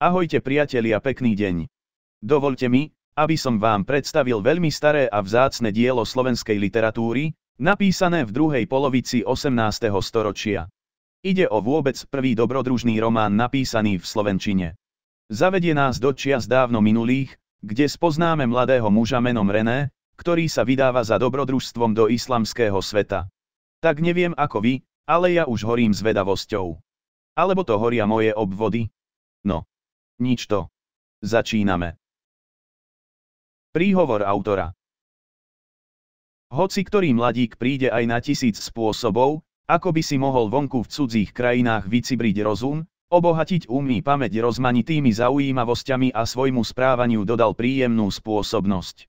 Ahojte priatelia pekný deň. Dovolte mi, aby som vám predstavil veľmi staré a vzácne dielo slovenskej literatúry, napísané v druhej polovici 18. storočia. Ide o vôbec prvý dobrodružný román napísaný v Slovenčine. Zavedie nás do čias dávno minulých, kde spoznáme mladého muža menom René, ktorý sa vydáva za dobrodružstvom do islamského sveta. Tak neviem ako vy, ale ja už horím zvedavosťou. Alebo to horia moje obvody? No. Nič to. Začíname. Príhovor autora Hoci ktorý mladík príde aj na tisíc spôsobov, ako by si mohol vonku v cudzích krajinách vycibriť rozum, obohatiť umý pamäť rozmanitými zaujímavosťami a svojmu správaniu dodal príjemnú spôsobnosť.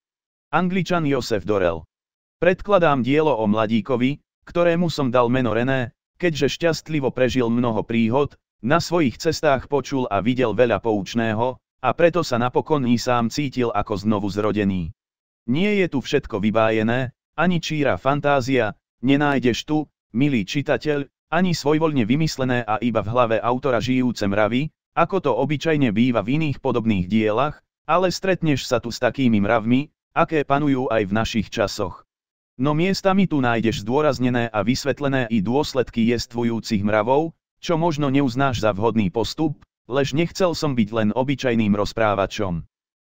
Angličan Josef Dorel. Predkladám dielo o mladíkovi, ktorému som dal meno René, keďže šťastlivo prežil mnoho príhod, na svojich cestách počul a videl veľa poučného, a preto sa napokon i sám cítil ako znovu zrodený. Nie je tu všetko vybájené, ani číra fantázia, nenájdeš tu, milý čitateľ, ani svojvoľne vymyslené a iba v hlave autora žijúce mravy, ako to obyčajne býva v iných podobných dielach, ale stretneš sa tu s takými mravmi, aké panujú aj v našich časoch. No miestami tu nájdeš zdôraznené a vysvetlené i dôsledky jestvujúcich mravov, čo možno neuznáš za vhodný postup, lež nechcel som byť len obyčajným rozprávačom.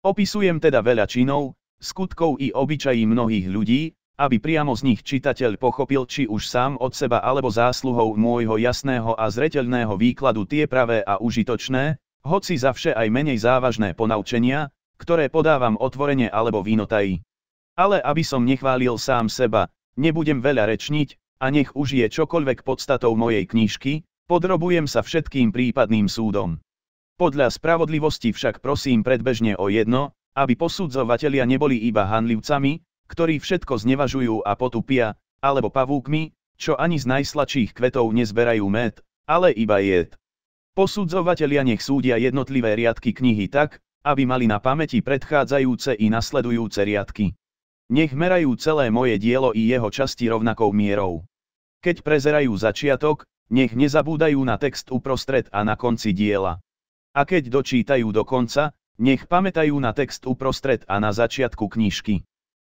Opisujem teda veľa činov, skutkov i obyčají mnohých ľudí, aby priamo z nich čitateľ pochopil či už sám od seba alebo zásluhou môjho jasného a zreteľného výkladu tie pravé a užitočné, hoci za vše aj menej závažné ponaučenia, ktoré podávam otvorene alebo výnotají. Ale aby som nechválil sám seba, nebudem veľa rečniť, a nech už je čokoľvek podstatou mojej knižky, Podrobujem sa všetkým prípadným súdom. Podľa spravodlivosti však prosím predbežne o jedno, aby posudzovatelia neboli iba hanlivcami, ktorí všetko znevažujú a potupia, alebo pavúkmi, čo ani z najslačších kvetov nezberajú med, ale iba jed. Posudzovatelia nech súdia jednotlivé riadky knihy tak, aby mali na pamäti predchádzajúce i nasledujúce riadky. Nech merajú celé moje dielo i jeho časti rovnakou mierou. Keď prezerajú začiatok, nech nezabúdajú na text uprostred a na konci diela. A keď dočítajú do konca, nech pamätajú na text uprostred a na začiatku knižky.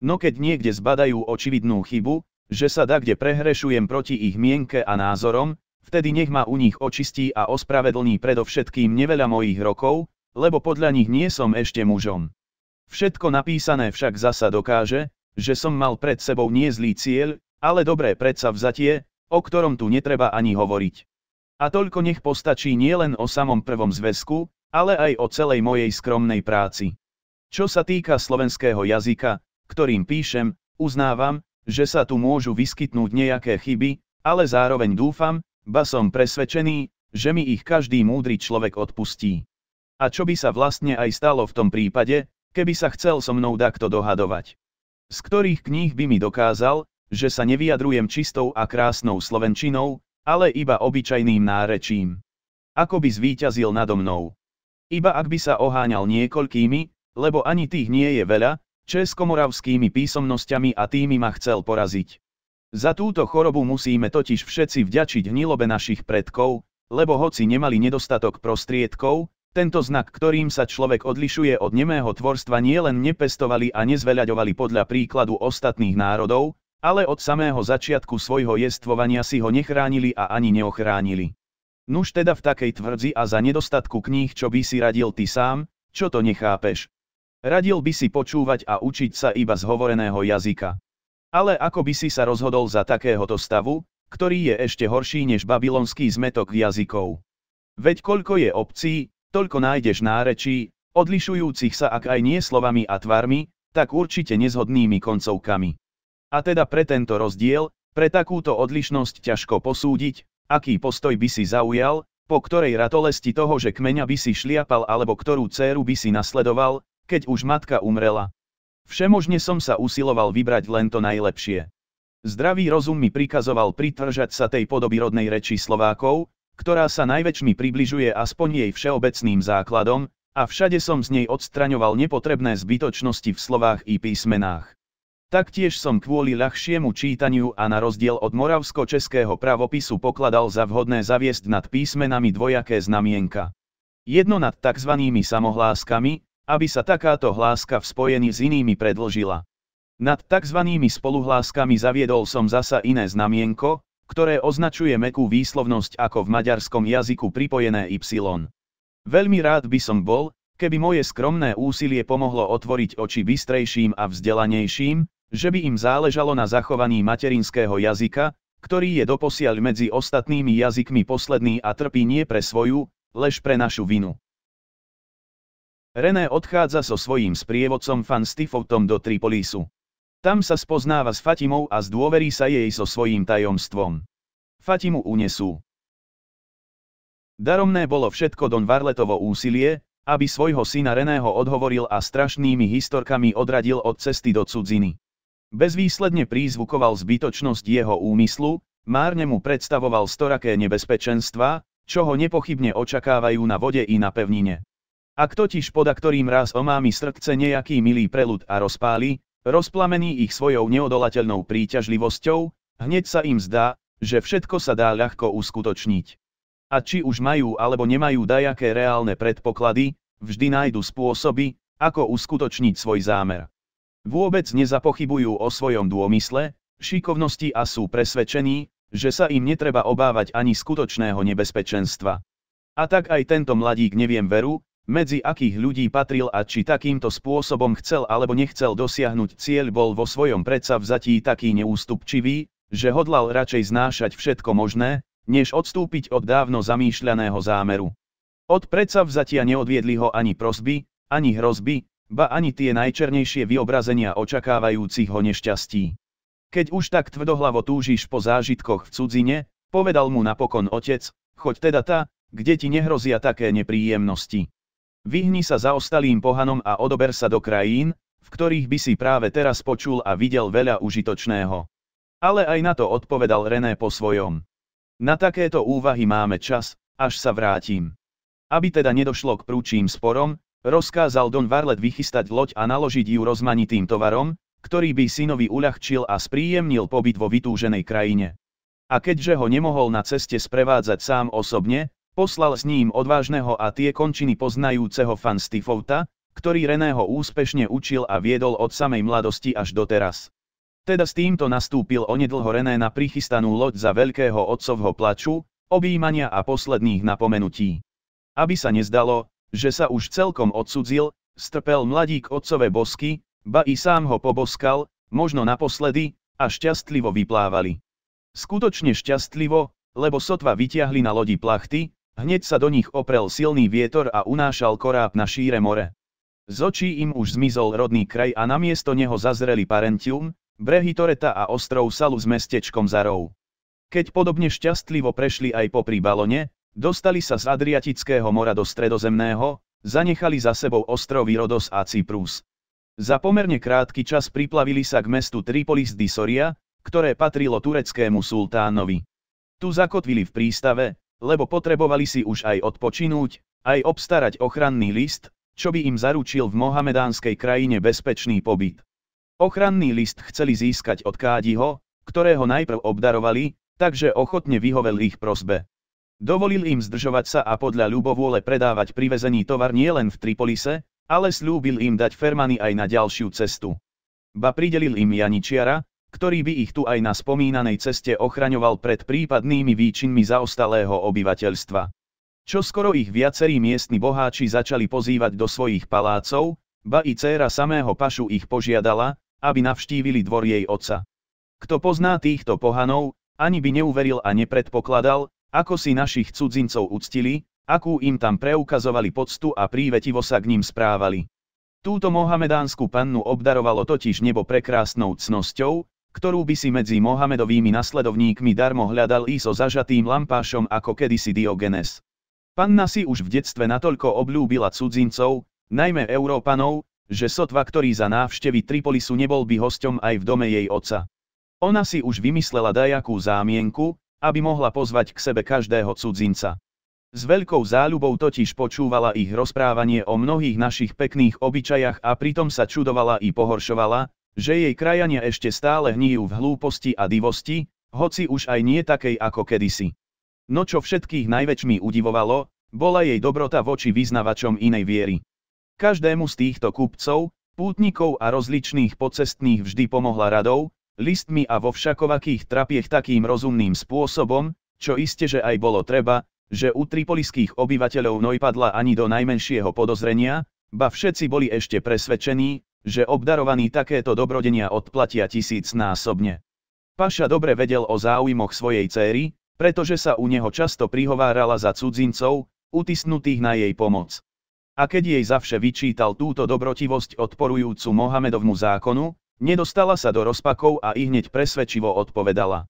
No keď niekde zbadajú očividnú chybu, že sa da kde prehrešujem proti ich mienke a názorom, vtedy nech ma u nich očistí a ospravedlní predovšetkým neveľa mojich rokov, lebo podľa nich nie som ešte mužom. Všetko napísané však zasa dokáže, že som mal pred sebou nie zlý cieľ, ale dobré vzatie o ktorom tu netreba ani hovoriť. A toľko nech postačí nielen o samom prvom zväzku, ale aj o celej mojej skromnej práci. Čo sa týka slovenského jazyka, ktorým píšem, uznávam, že sa tu môžu vyskytnúť nejaké chyby, ale zároveň dúfam, ba som presvedčený, že mi ich každý múdry človek odpustí. A čo by sa vlastne aj stalo v tom prípade, keby sa chcel so mnou takto dohadovať? Z ktorých kníh by mi dokázal, že sa nevyjadrujem čistou a krásnou slovenčinou, ale iba obyčajným nárečím. Ako by zvíťazil nado mnou. Iba ak by sa oháňal niekoľkými, lebo ani tých nie je veľa, českomoravskými písomnosťami a tými ma chcel poraziť. Za túto chorobu musíme totiž všetci vďačiť hnilobe našich predkov, lebo hoci nemali nedostatok prostriedkov, tento znak, ktorým sa človek odlišuje od nemého tvorstva nielen nepestovali a nezveľaďovali podľa príkladu ostatných národov, ale od samého začiatku svojho jestvovania si ho nechránili a ani neochránili. Nuž teda v takej tvrdzi a za nedostatku kníh čo by si radil ty sám, čo to nechápeš. Radil by si počúvať a učiť sa iba z hovoreného jazyka. Ale ako by si sa rozhodol za takéhoto stavu, ktorý je ešte horší než babylonský zmetok jazykov. Veď koľko je obcí, toľko nájdeš nárečí, odlišujúcich sa ak aj nie slovami a tvarmi, tak určite nezhodnými koncovkami. A teda pre tento rozdiel, pre takúto odlišnosť ťažko posúdiť, aký postoj by si zaujal, po ktorej ratolesti toho, že kmeňa by si šliapal alebo ktorú céru by si nasledoval, keď už matka umrela. Všemožne som sa usiloval vybrať len to najlepšie. Zdravý rozum mi prikazoval pritržať sa tej podoby rodnej reči Slovákov, ktorá sa najväčšmi približuje aspoň jej všeobecným základom, a všade som z nej odstraňoval nepotrebné zbytočnosti v slovách i písmenách. Taktiež som kvôli ľahšiemu čítaniu a na rozdiel od moravsko-českého pravopisu pokladal za vhodné zaviesť nad písmenami dvojaké znamienka. Jedno nad tzv. samohláskami, aby sa takáto hláska v spojení s inými predlžila. Nad tzv. spoluhláskami zaviedol som zasa iné znamienko, ktoré označuje mekú výslovnosť ako v maďarskom jazyku pripojené y. Veľmi rád by som bol, keby moje skromné úsilie pomohlo otvoriť oči bystrejším a vzdelanejším, že by im záležalo na zachovaní materinského jazyka, ktorý je doposiaľ medzi ostatnými jazykmi posledný a trpí nie pre svoju, lež pre našu vinu. René odchádza so svojím sprievodcom Fan Stifoutom do Tripolisu. Tam sa spoznáva s Fatimou a zdôverí sa jej so svojím tajomstvom. Fatimu unesú. Daromné bolo všetko Don Varletovo úsilie, aby svojho syna Reného odhovoril a strašnými historkami odradil od cesty do cudziny. Bezvýsledne prízvukoval zbytočnosť jeho úmyslu, márne mu predstavoval storaké nebezpečenstva, čo ho nepochybne očakávajú na vode i na pevnine. Ak totiž poda ktorým raz omámi srdce nejaký milý prelud a rozpáli, rozplamení ich svojou neodolateľnou príťažlivosťou, hneď sa im zdá, že všetko sa dá ľahko uskutočniť. A či už majú alebo nemajú dajaké reálne predpoklady, vždy nájdu spôsoby, ako uskutočniť svoj zámer. Vôbec nezapochybujú o svojom dômysle, šikovnosti a sú presvedčení, že sa im netreba obávať ani skutočného nebezpečenstva. A tak aj tento mladík neviem veru, medzi akých ľudí patril a či takýmto spôsobom chcel alebo nechcel dosiahnuť cieľ bol vo svojom predsa vzatí taký neústupčivý, že hodlal radšej znášať všetko možné, než odstúpiť od dávno zamýšľaného zámeru. Od predsa vzatia neodviedli ho ani prosby, ani hrozby, ba ani tie najčernejšie vyobrazenia očakávajúcich ho nešťastí. Keď už tak tvrdohlavo túžiš po zážitkoch v cudzine, povedal mu napokon otec, choď teda tá, kde ti nehrozia také nepríjemnosti. Vyhni sa zaostalým pohanom a odober sa do krajín, v ktorých by si práve teraz počul a videl veľa užitočného. Ale aj na to odpovedal René po svojom. Na takéto úvahy máme čas, až sa vrátim. Aby teda nedošlo k prúčím sporom, Rozkázal Don Varlet vychystať loď a naložiť ju rozmanitým tovarom, ktorý by synovi uľahčil a spríjemnil pobyt vo vytúženej krajine. A keďže ho nemohol na ceste sprevádzať sám osobne, poslal s ním odvážneho a tie končiny poznajúceho fan Stifouta, ktorý Reného úspešne učil a viedol od samej mladosti až doteraz. Teda s týmto nastúpil onedlho René na prichystanú loď za veľkého otcovho plaču, objímania a posledných napomenutí. Aby sa nezdalo, že sa už celkom odsudzil, strpel mladík otcové bosky, ba i sám ho poboskal, možno naposledy, a šťastlivo vyplávali. Skutočne šťastlivo, lebo sotva vyťahli na lodi plachty, hneď sa do nich oprel silný vietor a unášal koráb na šíre more. Z očí im už zmizol rodný kraj a namiesto neho zazreli Parentium, brehy Toreta a ostrov Salu s mestečkom Zarov. Keď podobne šťastlivo prešli aj popri balone, Dostali sa z Adriatického mora do Stredozemného, zanechali za sebou ostrovy Rodos a Cyprus. Za pomerne krátky čas priplavili sa k mestu Tripolis soria, ktoré patrilo tureckému sultánovi. Tu zakotvili v prístave, lebo potrebovali si už aj odpočinúť, aj obstarať ochranný list, čo by im zaručil v mohamedánskej krajine bezpečný pobyt. Ochranný list chceli získať od Kádiho, ktorého najprv obdarovali, takže ochotne vyhovel ich prosbe. Dovolil im zdržovať sa a podľa ľubovôle predávať privezený tovar nielen v Tripolise, ale slúbil im dať fermany aj na ďalšiu cestu. Ba pridelil im Janičiara, ktorý by ich tu aj na spomínanej ceste ochraňoval pred prípadnými výčinmi zaostalého obyvateľstva. Čo skoro ich viacerí miestni boháči začali pozývať do svojich palácov, ba i céra samého Pašu ich požiadala, aby navštívili dvor jej oca. Kto pozná týchto pohanov, ani by neuveril a nepredpokladal, ako si našich cudzincov uctili, akú im tam preukazovali poctu a prívetivo sa k ním správali. Túto mohamedánsku pannu obdarovalo totiž nebo prekrásnou cnosťou, ktorú by si medzi Mohamedovými nasledovníkmi darmo hľadal i so zažatým lampášom ako kedysi Diogenes. Panna si už v detstve natoľko obľúbila cudzincov, najmä Európanov, že sotva, ktorý za návštevy Tripolisu nebol by hosťom aj v dome jej oca. Ona si už vymyslela dajakú zámienku, aby mohla pozvať k sebe každého cudzinca. S veľkou záľubou totiž počúvala ich rozprávanie o mnohých našich pekných obyčajach a pritom sa čudovala i pohoršovala, že jej krajania ešte stále hníjú v hlúposti a divosti, hoci už aj nie takej ako kedysi. No čo všetkých najväčšmi udivovalo, bola jej dobrota voči vyznavačom inej viery. Každému z týchto kupcov, pútnikov a rozličných pocestných vždy pomohla radou, listmi a vo všakovakých trapiech takým rozumným spôsobom, čo iste, že aj bolo treba, že u tripoliských obyvateľov nojpadla ani do najmenšieho podozrenia, ba všetci boli ešte presvedčení, že obdarovaní takéto dobrodenia odplatia tisícnásobne. Paša dobre vedel o záujmoch svojej céry, pretože sa u neho často prihovárala za cudzincov, utisnutých na jej pomoc. A keď jej zavše vyčítal túto dobrotivosť odporujúcu Mohamedovmu zákonu, Nedostala sa do rozpakov a i hneď presvedčivo odpovedala.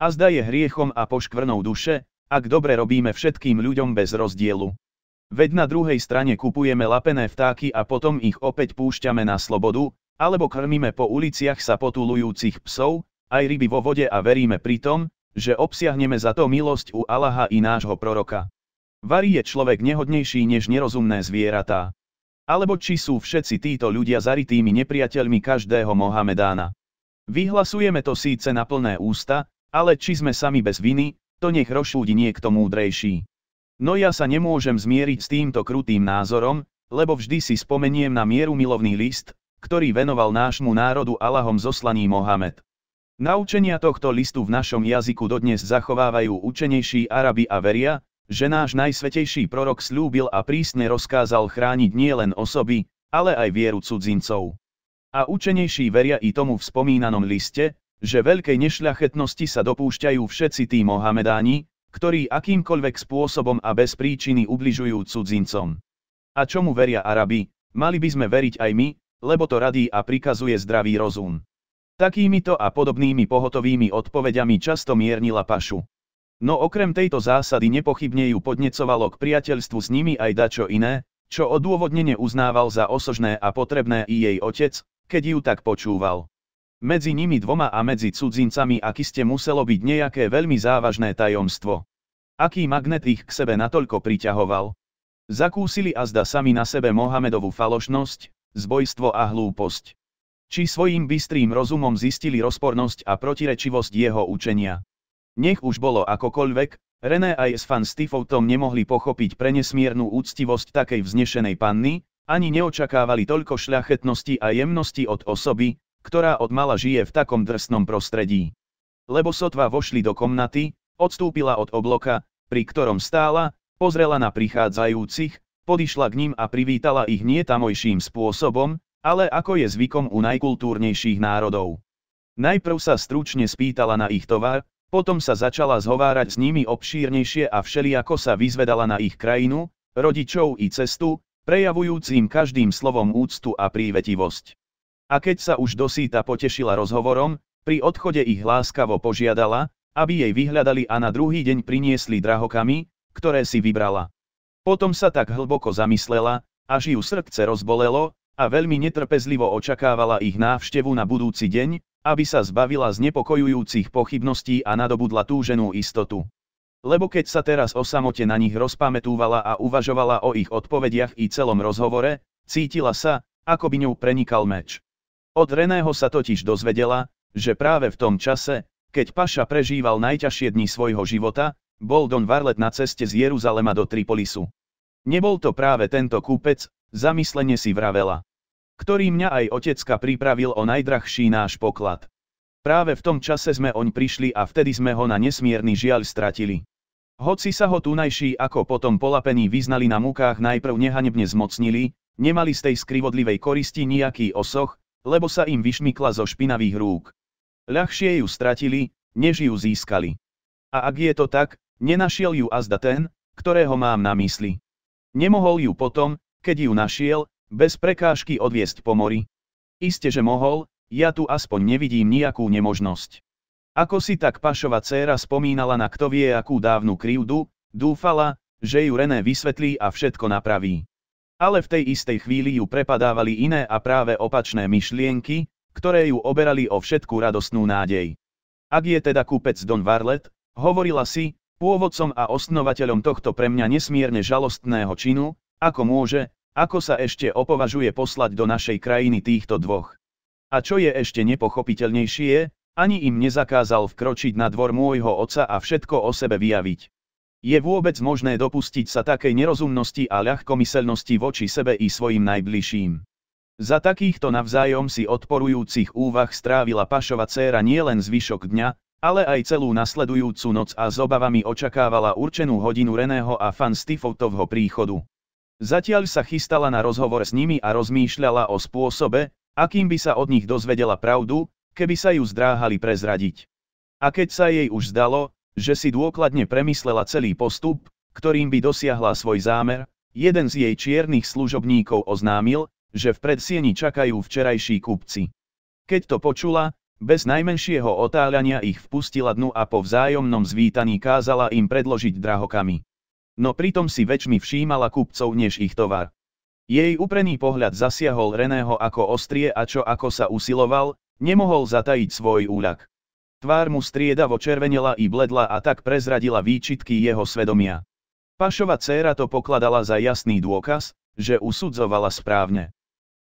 A zda je hriechom a poškvrnou duše, ak dobre robíme všetkým ľuďom bez rozdielu. Veď na druhej strane kupujeme lapené vtáky a potom ich opäť púšťame na slobodu, alebo krmíme po uliciach sa potulujúcich psov, aj ryby vo vode a veríme pritom, že obsiahneme za to milosť u Allaha i nášho proroka. Varí je človek nehodnejší než nerozumné zvieratá. Alebo či sú všetci títo ľudia zaritými nepriateľmi každého Mohamedána. Vyhlasujeme to síce na plné ústa, ale či sme sami bez viny, to nech rošúdi niekto múdrejší. No ja sa nemôžem zmieriť s týmto krutým názorom, lebo vždy si spomeniem na mieru milovný list, ktorý venoval nášmu národu Allahom zoslaný Mohamed. Naučenia tohto listu v našom jazyku dodnes zachovávajú učenejší Arabi a veria, že náš najsvetejší prorok slúbil a prísne rozkázal chrániť nielen osoby, ale aj vieru cudzincov. A učenejší veria i tomu v spomínanom liste, že veľkej nešľachetnosti sa dopúšťajú všetci tí Mohamedáni, ktorí akýmkoľvek spôsobom a bez príčiny ubližujú cudzincom. A čomu veria Arabi, mali by sme veriť aj my, lebo to radí a prikazuje zdravý rozum. Takýmito a podobnými pohotovými odpovediami často miernila pašu. No okrem tejto zásady nepochybne ju podnecovalo k priateľstvu s nimi aj dačo iné, čo odôvodnene uznával za osožné a potrebné i jej otec, keď ju tak počúval. Medzi nimi dvoma a medzi cudzincami akiste muselo byť nejaké veľmi závažné tajomstvo. Aký magnet ich k sebe natoľko priťahoval? Zakúsili zda sami na sebe Mohamedovú falošnosť, zbojstvo a hlúposť. Či svojím bystrým rozumom zistili rozpornosť a protirečivosť jeho učenia. Nech už bolo akokoľvek, René aj s fan Stifoutom nemohli pochopiť pre nesmiernú úctivosť takej vznešenej panny, ani neočakávali toľko šľachetnosti a jemnosti od osoby, ktorá od mala žije v takom drsnom prostredí. Lebo sotva vošli do komnaty, odstúpila od obloka, pri ktorom stála, pozrela na prichádzajúcich, podišla k ním a privítala ich nie tamojším spôsobom, ale ako je zvykom u najkultúrnejších národov. Najprv sa stručne spýtala na ich tovar, potom sa začala zhovárať s nimi obšírnejšie a všeliako sa vyzvedala na ich krajinu, rodičov i cestu, prejavujúcim každým slovom úctu a prívetivosť. A keď sa už dosýta potešila rozhovorom, pri odchode ich láskavo požiadala, aby jej vyhľadali a na druhý deň priniesli drahokami, ktoré si vybrala. Potom sa tak hlboko zamyslela, až ju srdce rozbolelo, a veľmi netrpezlivo očakávala ich návštevu na budúci deň, aby sa zbavila znepokojujúcich pochybností a nadobudla túženú istotu. Lebo keď sa teraz o samote na nich rozpamätúvala a uvažovala o ich odpovediach i celom rozhovore, cítila sa, ako by ňou prenikal meč. Od Reného sa totiž dozvedela, že práve v tom čase, keď Paša prežíval najťažšie dni svojho života, bol Don Varlet na ceste z Jeruzalema do Tripolisu. Nebol to práve tento kúpec, zamyslene si vravela ktorý mňa aj otecka pripravil o najdrahší náš poklad. Práve v tom čase sme oň prišli a vtedy sme ho na nesmierny žiaľ stratili. Hoci sa ho tunajší ako potom polapení vyznali na mukách najprv nehanebne zmocnili, nemali z tej skrivodlivej koristi nejaký osoch, lebo sa im vyšmykla zo špinavých rúk. Ľahšie ju stratili, než ju získali. A ak je to tak, nenašiel ju azda ten, ktorého mám na mysli. Nemohol ju potom, keď ju našiel, bez prekážky odviesť po mori? Iste, že mohol, ja tu aspoň nevidím nejakú nemožnosť. Ako si tak Pašova dcéra spomínala na kto vie akú dávnu krivdu, dúfala, že ju René vysvetlí a všetko napraví. Ale v tej istej chvíli ju prepadávali iné a práve opačné myšlienky, ktoré ju oberali o všetku radostnú nádej. Ak je teda kúpec Don Varlet, hovorila si, pôvodcom a osnovateľom tohto pre mňa nesmierne žalostného činu, ako môže, ako sa ešte opovažuje poslať do našej krajiny týchto dvoch? A čo je ešte nepochopiteľnejšie, ani im nezakázal vkročiť na dvor môjho oca a všetko o sebe vyjaviť. Je vôbec možné dopustiť sa takej nerozumnosti a ľahkomyselnosti voči sebe i svojim najbližším. Za takýchto navzájom si odporujúcich úvah strávila Pašova céra nielen zvyšok dňa, ale aj celú nasledujúcu noc a s obavami očakávala určenú hodinu Reného a Fan Stifoutovho príchodu. Zatiaľ sa chystala na rozhovor s nimi a rozmýšľala o spôsobe, akým by sa od nich dozvedela pravdu, keby sa ju zdráhali prezradiť. A keď sa jej už zdalo, že si dôkladne premyslela celý postup, ktorým by dosiahla svoj zámer, jeden z jej čiernych služobníkov oznámil, že v predsieni čakajú včerajší kupci. Keď to počula, bez najmenšieho otáľania ich vpustila dnu a po vzájomnom zvítaní kázala im predložiť drahokami. No pritom si väčšmi všímala kupcov než ich tovar. Jej uprený pohľad zasiahol Reného ako ostrie a čo ako sa usiloval, nemohol zatajiť svoj úľak. Tvár mu striedavo červenela i bledla a tak prezradila výčitky jeho svedomia. Pašova céra to pokladala za jasný dôkaz, že usudzovala správne.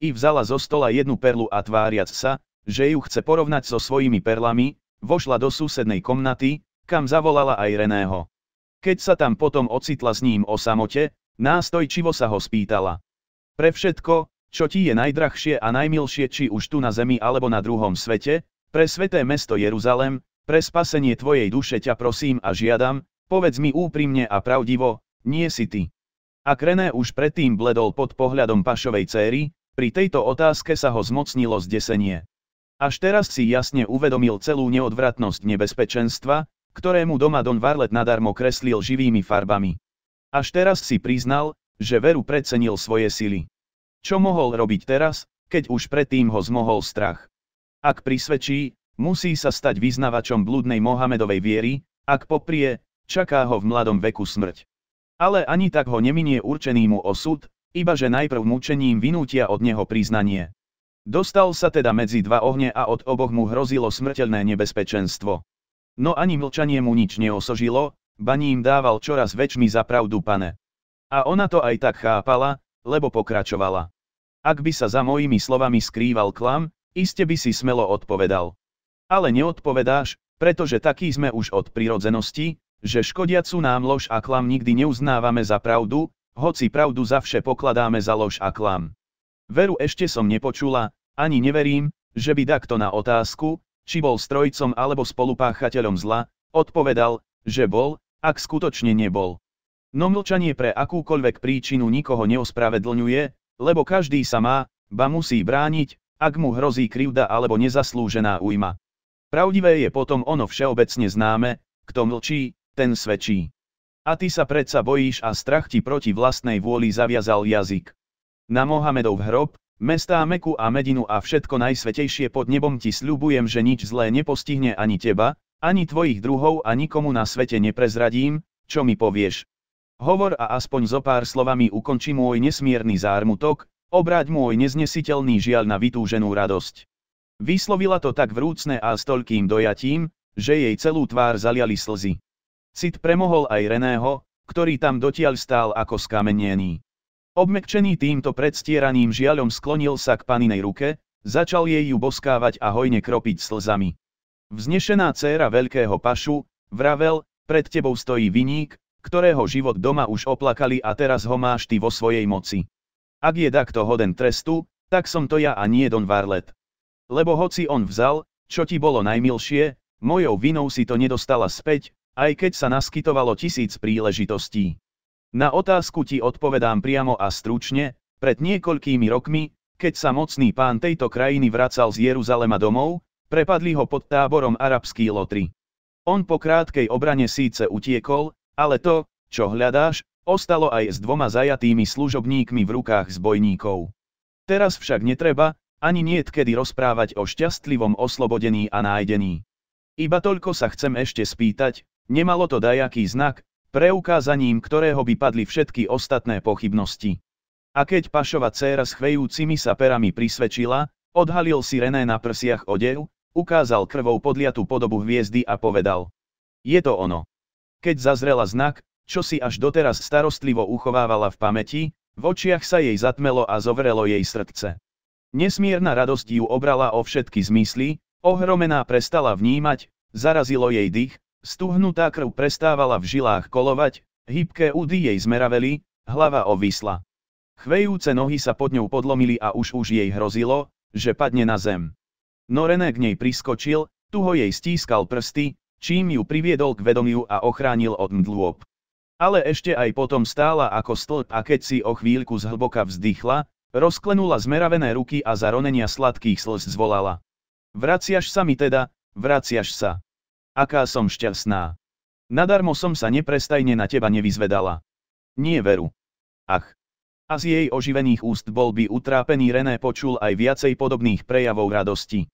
I vzala zo stola jednu perlu a tváriac sa, že ju chce porovnať so svojimi perlami, vošla do susednej komnaty, kam zavolala aj Reného. Keď sa tam potom ocitla s ním o samote, nástojčivo sa ho spýtala. Pre všetko, čo ti je najdrahšie a najmilšie či už tu na zemi alebo na druhom svete, pre sveté mesto Jeruzalem, pre spasenie tvojej duše ťa prosím a žiadam, povedz mi úprimne a pravdivo, nie si ty. A René už predtým bledol pod pohľadom Pašovej céry, pri tejto otázke sa ho zmocnilo zdesenie. Až teraz si jasne uvedomil celú neodvratnosť nebezpečenstva, ktorému doma Don Varlet nadarmo kreslil živými farbami. Až teraz si priznal, že veru precenil svoje sily. Čo mohol robiť teraz, keď už predtým ho zmohol strach? Ak prisvedčí, musí sa stať vyznavačom blúdnej Mohamedovej viery, ak poprie, čaká ho v mladom veku smrť. Ale ani tak ho neminie určený mu osud, iba že najprv mučením vynútia od neho priznanie. Dostal sa teda medzi dva ohne a od oboch mu hrozilo smrteľné nebezpečenstvo. No ani mlčanie mu nič neosožilo, baním dával čoraz väčšmi za pravdu pane. A ona to aj tak chápala, lebo pokračovala. Ak by sa za mojimi slovami skrýval klam, iste by si smelo odpovedal. Ale neodpovedáš, pretože takí sme už od prirodzenosti, že škodiacu nám lož a klam nikdy neuznávame za pravdu, hoci pravdu za vše pokladáme za lož a klam. Veru ešte som nepočula, ani neverím, že by takto na otázku, či bol strojcom alebo spolupáchateľom zla, odpovedal, že bol, ak skutočne nebol. No mlčanie pre akúkoľvek príčinu nikoho neospravedlňuje, lebo každý sa má, ba musí brániť, ak mu hrozí krivda alebo nezaslúžená újma. Pravdivé je potom ono všeobecne známe, kto mlčí, ten svedčí. A ty sa predsa bojíš a strach ti proti vlastnej vôli zaviazal jazyk. Na Mohamedov hrob, Mestá Meku a Medinu a všetko najsvetejšie pod nebom ti sľubujem, že nič zlé nepostihne ani teba, ani tvojich druhov a nikomu na svete neprezradím, čo mi povieš. Hovor a aspoň zo pár slovami ukonči môj nesmierny zármutok, obráť môj neznesiteľný žiaľ na vytúženú radosť. Vyslovila to tak vrúcne a s toľkým dojatím, že jej celú tvár zaliali slzy. Cit premohol aj Reného, ktorý tam dotiaľ stál ako skamenený. Obmekčený týmto predstieraným žiaľom sklonil sa k paninej ruke, začal jej ju boskávať a hojne kropiť slzami. Vznešená céra veľkého pašu, vravel, pred tebou stojí viník, ktorého život doma už oplakali a teraz ho máš ty vo svojej moci. Ak je takto hoden trestu, tak som to ja a nie Don Varlet. Lebo hoci on vzal, čo ti bolo najmilšie, mojou vinou si to nedostala späť, aj keď sa naskytovalo tisíc príležitostí. Na otázku ti odpovedám priamo a stručne, pred niekoľkými rokmi, keď sa mocný pán tejto krajiny vracal z Jeruzalema domov, prepadli ho pod táborom arabský lotry. On po krátkej obrane síce utiekol, ale to, čo hľadáš, ostalo aj s dvoma zajatými služobníkmi v rukách zbojníkov. Teraz však netreba, ani niekedy kedy rozprávať o šťastlivom oslobodení a nájdení. Iba toľko sa chcem ešte spýtať, nemalo to dajaký znak, preukázaním ktorého by padli všetky ostatné pochybnosti. A keď Pašova dcéra s chvejúcimi sa perami prisvedčila, odhalil si René na prsiach odev, ukázal krvou podliatú podobu hviezdy a povedal. Je to ono. Keď zazrela znak, čo si až doteraz starostlivo uchovávala v pamäti, v očiach sa jej zatmelo a zovrelo jej srdce. Nesmierna radosť ju obrala o všetky zmysly, ohromená prestala vnímať, zarazilo jej dých, Stuhnutá krv prestávala v žilách kolovať, hybké údy jej zmeraveli, hlava ovisla. Chvejúce nohy sa pod ňou podlomili a už už jej hrozilo, že padne na zem. Norené k nej priskočil, tuho jej stískal prsty, čím ju priviedol k vedomiu a ochránil od mdlôb. Ale ešte aj potom stála ako stĺp a keď si o chvíľku zhlboka vzdychla, rozklenula zmeravené ruky a zaronenia sladkých slz zvolala. Vraciaš sa mi teda, vraciaš sa. Aká som šťastná. Nadarmo som sa neprestajne na teba nevyzvedala. Nie veru. Ach. A z jej oživených úst bol by utrápený René počul aj viacej podobných prejavov radosti.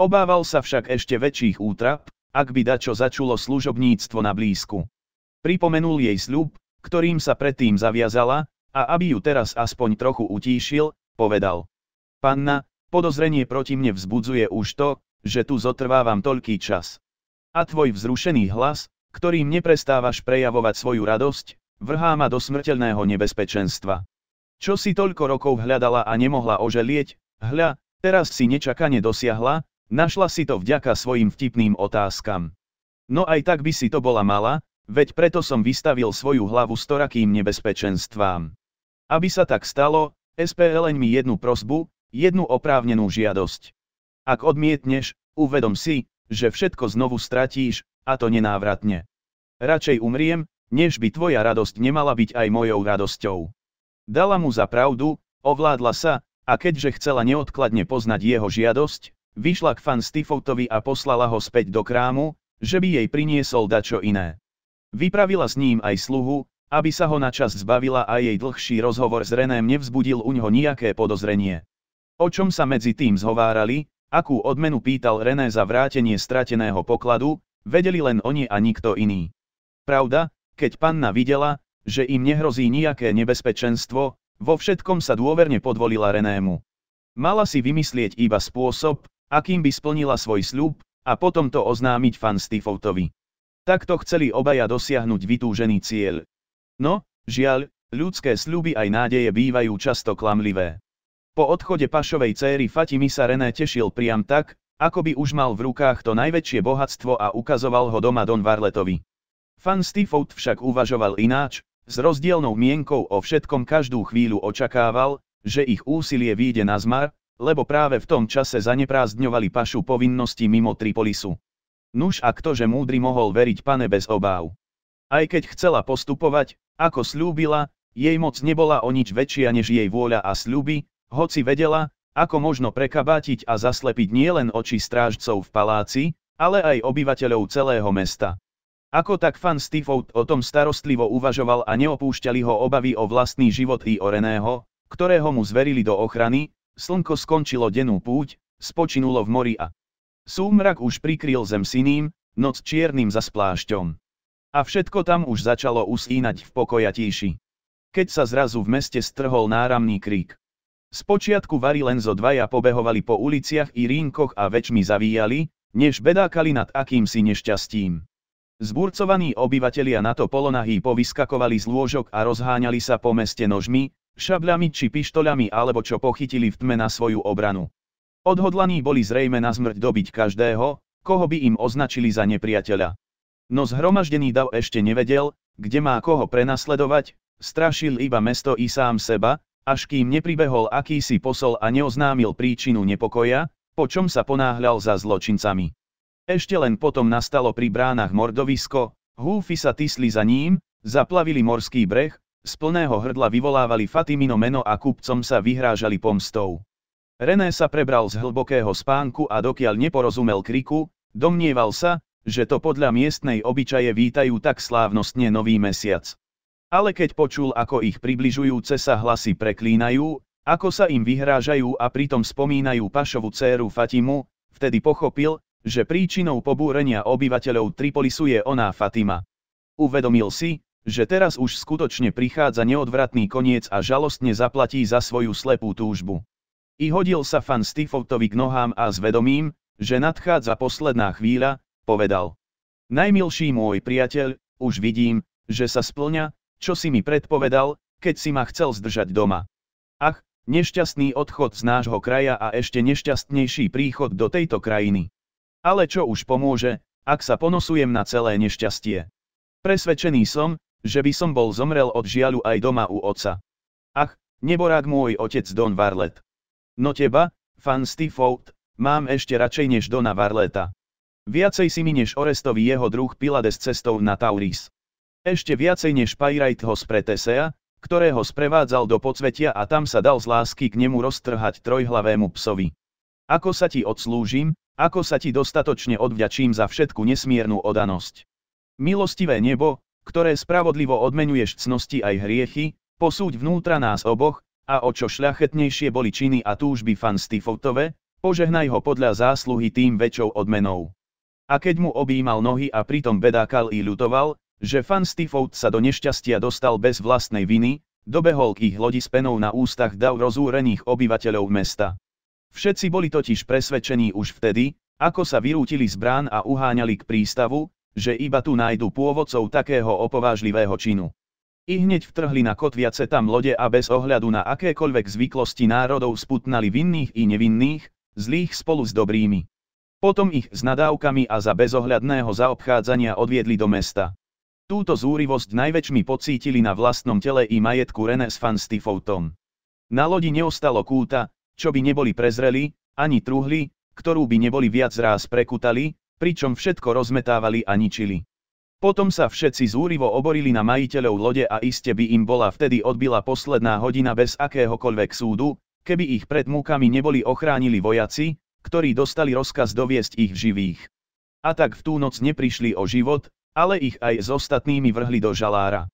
Obával sa však ešte väčších útrap, ak by dačo začulo služobníctvo na blízku. Pripomenul jej sľub, ktorým sa predtým zaviazala, a aby ju teraz aspoň trochu utíšil, povedal. Panna, podozrenie proti mne vzbudzuje už to, že tu zotrvávam toľký čas. A tvoj vzrušený hlas, ktorým neprestávaš prejavovať svoju radosť, vrhá ma do smrteľného nebezpečenstva. Čo si toľko rokov hľadala a nemohla oželieť, hľa, teraz si nečakane dosiahla, našla si to vďaka svojim vtipným otázkam. No aj tak by si to bola mala, veď preto som vystavil svoju hlavu storakým nebezpečenstvám. Aby sa tak stalo, SPLN mi jednu prosbu, jednu oprávnenú žiadosť. Ak odmietneš, uvedom si, že všetko znovu stratíš, a to nenávratne. Radšej umriem, než by tvoja radosť nemala byť aj mojou radosťou. Dala mu za pravdu, ovládla sa, a keďže chcela neodkladne poznať jeho žiadosť, vyšla k fan Stifoutovi a poslala ho späť do krámu, že by jej priniesol dačo iné. Vypravila s ním aj sluhu, aby sa ho na zbavila a jej dlhší rozhovor s Reném nevzbudil u ňoho nejaké podozrenie. O čom sa medzi tým zhovárali, Akú odmenu pýtal René za vrátenie strateného pokladu, vedeli len oni a nikto iný. Pravda, keď panna videla, že im nehrozí nejaké nebezpečenstvo, vo všetkom sa dôverne podvolila Renému. Mala si vymyslieť iba spôsob, akým by splnila svoj sľub, a potom to oznámiť fan Stifoutovi. Takto chceli obaja dosiahnuť vytúžený cieľ. No, žiaľ, ľudské sľuby aj nádeje bývajú často klamlivé. Po odchode Pašovej céry Fatimi sa René tešil priam tak, ako by už mal v rukách to najväčšie bohatstvo a ukazoval ho doma Don Varletovi. Fan Stifout však uvažoval ináč, s rozdielnou mienkou o všetkom každú chvíľu očakával, že ich úsilie výjde na zmar, lebo práve v tom čase zaneprázdňovali pašu povinnosti mimo Tripolisu. Nuž a ktože múdry mohol veriť pane bez obáv. Aj keď chcela postupovať, ako slúbila, jej moc nebola o nič väčšia než jej vôľa a sľuby, hoci vedela, ako možno prekabátiť a zaslepiť nielen oči strážcov v paláci, ale aj obyvateľov celého mesta. Ako tak fan Stifold o tom starostlivo uvažoval a neopúšťali ho obavy o vlastný život i o Reného, ktorého mu zverili do ochrany, slnko skončilo dennú púť, spočinulo v mori a súmrak už prikryl zem siným, noc čiernym za splášťom. A všetko tam už začalo usínať v pokojatíši. Keď sa zrazu v meste strhol náramný krík. Spočiatku Vary len zo dvaja pobehovali po uliciach i rínkoch a väčšmi zavíjali, než bedákali nad akýmsi nešťastím. Zburcovaní obyvatelia na to polonahy povyskakovali z lôžok a rozháňali sa po meste nožmi, šabľami či pištoľami alebo čo pochytili v tme na svoju obranu. Odhodlaní boli zrejme na zmrť dobiť každého, koho by im označili za nepriateľa. No zhromaždený Dav ešte nevedel, kde má koho prenasledovať, strašil iba mesto i sám seba, až kým nepribehol akýsi posol a neoznámil príčinu nepokoja, po čom sa ponáhľal za zločincami. Ešte len potom nastalo pri bránach mordovisko, húfy sa tysli za ním, zaplavili morský breh, z plného hrdla vyvolávali Fatimino meno a kupcom sa vyhrážali pomstou. René sa prebral z hlbokého spánku a dokiaľ neporozumel kriku, domnieval sa, že to podľa miestnej obyčaje vítajú tak slávnostne nový mesiac. Ale keď počul, ako ich približujúce sa hlasy preklínajú, ako sa im vyhrážajú a pritom spomínajú Pašovu céru Fatimu, vtedy pochopil, že príčinou pobúrenia obyvateľov Tripolisu je ona Fatima. Uvedomil si, že teraz už skutočne prichádza neodvratný koniec a žalostne zaplatí za svoju slepú túžbu. I hodil sa fan Stifoltovi k nohám a zvedomím, že nadchádza posledná chvíľa, povedal. Najmilší môj priateľ, už vidím, že sa splňa, čo si mi predpovedal, keď si ma chcel zdržať doma. Ach, nešťastný odchod z nášho kraja a ešte nešťastnejší príchod do tejto krajiny. Ale čo už pomôže, ak sa ponosujem na celé nešťastie. Presvedčený som, že by som bol zomrel od žiaľu aj doma u oca. Ach, neborák môj otec Don Varlet. No teba, fan Stifout, mám ešte radšej než Dona Varleta. Viacej si mi než Orestovi jeho druh Pilades cestou na Tauris. Ešte viacej než Pyrite ho Pre Tesea, ktorého sprevádzal do podsvetia a tam sa dal z lásky k nemu roztrhať trojhlavému psovi. Ako sa ti odslúžim, ako sa ti dostatočne odvďačím za všetku nesmiernu odanosť. Milostivé nebo, ktoré spravodlivo odmenuješ cnosti aj hriechy, posúď vnútra nás oboch, a o čo šľachetnejšie boli činy a túžby fan Stifotove, požehnaj ho podľa zásluhy tým väčšou odmenou. A keď mu objímal nohy a pritom bedákal i ľutoval, že fan Stifold sa do nešťastia dostal bez vlastnej viny, dobehol k ich lodi s penou na ústach dav rozúrených obyvateľov mesta. Všetci boli totiž presvedčení už vtedy, ako sa vyrútili z brán a uháňali k prístavu, že iba tu nájdu pôvodcov takého opovážlivého činu. I hneď vtrhli na kotviace tam lode a bez ohľadu na akékoľvek zvyklosti národov sputnali vinných i nevinných, zlých spolu s dobrými. Potom ich s nadávkami a za bezohľadného zaobchádzania odviedli do mesta. Túto zúrivosť najväčšmi pocítili na vlastnom tele i majetku René s Fanstifotom. Na lodi neostalo kúta, čo by neboli prezreli, ani truhli, ktorú by neboli viac ráz prekutali, pričom všetko rozmetávali a ničili. Potom sa všetci zúrivo oborili na majiteľov lode a iste by im bola vtedy odbila posledná hodina bez akéhokoľvek súdu, keby ich pred múkami neboli ochránili vojaci, ktorí dostali rozkaz doviesť ich živých. A tak v tú noc neprišli o život, ale ich aj s ostatnými vrhli do žalára.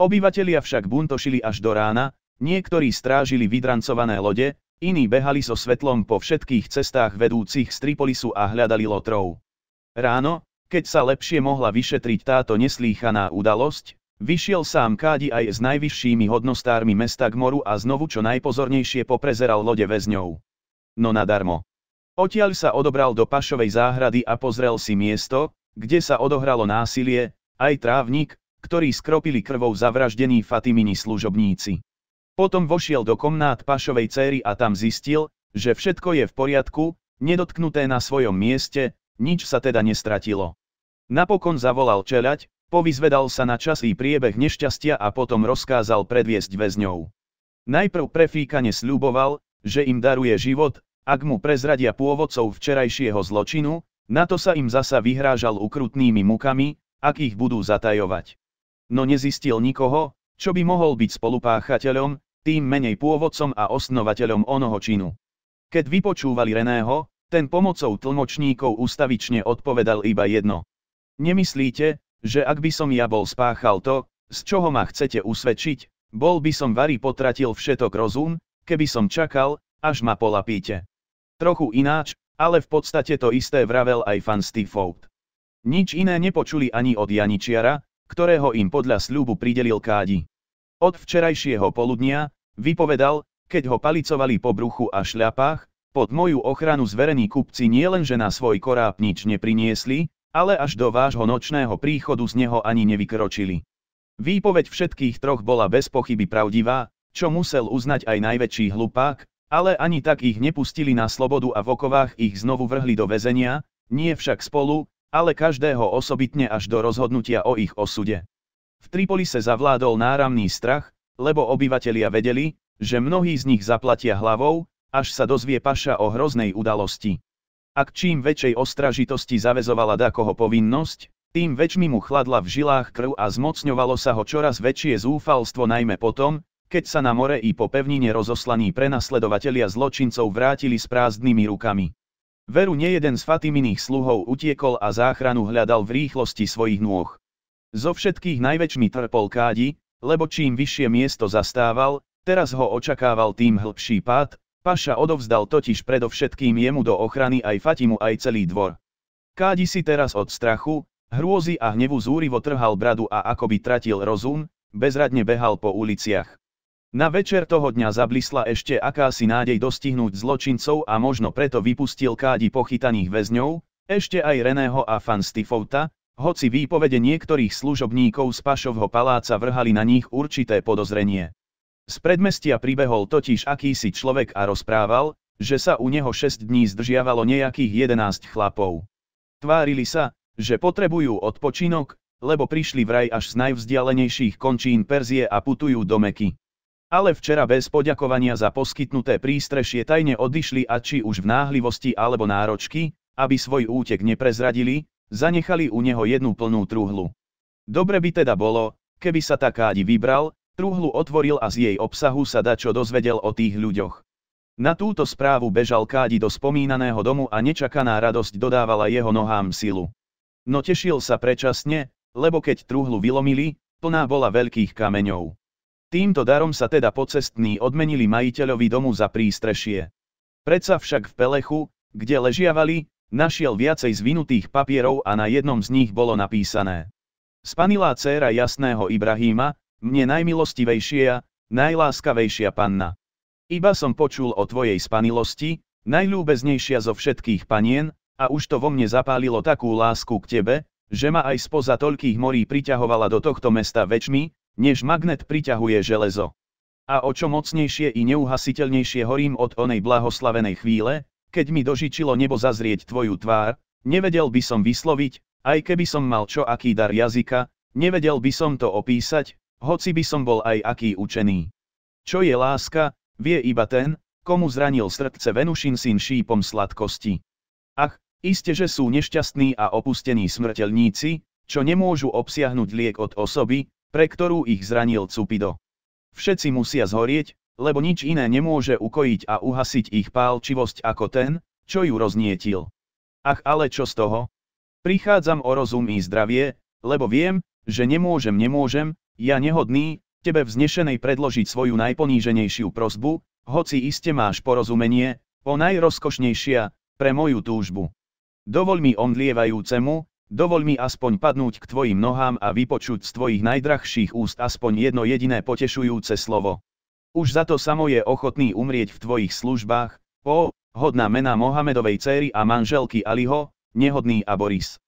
Obyvatelia však buntošili až do rána, niektorí strážili vydrancované lode, iní behali so svetlom po všetkých cestách vedúcich z Tripolisu a hľadali lotrov. Ráno, keď sa lepšie mohla vyšetriť táto neslýchaná udalosť, vyšiel sám Kádi aj s najvyššími hodnostármi mesta k moru a znovu čo najpozornejšie poprezeral lode väzňov. No nadarmo. Otiaľ sa odobral do Pašovej záhrady a pozrel si miesto, kde sa odohralo násilie, aj trávnik, ktorý skropili krvou zavraždení Fatimini služobníci. Potom vošiel do komnát Pašovej céry a tam zistil, že všetko je v poriadku, nedotknuté na svojom mieste, nič sa teda nestratilo. Napokon zavolal čelať, povyzvedal sa na časý priebeh nešťastia a potom rozkázal predviesť väzňov. Najprv prefíkane sľuboval, že im daruje život, ak mu prezradia pôvodcov včerajšieho zločinu, na to sa im zasa vyhrážal ukrutnými mukami, ak ich budú zatajovať. No nezistil nikoho, čo by mohol byť spolupáchateľom, tým menej pôvodcom a osnovateľom onoho činu. Keď vypočúvali Reného, ten pomocou tlmočníkov ustavične odpovedal iba jedno. Nemyslíte, že ak by som ja bol spáchal to, z čoho ma chcete usvedčiť, bol by som vary potratil všetok rozum, keby som čakal, až ma polapíte. Trochu ináč, ale v podstate to isté vravel aj fan Steve Fout. Nič iné nepočuli ani od Janičiara, ktorého im podľa sľubu pridelil kádi. Od včerajšieho poludnia, vypovedal, keď ho palicovali po bruchu a šľapách, pod moju ochranu zverení kupci nielenže na svoj koráb nič nepriniesli, ale až do vášho nočného príchodu z neho ani nevykročili. Výpoveď všetkých troch bola bez pochyby pravdivá, čo musel uznať aj najväčší hlupák, ale ani tak ich nepustili na slobodu a v okovách ich znovu vrhli do väzenia, nie však spolu, ale každého osobitne až do rozhodnutia o ich osude. V Tripolise zavládol náramný strach, lebo obyvatelia vedeli, že mnohí z nich zaplatia hlavou, až sa dozvie paša o hroznej udalosti. Ak čím väčšej ostražitosti zavezovala dakoho povinnosť, tým väčšmi mu chladla v žilách krv a zmocňovalo sa ho čoraz väčšie zúfalstvo najmä potom, keď sa na more i po pevnine rozoslaní prenasledovatelia zločincov vrátili s prázdnymi rukami. Veru nejeden z Fatiminých sluhov utiekol a záchranu hľadal v rýchlosti svojich nôh. Zo všetkých najväčšmi trpol kádi, lebo čím vyššie miesto zastával, teraz ho očakával tým hlbší pád, Paša odovzdal totiž predovšetkým jemu do ochrany aj Fatimu aj celý dvor. Kádi si teraz od strachu, hrôzy a hnevu zúrivo trhal bradu a akoby tratil rozum, bezradne behal po uliciach. Na večer toho dňa zablisla ešte akási nádej dostihnúť zločincov a možno preto vypustil kádi pochytaných väzňov, ešte aj Reného a Stifouta, hoci výpovede niektorých služobníkov z Pašovho paláca vrhali na nich určité podozrenie. Z predmestia pribehol totiž akýsi človek a rozprával, že sa u neho 6 dní zdržiavalo nejakých 11 chlapov. Tvárili sa, že potrebujú odpočinok, lebo prišli vraj až z najvzdialenejších končín Perzie a putujú do Meky ale včera bez poďakovania za poskytnuté prístrešie tajne odišli a či už v náhlivosti alebo náročky, aby svoj útek neprezradili, zanechali u neho jednu plnú truhlu. Dobre by teda bolo, keby sa takádi vybral, truhlu otvoril a z jej obsahu sa dačo dozvedel o tých ľuďoch. Na túto správu bežal Kádi do spomínaného domu a nečakaná radosť dodávala jeho nohám silu. No tešil sa prečasne, lebo keď truhlu vylomili, plná bola veľkých kameňov. Týmto darom sa teda pocestní odmenili majiteľovi domu za prístrešie. Predsa však v Pelechu, kde ležiavali, našiel viacej zvinutých papierov a na jednom z nich bolo napísané. Spanilá dcéra jasného Ibrahíma, mne najmilostivejšia, najláskavejšia panna. Iba som počul o tvojej spanilosti, najľúbeznejšia zo všetkých panien, a už to vo mne zapálilo takú lásku k tebe, že ma aj spoza toľkých morí priťahovala do tohto mesta väčšmi, než magnet priťahuje železo. A o čo mocnejšie i neuhasiteľnejšie horím od onej blahoslavenej chvíle, keď mi dožičilo nebo zazrieť tvoju tvár, nevedel by som vysloviť, aj keby som mal čo aký dar jazyka, nevedel by som to opísať, hoci by som bol aj aký učený. Čo je láska, vie iba ten, komu zranil srdce Venušin syn šípom sladkosti. Ach, iste že sú nešťastní a opustení smrteľníci, čo nemôžu obsiahnuť liek od osoby, pre ktorú ich zranil Cupido. Všetci musia zhorieť, lebo nič iné nemôže ukojiť a uhasiť ich pálčivosť ako ten, čo ju roznietil. Ach ale čo z toho? Prichádzam o rozum i zdravie, lebo viem, že nemôžem nemôžem, ja nehodný, tebe vznešenej predložiť svoju najponíženejšiu prozbu, hoci iste máš porozumenie, o najrozkošnejšia, pre moju túžbu. Dovoľ mi omdlievajúcemu, dovol mi aspoň padnúť k tvojim nohám a vypočuť z tvojich najdrahších úst aspoň jedno jediné potešujúce slovo. Už za to samo je ochotný umrieť v tvojich službách, po, hodná mena Mohamedovej céry a manželky Aliho, nehodný a Boris.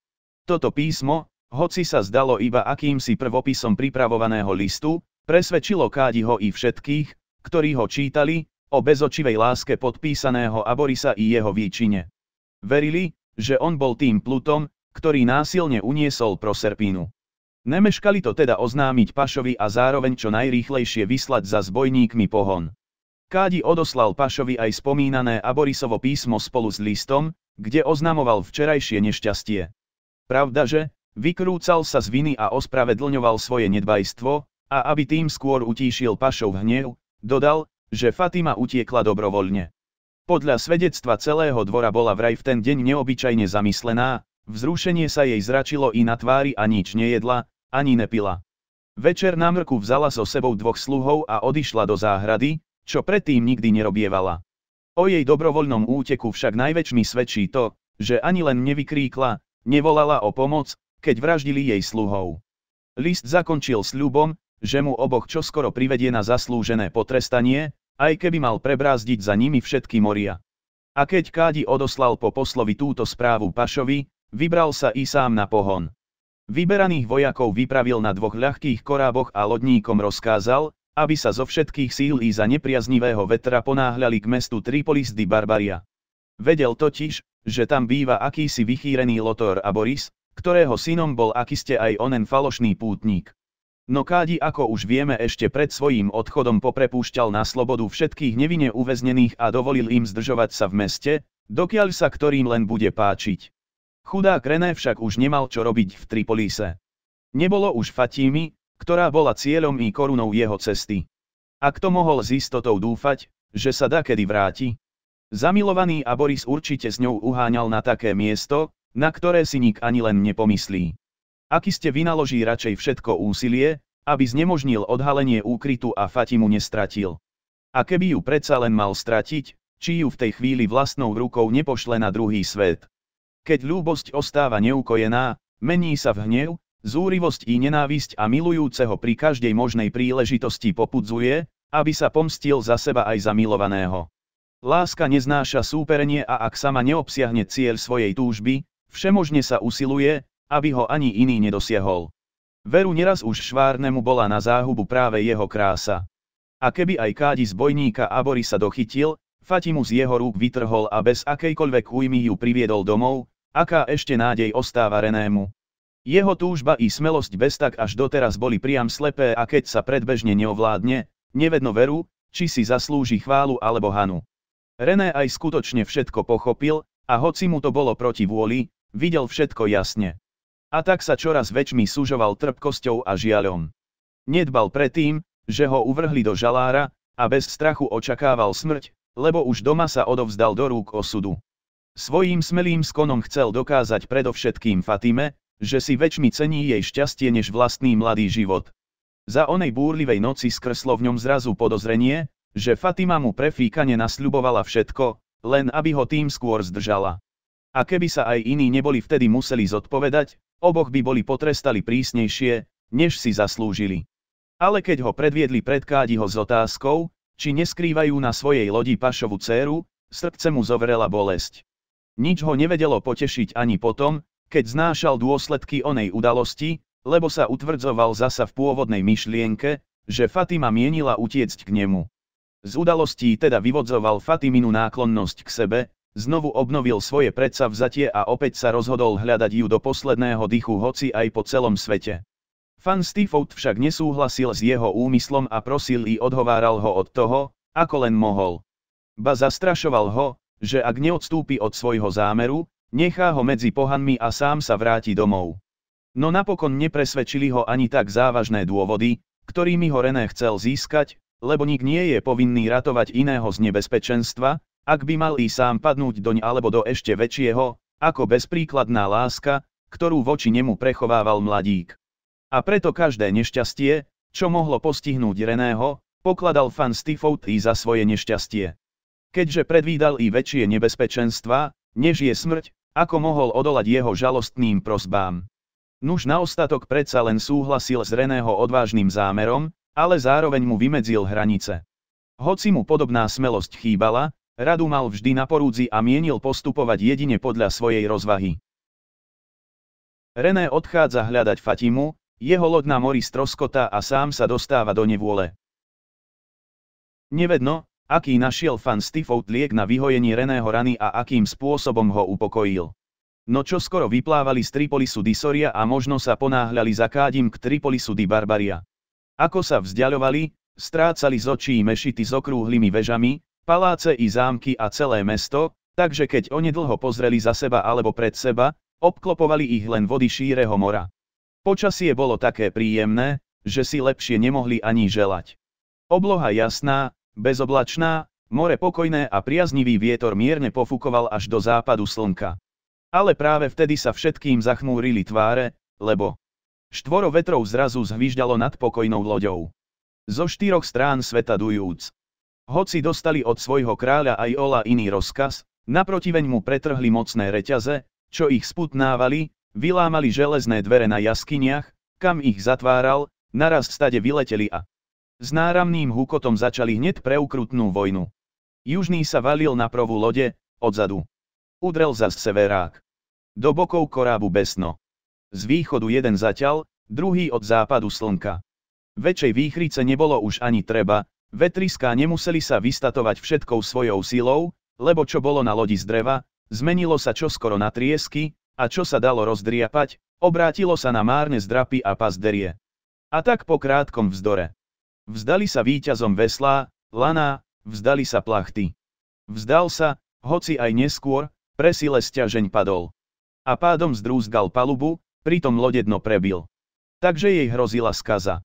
Toto písmo, hoci sa zdalo iba akýmsi prvopisom pripravovaného listu, presvedčilo Kádiho i všetkých, ktorí ho čítali, o bezočivej láske podpísaného Aborisa i jeho výčine. Verili, že on bol tým Plutom, ktorý násilne uniesol Proserpínu. Nemeškali to teda oznámiť Pašovi a zároveň čo najrýchlejšie vyslať za zbojníkmi pohon. Kádi odoslal Pašovi aj spomínané Aborisovo písmo spolu s listom, kde oznamoval včerajšie nešťastie. Pravda, že, vykrúcal sa z viny a ospravedlňoval svoje nedbajstvo, a aby tým skôr utíšil Pašov hnev, dodal, že Fatima utiekla dobrovoľne. Podľa svedectva celého dvora bola vraj v ten deň neobyčajne zamyslená, Vzrušenie sa jej zračilo i na tvári a nič nejedla, ani nepila. Večer na mrku vzala so sebou dvoch sluhov a odišla do záhrady, čo predtým nikdy nerobievala. O jej dobrovoľnom úteku však najväčšmi svedčí to, že ani len nevykríkla, nevolala o pomoc, keď vraždili jej sluhov. List zakončil sľubom, že mu oboch čoskoro privedie na zaslúžené potrestanie, aj keby mal prebrázdiť za nimi všetky moria. A keď Kádi odoslal po poslovi túto správu Pašovi, Vybral sa i sám na pohon. Vyberaných vojakov vypravil na dvoch ľahkých koráboch a lodníkom rozkázal, aby sa zo všetkých síl i za nepriaznivého vetra ponáhľali k mestu Tripolis di Barbaria. Vedel totiž, že tam býva akýsi vychýrený Lotor a Boris, ktorého synom bol akiste aj onen falošný pútnik. No Kádi ako už vieme ešte pred svojím odchodom poprepúšťal na slobodu všetkých nevine uväznených a dovolil im zdržovať sa v meste, dokiaľ sa ktorým len bude páčiť. Chudák René však už nemal čo robiť v Tripolise. Nebolo už Fatími, ktorá bola cieľom i korunou jeho cesty. A kto mohol s istotou dúfať, že sa da kedy vráti? Zamilovaný a Boris určite s ňou uháňal na také miesto, na ktoré si nik ani len nepomyslí. Aký ste vynaloží radšej všetko úsilie, aby znemožnil odhalenie úkrytu a Fatimu nestratil. A keby ju predsa len mal stratiť, či ju v tej chvíli vlastnou rukou nepošle na druhý svet. Keď ľúbosť ostáva neukojená, mení sa v hnev, zúrivosť i nenávisť a milujúceho pri každej možnej príležitosti popudzuje, aby sa pomstil za seba aj za milovaného. Láska neznáša súperenie a ak sama neobsiahne cieľ svojej túžby, všemožne sa usiluje, aby ho ani iný nedosiahol. Veru neraz už Švárnemu bola na záhubu práve jeho krása. A keby aj kádi zbojníka bojníka Abory sa dochytil, Fatimu z jeho rúk vytrhol a bez akejkoľvek újmy ju priviedol domov, Aká ešte nádej ostáva Renému? Jeho túžba i smelosť bez tak až doteraz boli priam slepé a keď sa predbežne neovládne, nevedno veru, či si zaslúži chválu alebo hanu. René aj skutočne všetko pochopil, a hoci mu to bolo proti vôli, videl všetko jasne. A tak sa čoraz väčšmi súžoval trpkosťou a žiaľom. Nedbal predtým, že ho uvrhli do žalára, a bez strachu očakával smrť, lebo už doma sa odovzdal do rúk osudu. Svojím smelým skonom chcel dokázať predovšetkým Fatime, že si väčšmi cení jej šťastie než vlastný mladý život. Za onej búrlivej noci skrslo v ňom zrazu podozrenie, že Fatima mu prefíkane nasľubovala všetko, len aby ho tým skôr zdržala. A keby sa aj iní neboli vtedy museli zodpovedať, oboch by boli potrestali prísnejšie, než si zaslúžili. Ale keď ho predviedli predkádi ho s otázkou, či neskrývajú na svojej lodi pašovú céru, srdce mu zovrela bolesť. Nič ho nevedelo potešiť ani potom, keď znášal dôsledky onej udalosti, lebo sa utvrdzoval zasa v pôvodnej myšlienke, že Fatima mienila utiecť k nemu. Z udalostí teda vyvodzoval Fatiminu náklonnosť k sebe, znovu obnovil svoje predsavzatie a opäť sa rozhodol hľadať ju do posledného dychu hoci aj po celom svete. Fan Stifout však nesúhlasil s jeho úmyslom a prosil i odhováral ho od toho, ako len mohol. Ba zastrašoval ho, že ak neodstúpi od svojho zámeru, nechá ho medzi pohanmi a sám sa vráti domov. No napokon nepresvedčili ho ani tak závažné dôvody, ktorými ho René chcel získať, lebo nik nie je povinný ratovať iného z nebezpečenstva, ak by mal i sám padnúť doň alebo do ešte väčšieho, ako bezpríkladná láska, ktorú voči nemu prechovával mladík. A preto každé nešťastie, čo mohlo postihnúť Reného, pokladal fan Stifout i za svoje nešťastie. Keďže predvídal i väčšie nebezpečenstva, než je smrť, ako mohol odolať jeho žalostným prosbám. Nuž na ostatok predsa len súhlasil s Reného odvážnym zámerom, ale zároveň mu vymedzil hranice. Hoci mu podobná smelosť chýbala, radu mal vždy na porúdzi a mienil postupovať jedine podľa svojej rozvahy. René odchádza hľadať Fatimu, jeho loď na mori stroskota a sám sa dostáva do nevôle. Nevedno, Aký našiel fan Stifout liek na vyhojenie Reného rany a akým spôsobom ho upokojil. No čo skoro vyplávali z Tripolisu Disoria a možno sa ponáhľali za kádim k Tripolisu Di Barbaria. Ako sa vzdialovali, strácali z očí mešity s okrúhlymi vežami, paláce i zámky a celé mesto, takže keď onedlho pozreli za seba alebo pred seba, obklopovali ich len vody šíreho mora. Počasie bolo také príjemné, že si lepšie nemohli ani želať. Obloha jasná, Bezoblačná, more pokojné a priaznivý vietor mierne pofukoval až do západu slnka. Ale práve vtedy sa všetkým zachmúrili tváre, lebo štvoro vetrov zrazu zhvíždalo nad pokojnou loďou. Zo štyroch strán sveta dujúc. Hoci dostali od svojho kráľa aj Ola iný rozkaz, naprotiveň mu pretrhli mocné reťaze, čo ich sputnávali, vylámali železné dvere na jaskyniach, kam ich zatváral, naraz stade vyleteli a s náramným hukotom začali hneď preukrutnú vojnu. Južný sa valil na prvú lode, odzadu. Udrel zas severák. Do bokov korábu besno. Z východu jeden zaťal, druhý od západu slnka. Väčšej výchrice nebolo už ani treba, vetriská nemuseli sa vystatovať všetkou svojou silou, lebo čo bolo na lodi z dreva, zmenilo sa čo skoro na triesky, a čo sa dalo rozdriapať, obrátilo sa na márne zdrapy a pazderie. A tak po krátkom vzdore. Vzdali sa výťazom veslá, laná, vzdali sa plachty. Vzdal sa, hoci aj neskôr, presile sťažeň padol. A pádom zdrúzgal palubu, pritom lodedno prebil. Takže jej hrozila skaza.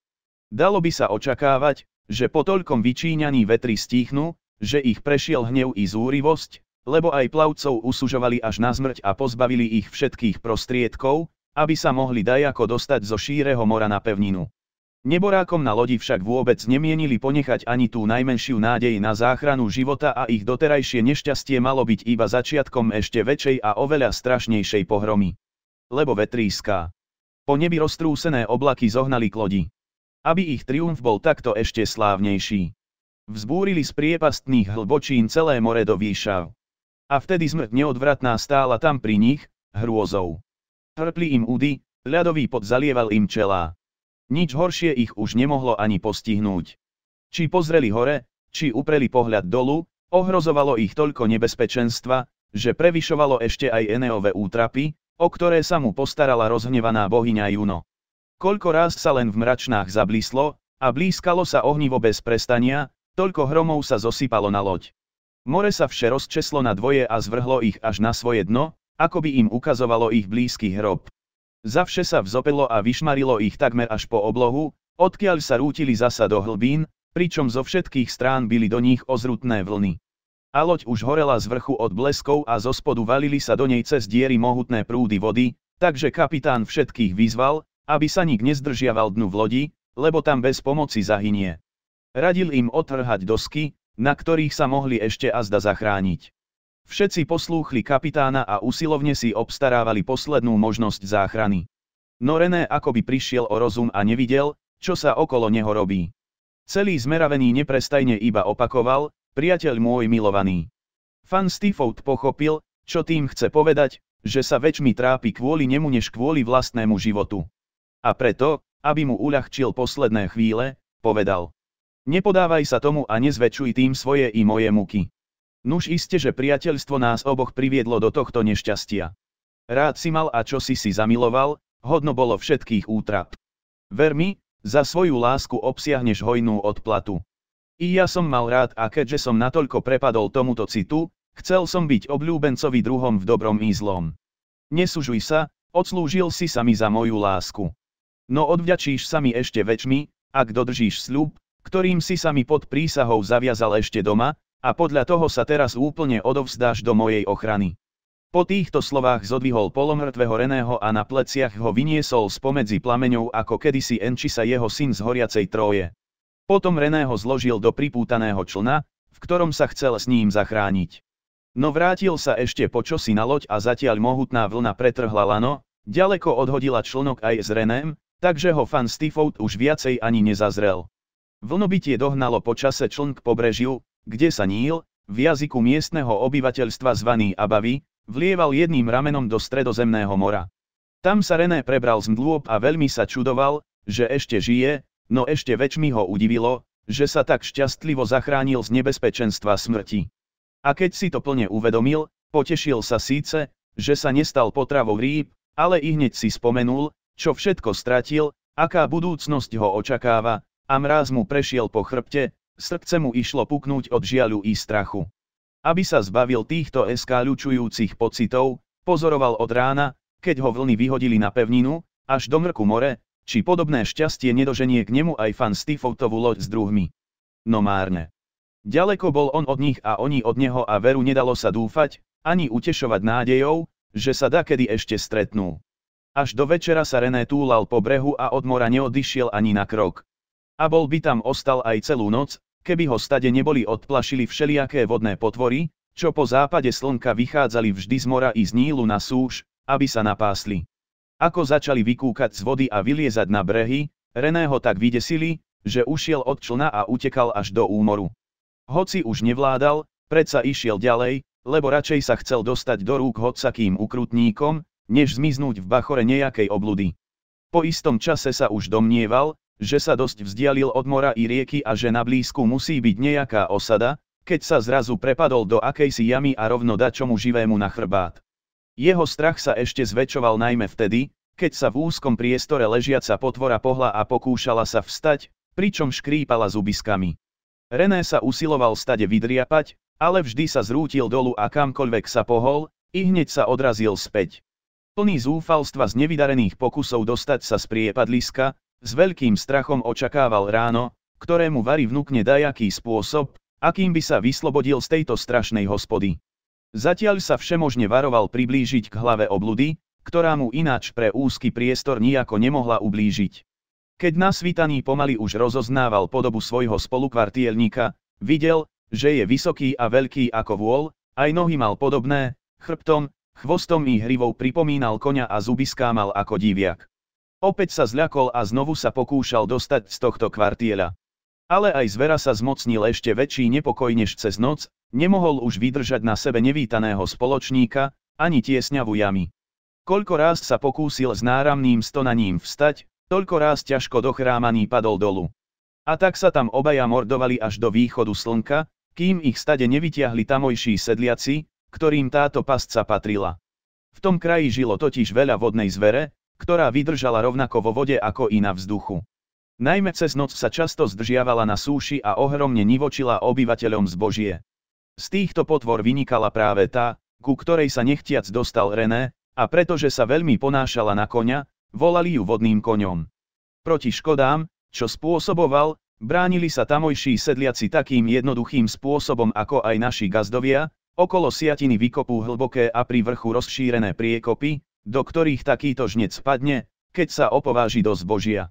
Dalo by sa očakávať, že po toľkom vyčíňaní vetri stíchnu, že ich prešiel hnev i zúrivosť, lebo aj plavcov usužovali až na zmrť a pozbavili ich všetkých prostriedkov, aby sa mohli dajako dostať zo šíreho mora na pevninu. Neborákom na lodi však vôbec nemienili ponechať ani tú najmenšiu nádej na záchranu života a ich doterajšie nešťastie malo byť iba začiatkom ešte väčšej a oveľa strašnejšej pohromy. Lebo vetríská. Po nebi roztrúsené oblaky zohnali k lodi. Aby ich triumf bol takto ešte slávnejší. Vzbúrili z priepastných hlbočín celé more do výšav. A vtedy smrť neodvratná stála tam pri nich, hrôzou. Trpli im údy, ľadový pod zalieval im čelá. Nič horšie ich už nemohlo ani postihnúť. Či pozreli hore, či upreli pohľad dolu, ohrozovalo ich toľko nebezpečenstva, že prevyšovalo ešte aj Eneove útrapy, o ktoré sa mu postarala rozhnevaná bohyňa Juno. Koľko ráz sa len v mračnách zablíslo, a blízkalo sa ohnivo bez prestania, toľko hromov sa zosypalo na loď. More sa vše rozčeslo na dvoje a zvrhlo ich až na svoje dno, ako by im ukazovalo ich blízky hrob. Zavše sa vzopelo a vyšmarilo ich takmer až po oblohu, odkiaľ sa rútili zasa do hlbín, pričom zo všetkých strán byli do nich ozrutné vlny. A loď už horela z vrchu od bleskov a zo spodu valili sa do nej cez diery mohutné prúdy vody, takže kapitán všetkých vyzval, aby sa nik nezdržiaval dnu v lodi, lebo tam bez pomoci zahynie. Radil im otrhať dosky, na ktorých sa mohli ešte azda zachrániť. Všetci poslúchli kapitána a usilovne si obstarávali poslednú možnosť záchrany. No René akoby prišiel o rozum a nevidel, čo sa okolo neho robí. Celý zmeravený neprestajne iba opakoval, priateľ môj milovaný. Fan Stifout pochopil, čo tým chce povedať, že sa väčšmi trápi kvôli nemu než kvôli vlastnému životu. A preto, aby mu uľahčil posledné chvíle, povedal. Nepodávaj sa tomu a nezväčšuj tým svoje i moje muky. Nuž iste, že priateľstvo nás oboch priviedlo do tohto nešťastia. Rád si mal a čo si si zamiloval, hodno bolo všetkých útrap. Ver mi, za svoju lásku obsiahneš hojnú odplatu. I ja som mal rád a keďže som natoľko prepadol tomuto citu, chcel som byť obľúbencovi druhom v dobrom i zlom. Nesúžuj sa, odslúžil si sa mi za moju lásku. No odvďačíš sa mi ešte väčšmi, ak dodržíš sľub, ktorým si sa mi pod prísahou zaviazal ešte doma, a podľa toho sa teraz úplne odovzdáš do mojej ochrany. Po týchto slovách zodvihol polomrtvého Reného a na pleciach ho vyniesol spomedzi plameňov ako kedysi Enčisa jeho syn z horiacej troje. Potom Reného zložil do pripútaného člna, v ktorom sa chcel s ním zachrániť. No vrátil sa ešte počosi na loď a zatiaľ mohutná vlna pretrhla lano, ďaleko odhodila člnok aj s Reném, takže ho fan Stifout už viacej ani nezazrel. Vlnobytie dohnalo počase čln k pobrežiu, kde sa Níl, v jazyku miestneho obyvateľstva zvaný Abavy, vlieval jedným ramenom do stredozemného mora. Tam sa René prebral z mdlôb a veľmi sa čudoval, že ešte žije, no ešte väčšmi ho udivilo, že sa tak šťastlivo zachránil z nebezpečenstva smrti. A keď si to plne uvedomil, potešil sa síce, že sa nestal potravou rýb, ale i hneď si spomenul, čo všetko stratil, aká budúcnosť ho očakáva, a mráz mu prešiel po chrbte, Srdce mu išlo puknúť od žiaľu i strachu. Aby sa zbavil týchto eskáľučujúcich pocitov, pozoroval od rána, keď ho vlny vyhodili na pevninu, až do mrku more, či podobné šťastie nedoženie k nemu aj fan Stifoutovú loď s druhmi. No márne. Ďaleko bol on od nich a oni od neho a veru nedalo sa dúfať, ani utešovať nádejou, že sa da kedy ešte stretnú. Až do večera sa René túlal po brehu a od mora neodišiel ani na krok. A bol by tam ostal aj celú noc, Keby ho stade neboli odplašili všelijaké vodné potvory, čo po západe slnka vychádzali vždy z mora i z Nílu na súž, aby sa napásli. Ako začali vykúkať z vody a vyliezať na brehy, René ho tak vydesili, že ušiel od člna a utekal až do úmoru. Hoci už nevládal, predsa išiel ďalej, lebo radšej sa chcel dostať do rúk hocakým ukrutníkom, než zmiznúť v bachore nejakej obludy. Po istom čase sa už domnieval, že sa dosť vzdialil od mora i rieky a že na blízku musí byť nejaká osada, keď sa zrazu prepadol do akejsi jamy a rovno dačomu živému na chrbát. Jeho strach sa ešte zväčšoval najmä vtedy, keď sa v úzkom priestore ležiaca potvora pohla a pokúšala sa vstať, pričom škrípala zubiskami. René sa usiloval stade vydriapať, ale vždy sa zrútil dolu a kamkoľvek sa pohol, i hneď sa odrazil späť. Plný zúfalstva z nevydarených pokusov dostať sa z priepadliska, s veľkým strachom očakával ráno, ktorému Vary vnúkne dajaký spôsob, akým by sa vyslobodil z tejto strašnej hospody. Zatiaľ sa všemožne varoval priblížiť k hlave obludy, ktorá mu ináč pre úzky priestor nijako nemohla ublížiť. Keď nasvítaný pomaly už rozoznával podobu svojho spolukvartielníka, videl, že je vysoký a veľký ako vôľ, aj nohy mal podobné, chrbtom, chvostom i hrivou pripomínal konia a zuby skámal ako diviak. Opäť sa zľakol a znovu sa pokúšal dostať z tohto kvartiela. Ale aj zvera sa zmocnil ešte väčší nepokoj než cez noc, nemohol už vydržať na sebe nevítaného spoločníka, ani tiesňavu jamy. Koľko ráz sa pokúsil s náramným stonaním vstať, toľko ráz ťažko dochrámaný padol dolu. A tak sa tam obaja mordovali až do východu slnka, kým ich stade nevytiahli tamojší sedliaci, ktorým táto pasca patrila. V tom kraji žilo totiž veľa vodnej zvere, ktorá vydržala rovnako vo vode ako i na vzduchu. Najmä cez noc sa často zdržiavala na súši a ohromne nivočila obyvateľom zbožie. Z týchto potvor vynikala práve tá, ku ktorej sa nechtiac dostal René, a pretože sa veľmi ponášala na koňa, volali ju vodným koňom. Proti škodám, čo spôsoboval, bránili sa tamojší sedliaci takým jednoduchým spôsobom ako aj naši gazdovia, okolo siatiny vykopú hlboké a pri vrchu rozšírené priekopy, do ktorých takýto žnec spadne, keď sa opováži do zbožia.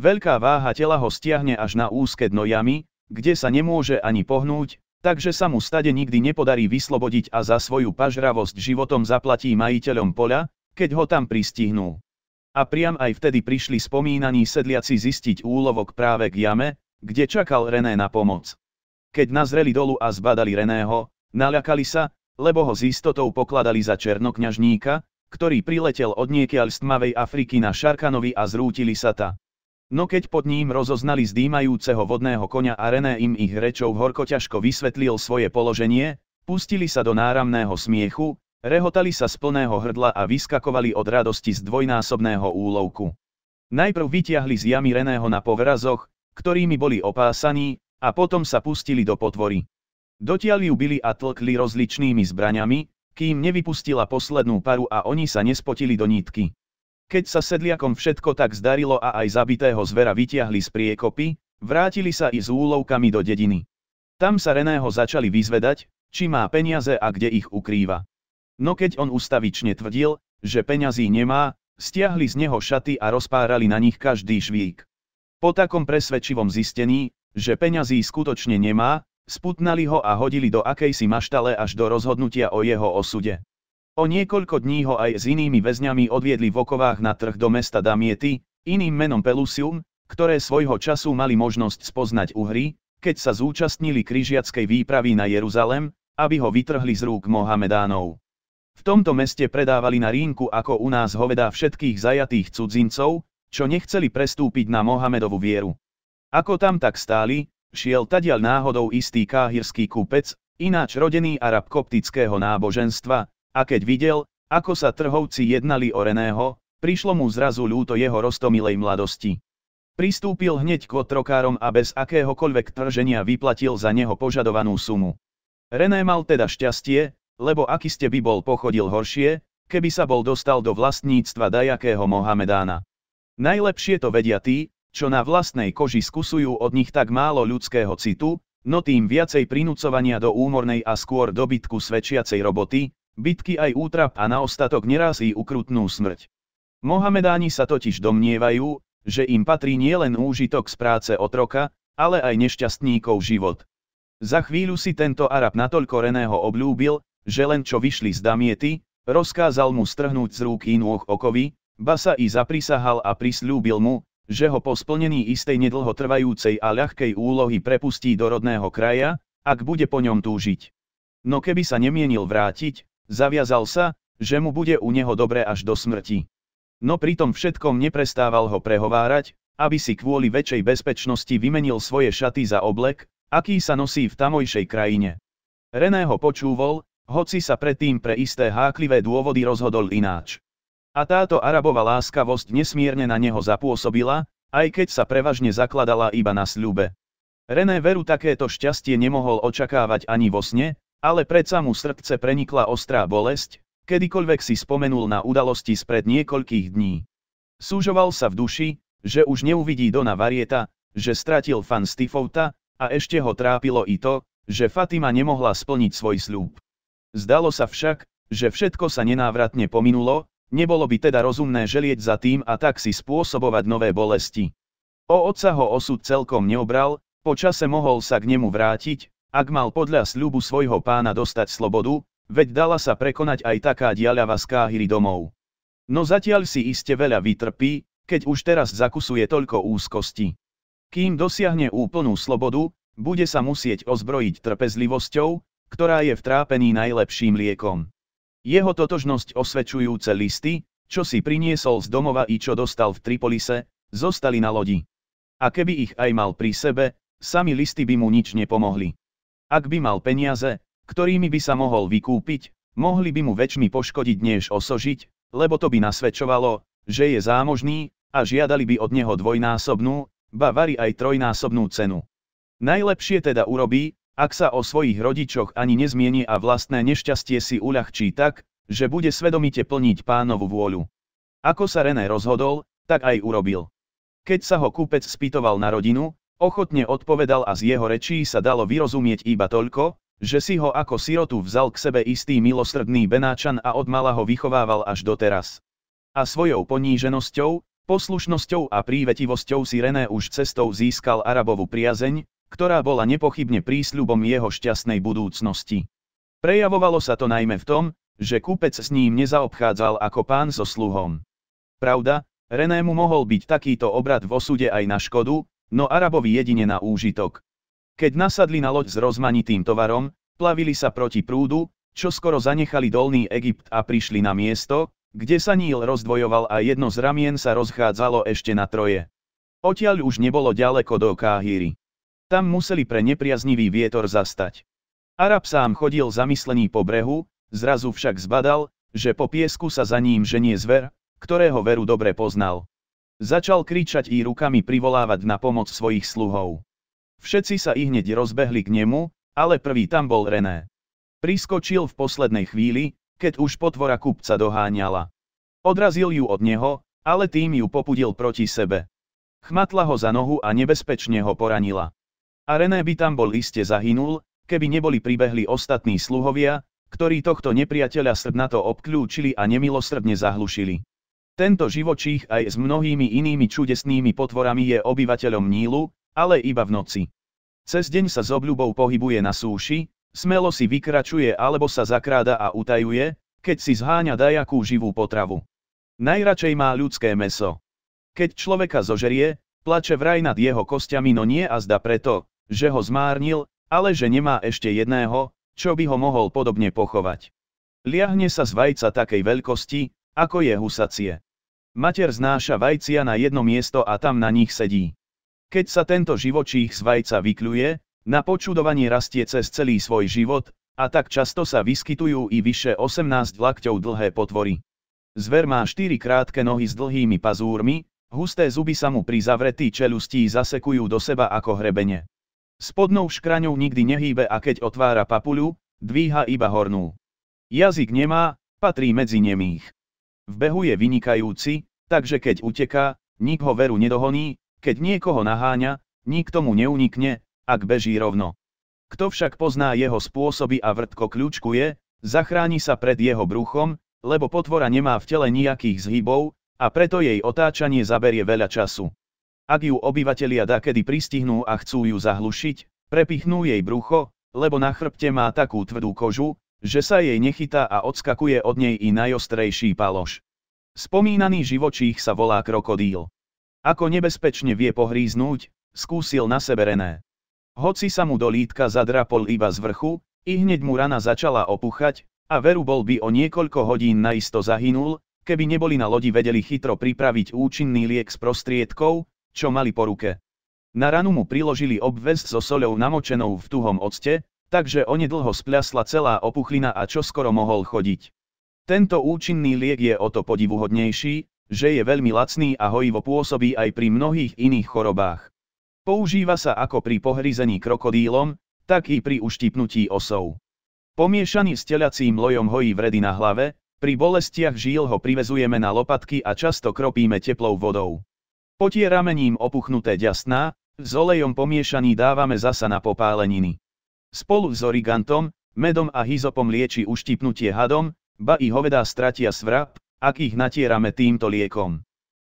Veľká váha tela ho stiahne až na úzke dno jamy, kde sa nemôže ani pohnúť, takže sa mu stade nikdy nepodarí vyslobodiť a za svoju pažravosť životom zaplatí majiteľom poľa, keď ho tam pristihnú. A priam aj vtedy prišli spomínaní sedliaci zistiť úlovok práve k jame, kde čakal René na pomoc. Keď nazreli dolu a zbadali Reného, naľakali sa, lebo ho s istotou pokladali za černokňažníka, ktorý priletel od niekiaľ z tmavej Afriky na Šarkanovi a zrútili sa ta. No keď pod ním rozoznali zdýmajúceho vodného konia a René im ich rečou ťažko vysvetlil svoje položenie, pustili sa do náramného smiechu, rehotali sa z plného hrdla a vyskakovali od radosti z dvojnásobného úlovku. Najprv vytiahli z jamy Reného na povrazoch, ktorými boli opásaní, a potom sa pustili do potvory. Dotiaľ ju bili a tlkli rozličnými zbraňami, kým nevypustila poslednú paru a oni sa nespotili do nítky. Keď sa sedliakom všetko tak zdarilo a aj zabitého zvera vytiahli z priekopy, vrátili sa i s úlovkami do dediny. Tam sa Reného začali vyzvedať, či má peniaze a kde ich ukrýva. No keď on ustavične tvrdil, že peňazí nemá, stiahli z neho šaty a rozpárali na nich každý švík. Po takom presvedčivom zistení, že peňazí skutočne nemá, Sputnali ho a hodili do akejsi maštale až do rozhodnutia o jeho osude. O niekoľko dní ho aj s inými väzňami odviedli v okovách na trh do mesta Damiety, iným menom Pelusium, ktoré svojho času mali možnosť spoznať Uhry, keď sa zúčastnili križiackej výpravy na Jeruzalem, aby ho vytrhli z rúk Mohamedánov. V tomto meste predávali na rínku ako u nás hovedá všetkých zajatých cudzincov, čo nechceli prestúpiť na Mohamedovu vieru. Ako tam tak stáli, Šiel tadiaľ náhodou istý káhirský kúpec, ináč rodený arab koptického náboženstva, a keď videl, ako sa trhovci jednali o Reného, prišlo mu zrazu ľúto jeho rostomilej mladosti. Pristúpil hneď k otrokárom a bez akéhokoľvek trženia vyplatil za neho požadovanú sumu. René mal teda šťastie, lebo aký ste by bol pochodil horšie, keby sa bol dostal do vlastníctva dajakého Mohamedána. Najlepšie to vedia tí, čo na vlastnej koži skúsujú od nich tak málo ľudského citu, no tým viacej prinúcovania do úmornej a skôr dobytku svedčiacej roboty, bitky aj útrap a naostatok i ukrutnú smrť. Mohamedáni sa totiž domnievajú, že im patrí nielen úžitok z práce otroka, ale aj nešťastníkov život. Za chvíľu si tento Arab natoľko Reného obľúbil, že len čo vyšli z damiety, rozkázal mu strhnúť z rúk inôch okovy, basa i zaprisahal a prislúbil mu, že ho po splnení istej nedlhotrvajúcej a ľahkej úlohy prepustí do rodného kraja, ak bude po ňom túžiť. No keby sa nemienil vrátiť, zaviazal sa, že mu bude u neho dobre až do smrti. No pritom všetkom neprestával ho prehovárať, aby si kvôli väčšej bezpečnosti vymenil svoje šaty za oblek, aký sa nosí v tamojšej krajine. René ho počúval, hoci sa predtým pre isté háklivé dôvody rozhodol ináč. A táto arabová láskavosť nesmierne na neho zapôsobila, aj keď sa prevažne zakladala iba na sľube. René veru takéto šťastie nemohol očakávať ani vo sne, ale predsa mu srdce prenikla ostrá bolesť, kedykoľvek si spomenul na udalosti spred niekoľkých dní. Súžoval sa v duši, že už neuvidí Dona Varieta, že stratil fan Stifouta, a ešte ho trápilo i to, že Fatima nemohla splniť svoj sľub. Zdalo sa však, že všetko sa nenávratne pominulo, Nebolo by teda rozumné želieť za tým a tak si spôsobovať nové bolesti. O otca ho osud celkom neobral, po čase mohol sa k nemu vrátiť, ak mal podľa sľubu svojho pána dostať slobodu, veď dala sa prekonať aj taká diaľava z Káhyry domov. No zatiaľ si iste veľa vytrpí, keď už teraz zakusuje toľko úzkosti. Kým dosiahne úplnú slobodu, bude sa musieť ozbrojiť trpezlivosťou, ktorá je v trápení najlepším liekom. Jeho totožnosť osvedčujúce listy, čo si priniesol z domova i čo dostal v Tripolise, zostali na lodi. A keby ich aj mal pri sebe, sami listy by mu nič nepomohli. Ak by mal peniaze, ktorými by sa mohol vykúpiť, mohli by mu väčšmi poškodiť než osožiť, lebo to by nasvedčovalo, že je zámožný, a žiadali by od neho dvojnásobnú, bavari aj trojnásobnú cenu. Najlepšie teda urobí, ak sa o svojich rodičoch ani nezmieni a vlastné nešťastie si uľahčí tak, že bude svedomite plniť pánovu vôľu. Ako sa René rozhodol, tak aj urobil. Keď sa ho kúpec spýtoval na rodinu, ochotne odpovedal a z jeho rečí sa dalo vyrozumieť iba toľko, že si ho ako sirotu vzal k sebe istý milosrdný Benáčan a odmala ho vychovával až doteraz. A svojou poníženosťou, poslušnosťou a prívetivosťou si René už cestou získal Arabovú priazeň, ktorá bola nepochybne prísľubom jeho šťastnej budúcnosti. Prejavovalo sa to najmä v tom, že kúpec s ním nezaobchádzal ako pán so sluhom. Pravda, renému mohol byť takýto obrad v osude aj na škodu, no Arabovi jedine na úžitok. Keď nasadli na loď s rozmanitým tovarom, plavili sa proti prúdu, čo skoro zanechali dolný Egypt a prišli na miesto, kde sa Níl rozdvojoval a jedno z ramien sa rozchádzalo ešte na troje. Oteľ už nebolo ďaleko do Káhyry. Tam museli pre nepriaznivý vietor zastať. Arab sám chodil zamyslený po brehu, zrazu však zbadal, že po piesku sa za ním ženie zver, ktorého veru dobre poznal. Začal kričať i rukami privolávať na pomoc svojich sluhov. Všetci sa i hneď rozbehli k nemu, ale prvý tam bol René. Priskočil v poslednej chvíli, keď už potvora kupca doháňala. Odrazil ju od neho, ale tým ju popudil proti sebe. Chmatla ho za nohu a nebezpečne ho poranila. A René by tam bol iste zahynul, keby neboli pribehli ostatní sluhovia, ktorí tohto nepriateľa srdnato obklúčili a nemilosrdne zahlušili. Tento živočích aj s mnohými inými čudesnými potvorami je obyvateľom Nílu, ale iba v noci. Cez deň sa s obľubou pohybuje na súši, smelo si vykračuje alebo sa zakráda a utajuje, keď si zháňa dajakú živú potravu. Najradšej má ľudské meso. Keď človeka zožerie, plače vraj nad jeho kostiami no nie a zda preto, že ho zmárnil, ale že nemá ešte jedného, čo by ho mohol podobne pochovať. Liahne sa z vajca takej veľkosti, ako je husacie. Mater znáša vajcia na jedno miesto a tam na nich sedí. Keď sa tento živočích z vajca vykľuje, na počudovanie rastie cez celý svoj život, a tak často sa vyskytujú i vyše 18 lakťov dlhé potvory. Zver má 4 krátke nohy s dlhými pazúrmi, husté zuby sa mu pri zavretí čelustí zasekujú do seba ako hrebene. Spodnou škraňou nikdy nehýbe a keď otvára papuľu, dvíha iba hornú. Jazyk nemá, patrí medzi nemých. V behu je vynikajúci, takže keď uteká, nik ho veru nedohoní, keď niekoho naháňa, nik tomu neunikne, ak beží rovno. Kto však pozná jeho spôsoby a vrtko kľúčkuje, zachráni sa pred jeho bruchom, lebo potvora nemá v tele nejakých zhybov, a preto jej otáčanie zaberie veľa času. Ak ju obyvatelia dakedy pristihnú a chcú ju zahlušiť, prepichnú jej brucho, lebo na chrbte má takú tvrdú kožu, že sa jej nechytá a odskakuje od nej i najostrejší palož. Spomínaný živočích sa volá krokodíl. Ako nebezpečne vie pohríznúť, skúsil na sebe René. Hoci sa mu do lítka zadrapol iba z vrchu, i hneď mu rana začala opuchať, a veru bol by o niekoľko hodín naisto zahynul, keby neboli na lodi vedeli chytro pripraviť účinný liek z prostriedkov, čo mali po ruke. Na ranu mu priložili obväz so soľou namočenou v tuhom octe, takže onedlho spľasla celá opuchlina a čo skoro mohol chodiť. Tento účinný liek je o to podivuhodnejší, že je veľmi lacný a hojivo pôsobí aj pri mnohých iných chorobách. Používa sa ako pri pohryzení krokodílom, tak i pri uštipnutí osov. Pomiešaný s telacím lojom hojí vredy na hlave, pri bolestiach žíl ho privezujeme na lopatky a často kropíme teplou vodou. Potierame ním opuchnuté ďasná, s olejom pomiešaný dávame zasa na popáleniny. Spolu s origantom, medom a hyzopom lieči uštipnutie hadom, ba i hovedá stratia svrap, ak ich natierame týmto liekom.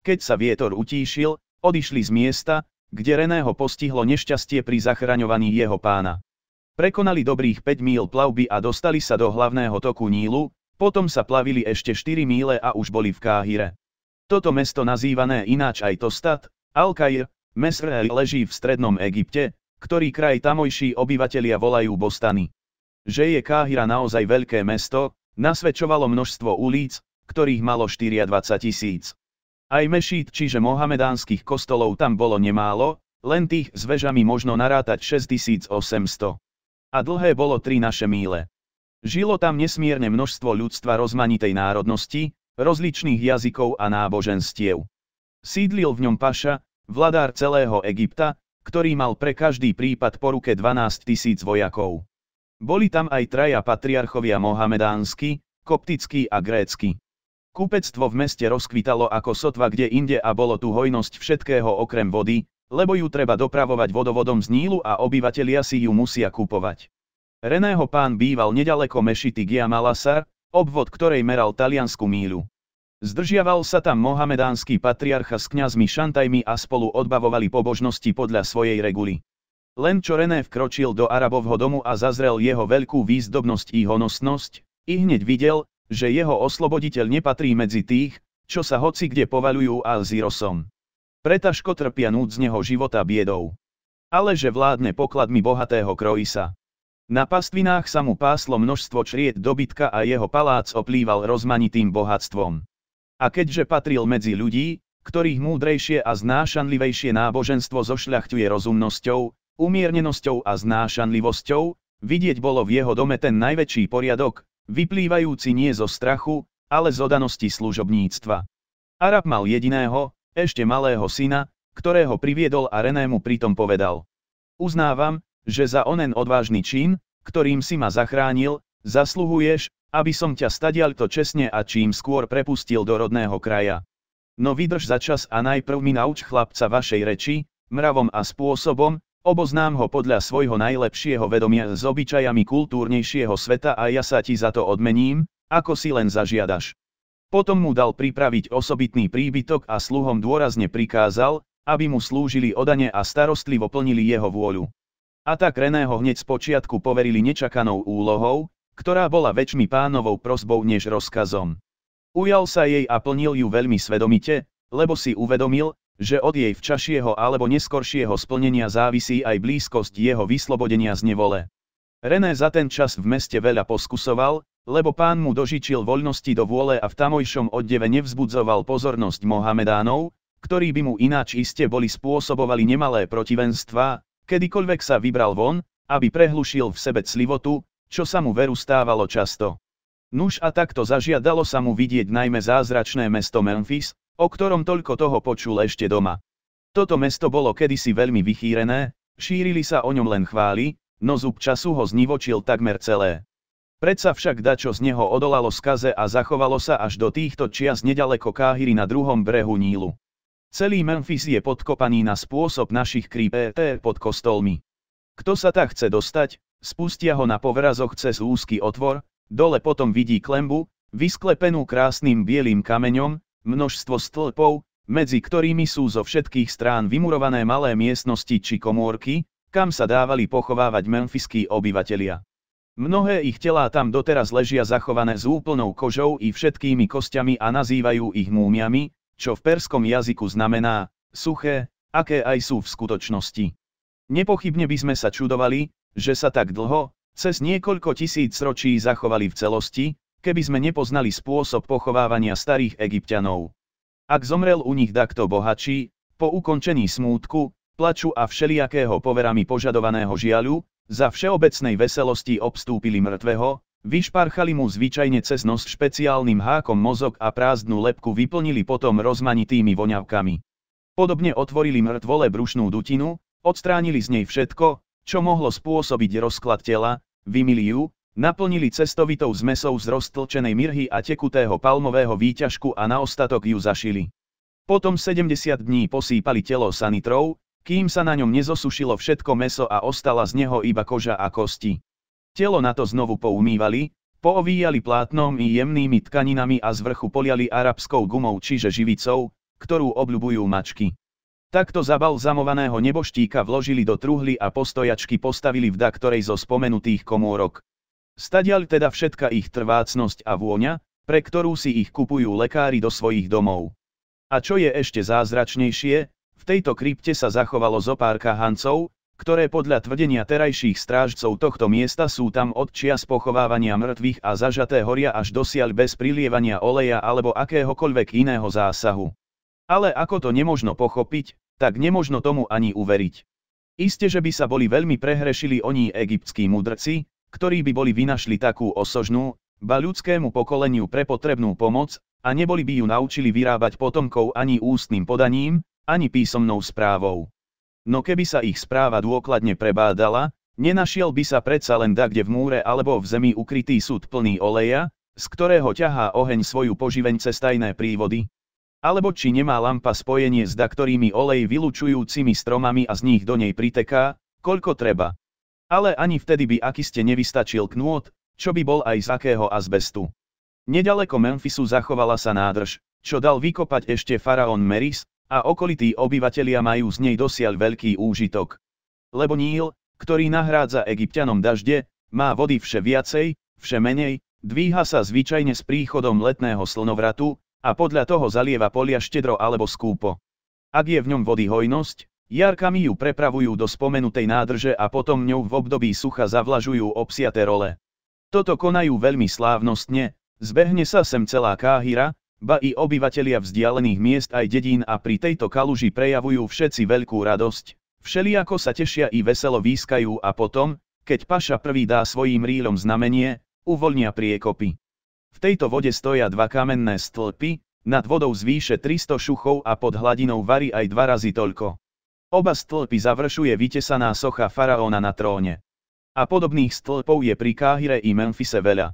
Keď sa vietor utíšil, odišli z miesta, kde Reného postihlo nešťastie pri zachraňovaní jeho pána. Prekonali dobrých 5 míl plavby a dostali sa do hlavného toku Nílu, potom sa plavili ešte 4 míle a už boli v Káhire. Toto mesto nazývané ináč aj Tostat, Al-Kair, Mesr leží v strednom Egypte, ktorý kraj tamojší obyvatelia volajú Bostany. Že je Káhira naozaj veľké mesto, nasvedčovalo množstvo ulíc, ktorých malo 24 tisíc. Aj mešít, čiže mohamedánskych kostolov tam bolo nemálo, len tých s vežami možno narátať 6800. A dlhé bolo tri naše míle. Žilo tam nesmierne množstvo ľudstva rozmanitej národnosti, rozličných jazykov a náboženstiev. Sídlil v ňom Paša, vladár celého Egypta, ktorý mal pre každý prípad po ruke 12 tisíc vojakov. Boli tam aj traja patriarchovia mohamedánsky, koptický a grécky. Kúpectvo v meste rozkvitalo ako sotva kde inde a bolo tu hojnosť všetkého okrem vody, lebo ju treba dopravovať vodovodom z Nílu a obyvatelia si ju musia kupovať. Reného pán býval nedaleko mešity Giamalasar, obvod ktorej meral taliansku míľu. Zdržiaval sa tam mohamedánsky patriarcha s kňazmi šantajmi a spolu odbavovali pobožnosti podľa svojej reguly. Len čo René vkročil do Arabovho domu a zazrel jeho veľkú výzdobnosť i honosnosť, i hneď videl, že jeho osloboditeľ nepatrí medzi tých, čo sa hoci kde povaľujú a zirosom. Pretažko trpia núd z neho života biedou. Ale že vládne pokladmi bohatého Kroisa. Na pastvinách sa mu páslo množstvo čried dobytka a jeho palác oplýval rozmanitým bohatstvom. A keďže patril medzi ľudí, ktorých múdrejšie a znášanlivejšie náboženstvo zošľachtuje rozumnosťou, umiernenosťou a znášanlivosťou, vidieť bolo v jeho dome ten najväčší poriadok, vyplývajúci nie zo strachu, ale z odanosti služobníctva. Arab mal jediného, ešte malého syna, ktorého priviedol a Renému pritom povedal. Uznávam, že za onen odvážny čin, ktorým si ma zachránil, zasluhuješ, aby som ťa stadial to čestne a čím skôr prepustil do rodného kraja. No vydrž za čas a najprv mi nauč chlapca vašej reči, mravom a spôsobom, oboznám ho podľa svojho najlepšieho vedomia s obyčajami kultúrnejšieho sveta a ja sa ti za to odmením, ako si len zažiadaš. Potom mu dal pripraviť osobitný príbytok a sluhom dôrazne prikázal, aby mu slúžili odane a starostlivo plnili jeho vôľu. A tak Reného hneď z počiatku poverili nečakanou úlohou, ktorá bola väčšmi pánovou prosbou než rozkazom. Ujal sa jej a plnil ju veľmi svedomite, lebo si uvedomil, že od jej včašieho alebo neskoršieho splnenia závisí aj blízkosť jeho vyslobodenia z nevole. René za ten čas v meste veľa poskusoval, lebo pán mu dožičil voľnosti do vôle a v tamojšom oddeve nevzbudzoval pozornosť Mohamedánov, ktorí by mu ináč iste boli spôsobovali nemalé protivenstvá, Kedykoľvek sa vybral von, aby prehlušil v sebe clivotu, čo sa mu veru stávalo často. Nuž a takto zažiadalo sa mu vidieť najmä zázračné mesto Memphis, o ktorom toľko toho počul ešte doma. Toto mesto bolo kedysi veľmi vychýrené, šírili sa o ňom len chvály, no zub času ho znivočil takmer celé. Predsa však dačo z neho odolalo skaze a zachovalo sa až do týchto čias nedaleko Káhyry na druhom brehu Nílu. Celý Memphis je podkopaný na spôsob našich kríp ET pod kostolmi. Kto sa tak chce dostať, spustia ho na povrazoch cez úzky otvor, dole potom vidí klembu, vysklepenú krásnym bielým kameňom, množstvo stĺpov, medzi ktorými sú zo všetkých strán vymurované malé miestnosti či komórky, kam sa dávali pochovávať memfiskí obyvatelia. Mnohé ich telá tam doteraz ležia zachované s úplnou kožou i všetkými kostiami a nazývajú ich múmiami, čo v perskom jazyku znamená, suché, aké aj sú v skutočnosti. Nepochybne by sme sa čudovali, že sa tak dlho, cez niekoľko tisíc ročí zachovali v celosti, keby sme nepoznali spôsob pochovávania starých egyptianov. Ak zomrel u nich takto bohačí, po ukončení smútku, plaču a všelijakého poverami požadovaného žiaľu, za všeobecnej veselosti obstúpili mŕtvého, Vyšparchali mu zvyčajne cez nos špeciálnym hákom mozog a prázdnu lepku vyplnili potom rozmanitými voňavkami. Podobne otvorili mŕtvole brušnú dutinu, odstránili z nej všetko, čo mohlo spôsobiť rozklad tela, vymili ju, naplnili cestovitou zmesou z roztlčenej mirhy a tekutého palmového výťažku a na ostatok ju zašili. Potom 70 dní posýpali telo sanitrou, kým sa na ňom nezosušilo všetko meso a ostala z neho iba koža a kosti. Telo na to znovu poumývali, poovíjali plátnom i jemnými tkaninami a zvrchu poliali arabskou gumou čiže živicou, ktorú obľubujú mačky. Takto zabal zamovaného neboštíka vložili do truhly a postojačky postavili v ktorej zo spomenutých komôrok. Stadial teda všetka ich trvácnosť a vôňa, pre ktorú si ich kupujú lekári do svojich domov. A čo je ešte zázračnejšie, v tejto krypte sa zachovalo zo pár ktoré podľa tvrdenia terajších strážcov tohto miesta sú tam od čias pochovávania mŕtvych a zažaté horia až dosiaľ bez prilievania oleja alebo akéhokoľvek iného zásahu. Ale ako to nemožno pochopiť, tak nemožno tomu ani uveriť. Isté, že by sa boli veľmi prehrešili oni egyptskí mudrci, ktorí by boli vynašli takú osožnú, ba ľudskému pokoleniu prepotrebnú pomoc, a neboli by ju naučili vyrábať potomkov ani ústnym podaním, ani písomnou správou. No keby sa ich správa dôkladne prebádala, nenašiel by sa predsa len kde v múre alebo v zemi ukrytý súd plný oleja, z ktorého ťahá oheň svoju poživeň cez tajné prívody? Alebo či nemá lampa spojenie s ktorými olej vylučujúcimi stromami a z nich do nej priteká, koľko treba? Ale ani vtedy by akiste nevystačil knôt, čo by bol aj z akého azbestu. Nedaleko Memphisu zachovala sa nádrž, čo dal vykopať ešte faraón Meris, a okolití obyvatelia majú z nej dosiaľ veľký úžitok. Lebo Níl, ktorý nahrádza egyptianom dažde, má vody vše viacej, vše menej, dvíha sa zvyčajne s príchodom letného slnovratu, a podľa toho zalieva polia štedro alebo skúpo. Ak je v ňom vody hojnosť, jarkami ju prepravujú do spomenutej nádrže a potom ňou v období sucha zavlažujú obsiate role. Toto konajú veľmi slávnostne, zbehne sa sem celá káhyra, ba i obyvatelia vzdialených miest aj dedín a pri tejto kaluži prejavujú všetci veľkú radosť, všeliako sa tešia i veselo výskajú a potom, keď paša prvý dá svojím rýlom znamenie, uvoľnia priekopy. V tejto vode stoja dva kamenné stĺpy, nad vodou zvýše 300 šuchov a pod hladinou varí aj dva razy toľko. Oba stĺpy završuje vytesaná socha faraóna na tróne. A podobných stĺpov je pri Káhire i Memphise veľa.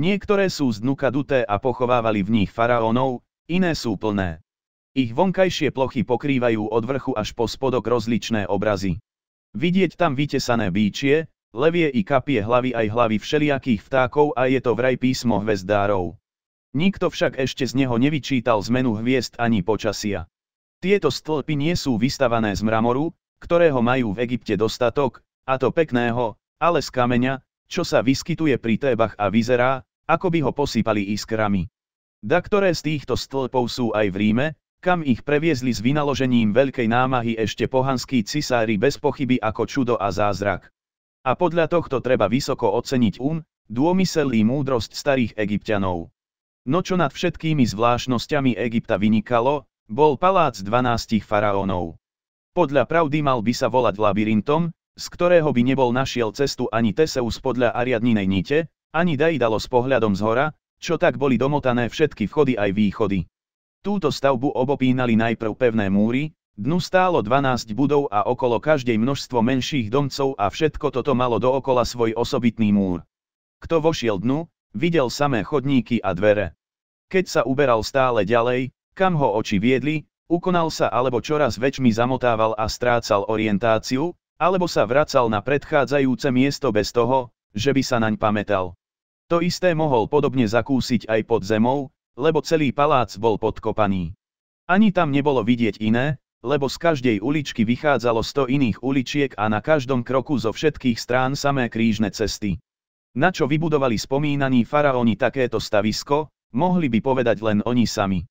Niektoré sú z dnuka duté a pochovávali v nich faraónov, iné sú plné. Ich vonkajšie plochy pokrývajú od vrchu až po spodok rozličné obrazy. Vidieť tam vytesané bíčie, levie i kapie hlavy aj hlavy všelijakých vtákov a je to vraj písmo hvezdárov. Nikto však ešte z neho nevyčítal zmenu hviezd ani počasia. Tieto stĺpy nie sú vystavané z mramoru, ktorého majú v Egypte dostatok, a to pekného, ale z kameňa, čo sa vyskytuje pri Tébach a vyzerá, ako by ho posypali iskrami. ktoré z týchto stĺpov sú aj v Ríme, kam ich previezli s vynaložením veľkej námahy ešte pohanskí cisári bez pochyby ako čudo a zázrak. A podľa tohto treba vysoko oceniť um, dômyselný múdrosť starých egyptianov. No čo nad všetkými zvláštnosťami Egypta vynikalo, bol palác 12 faraónov. Podľa pravdy mal by sa volať labyrintom, z ktorého by nebol našiel cestu ani Teseus podľa Ariadninej nite, ani Daidalo s pohľadom z hora, čo tak boli domotané všetky vchody aj východy. Túto stavbu obopínali najprv pevné múry, dnu stálo 12 budov a okolo každej množstvo menších domcov a všetko toto malo dookola svoj osobitný múr. Kto vošiel dnu, videl samé chodníky a dvere. Keď sa uberal stále ďalej, kam ho oči viedli, ukonal sa alebo čoraz väčšmi zamotával a strácal orientáciu, alebo sa vracal na predchádzajúce miesto bez toho, že by sa naň pamätal. To isté mohol podobne zakúsiť aj pod zemou, lebo celý palác bol podkopaný. Ani tam nebolo vidieť iné, lebo z každej uličky vychádzalo sto iných uličiek a na každom kroku zo všetkých strán samé krížne cesty. Na čo vybudovali spomínaní faraóni takéto stavisko, mohli by povedať len oni sami.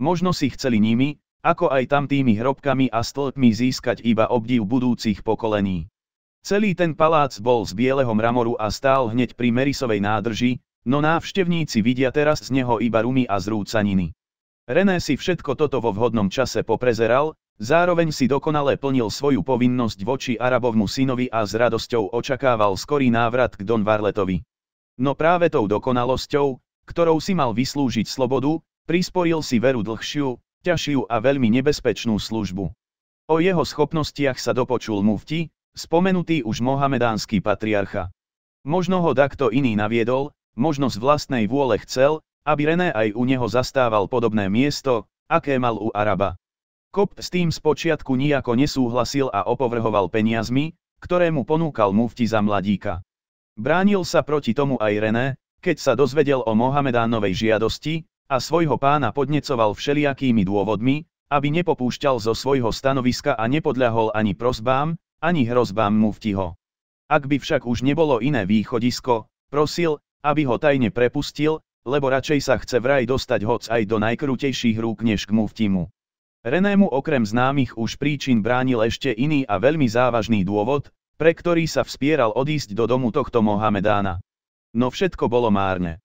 Možno si chceli nimi, ako aj tam tými hrobkami a stĺpmi získať iba obdiv budúcich pokolení. Celý ten palác bol z bieleho mramoru a stál hneď pri Merisovej nádrži, no návštevníci vidia teraz z neho iba rumy a zrúcaniny. René si všetko toto vo vhodnom čase poprezeral, zároveň si dokonale plnil svoju povinnosť voči Arabovmu synovi a s radosťou očakával skorý návrat k Don Varletovi. No práve tou dokonalosťou, ktorou si mal vyslúžiť slobodu, prisporil si veru dlhšiu, ťažšiu a veľmi nebezpečnú službu. O jeho schopnostiach sa dopočul mufti, spomenutý už mohamedánsky patriarcha. Možno ho takto iný naviedol, možno z vlastnej vôle chcel, aby René aj u neho zastával podobné miesto, aké mal u Araba. Kop s tým spočiatku nijako nesúhlasil a opovrhoval peniazmi, ktoré mu ponúkal mufti za mladíka. Bránil sa proti tomu aj René, keď sa dozvedel o Mohamedánovej žiadosti, a svojho pána podnecoval všelijakými dôvodmi, aby nepopúšťal zo svojho stanoviska a nepodľahol ani prosbám, ani hrozbám muftiho. Ak by však už nebolo iné východisko, prosil, aby ho tajne prepustil, lebo radšej sa chce vraj dostať hoc aj do najkrutejších rúk než k muftimu. Renému okrem známych už príčin bránil ešte iný a veľmi závažný dôvod, pre ktorý sa vspieral odísť do domu tohto Mohamedána. No všetko bolo márne.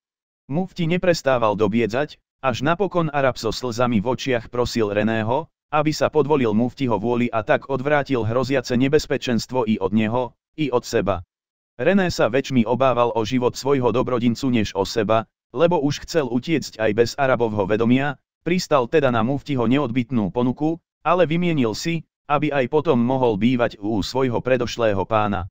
Mufti neprestával dobiedzať, až napokon Arab so slzami v očiach prosil Reného, aby sa podvolil muftiho vôli a tak odvrátil hroziace nebezpečenstvo i od neho, i od seba. René sa väčšmi obával o život svojho dobrodincu než o seba, lebo už chcel utiecť aj bez Arabovho vedomia, pristal teda na muftiho neodbitnú ponuku, ale vymienil si, aby aj potom mohol bývať u svojho predošlého pána.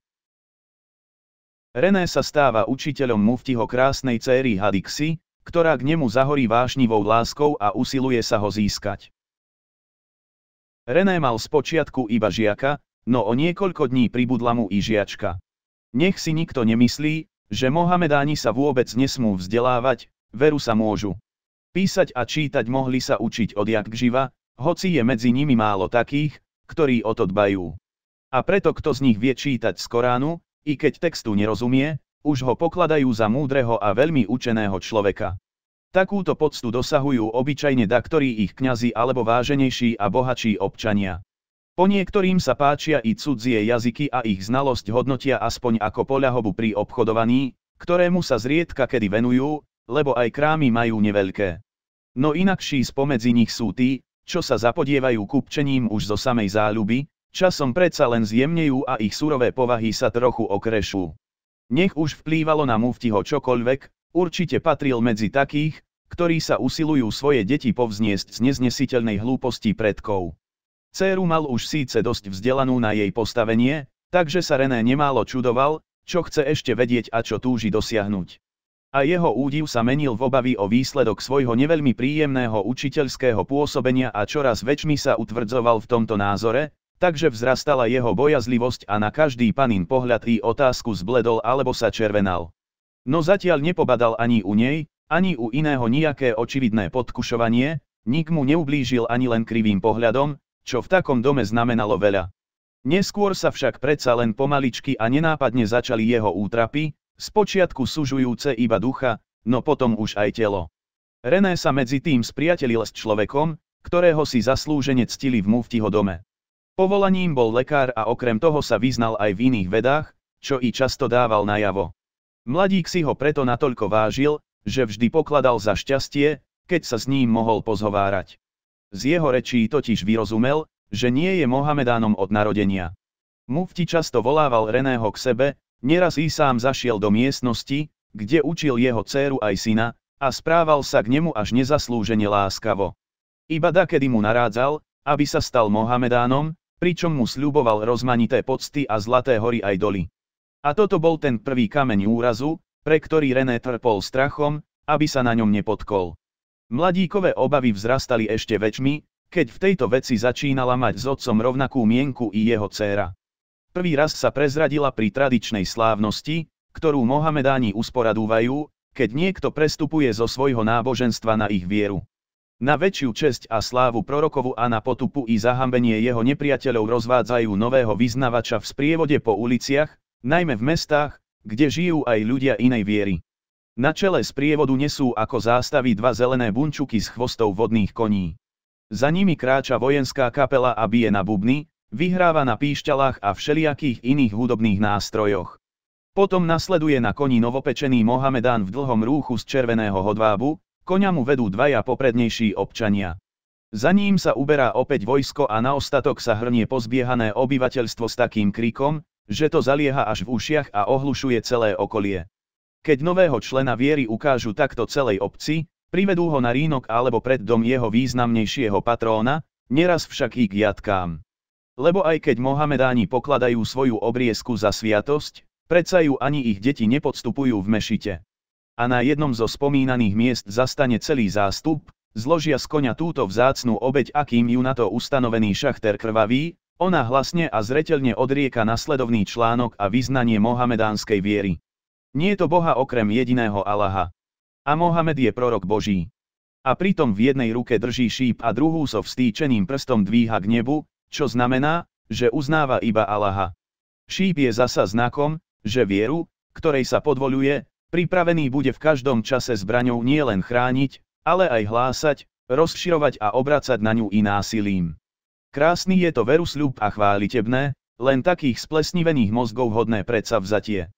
René sa stáva učiteľom muftiho krásnej céry Hadixi, ktorá k nemu zahorí vášnivou láskou a usiluje sa ho získať. René mal spočiatku iba žiaka, no o niekoľko dní pribudla mu i žiačka. Nech si nikto nemyslí, že Mohamedáni sa vôbec nesmú vzdelávať, veru sa môžu. Písať a čítať mohli sa učiť od jak živa, hoci je medzi nimi málo takých, ktorí o to dbajú. A preto kto z nich vie čítať z Koránu, i keď textu nerozumie, už ho pokladajú za múdreho a veľmi učeného človeka. Takúto poctu dosahujú obyčajne daktorí ich kňazi alebo váženejší a bohačí občania. Po niektorým sa páčia i cudzie jazyky a ich znalosť hodnotia aspoň ako poľahobu pri obchodovaní, ktorému sa zriedka kedy venujú, lebo aj krámy majú neveľké. No inakší spomedzi nich sú tí, čo sa zapodievajú kupčením už zo samej záľuby, Časom predsa len zjemnejú a ich surové povahy sa trochu okrešú. Nech už vplývalo na muftiho čokoľvek, určite patril medzi takých, ktorí sa usilujú svoje deti povzniesť z neznesiteľnej hlúposti predkov. Céru mal už síce dosť vzdelanú na jej postavenie, takže sa René nemálo čudoval, čo chce ešte vedieť a čo túži dosiahnuť. A jeho údiv sa menil v obavy o výsledok svojho neveľmi príjemného učiteľského pôsobenia a čoraz väčšmi sa utvrdzoval v tomto názore, Takže vzrastala jeho bojazlivosť a na každý panin pohľad i otázku zbledol alebo sa červenal. No zatiaľ nepobadal ani u nej, ani u iného nejaké očividné podkušovanie, nik mu neublížil ani len krivým pohľadom, čo v takom dome znamenalo veľa. Neskôr sa však predsa len pomaličky a nenápadne začali jeho útrapy, spočiatku sužujúce iba ducha, no potom už aj telo. René sa medzi tým spriatelil s človekom, ktorého si zaslúžene ctili v muftiho dome. Povolaním bol lekár a okrem toho sa vyznal aj v iných vedách, čo i často dával najavo. Mladík si ho preto natoľko vážil, že vždy pokladal za šťastie, keď sa s ním mohol pozhovárať. Z jeho rečí totiž vyrozumel, že nie je Mohamedánom od narodenia. Mufti často volával Reného k sebe, neraz i sám zašiel do miestnosti, kde učil jeho dcéru aj syna, a správal sa k nemu až nezaslúžene láskavo. Iba da kedy mu narádzal, aby sa stal Mohamedánom, pričom mu sľuboval rozmanité pocty a zlaté hory aj doly. A toto bol ten prvý kameň úrazu, pre ktorý René trpol strachom, aby sa na ňom nepotkol. Mladíkové obavy vzrastali ešte väčšmi, keď v tejto veci začínala mať s otcom rovnakú mienku i jeho dcéra. Prvý raz sa prezradila pri tradičnej slávnosti, ktorú Mohamedáni usporadúvajú, keď niekto prestupuje zo svojho náboženstva na ich vieru. Na väčšiu česť a slávu prorokovu a na potupu i zahambenie jeho nepriateľov rozvádzajú nového vyznavača v sprievode po uliciach, najmä v mestách, kde žijú aj ľudia inej viery. Na čele sprievodu nesú ako zástavy dva zelené bunčuky s chvostou vodných koní. Za nimi kráča vojenská kapela a bije na bubny, vyhráva na píšťalách a všelijakých iných hudobných nástrojoch. Potom nasleduje na koni novopečený Mohamedán v dlhom rúchu z červeného hodvábu, Koňa mu vedú dvaja poprednejší občania. Za ním sa uberá opäť vojsko a na ostatok sa hrnie pozbiehané obyvateľstvo s takým krikom, že to zalieha až v ušiach a ohlušuje celé okolie. Keď nového člena viery ukážu takto celej obci, privedú ho na rínok alebo pred dom jeho významnejšieho patróna, neraz však i k jatkám. Lebo aj keď Mohamedáni pokladajú svoju obriesku za sviatosť, predsa ju ani ich deti nepodstupujú v mešite a na jednom zo spomínaných miest zastane celý zástup, zložia z konia túto vzácnú obeď akým ju na to ustanovený šachter krvaví, ona hlasne a zretelne odrieka nasledovný článok a vyznanie mohamedánskej viery. Nie je to Boha okrem jediného Allaha. A Mohamed je prorok Boží. A pritom v jednej ruke drží šíp a druhú so vstýčeným prstom dvíha k nebu, čo znamená, že uznáva iba Allaha. Šíp je zasa znakom, že vieru, ktorej sa podvoluje, Pripravený bude v každom čase zbraňou nielen chrániť, ale aj hlásať, rozširovať a obracať na ňu i násilím. Krásny je to verusľub a chválitebné, len takých splesnivených mozgov hodné predsa vzatie.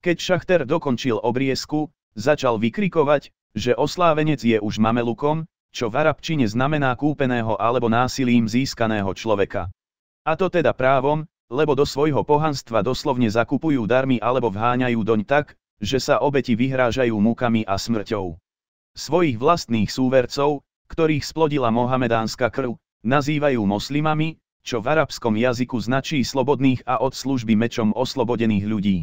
Keď Šachter dokončil obriesku, začal vykrikovať, že oslávenec je už mamelukom, čo v arabčine znamená kúpeného alebo násilím získaného človeka. A to teda právom, lebo do svojho pohanstva doslovne zakupujú darmi alebo vháňajú doň tak, že sa obeti vyhrážajú mukami a smrťou. Svojich vlastných súvercov, ktorých splodila mohamedánska krv, nazývajú moslimami, čo v arabskom jazyku značí slobodných a od služby mečom oslobodených ľudí.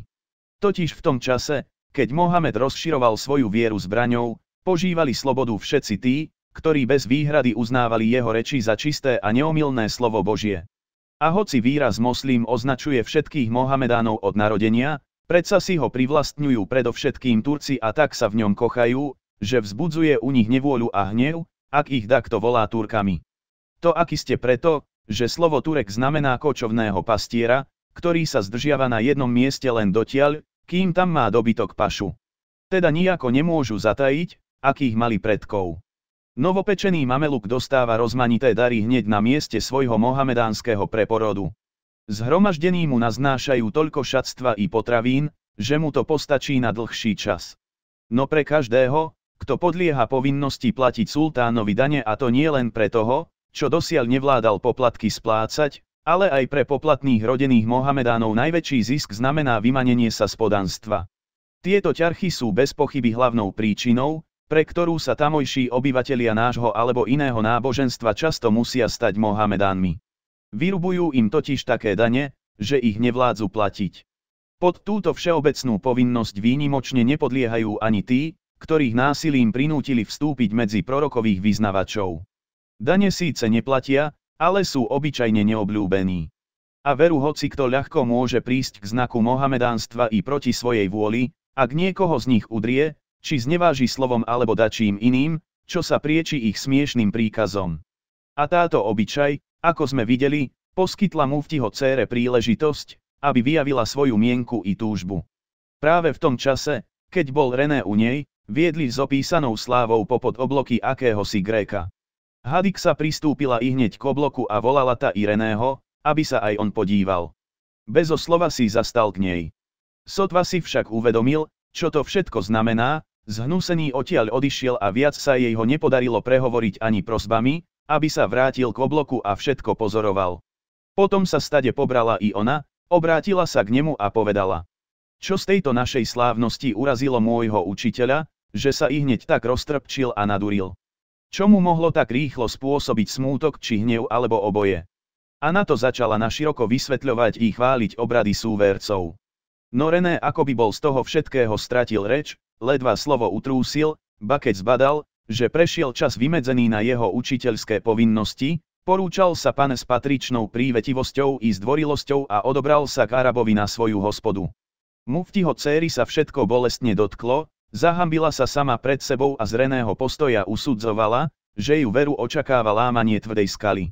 Totiž v tom čase, keď Mohamed rozširoval svoju vieru zbraňou, požívali slobodu všetci tí, ktorí bez výhrady uznávali jeho reči za čisté a neomilné slovo Božie. A hoci výraz moslim označuje všetkých Mohamedánov od narodenia, Predsa si ho privlastňujú predovšetkým Turci a tak sa v ňom kochajú, že vzbudzuje u nich nevôľu a hnev, ak ich takto volá Turkami. To aký ste preto, že slovo Turek znamená kočovného pastiera, ktorý sa zdržiava na jednom mieste len dotiaľ, kým tam má dobytok pašu. Teda nijako nemôžu zatajiť, akých mali predkov. Novopečený mameluk dostáva rozmanité dary hneď na mieste svojho mohamedánskeho preporodu. Zhromaždení mu naznášajú toľko šatstva i potravín, že mu to postačí na dlhší čas. No pre každého, kto podlieha povinnosti platiť sultánovi dane a to nie len pre toho, čo dosiaľ nevládal poplatky splácať, ale aj pre poplatných rodených Mohamedánov najväčší zisk znamená vymanenie sa z podanstva. Tieto ťarchy sú bez pochyby hlavnou príčinou, pre ktorú sa tamojší obyvatelia nášho alebo iného náboženstva často musia stať Mohamedánmi. Vyrubujú im totiž také dane, že ich nevládzu platiť. Pod túto všeobecnú povinnosť výnimočne nepodliehajú ani tí, ktorých násilím prinútili vstúpiť medzi prorokových vyznavačov. Dane síce neplatia, ale sú obyčajne neobľúbení. A veru hoci kto ľahko môže prísť k znaku mohamedánstva i proti svojej vôli, ak niekoho z nich udrie, či zneváži slovom alebo dačím iným, čo sa prieči ich smiešným príkazom. A táto obyčaj, ako sme videli, poskytla muftiho cére príležitosť, aby vyjavila svoju mienku i túžbu. Práve v tom čase, keď bol René u nej, viedli s opísanou slávou popod obloky akéhosi Gréka. Hadixa pristúpila i hneď k obloku a volala ta i Reného, aby sa aj on podíval. Bezo slova si zastal k nej. Sotva si však uvedomil, čo to všetko znamená, zhnusený odtiaľ odišiel a viac sa jej ho nepodarilo prehovoriť ani prosbami, aby sa vrátil k obloku a všetko pozoroval. Potom sa stade pobrala i ona, obrátila sa k nemu a povedala. Čo z tejto našej slávnosti urazilo môjho učiteľa, že sa i hneď tak roztrpčil a naduril? Čo mu mohlo tak rýchlo spôsobiť smútok či hnev alebo oboje? A na to začala naširoko vysvetľovať i chváliť obrady súvercov. No René akoby bol z toho všetkého stratil reč, ledva slovo utrúsil, ba keď zbadal, že prešiel čas vymedzený na jeho učiteľské povinnosti, porúčal sa pane s patričnou prívetivosťou i zdvorilosťou a odobral sa k Arabovi na svoju hospodu. Muftiho céry sa všetko bolestne dotklo, zahambila sa sama pred sebou a zreného postoja usudzovala, že ju veru očakáva lámanie tvrdej skaly.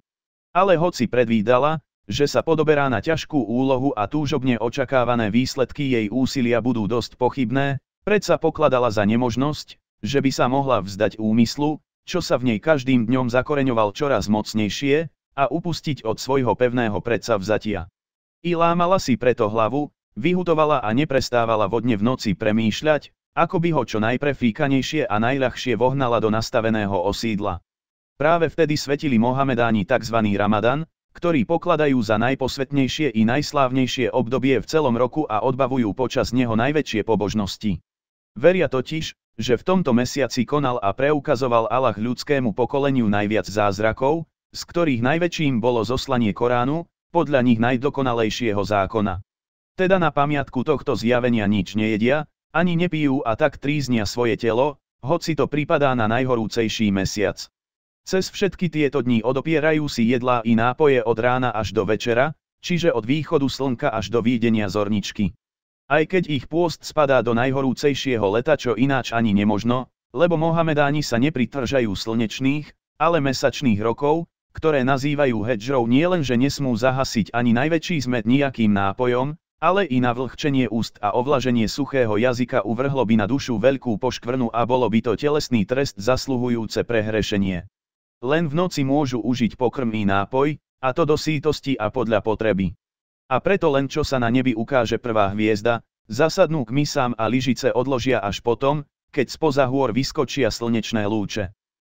Ale hoci predvídala, že sa podoberá na ťažkú úlohu a túžobne očakávané výsledky jej úsilia budú dosť pochybné, predsa pokladala za nemožnosť, že by sa mohla vzdať úmyslu, čo sa v nej každým dňom zakoreňoval čoraz mocnejšie, a upustiť od svojho pevného predsavzatia. I lámala si preto hlavu, vyhutovala a neprestávala vodne v noci premýšľať, ako by ho čo najprefíkanejšie a najľahšie vohnala do nastaveného osídla. Práve vtedy svetili Mohamedáni tzv. Ramadan, ktorý pokladajú za najposvetnejšie i najslávnejšie obdobie v celom roku a odbavujú počas neho najväčšie pobožnosti. Veria totiž, že v tomto mesiaci konal a preukazoval Allah ľudskému pokoleniu najviac zázrakov, z ktorých najväčším bolo zoslanie Koránu, podľa nich najdokonalejšieho zákona. Teda na pamiatku tohto zjavenia nič nejedia, ani nepijú a tak tríznia svoje telo, hoci to pripadá na najhorúcejší mesiac. Cez všetky tieto dni odopierajú si jedlá i nápoje od rána až do večera, čiže od východu slnka až do výdenia zorničky. Aj keď ich pôst spadá do najhorúcejšieho leta čo ináč ani nemožno, lebo Mohamedáni sa nepritržajú slnečných, ale mesačných rokov, ktoré nazývajú hedžrov nielenže nesmú zahasiť ani najväčší zmed nejakým nápojom, ale i na vlhčenie úst a ovlaženie suchého jazyka uvrhlo by na dušu veľkú poškvrnu a bolo by to telesný trest zasluhujúce prehrešenie. Len v noci môžu užiť pokrmý nápoj, a to do sítosti a podľa potreby. A preto len čo sa na nebi ukáže prvá hviezda, zasadnú k misám a lyžice odložia až potom, keď spoza hôr vyskočia slnečné lúče.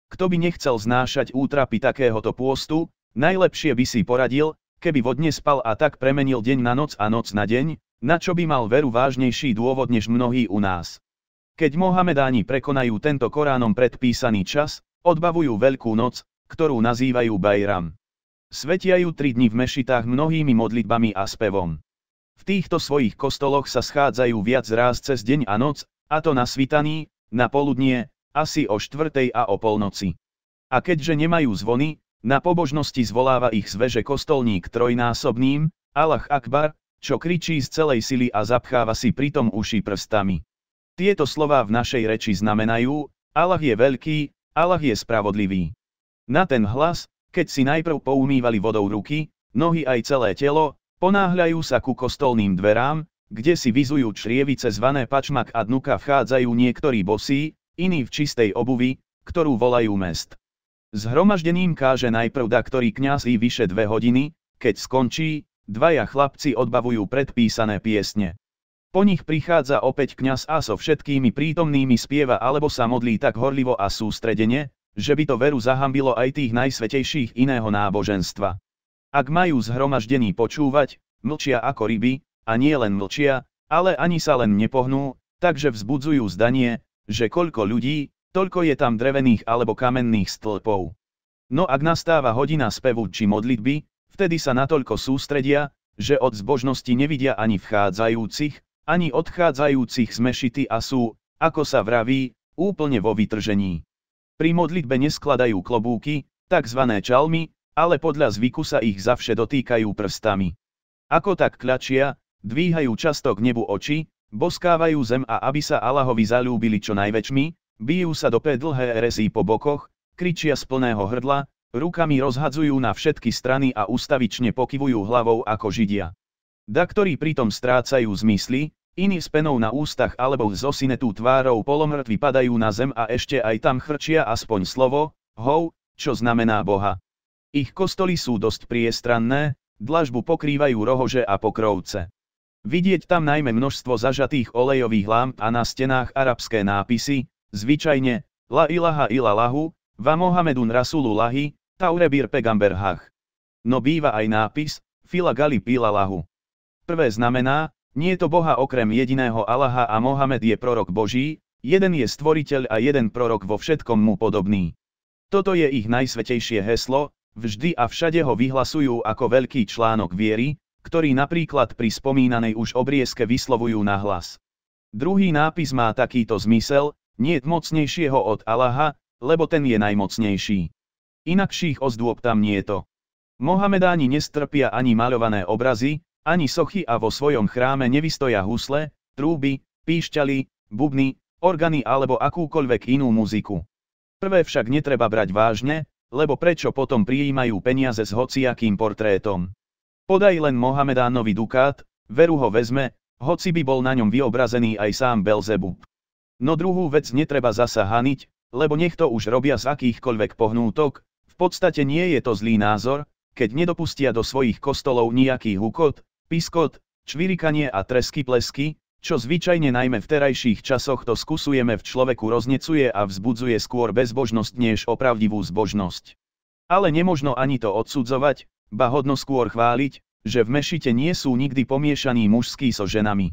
Kto by nechcel znášať útrapy takéhoto pôstu, najlepšie by si poradil, keby vodne spal a tak premenil deň na noc a noc na deň, na čo by mal veru vážnejší dôvod než mnohí u nás. Keď Mohamedáni prekonajú tento Koránom predpísaný čas, odbavujú Veľkú noc, ktorú nazývajú Bajram. Svetia ju tri dni v mešitách mnohými modlitbami a spevom. V týchto svojich kostoloch sa schádzajú viac ráz cez deň a noc, a to na svitaní, na poludnie, asi o štvrtej a o polnoci. A keďže nemajú zvony, na pobožnosti zvoláva ich zveže kostolník trojnásobným, Allah Akbar, čo kričí z celej sily a zapcháva si pritom uši prstami. Tieto slová v našej reči znamenajú, Allah je veľký, Allah je spravodlivý. Na ten hlas, keď si najprv poumývali vodou ruky, nohy aj celé telo, ponáhľajú sa ku kostolným dverám, kde si vyzujú črievice zvané pačmak a dnuka vchádzajú niektorí bosí, iní v čistej obuvi, ktorú volajú mest. Zhromaždeným káže najprv da ktorý kňazí vyše dve hodiny, keď skončí, dvaja chlapci odbavujú predpísané piesne. Po nich prichádza opäť kňaz a so všetkými prítomnými spieva alebo sa modlí tak horlivo a sústredene, že by to veru zahambilo aj tých najsvetejších iného náboženstva. Ak majú zhromaždení počúvať, mlčia ako ryby, a nie len mlčia, ale ani sa len nepohnú, takže vzbudzujú zdanie, že koľko ľudí, toľko je tam drevených alebo kamenných stĺpov. No ak nastáva hodina spevu či modlitby, vtedy sa natoľko sústredia, že od zbožnosti nevidia ani vchádzajúcich, ani odchádzajúcich zmešity a sú, ako sa vraví, úplne vo vytržení pri modlitbe neskladajú klobúky, tzv. čalmy, ale podľa zvyku sa ich zavše dotýkajú prstami. Ako tak kľačia, dvíhajú často k nebu oči, boskávajú zem a aby sa Allahovi zalúbili čo najväčšmi, bijú sa do dlhé resy po bokoch, kričia z plného hrdla, rukami rozhadzujú na všetky strany a ustavične pokyvujú hlavou ako židia. ktorí pritom strácajú zmysly, Iní s penou na ústach alebo s osinetú tvárou polomrtví padajú na zem a ešte aj tam chrčia aspoň slovo, hov, čo znamená Boha. Ich kostoly sú dosť priestranné, dlažbu pokrývajú rohože a pokrovce. Vidieť tam najmä množstvo zažatých olejových lámp a na stenách arabské nápisy, zvyčajne, La ilaha lahu, Va Mohamedun lahi, Taurebir Pegamberhach. No býva aj nápis, Fila Gali lahu. Prvé znamená, nie je to Boha okrem jediného Allaha a Mohamed je prorok Boží, jeden je stvoriteľ a jeden prorok vo všetkom mu podobný. Toto je ich najsvetejšie heslo, vždy a všade ho vyhlasujú ako veľký článok viery, ktorý napríklad pri spomínanej už obrieske vyslovujú na hlas. Druhý nápis má takýto zmysel, nie mocnejšieho od Allaha, lebo ten je najmocnejší. Inakších ozdôb tam nie je to. Mohamedáni nestrpia ani maľované obrazy, ani sochy a vo svojom chráme nevystoja husle, trúby, píšťaly, bubny, organy alebo akúkoľvek inú muziku. Prvé však netreba brať vážne, lebo prečo potom prijímajú peniaze s hociakým portrétom. Podaj len Mohamedánovi dukát, veru ho vezme, hoci by bol na ňom vyobrazený aj sám Belzebub. No druhú vec netreba zasa haniť, lebo nech to už robia z akýchkoľvek pohnútok, v podstate nie je to zlý názor, keď nedopustia do svojich kostolov nejaký hukot, Piskot, čvirikanie a tresky plesky, čo zvyčajne najmä v terajších časoch to skúsujeme v človeku roznecuje a vzbudzuje skôr bezbožnosť než opravdivú zbožnosť. Ale nemožno ani to odsudzovať, ba hodno skôr chváliť, že v mešite nie sú nikdy pomiešaní mužskí so ženami.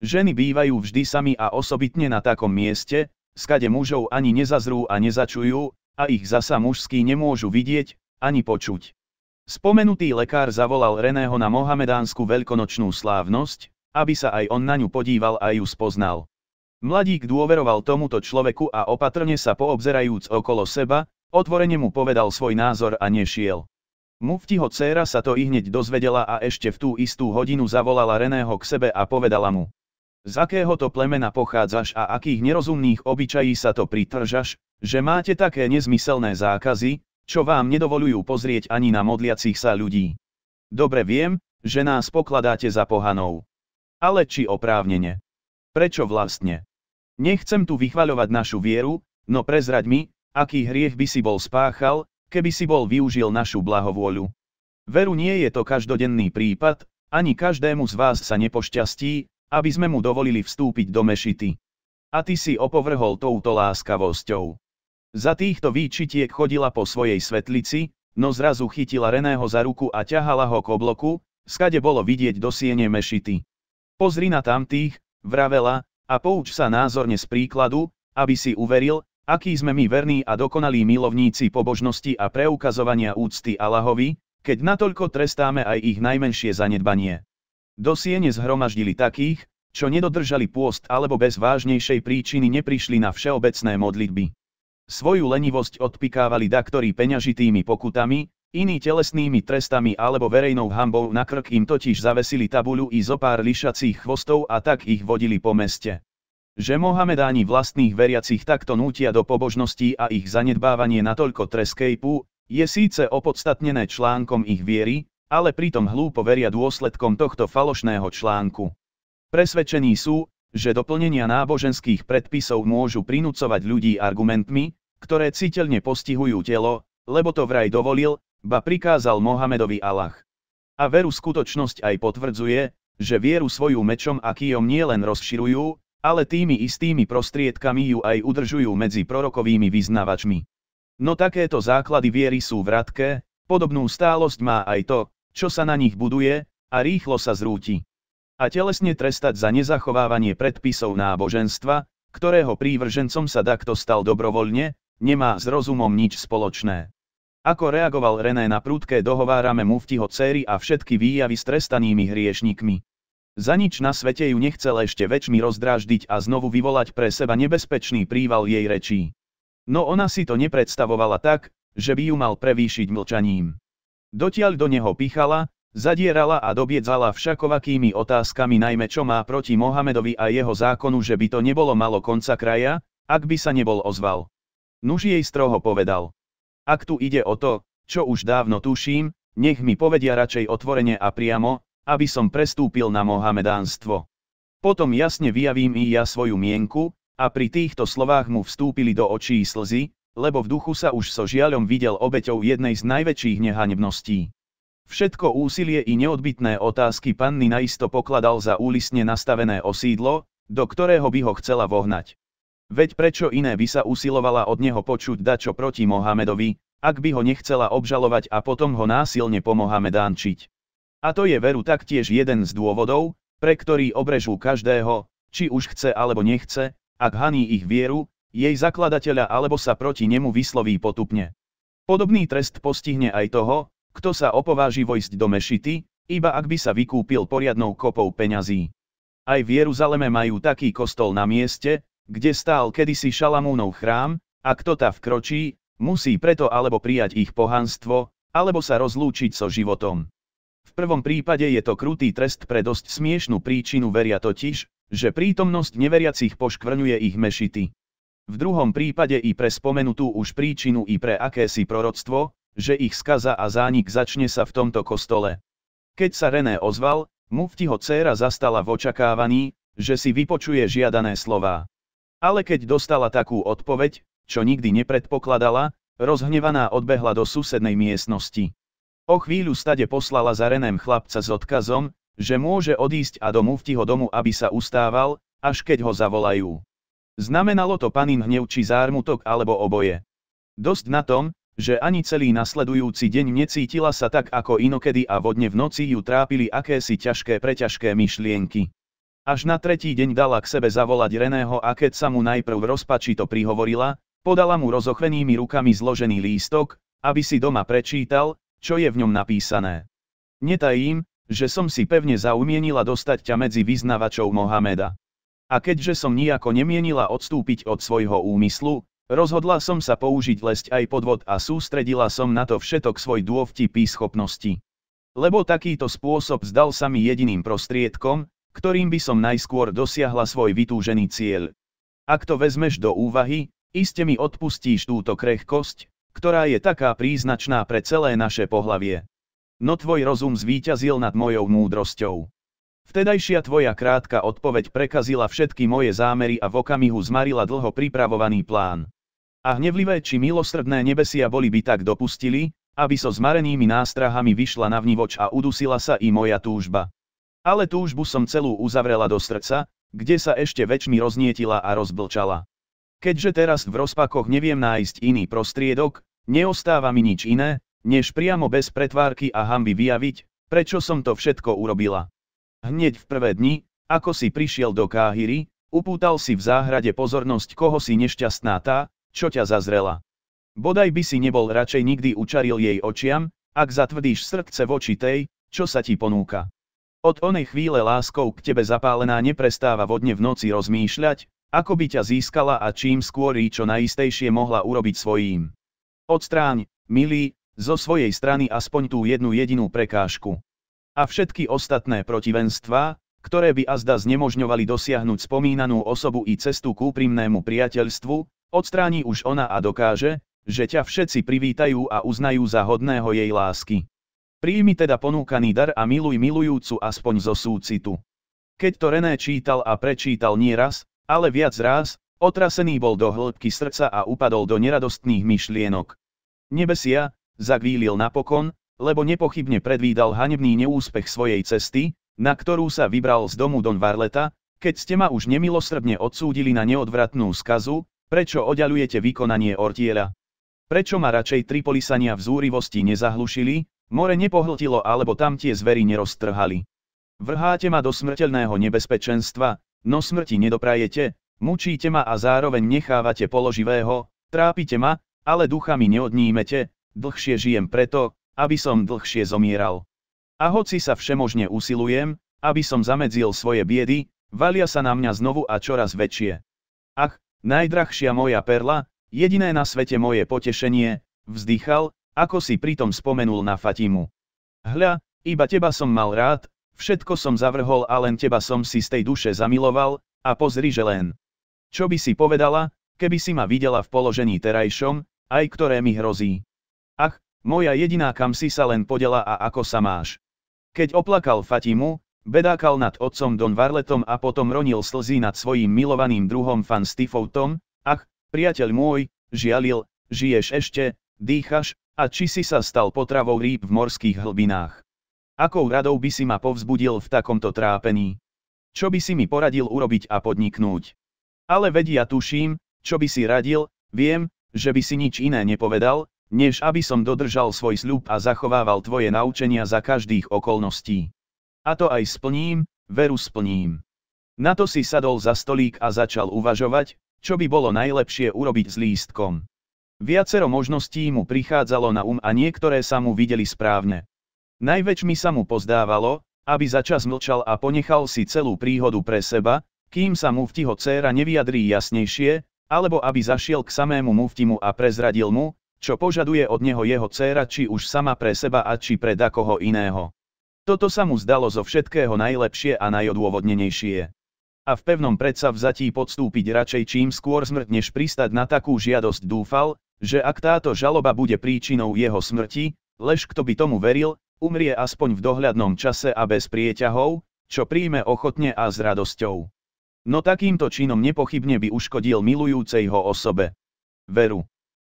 Ženy bývajú vždy sami a osobitne na takom mieste, skade mužov ani nezazrú a nezačujú, a ich zasa mužskí nemôžu vidieť, ani počuť. Spomenutý lekár zavolal Reného na mohamedánsku veľkonočnú slávnosť, aby sa aj on na ňu podíval a ju spoznal. Mladík dôveroval tomuto človeku a opatrne sa poobzerajúc okolo seba, otvorene mu povedal svoj názor a nešiel. Muftiho dcéra sa to ihneď dozvedela a ešte v tú istú hodinu zavolala Reného k sebe a povedala mu. Z to plemena pochádzaš a akých nerozumných obyčají sa to pritržaš, že máte také nezmyselné zákazy, čo vám nedovolujú pozrieť ani na modliacich sa ľudí. Dobre viem, že nás pokladáte za pohanou. Ale či oprávnene? Prečo vlastne? Nechcem tu vychvaľovať našu vieru, no prezraď mi, aký hriech by si bol spáchal, keby si bol využil našu blahovôľu. Veru nie je to každodenný prípad, ani každému z vás sa nepošťastí, aby sme mu dovolili vstúpiť do mešity. A ty si opovrhol touto láskavosťou. Za týchto výčitiek chodila po svojej svetlici, no zrazu chytila Reného za ruku a ťahala ho k obloku, skade bolo vidieť do siene mešity. Pozri na tamtých, vravela, a pouč sa názorne z príkladu, aby si uveril, aký sme my verní a dokonalí milovníci pobožnosti a preukazovania úcty Allahovi, keď natoľko trestáme aj ich najmenšie zanedbanie. Do siene zhromaždili takých, čo nedodržali pôst alebo bez vážnejšej príčiny neprišli na všeobecné modlitby. Svoju lenivosť odpikávali daktorí peňažitými pokutami, iní telesnými trestami alebo verejnou hambou na krk im totiž zavesili tabuľu i zo pár lišacích chvostov a tak ich vodili po meste. Že Mohamedáni vlastných veriacich takto nútia do pobožností a ich zanedbávanie natoľko treskejpu, je síce opodstatnené článkom ich viery, ale pritom hlúpo veria dôsledkom tohto falošného článku. Presvedčení sú, že doplnenia náboženských predpisov môžu prinúcovať ľudí argumentmi, ktoré citeľne postihujú telo, lebo to vraj dovolil, ba prikázal Mohamedovi Allah. A veru skutočnosť aj potvrdzuje, že vieru svoju mečom a kijom nielen rozširujú, ale tými istými prostriedkami ju aj udržujú medzi prorokovými vyznavačmi. No takéto základy viery sú vratké, podobnú stálosť má aj to, čo sa na nich buduje, a rýchlo sa zrúti. A telesne trestať za nezachovávanie predpisov náboženstva, ktorého prívržencom sa takto stal dobrovoľne, Nemá s rozumom nič spoločné. Ako reagoval René na prúdke dohovárame muftiho céry a všetky výjavy s trestanými hriešnikmi. Za nič na svete ju nechcel ešte väčšmi rozdráždiť a znovu vyvolať pre seba nebezpečný príval jej rečí. No ona si to nepredstavovala tak, že by ju mal prevýšiť mlčaním. Dotiaľ do neho pichala, zadierala a dobiedzala všakovakými otázkami najmä čo má proti Mohamedovi a jeho zákonu, že by to nebolo malo konca kraja, ak by sa nebol ozval. Nuž jej stroho povedal. Ak tu ide o to, čo už dávno tuším, nech mi povedia radšej otvorene a priamo, aby som prestúpil na mohamedánstvo. Potom jasne vyjavím i ja svoju mienku, a pri týchto slovách mu vstúpili do očí slzy, lebo v duchu sa už so žiaľom videl obeťou jednej z najväčších nehanebností. Všetko úsilie i neodbitné otázky panny naisto pokladal za úlisne nastavené osídlo, do ktorého by ho chcela vohnať. Veď prečo iné by sa usilovala od neho počuť dačo proti Mohamedovi, ak by ho nechcela obžalovať a potom ho násilne po Mohamedánčiť. A to je veru taktiež jeden z dôvodov, pre ktorý obrežú každého, či už chce alebo nechce, ak haní ich vieru, jej zakladateľa alebo sa proti nemu vysloví potupne. Podobný trest postihne aj toho, kto sa opováži vojsť do mešity, iba ak by sa vykúpil poriadnou kopou peňazí. Aj v Jeruzaleme majú taký kostol na mieste, kde stál kedysi Šalamúnov chrám, a kto tá vkročí, musí preto alebo prijať ich pohanstvo, alebo sa rozlúčiť so životom. V prvom prípade je to krutý trest pre dosť smiešnú príčinu veria totiž, že prítomnosť neveriacich poškvrňuje ich mešity. V druhom prípade i pre spomenutú už príčinu i pre akési proroctvo, že ich skaza a zánik začne sa v tomto kostole. Keď sa René ozval, muftiho dcéra zastala v očakávaní, že si vypočuje žiadané slová. Ale keď dostala takú odpoveď, čo nikdy nepredpokladala, rozhnevaná odbehla do susednej miestnosti. O chvíľu stade poslala za Renem chlapca s odkazom, že môže odísť a do v domu, aby sa ustával, až keď ho zavolajú. Znamenalo to panin hnev či zármutok alebo oboje. Dosť na tom, že ani celý nasledujúci deň necítila sa tak ako inokedy a vodne v noci ju trápili akési ťažké preťažké myšlienky. Až na tretí deň dala k sebe zavolať Reného a keď sa mu najprv v rozpači to prihovorila, podala mu rozochvenými rukami zložený lístok, aby si doma prečítal, čo je v ňom napísané. Netajím, že som si pevne zaumienila dostať ťa medzi vyznavačov Mohameda. A keďže som nijako nemienila odstúpiť od svojho úmyslu, rozhodla som sa použiť lesť aj podvod a sústredila som na to všetok svoj dôvtipý schopnosti. Lebo takýto spôsob zdal sa mi jediným prostriedkom, ktorým by som najskôr dosiahla svoj vytúžený cieľ. Ak to vezmeš do úvahy, iste mi odpustíš túto krehkosť, ktorá je taká príznačná pre celé naše pohlavie. No tvoj rozum zvíťazil nad mojou múdrosťou. Vtedajšia tvoja krátka odpoveď prekazila všetky moje zámery a v okamihu zmarila dlho pripravovaný plán. A hnevlivé či milosrdné nebesia boli by tak dopustili, aby so zmarenými nástrahami vyšla na vnívoč a udusila sa i moja túžba. Ale túžbu som celú uzavrela do srdca, kde sa ešte väčšmi roznietila a rozblčala. Keďže teraz v rozpakoch neviem nájsť iný prostriedok, neostáva mi nič iné, než priamo bez pretvárky a hamby vyjaviť, prečo som to všetko urobila. Hneď v prvé dni, ako si prišiel do Káhyry, upútal si v záhrade pozornosť koho si nešťastná tá, čo ťa zazrela. Bodaj by si nebol radšej nikdy učaril jej očiam, ak zatvrdíš srdce voči tej, čo sa ti ponúka. Od onej chvíle láskou k tebe zapálená neprestáva vodne v noci rozmýšľať, ako by ťa získala a čím skôr i čo najistejšie mohla urobiť svojím. Odstráň, milý, zo svojej strany aspoň tú jednu jedinú prekážku. A všetky ostatné protivenstvá, ktoré by azda znemožňovali dosiahnuť spomínanú osobu i cestu k úprimnému priateľstvu, odstráni už ona a dokáže, že ťa všetci privítajú a uznajú za hodného jej lásky. Príjmi teda ponúkaný dar a miluj milujúcu aspoň zo súcitu. Keď to René čítal a prečítal nie raz, ale viac raz, otrasený bol do hĺbky srdca a upadol do neradostných myšlienok. Nebesia, zagvílil napokon, lebo nepochybne predvídal hanebný neúspech svojej cesty, na ktorú sa vybral z domu Don Varleta, keď ste ma už nemilosrdne odsúdili na neodvratnú skazu, prečo oďalujete vykonanie ortiera. Prečo ma radšej tri polisania v zúrivosti nezahlušili, More nepohltilo alebo tam tie zvery neroztrhali. Vrháte ma do smrteľného nebezpečenstva, no smrti nedoprajete, mučíte ma a zároveň nechávate položivého, trápite ma, ale duchami neodnímete, dlhšie žijem preto, aby som dlhšie zomieral. A hoci sa všemožne usilujem, aby som zamedzil svoje biedy, valia sa na mňa znovu a čoraz väčšie. Ach, najdrahšia moja perla, jediné na svete moje potešenie, vzdychal, ako si pritom spomenul na Fatimu. Hľa, iba teba som mal rád, všetko som zavrhol a len teba som si z tej duše zamiloval, a pozri že len. Čo by si povedala, keby si ma videla v položení terajšom, aj ktoré mi hrozí. Ach, moja jediná kam si sa len podela a ako sa máš. Keď oplakal Fatimu, bedákal nad otcom Don Varletom a potom ronil slzy nad svojím milovaným druhom fan Stifoutom, ach, priateľ môj, žialil, žiješ ešte, dýchaš, a či si sa stal potravou rýb v morských hlbinách? Akou radou by si ma povzbudil v takomto trápení? Čo by si mi poradil urobiť a podniknúť? Ale vedia tuším, čo by si radil, viem, že by si nič iné nepovedal, než aby som dodržal svoj sľub a zachovával tvoje naučenia za každých okolností. A to aj splním, veru splním. Na to si sadol za stolík a začal uvažovať, čo by bolo najlepšie urobiť s lístkom. Viacero možností mu prichádzalo na um a niektoré sa mu videli správne. Najväčšmi sa mu pozdávalo, aby začas mlčal a ponechal si celú príhodu pre seba, kým sa mu vtiho dcéra nevyjadrí jasnejšie, alebo aby zašiel k samému muftimu a prezradil mu, čo požaduje od neho jeho dcéra či už sama pre seba a či pre dakoho iného. Toto sa mu zdalo zo všetkého najlepšie a najodôvodnenejšie a v pevnom predsa vzatí podstúpiť radšej čím skôr zmrt, než pristať na takú žiadosť dúfal, že ak táto žaloba bude príčinou jeho smrti, lež kto by tomu veril, umrie aspoň v dohľadnom čase a bez prieťahov, čo príjme ochotne a s radosťou. No takýmto činom nepochybne by uškodil milujúcej ho osobe. Veru.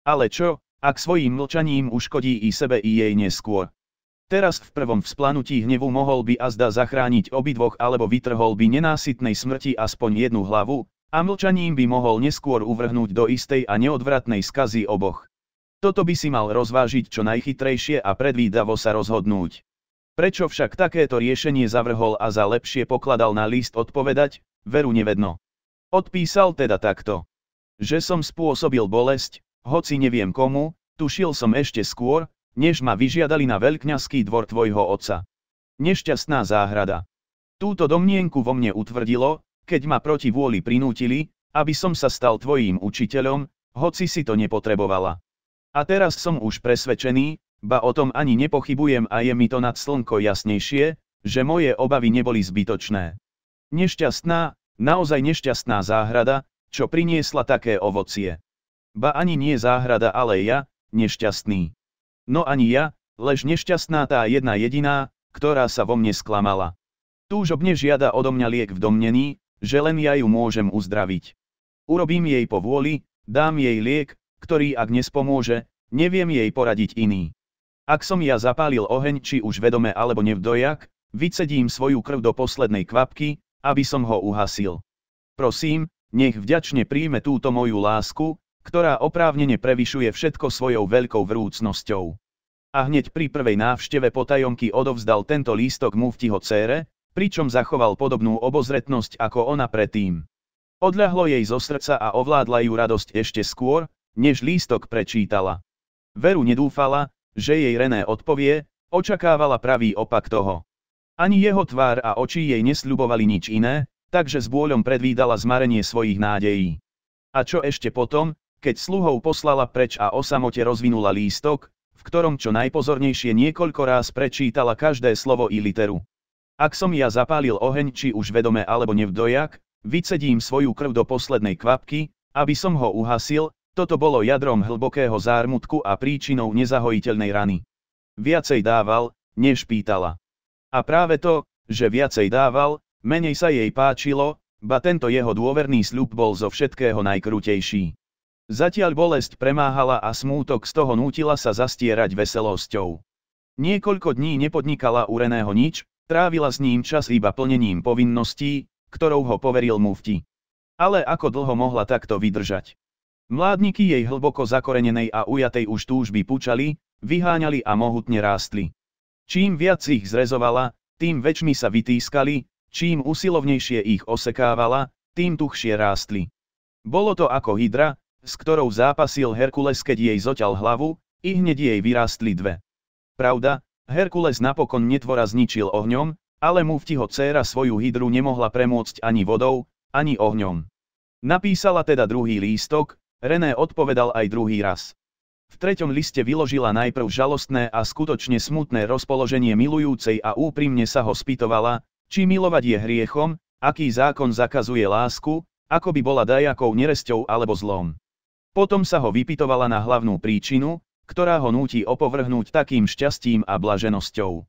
Ale čo, ak svojím mlčaním uškodí i sebe i jej neskôr? Teraz v prvom vzplanutí hnevu mohol by azda zachrániť obidvoch alebo vytrhol by nenásytnej smrti aspoň jednu hlavu, a mlčaním by mohol neskôr uvrhnúť do istej a neodvratnej skazy oboch. Toto by si mal rozvážiť čo najchytrejšie a predvídavo sa rozhodnúť. Prečo však takéto riešenie zavrhol a za lepšie pokladal na list odpovedať, veru nevedno. Odpísal teda takto. Že som spôsobil bolesť, hoci neviem komu, tušil som ešte skôr, než ma vyžiadali na veľkňaský dvor tvojho otca. Nešťastná záhrada. Túto domnienku vo mne utvrdilo, keď ma proti vôli prinútili, aby som sa stal tvojím učiteľom, hoci si to nepotrebovala. A teraz som už presvedčený, ba o tom ani nepochybujem a je mi to nad slnko jasnejšie, že moje obavy neboli zbytočné. Nešťastná, naozaj nešťastná záhrada, čo priniesla také ovocie. Ba ani nie záhrada, ale ja, nešťastný. No ani ja, lež nešťastná tá jedna jediná, ktorá sa vo mne sklamala. Túžobne žiada odo mňa liek v domnení, že len ja ju môžem uzdraviť. Urobím jej po vôli, dám jej liek, ktorý ak nespomôže, neviem jej poradiť iný. Ak som ja zapálil oheň či už vedome alebo nevdojak, vycedím svoju krv do poslednej kvapky, aby som ho uhasil. Prosím, nech vďačne príjme túto moju lásku, ktorá oprávnene prevyšuje všetko svojou veľkou vrúcnosťou. A hneď pri prvej návšteve potajomky odovzdal tento lístok muftiho cére, pričom zachoval podobnú obozretnosť ako ona predtým. Odľahlo jej zo srdca a ovládla ju radosť ešte skôr, než lístok prečítala. Veru nedúfala, že jej René odpovie, očakávala pravý opak toho. Ani jeho tvár a oči jej nesľubovali nič iné, takže s bôľom predvídala zmarenie svojich nádejí. A čo ešte potom, keď sluhov poslala preč a o samote rozvinula lístok, v ktorom čo najpozornejšie niekoľko ráz prečítala každé slovo i literu. Ak som ja zapálil oheň či už vedome alebo nevdojak, vycedím svoju krv do poslednej kvapky, aby som ho uhasil, toto bolo jadrom hlbokého zármutku a príčinou nezahojiteľnej rany. Viacej dával, než pýtala. A práve to, že viacej dával, menej sa jej páčilo, ba tento jeho dôverný sľub bol zo všetkého najkrutejší. Zatiaľ bolesť premáhala a smútok z toho nútila sa zastierať veselosťou. Niekoľko dní nepodnikala ureného nič, Trávila s ním čas iba plnením povinností, ktorou ho poveril mufti. Ale ako dlho mohla takto vydržať? Mládniky jej hlboko zakorenenej a ujatej už túžby púčali, vyháňali a mohutne rástli. Čím viac ich zrezovala, tým väčšmi sa vytýskali, čím usilovnejšie ich osekávala, tým tuchšie rástli. Bolo to ako hydra, s ktorou zápasil Herkules, keď jej zoťal hlavu, i hneď jej vyrástli dve. Pravda, Herkules napokon netvora zničil ohňom, ale mu vtiho dcéra svoju hydru nemohla premôcť ani vodou, ani ohňom. Napísala teda druhý lístok, René odpovedal aj druhý raz. V treťom liste vyložila najprv žalostné a skutočne smutné rozpoloženie milujúcej a úprimne sa ho spýtovala, či milovať je hriechom, aký zákon zakazuje lásku, ako by bola dajakou neresťou alebo zlom. Potom sa ho vypitovala na hlavnú príčinu, ktorá ho núti opovrhnúť takým šťastím a blaženosťou.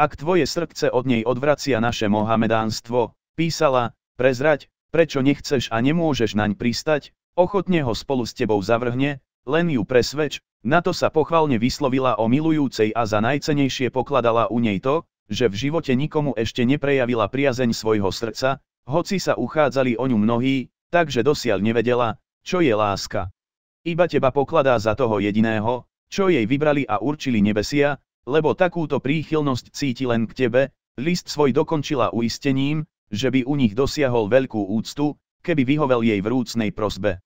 Ak tvoje srdce od nej odvracia naše mohamedánstvo, písala, prezrať, prečo nechceš a nemôžeš naň pristať, ochotne ho spolu s tebou zavrhne, len ju presvedč, na to sa pochválne vyslovila o milujúcej a za najcenejšie pokladala u nej to, že v živote nikomu ešte neprejavila priazeň svojho srdca, hoci sa uchádzali o ňu mnohí, takže dosiaľ nevedela, čo je láska. Iba teba pokladá za toho jediného, čo jej vybrali a určili nebesia, lebo takúto príchylnosť cíti len k tebe, list svoj dokončila uistením, že by u nich dosiahol veľkú úctu, keby vyhovel jej vrúcnej prosbe.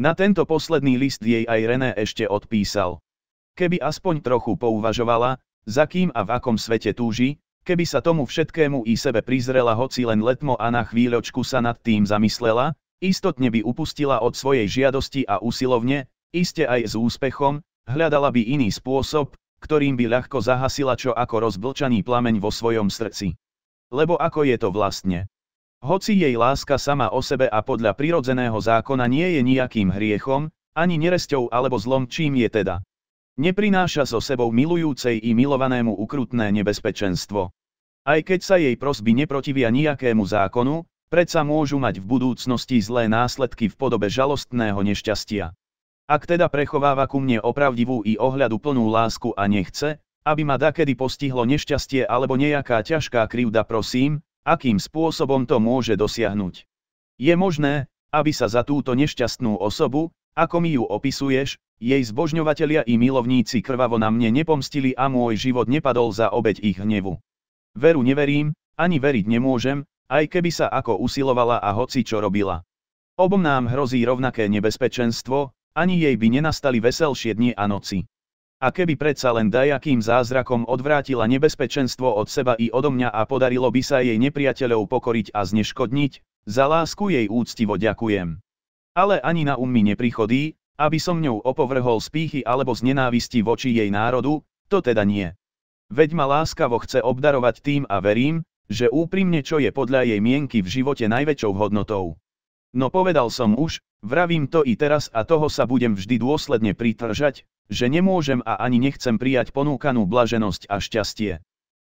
Na tento posledný list jej aj René ešte odpísal. Keby aspoň trochu pouvažovala, za kým a v akom svete túži, keby sa tomu všetkému i sebe prizrela hoci len letmo a na chvíľočku sa nad tým zamyslela, istotne by upustila od svojej žiadosti a usilovne, iste aj s úspechom, Hľadala by iný spôsob, ktorým by ľahko zahasila čo ako rozblčaný plameň vo svojom srdci. Lebo ako je to vlastne? Hoci jej láska sama o sebe a podľa prirodzeného zákona nie je nejakým hriechom, ani neresťou alebo zlom čím je teda. Neprináša so sebou milujúcej i milovanému ukrutné nebezpečenstvo. Aj keď sa jej prosby neprotivia nejakému zákonu, predsa môžu mať v budúcnosti zlé následky v podobe žalostného nešťastia. Ak teda prechováva ku mne opravdivú i ohľadu plnú lásku a nechce, aby ma dakedy postihlo nešťastie alebo nejaká ťažká krivda prosím, akým spôsobom to môže dosiahnuť. Je možné, aby sa za túto nešťastnú osobu, ako mi ju opisuješ, jej zbožňovatelia i milovníci krvavo na mne nepomstili a môj život nepadol za obeď ich hnevu. Veru neverím, ani veriť nemôžem, aj keby sa ako usilovala a hoci čo robila. Obom nám hrozí rovnaké nebezpečenstvo, ani jej by nenastali veselšie dni a noci. A keby predsa len dajakým zázrakom odvrátila nebezpečenstvo od seba i odo mňa a podarilo by sa jej nepriateľov pokoriť a zneškodniť, za lásku jej úctivo ďakujem. Ale ani na um mi neprichodí, aby som ňou opovrhol spíchy alebo z nenávisti voči jej národu, to teda nie. Veď ma láskavo chce obdarovať tým a verím, že úprimne čo je podľa jej mienky v živote najväčšou hodnotou. No povedal som už, Vravím to i teraz a toho sa budem vždy dôsledne pritržať, že nemôžem a ani nechcem prijať ponúkanú blaženosť a šťastie.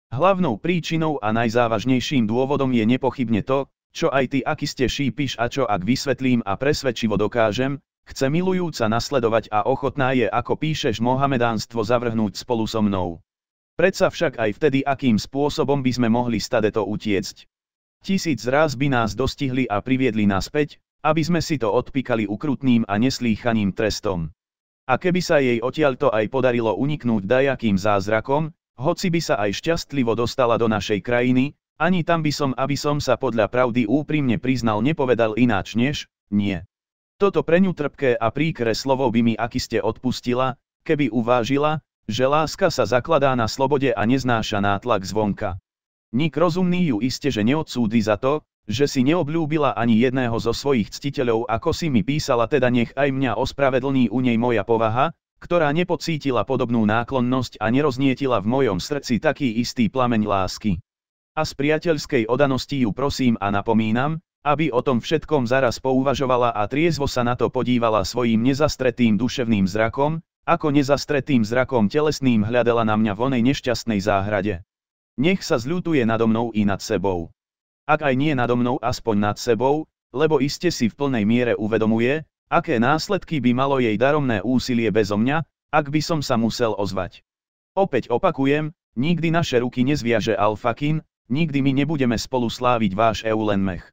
Hlavnou príčinou a najzávažnejším dôvodom je nepochybne to, čo aj ty aký ste šípiš a čo ak vysvetlím a presvedčivo dokážem, chce milujúca nasledovať a ochotná je ako píšeš mohamedánstvo zavrhnúť spolu so mnou. Predsa však aj vtedy akým spôsobom by sme mohli stade to utiecť. Tisíc raz by nás dostihli a priviedli naspäť, aby sme si to odpíkali ukrutným a neslýchaným trestom. A keby sa jej odtiaľto aj podarilo uniknúť dajakým zázrakom, hoci by sa aj šťastlivo dostala do našej krajiny, ani tam by som, aby som sa podľa pravdy úprimne priznal, nepovedal ináč než, nie. Toto pre ňu trpké a príkre slovo by mi aký ste odpustila, keby uvážila, že láska sa zakladá na slobode a neznáša nátlak zvonka. Nik rozumný ju iste že neodsúdi za to, že si neobľúbila ani jedného zo svojich ctiteľov, ako si mi písala, teda nech aj mňa ospravedlní u nej moja povaha, ktorá nepocítila podobnú náklonnosť a neroznietila v mojom srdci taký istý plameň lásky. A z priateľskej odanosti ju prosím a napomínam, aby o tom všetkom zaraz pouvažovala a triezvo sa na to podívala svojim nezastretým duševným zrakom, ako nezastretým zrakom telesným hľadela na mňa v onej nešťastnej záhrade. Nech sa zľutuje nado mnou i nad sebou ak aj nie nado mnou aspoň nad sebou, lebo iste si v plnej miere uvedomuje, aké následky by malo jej daromné úsilie bezo mňa, ak by som sa musel ozvať. Opäť opakujem, nikdy naše ruky nezviaže Alfakin, nikdy my nebudeme spolu sláviť váš Eulenmech.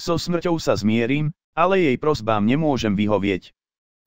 So smrťou sa zmierim, ale jej prosbám nemôžem vyhovieť.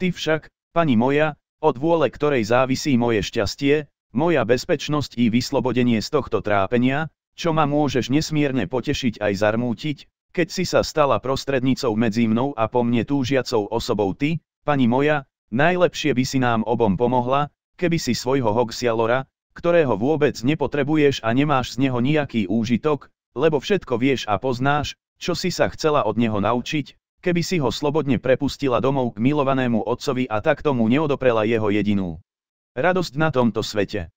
Ty však, pani moja, od vôle ktorej závisí moje šťastie, moja bezpečnosť i vyslobodenie z tohto trápenia, čo ma môžeš nesmierne potešiť aj zarmútiť, keď si sa stala prostrednicou medzi mnou a po mne túžiacou osobou ty, pani moja, najlepšie by si nám obom pomohla, keby si svojho Hoxialora, ktorého vôbec nepotrebuješ a nemáš z neho nejaký úžitok, lebo všetko vieš a poznáš, čo si sa chcela od neho naučiť, keby si ho slobodne prepustila domov k milovanému otcovi a tak tomu neodoprela jeho jedinú radosť na tomto svete.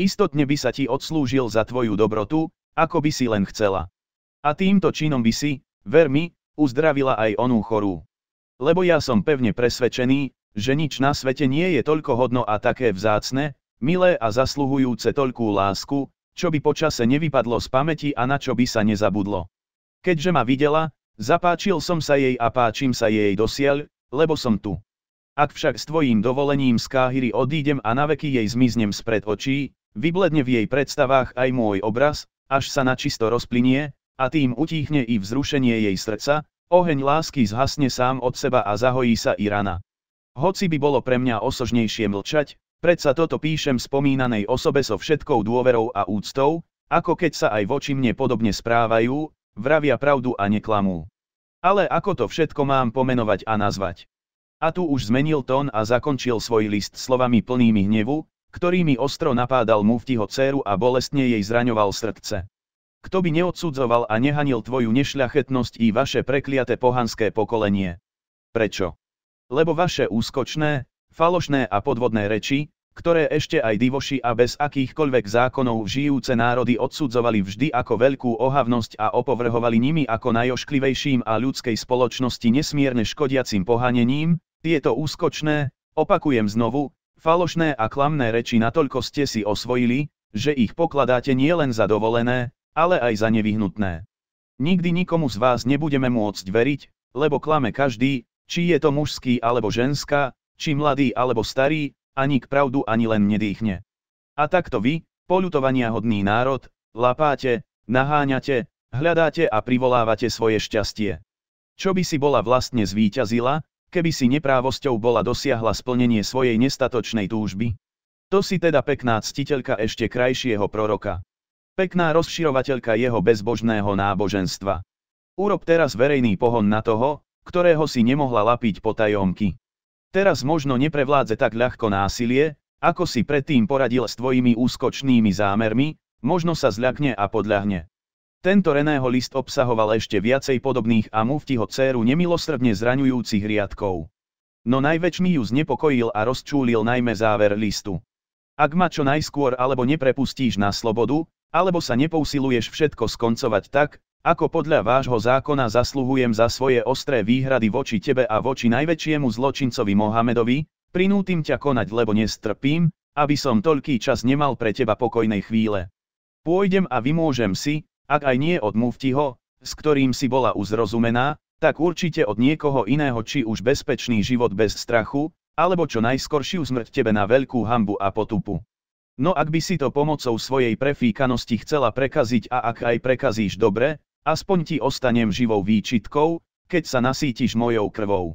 Istotne by sa ti odslúžil za tvoju dobrotu, ako by si len chcela. A týmto činom by si, ver mi, uzdravila aj onú chorú. Lebo ja som pevne presvedčený, že nič na svete nie je toľko hodno a také vzácne, milé a zasluhujúce toľkú lásku, čo by počase nevypadlo z pamäti a na čo by sa nezabudlo. Keďže ma videla, zapáčil som sa jej a páčim sa jej dosiaľ, lebo som tu. Ak však s tvojím dovolením z Káhyry odídem a naveky jej zmiznem spred očí, vybledne v jej predstavách aj môj obraz, až sa na čisto rozplynie, a tým utíchne i vzrušenie jej srdca, oheň lásky zhasne sám od seba a zahojí sa i rana. Hoci by bolo pre mňa osožnejšie mlčať, predsa toto píšem spomínanej osobe so všetkou dôverou a úctou, ako keď sa aj voči mne podobne správajú, vravia pravdu a neklamú. Ale ako to všetko mám pomenovať a nazvať? A tu už zmenil tón a zakončil svoj list slovami plnými hnevu, ktorými ostro napádal muftiho céru a bolestne jej zraňoval srdce. Kto by neodsudzoval a nehanil tvoju nešľachetnosť i vaše prekliaté pohanské pokolenie? Prečo? Lebo vaše úskočné, falošné a podvodné reči, ktoré ešte aj divoši a bez akýchkoľvek zákonov žijúce národy odsudzovali vždy ako veľkú ohavnosť a opovrhovali nimi ako najošklivejším a ľudskej spoločnosti nesmierne škodiacim pohanením, tieto úskočné, opakujem znovu, Falošné a klamné reči natoľko ste si osvojili, že ich pokladáte nielen za dovolené, ale aj za nevyhnutné. Nikdy nikomu z vás nebudeme môcť veriť, lebo klame každý, či je to mužský alebo ženská, či mladý alebo starý, ani k pravdu ani len nedýchne. A takto vy, polutovania hodný národ, lapáte, naháňate, hľadáte a privolávate svoje šťastie. Čo by si bola vlastne zvíťazila, keby si neprávosťou bola dosiahla splnenie svojej nestatočnej túžby? To si teda pekná ctiteľka ešte krajšieho proroka. Pekná rozširovateľka jeho bezbožného náboženstva. Urob teraz verejný pohon na toho, ktorého si nemohla lapiť tajomky. Teraz možno neprevládze tak ľahko násilie, ako si predtým poradil s tvojimi úskočnými zámermi, možno sa zľakne a podľahne. Tento Reného list obsahoval ešte viacej podobných a muftiho céru nemilosrdne zraňujúcich riadkov. No najväčší ju znepokojil a rozčúlil najmä záver listu. Ak ma čo najskôr alebo neprepustíš na slobodu, alebo sa nepousiluješ všetko skoncovať tak, ako podľa vášho zákona zasluhujem za svoje ostré výhrady voči tebe a voči najväčšiemu zločincovi Mohamedovi, prinútim ťa konať, lebo nestrpím, aby som toľký čas nemal pre teba pokojnej chvíle. Pôjdem a vymôžem si, ak aj nie od muftiho, s ktorým si bola uzrozumená, tak určite od niekoho iného či už bezpečný život bez strachu, alebo čo najskoršiu smrť tebe na veľkú hambu a potupu. No ak by si to pomocou svojej prefíkanosti chcela prekaziť a ak aj prekazíš dobre, aspoň ti ostanem živou výčitkou, keď sa nasítiš mojou krvou.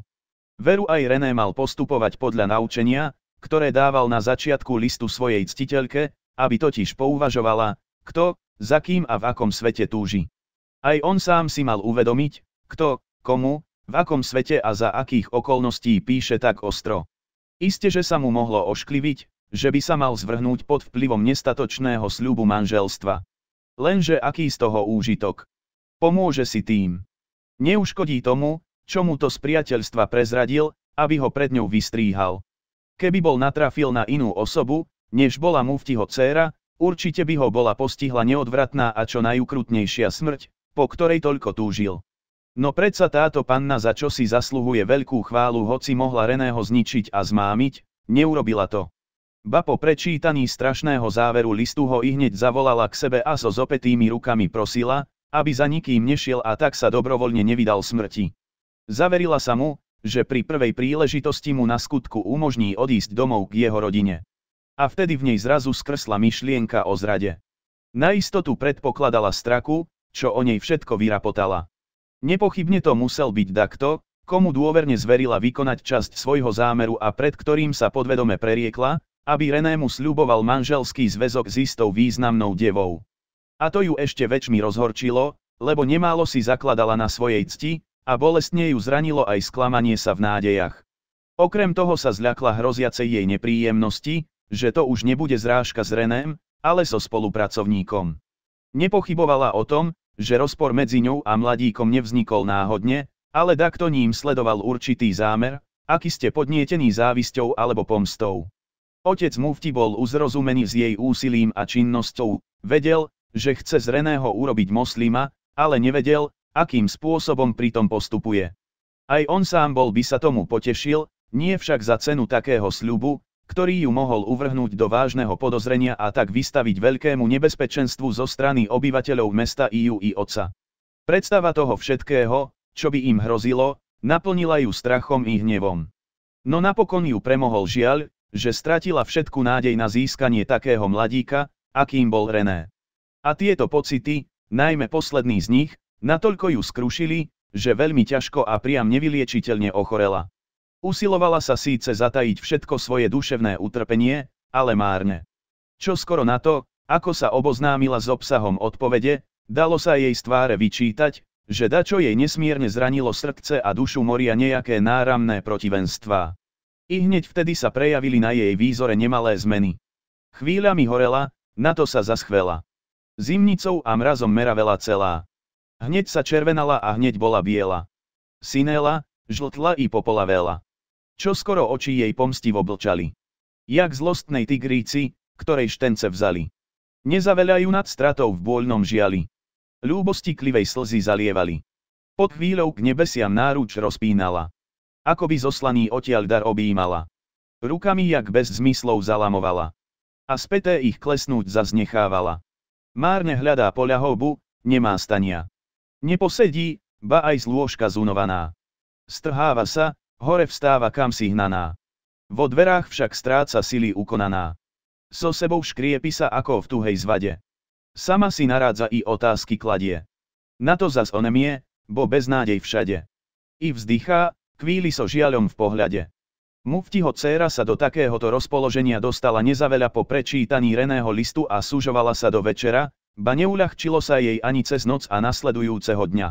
Veru aj René mal postupovať podľa naučenia, ktoré dával na začiatku listu svojej ctiteľke, aby totiž pouvažovala, kto, za kým a v akom svete túži. Aj on sám si mal uvedomiť, kto, komu, v akom svete a za akých okolností píše tak ostro. Isté, že sa mu mohlo oškliviť, že by sa mal zvrhnúť pod vplyvom nestatočného sľubu manželstva. Lenže aký z toho úžitok? Pomôže si tým. Neuškodí tomu, čo mu to z priateľstva prezradil, aby ho pred ňou vystríhal. Keby bol natrafil na inú osobu, než bola mu vtiho dcéra, Určite by ho bola postihla neodvratná a čo najukrutnejšia smrť, po ktorej toľko túžil. No predsa táto panna za čo si zasluhuje veľkú chválu hoci mohla Reného zničiť a zmámiť, neurobila to. Ba po prečítaní strašného záveru listu ho hneď zavolala k sebe a so zopetými rukami prosila, aby za nikým nešiel a tak sa dobrovoľne nevydal smrti. Zaverila sa mu, že pri prvej príležitosti mu na skutku umožní odísť domov k jeho rodine. A vtedy v nej zrazu skrsla myšlienka o zrade. istotu predpokladala straku, čo o nej všetko vyrapotala. Nepochybne to musel byť dakto, komu dôverne zverila vykonať časť svojho zámeru a pred ktorým sa podvedome preriekla, aby Renému sľuboval manželský zväzok s istou významnou devou. A to ju ešte väčšmi rozhorčilo, lebo nemálo si zakladala na svojej cti, a bolestne ju zranilo aj sklamanie sa v nádejach. Okrem toho sa zľakla hroziacej jej nepríjemnosti, že to už nebude zrážka s Reném, ale so spolupracovníkom. Nepochybovala o tom, že rozpor medzi ňou a mladíkom nevznikol náhodne, ale dakto ním sledoval určitý zámer, aký ste podnietený závisťou alebo pomstou. Otec Mufti bol uzrozumený s jej úsilím a činnosťou, vedel, že chce z Reného urobiť moslima, ale nevedel, akým spôsobom pritom postupuje. Aj on sám bol by sa tomu potešil, nie však za cenu takého sľubu, ktorý ju mohol uvrhnúť do vážneho podozrenia a tak vystaviť veľkému nebezpečenstvu zo strany obyvateľov mesta Iu i oca. Predstava toho všetkého, čo by im hrozilo, naplnila ju strachom i hnevom. No napokon ju premohol žiaľ, že stratila všetku nádej na získanie takého mladíka, akým bol René. A tieto pocity, najmä posledný z nich, natoľko ju skrušili, že veľmi ťažko a priam nevyliečiteľne ochorela. Usilovala sa síce zatajiť všetko svoje duševné utrpenie, ale márne. Čo skoro na to, ako sa oboznámila s obsahom odpovede, dalo sa jej z tváre vyčítať, že dačo jej nesmierne zranilo srdce a dušu moria nejaké náramné protivenstvá. I hneď vtedy sa prejavili na jej výzore nemalé zmeny. Chvíľa mi horela, na to sa zaschvela. Zimnicou a mrazom meravela celá. Hneď sa červenala a hneď bola biela. Sinela, žltla i popolavela. Čo skoro oči jej pomstivo blčali. Jak zlostnej tigríci, ktorej štence vzali. Nezaveľajú nad stratou v bôľnom žiali. Ľúbosti klivej slzy zalievali. Pod chvíľou k nebesiam náruč rozpínala. Ako by zoslaný odtiaľ dar objímala. Rukami jak bez zmyslov zalamovala. A späté ich klesnúť zaznechávala. Márne hľadá poľahobu, nemá stania. Neposedí, ba aj z lôžka zunovaná. Strháva sa, Hore vstáva kam si hnaná. Vo dverách však stráca sily ukonaná. So sebou škriepi sa ako v tuhej zvade. Sama si narádza i otázky kladie. Na to zas onemie, bo beznádej všade. I vzdychá, kvíli so žiaľom v pohľade. Muftiho dcéra sa do takéhoto rozpoloženia dostala nezaveľa po prečítaní Reného listu a súžovala sa do večera, ba neuľahčilo sa jej ani cez noc a nasledujúceho dňa.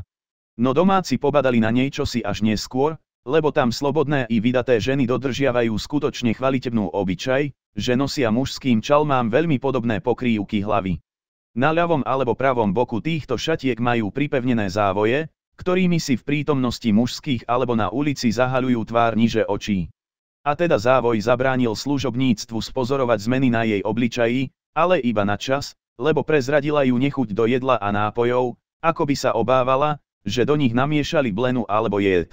No domáci pobadali na nej čosi až neskôr, lebo tam slobodné i vydaté ženy dodržiavajú skutočne chvalitebnú obyčaj, že nosia mužským čalmám veľmi podobné pokrývky hlavy. Na ľavom alebo pravom boku týchto šatiek majú pripevnené závoje, ktorými si v prítomnosti mužských alebo na ulici zahaľujú tvár niže očí. A teda závoj zabránil služobníctvu spozorovať zmeny na jej obličaji, ale iba na čas, lebo prezradila ju nechuť do jedla a nápojov, ako by sa obávala, že do nich namiešali blenu alebo jed.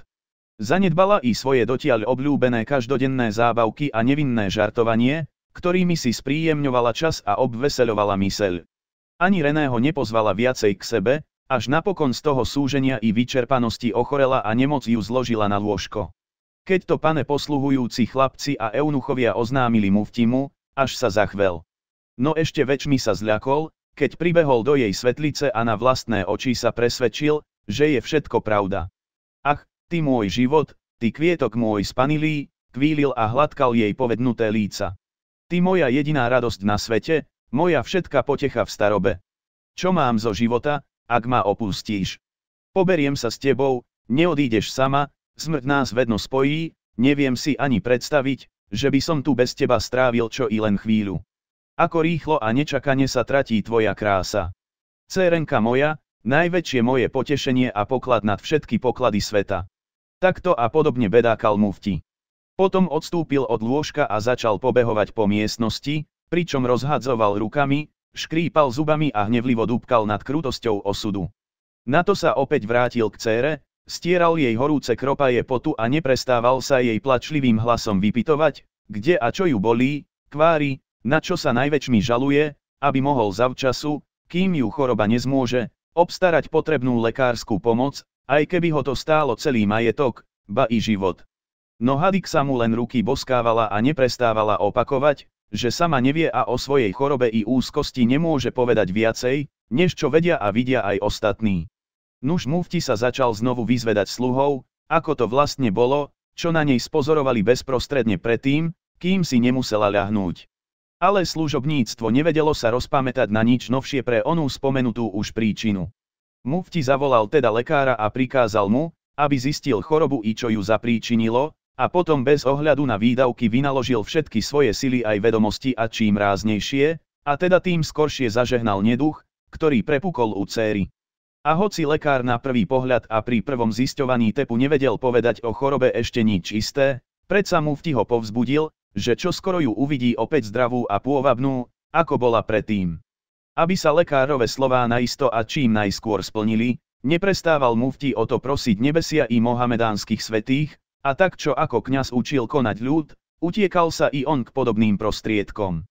Zanedbala i svoje dotiaľ obľúbené každodenné zábavky a nevinné žartovanie, ktorými si spríjemňovala čas a obveseľovala myseľ. Ani reného nepozvala viacej k sebe, až napokon z toho súženia i vyčerpanosti ochorela a nemoc ju zložila na lôžko. Keď to pane posluhujúci chlapci a eunuchovia oznámili mu vtimu, až sa zachvel. No ešte väčšmi sa zľakol, keď pribehol do jej svetlice a na vlastné oči sa presvedčil, že je všetko pravda. Ach, ty môj život, ty kvietok môj spanilý, kvílil a hladkal jej povednuté líca. Ty moja jediná radosť na svete, moja všetka potecha v starobe. Čo mám zo života, ak ma opustíš? Poberiem sa s tebou, neodídeš sama, smrť nás vedno spojí, neviem si ani predstaviť, že by som tu bez teba strávil čo i len chvíľu. Ako rýchlo a nečakane sa tratí tvoja krása. Cérenka moja, najväčšie moje potešenie a poklad nad všetky poklady sveta. Takto a podobne bedákal mufti. Potom odstúpil od lôžka a začal pobehovať po miestnosti, pričom rozhadzoval rukami, škrípal zubami a hnevlivo dúbkal nad krutosťou osudu. Na to sa opäť vrátil k cére, stieral jej horúce kropaje potu a neprestával sa jej plačlivým hlasom vypitovať, kde a čo ju bolí, kvári, na čo sa najväčšmi žaluje, aby mohol zavčasu, kým ju choroba nezmôže, obstarať potrebnú lekárskú pomoc, aj keby ho to stálo celý majetok, ba i život. No Hadik sa mu len ruky boskávala a neprestávala opakovať, že sama nevie a o svojej chorobe i úzkosti nemôže povedať viacej, než čo vedia a vidia aj ostatní. Nuž mufti sa začal znovu vyzvedať sluhov, ako to vlastne bolo, čo na nej spozorovali bezprostredne predtým, kým si nemusela ľahnúť. Ale služobníctvo nevedelo sa rozpamätať na nič novšie pre onú spomenutú už príčinu. Mufti zavolal teda lekára a prikázal mu, aby zistil chorobu i čo ju zapríčinilo, a potom bez ohľadu na výdavky vynaložil všetky svoje sily aj vedomosti a čím ráznejšie, a teda tým skoršie zažehnal neduch, ktorý prepukol u céry. A hoci lekár na prvý pohľad a pri prvom zisťovaní tepu nevedel povedať o chorobe ešte nič isté, predsa mu vtiho povzbudil, že čo skoro ju uvidí opäť zdravú a pôvabnú, ako bola predtým. Aby sa lekárove slová naisto a čím najskôr splnili, neprestával mufti o to prosiť nebesia i mohamedánskych svetých, a tak čo ako kňaz učil konať ľud, utiekal sa i on k podobným prostriedkom.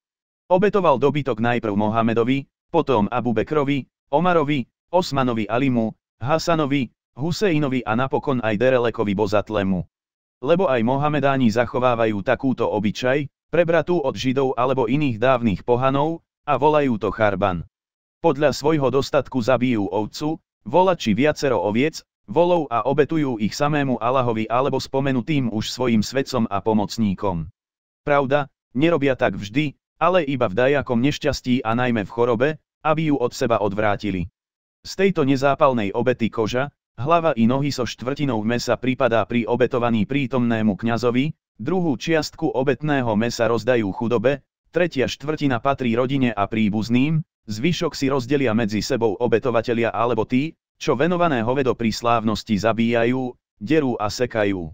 Obetoval dobytok najprv Mohamedovi, potom Abu Bekrovi, Omarovi, Osmanovi Alimu, Hasanovi, Huseinovi a napokon aj Derelekovi Bozatlemu. Lebo aj Mohamedáni zachovávajú takúto obyčaj, prebratú od Židov alebo iných dávnych pohanov, a volajú to charban. Podľa svojho dostatku zabijú ovcu, vola či viacero oviec, volov a obetujú ich samému Allahovi alebo spomenutým už svojim svetcom a pomocníkom. Pravda, nerobia tak vždy, ale iba v dajakom nešťastí a najmä v chorobe, aby ju od seba odvrátili. Z tejto nezápalnej obety koža, hlava i nohy so štvrtinou mesa pripadá pri obetovaní prítomnému kňazovi, druhú čiastku obetného mesa rozdajú chudobe, tretia štvrtina patrí rodine a príbuzným, zvyšok si rozdelia medzi sebou obetovatelia alebo tí, čo venované hovedo pri slávnosti zabíjajú, derú a sekajú.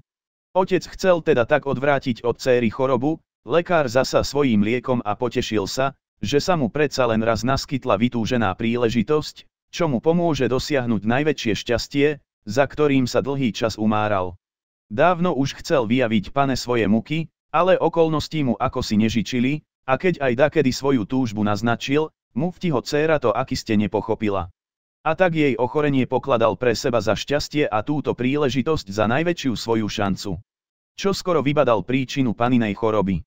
Otec chcel teda tak odvrátiť od céry chorobu, lekár zasa svojím liekom a potešil sa, že sa mu predsa len raz naskytla vytúžená príležitosť, čo mu pomôže dosiahnuť najväčšie šťastie, za ktorým sa dlhý čas umáral. Dávno už chcel vyjaviť pane svoje muky, ale okolnosti mu ako si nežičili, a keď aj dakedy svoju túžbu naznačil, muftiho dcéra to akiste nepochopila. A tak jej ochorenie pokladal pre seba za šťastie a túto príležitosť za najväčšiu svoju šancu. Čo skoro vybadal príčinu paninej choroby.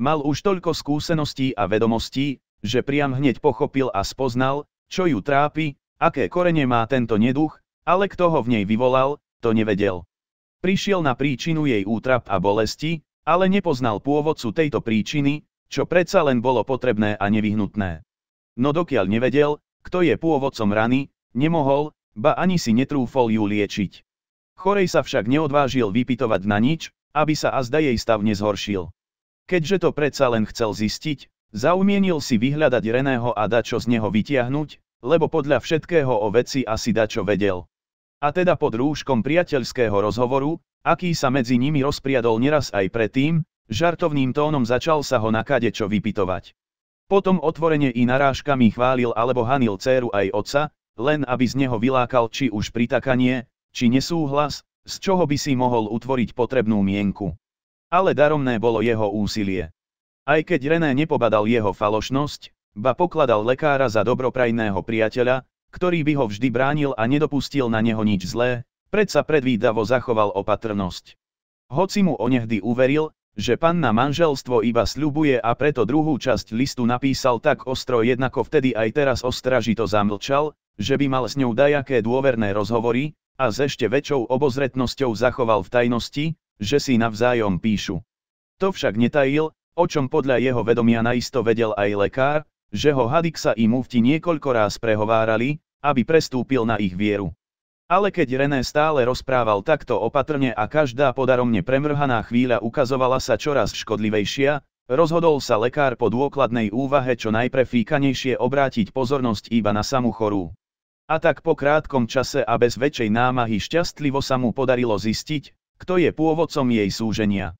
Mal už toľko skúseností a vedomostí, že priam hneď pochopil a spoznal, čo ju trápi, aké korene má tento neduch, ale kto ho v nej vyvolal, to nevedel. Prišiel na príčinu jej útrap a bolesti, ale nepoznal pôvodcu tejto príčiny, čo predsa len bolo potrebné a nevyhnutné. No dokiaľ nevedel, kto je pôvodcom rany, nemohol, ba ani si netrúfol ju liečiť. Chorej sa však neodvážil vypitovať na nič, aby sa azda jej stav nezhoršil. Keďže to predsa len chcel zistiť, zaumienil si vyhľadať Reného a dačo z neho vytiahnuť, lebo podľa všetkého o veci asi dačo vedel. A teda pod rúškom priateľského rozhovoru, aký sa medzi nimi rozpriadol neraz aj predtým, Žartovným tónom začal sa ho na kadečo vypitovať. Potom otvorene i narážkami chválil alebo hanil céru aj otca, len aby z neho vylákal či už pritakanie, či nesúhlas, z čoho by si mohol utvoriť potrebnú mienku. Ale daromné bolo jeho úsilie. Aj keď René nepobadal jeho falošnosť, ba pokladal lekára za dobroprajného priateľa, ktorý by ho vždy bránil a nedopustil na neho nič zlé, predsa predvídavo zachoval opatrnosť. Hoci mu onehdy uveril, že panna manželstvo iba sľubuje a preto druhú časť listu napísal tak ostro jednako vtedy aj teraz ostražito zamlčal, že by mal s ňou dajaké dôverné rozhovory, a s ešte väčšou obozretnosťou zachoval v tajnosti, že si navzájom píšu. To však netajil, o čom podľa jeho vedomia naisto vedel aj lekár, že ho Hadixa i mufti niekoľko raz prehovárali, aby prestúpil na ich vieru. Ale keď René stále rozprával takto opatrne a každá podaromne premrhaná chvíľa ukazovala sa čoraz škodlivejšia, rozhodol sa lekár po dôkladnej úvahe čo najprefíkanejšie obrátiť pozornosť iba na samu chorú. A tak po krátkom čase a bez väčšej námahy šťastlivo sa mu podarilo zistiť, kto je pôvodcom jej súženia.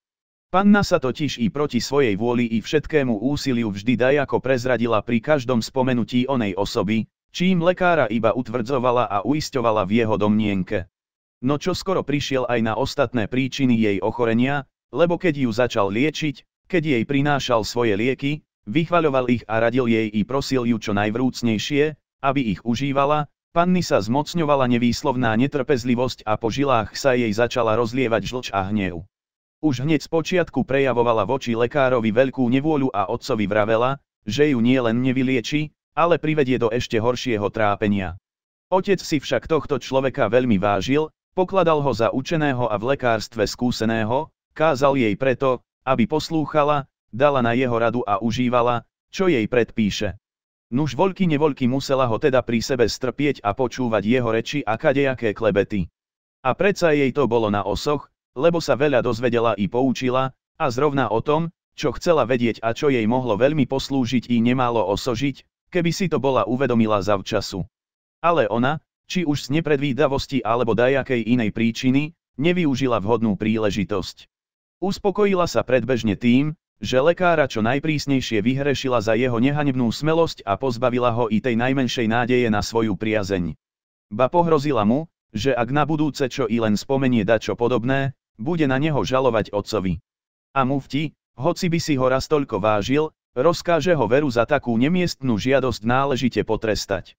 Panna sa totiž i proti svojej vôli i všetkému úsiliu vždy dajako prezradila pri každom spomenutí onej osoby, čím lekára iba utvrdzovala a uisťovala v jeho domnienke. No čo skoro prišiel aj na ostatné príčiny jej ochorenia, lebo keď ju začal liečiť, keď jej prinášal svoje lieky, vychvaľoval ich a radil jej i prosil ju čo najvrúcnejšie, aby ich užívala, panny sa zmocňovala nevýslovná netrpezlivosť a po žilách sa jej začala rozlievať žlč a hnev. Už hneď z počiatku prejavovala voči lekárovi veľkú nevôľu a otcovi vravela, že ju nielen nevylieči, ale privedie do ešte horšieho trápenia. Otec si však tohto človeka veľmi vážil, pokladal ho za učeného a v lekárstve skúseného, kázal jej preto, aby poslúchala, dala na jeho radu a užívala, čo jej predpíše. Nuž voľky nevoľky musela ho teda pri sebe strpieť a počúvať jeho reči a kadejaké klebety. A predsa jej to bolo na osoch, lebo sa veľa dozvedela i poučila, a zrovna o tom, čo chcela vedieť a čo jej mohlo veľmi poslúžiť i nemalo osožiť, Keby si to bola uvedomila zavčasu. Ale ona, či už z nepredvídavosti alebo dajakej inej príčiny, nevyužila vhodnú príležitosť. Uspokojila sa predbežne tým, že lekára čo najprísnejšie vyhrešila za jeho nehanebnú smelosť a pozbavila ho i tej najmenšej nádeje na svoju priazeň. Ba pohrozila mu, že ak na budúce čo i len spomenie dačo podobné, bude na neho žalovať otcovi. A vti, hoci by si ho raz toľko vážil, Rozkáže ho veru za takú nemiestnú žiadosť náležite potrestať.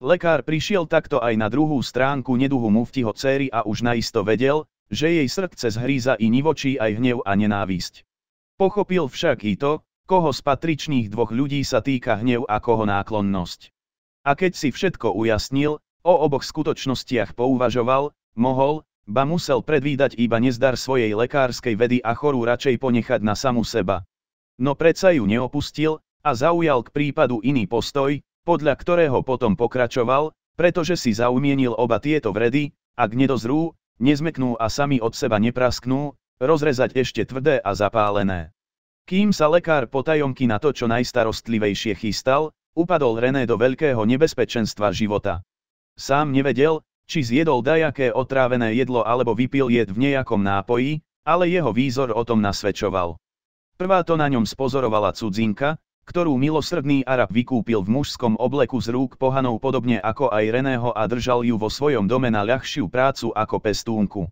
Lekár prišiel takto aj na druhú stránku neduhu muftiho céry a už naisto vedel, že jej srdce zhríza i nivočí aj hnev a nenávisť. Pochopil však i to, koho z patričných dvoch ľudí sa týka hnev a koho náklonnosť. A keď si všetko ujasnil, o oboch skutočnostiach pouvažoval, mohol, ba musel predvídať iba nezdar svojej lekárskej vedy a chorú radšej ponechať na samu seba no predsa ju neopustil, a zaujal k prípadu iný postoj, podľa ktorého potom pokračoval, pretože si zaumienil oba tieto vredy, ak nedozrú, nezmeknú a sami od seba neprasknú, rozrezať ešte tvrdé a zapálené. Kým sa lekár potajomky na to čo najstarostlivejšie chystal, upadol René do veľkého nebezpečenstva života. Sám nevedel, či zjedol dajaké otrávené jedlo alebo vypil jed v nejakom nápoji, ale jeho výzor o tom nasvedčoval. Prvá to na ňom spozorovala cudzinka, ktorú milosrdný Arab vykúpil v mužskom obleku z rúk pohanov podobne ako aj Reného a držal ju vo svojom dome na ľahšiu prácu ako pestúnku.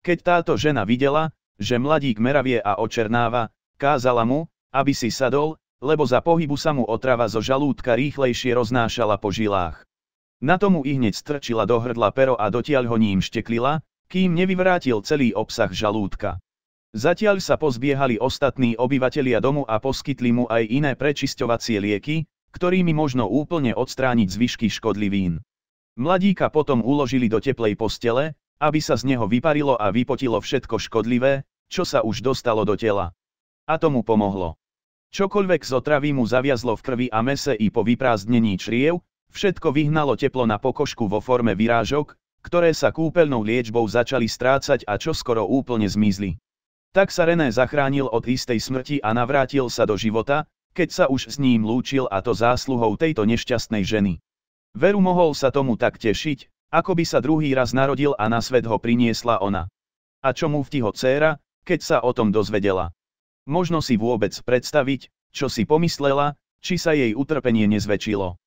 Keď táto žena videla, že mladík meravie a očernáva, kázala mu, aby si sadol, lebo za pohybu sa mu otrava zo žalúdka rýchlejšie roznášala po žilách. Na tomu i hneď strčila do hrdla pero a dotiaľ ho ním šteklila, kým nevyvrátil celý obsah žalúdka. Zatiaľ sa pozbiehali ostatní obyvatelia domu a poskytli mu aj iné prečisťovacie lieky, ktorými možno úplne odstrániť zvyšky škodlivín. Mladíka potom uložili do teplej postele, aby sa z neho vyparilo a vypotilo všetko škodlivé, čo sa už dostalo do tela. A to mu pomohlo. Čokoľvek z otravy mu zaviazlo v krvi a mese i po vyprázdnení čriev, všetko vyhnalo teplo na pokožku vo forme vyrážok, ktoré sa kúpeľnou liečbou začali strácať a čo skoro úplne zmizli. Tak sa René zachránil od istej smrti a navrátil sa do života, keď sa už s ním lúčil a to zásluhou tejto nešťastnej ženy. Veru mohol sa tomu tak tešiť, ako by sa druhý raz narodil a na svet ho priniesla ona. A čo mu vtiho dcéra, keď sa o tom dozvedela. Možno si vôbec predstaviť, čo si pomyslela, či sa jej utrpenie nezväčšilo.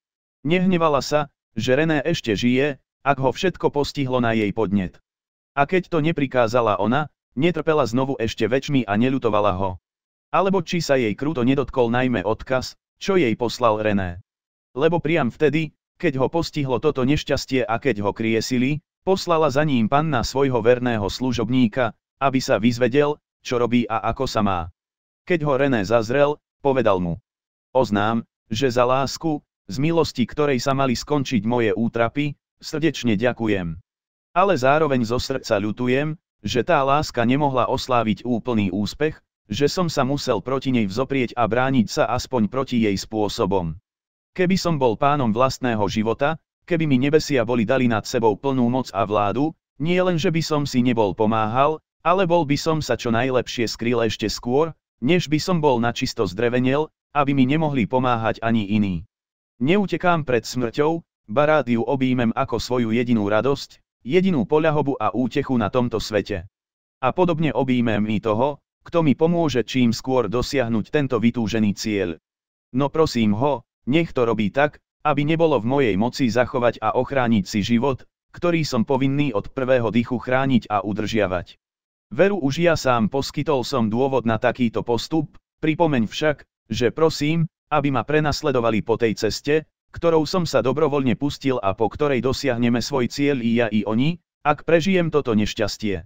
Nehnevala sa, že René ešte žije, ak ho všetko postihlo na jej podnet. A keď to neprikázala ona, netrpela znovu ešte väčšmi a neľutovala ho. Alebo či sa jej kruto nedotkol najmä odkaz, čo jej poslal René. Lebo priam vtedy, keď ho postihlo toto nešťastie a keď ho kriesili, poslala za ním panna svojho verného služobníka, aby sa vyzvedel, čo robí a ako sa má. Keď ho René zazrel, povedal mu. Oznám, že za lásku, z milosti ktorej sa mali skončiť moje útrapy, srdečne ďakujem. Ale zároveň zo srdca ľutujem, že tá láska nemohla osláviť úplný úspech, že som sa musel proti nej vzoprieť a brániť sa aspoň proti jej spôsobom. Keby som bol pánom vlastného života, keby mi nebesia boli dali nad sebou plnú moc a vládu, nie len že by som si nebol pomáhal, ale bol by som sa čo najlepšie skryl ešte skôr, než by som bol načisto zdrevenel, aby mi nemohli pomáhať ani iní. Neutekám pred smrťou, barát ju obímem ako svoju jedinú radosť, Jedinú poľahobu a útechu na tomto svete. A podobne obíme mi toho, kto mi pomôže čím skôr dosiahnuť tento vytúžený cieľ. No prosím ho, nech to robí tak, aby nebolo v mojej moci zachovať a ochrániť si život, ktorý som povinný od prvého dychu chrániť a udržiavať. Veru už ja sám poskytol som dôvod na takýto postup, pripomeň však, že prosím, aby ma prenasledovali po tej ceste, ktorou som sa dobrovoľne pustil a po ktorej dosiahneme svoj cieľ i ja i oni, ak prežijem toto nešťastie.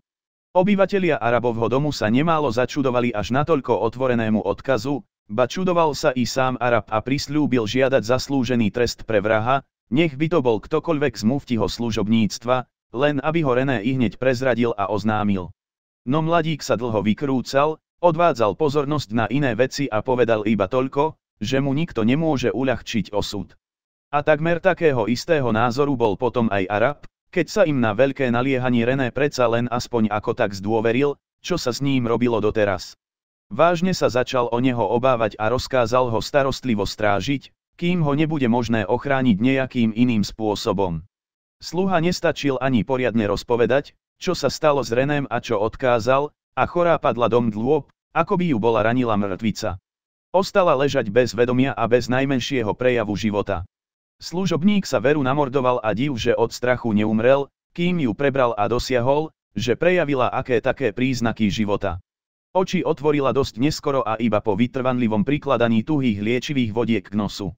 Obyvatelia Arabovho domu sa nemálo začudovali až natoľko otvorenému odkazu, ba čudoval sa i sám Arab a prislúbil žiadať zaslúžený trest pre vraha, nech by to bol ktokoľvek z muftiho služobníctva, len aby ho René i hneď prezradil a oznámil. No mladík sa dlho vykrúcal, odvádzal pozornosť na iné veci a povedal iba toľko, že mu nikto nemôže uľahčiť osud. A takmer takého istého názoru bol potom aj Arab, keď sa im na veľké naliehanie René predsa len aspoň ako tak zdôveril, čo sa s ním robilo doteraz. Vážne sa začal o neho obávať a rozkázal ho starostlivo strážiť, kým ho nebude možné ochrániť nejakým iným spôsobom. Sluha nestačil ani poriadne rozpovedať, čo sa stalo s Reném a čo odkázal, a chorá padla dom dlôb, ako by ju bola ranila mŕtvica. Ostala ležať bez vedomia a bez najmenšieho prejavu života. Služobník sa veru namordoval a div, že od strachu neumrel, kým ju prebral a dosiahol, že prejavila aké také príznaky života. Oči otvorila dosť neskoro a iba po vytrvanlivom prikladaní tuhých liečivých vodiek k nosu.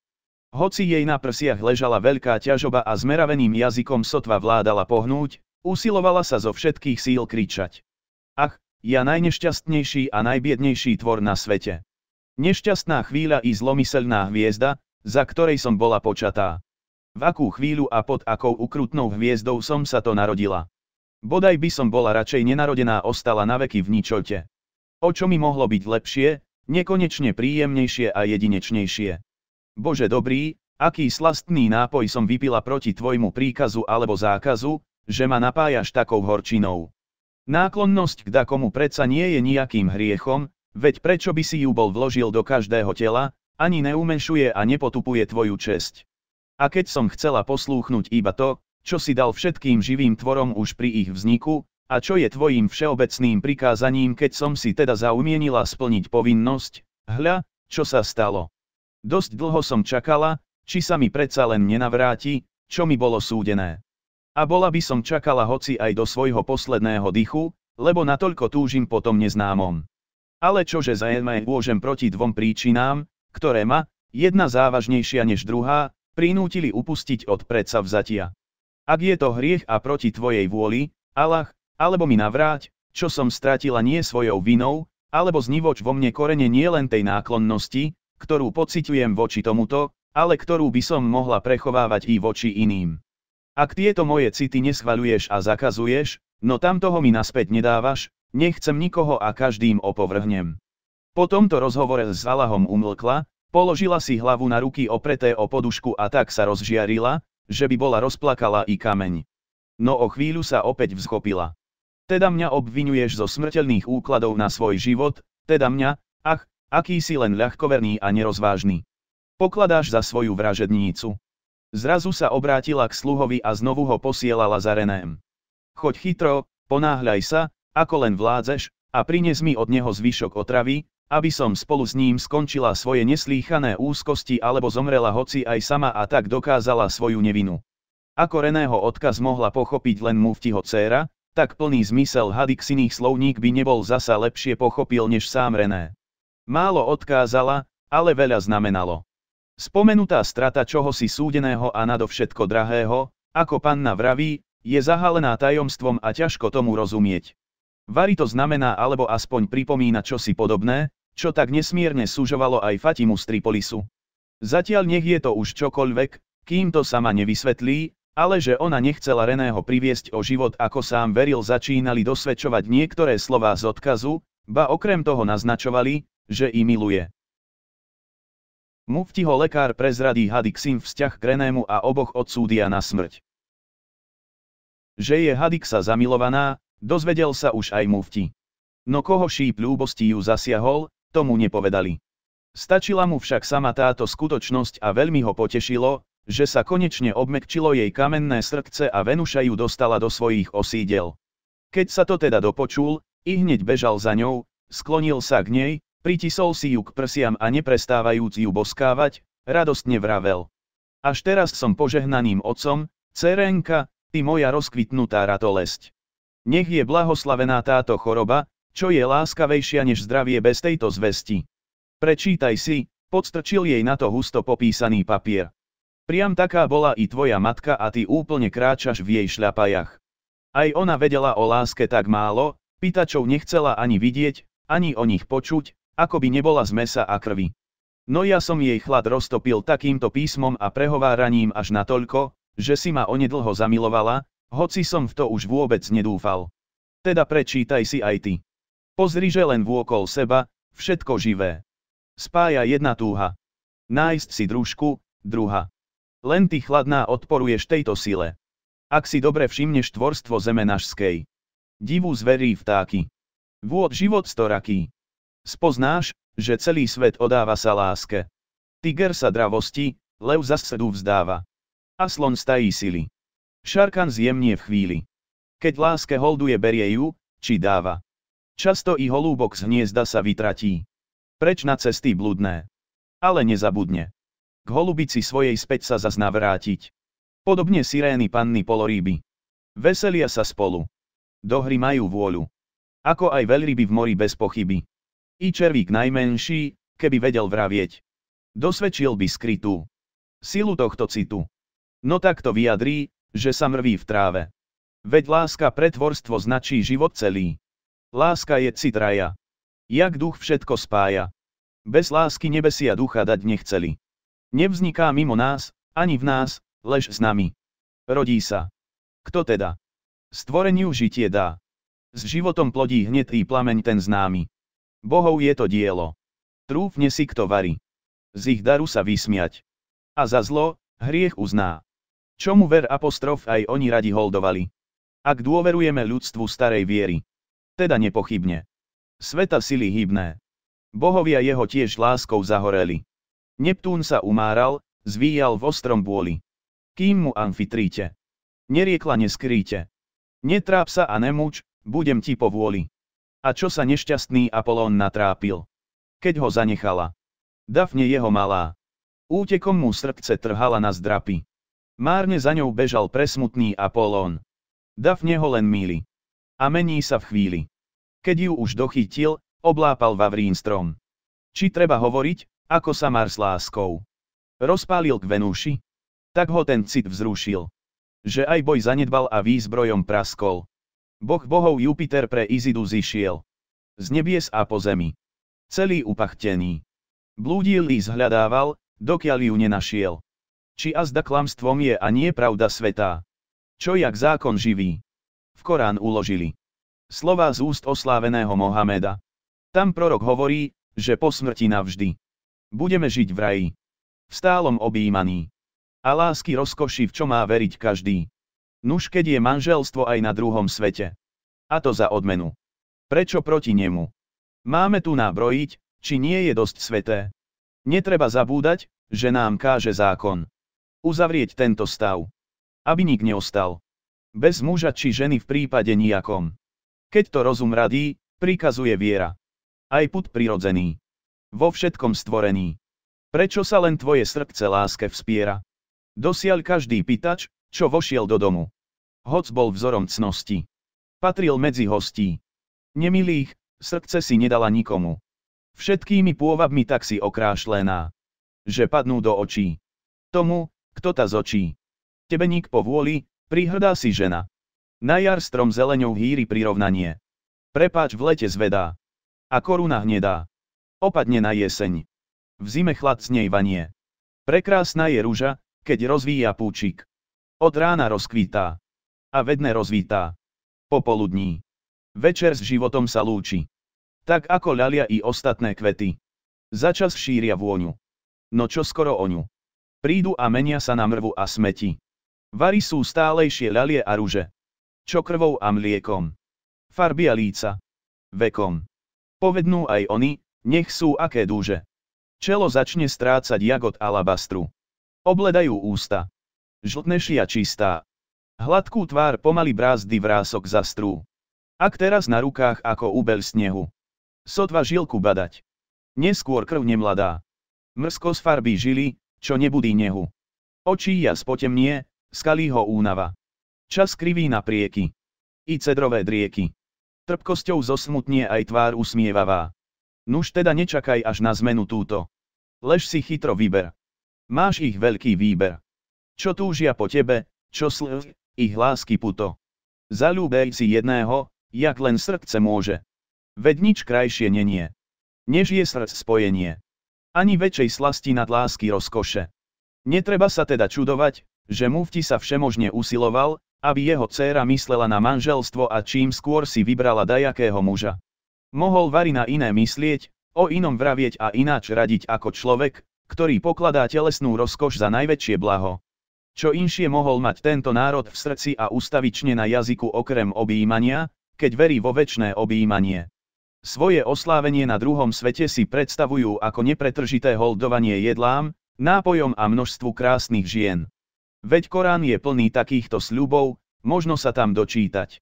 Hoci jej na prsiach ležala veľká ťažoba a zmeraveným jazykom sotva vládala pohnúť, usilovala sa zo všetkých síl kričať. Ach, ja najnešťastnejší a najbiednejší tvor na svete. Nešťastná chvíľa i zlomyselná hviezda, za ktorej som bola počatá. V akú chvíľu a pod akou ukrutnou hviezdou som sa to narodila. Bodaj by som bola radšej nenarodená ostala na veky v ničote. O čo mi mohlo byť lepšie, nekonečne príjemnejšie a jedinečnejšie. Bože dobrý, aký slastný nápoj som vypila proti tvojmu príkazu alebo zákazu, že ma napájaš takou horčinou. Náklonnosť k dakomu predsa nie je nejakým hriechom, veď prečo by si ju bol vložil do každého tela, ani neumenšuje a nepotupuje tvoju česť. A keď som chcela poslúchnuť iba to, čo si dal všetkým živým tvorom už pri ich vzniku, a čo je tvojim všeobecným prikázaním, keď som si teda zaumienila splniť povinnosť, hľa, čo sa stalo. Dosť dlho som čakala, či sa mi predsa len nenavráti, čo mi bolo súdené. A bola by som čakala hoci aj do svojho posledného dychu, lebo natoľko túžim po tom neznámom. Ale čože zajeme môžem proti dvom príčinám, ktoré ma, jedna závažnejšia než druhá, prinútili upustiť od predsa vzatia. Ak je to hriech a proti tvojej vôli, Allah, alebo mi navráť, čo som stratila nie svojou vinou, alebo znivoč vo mne korene nie len tej náklonnosti, ktorú pociťujem voči tomuto, ale ktorú by som mohla prechovávať i voči iným. Ak tieto moje city neschvaľuješ a zakazuješ, no tam toho mi naspäť nedávaš, nechcem nikoho a každým opovrhnem. Po tomto rozhovore s Alahom umlkla, položila si hlavu na ruky opreté o podušku a tak sa rozžiarila, že by bola rozplakala i kameň. No o chvíľu sa opäť vzchopila. Teda mňa obvinuješ zo smrteľných úkladov na svoj život, teda mňa, ach, aký si len ľahkoverný a nerozvážny. Pokladáš za svoju vražednícu. Zrazu sa obrátila k sluhovi a znovu ho posielala za Reném. Choď chytro, ponáhľaj sa, ako len vládzeš, a prines mi od neho zvyšok otravy, aby som spolu s ním skončila svoje neslýchané úzkosti alebo zomrela hoci aj sama a tak dokázala svoju nevinu. Ako Reného odkaz mohla pochopiť len muftiho dcéra, tak plný zmysel Hadixiných slovník by nebol zasa lepšie pochopil než sám René. Málo odkázala, ale veľa znamenalo. Spomenutá strata čohosi súdeného a nadovšetko drahého, ako panna vraví, je zahalená tajomstvom a ťažko tomu rozumieť. Vary to znamená alebo aspoň pripomína čosi podobné, čo tak nesmierne súžovalo aj Fatimu z Tripolisu. Zatiaľ nech je to už čokoľvek, kým to sama nevysvetlí, ale že ona nechcela Reného priviesť o život ako sám veril začínali dosvedčovať niektoré slová z odkazu, ba okrem toho naznačovali, že i miluje. Muftiho lekár prezradí Hadiksin vzťah k Renému a oboch odsúdia na smrť. Že je Hadiksa zamilovaná, Dozvedel sa už aj mufti. No koho šíp ľúbosti ju zasiahol, tomu nepovedali. Stačila mu však sama táto skutočnosť a veľmi ho potešilo, že sa konečne obmekčilo jej kamenné srdce a Venuša ju dostala do svojich osídel. Keď sa to teda dopočul, i hneď bežal za ňou, sklonil sa k nej, pritisol si ju k prsiam a neprestávajúc ju boskávať, radostne vravel. Až teraz som požehnaným otcom, cerenka, ty moja rozkvitnutá ratolesť. Nech je blahoslavená táto choroba, čo je láskavejšia než zdravie bez tejto zvesti. Prečítaj si, podstrčil jej na to husto popísaný papier. Priam taká bola i tvoja matka a ty úplne kráčaš v jej šľapajach. Aj ona vedela o láske tak málo, pýtačov nechcela ani vidieť, ani o nich počuť, ako by nebola z mesa a krvi. No ja som jej chlad roztopil takýmto písmom a prehováraním až natoľko, že si ma onedlho zamilovala, hoci som v to už vôbec nedúfal. Teda prečítaj si aj ty. Pozri, že len vôkol seba, všetko živé. Spája jedna túha. Nájsť si družku, druha. Len ty chladná odporuješ tejto sile. Ak si dobre všimneš tvorstvo zemenažskej. Divú zverí vtáky. Vôd život storaký. Spoznáš, že celý svet odáva sa láske. Tiger sa dravosti, lev zasedu vzdáva. A slon stají sily. Šarkan zjemnie v chvíli. Keď láske holduje berie ju, či dáva. Často i holúbok z hniezda sa vytratí. Preč na cesty bludné. Ale nezabudne. K holubici svojej späť sa zas navrátiť. Podobne sirény panny poloríby. Veselia sa spolu. Do hry majú vôľu. Ako aj veľryby v mori bez pochyby. I červík najmenší, keby vedel vravieť. Dosvedčil by skrytú silu tohto citu. No tak to vyjadrí, že sa mrví v tráve. Veď láska pretvorstvo značí život celý. Láska je cit raja. Jak duch všetko spája. Bez lásky nebesia ducha dať nechceli. Nevzniká mimo nás, ani v nás, lež s nami. Rodí sa. Kto teda? Stvoreniu žitie dá. S životom plodí hnetý plameň ten známy. Bohov je to dielo. Trúfne si kto varí. Z ich daru sa vysmiať. A za zlo, hriech uzná. Čomu ver apostrof aj oni radi holdovali. Ak dôverujeme ľudstvu starej viery. Teda nepochybne. Sveta sily hybné. Bohovia jeho tiež láskou zahoreli. Neptún sa umáral, zvíjal v ostrom bôli. Kým mu amfitríte. Neriekla neskrýte. Netráp sa a nemúč, budem ti po vôli. A čo sa nešťastný Apolón natrápil? Keď ho zanechala. Dafne jeho malá. Útekom mu srdce trhala na zdrapy. Márne za ňou bežal presmutný Apolón. Dafne ho len míli. A mení sa v chvíli. Keď ju už dochytil, oblápal Vavrín strom. Či treba hovoriť, ako sa mar s láskou. Rozpálil k Venúši? Tak ho ten cit vzrušil. Že aj boj zanedbal a výzbrojom praskol. Boh bohov Jupiter pre Izidu zišiel. Z nebies a po zemi. Celý upachtený. Blúdil i zhľadával, dokiaľ ju nenašiel. Či azda klamstvom je a nie pravda svetá. Čo jak zákon živý? V Korán uložili. Slova z úst osláveného Mohameda. Tam prorok hovorí, že po smrti navždy. Budeme žiť v raji. V stálom objímaní. A lásky rozkoši v čo má veriť každý. Nuž keď je manželstvo aj na druhom svete. A to za odmenu. Prečo proti nemu? Máme tu nábrojiť, či nie je dosť sveté? Netreba zabúdať, že nám káže zákon uzavrieť tento stav. Aby nik neostal. Bez muža či ženy v prípade nijakom. Keď to rozum radí, prikazuje viera. Aj put prirodzený. Vo všetkom stvorený. Prečo sa len tvoje srdce láske vspiera? Dosiaľ každý pýtač, čo vošiel do domu. Hoc bol vzorom cnosti. Patril medzi hostí. Nemilých, srdce si nedala nikomu. Všetkými pôvabmi tak si okrášlená. Že padnú do očí. Tomu, kto ta zočí. Tebe nik po vôli, prihrdá si žena. Na jar strom zeleňou hýri prirovnanie. Prepáč v lete zvedá. A koruna hnedá. Opadne na jeseň. V zime chlad vanie. Prekrásna je rúža, keď rozvíja púčik. Od rána rozkvítá. A vedne rozvítá. Popoludní. Večer s životom sa lúči. Tak ako ľalia i ostatné kvety. Začas šíria vôňu. No čo skoro o ňu prídu a menia sa na mrvu a smeti. Vary sú stálejšie ľalie a ruže. Čo krvou a mliekom. Farby líca. Vekom. Povednú aj oni, nech sú aké dúže. Čelo začne strácať jagod alabastru. Obledajú ústa. Žltnešia čistá. Hladkú tvár pomaly brázdy vrások zastrú. Ak teraz na rukách ako úbel snehu. Sotva žilku badať. Neskôr krv nemladá. Mrzko z farby žily, čo nebudí nehu. Očí ja nie, skalí ho únava. Čas kriví na prieky. I cedrové drieky. Trpkosťou zosmutnie aj tvár usmievavá. Nuž teda nečakaj až na zmenu túto. Lež si chytro vyber. Máš ich veľký výber. Čo túžia po tebe, čo sl... ich lásky puto. Zalúbej si jedného, jak len srdce môže. Veď nič krajšie nenie. Než je srdc spojenie. Ani väčšej slasti nad lásky rozkoše. Netreba sa teda čudovať, že mufti sa všemožne usiloval, aby jeho dcéra myslela na manželstvo a čím skôr si vybrala dajakého muža. Mohol varina na iné myslieť, o inom vravieť a ináč radiť ako človek, ktorý pokladá telesnú rozkoš za najväčšie blaho. Čo inšie mohol mať tento národ v srdci a ustavične na jazyku okrem objímania, keď verí vo väčšné objímanie. Svoje oslávenie na druhom svete si predstavujú ako nepretržité holdovanie jedlám, nápojom a množstvu krásnych žien. Veď Korán je plný takýchto sľubov, možno sa tam dočítať.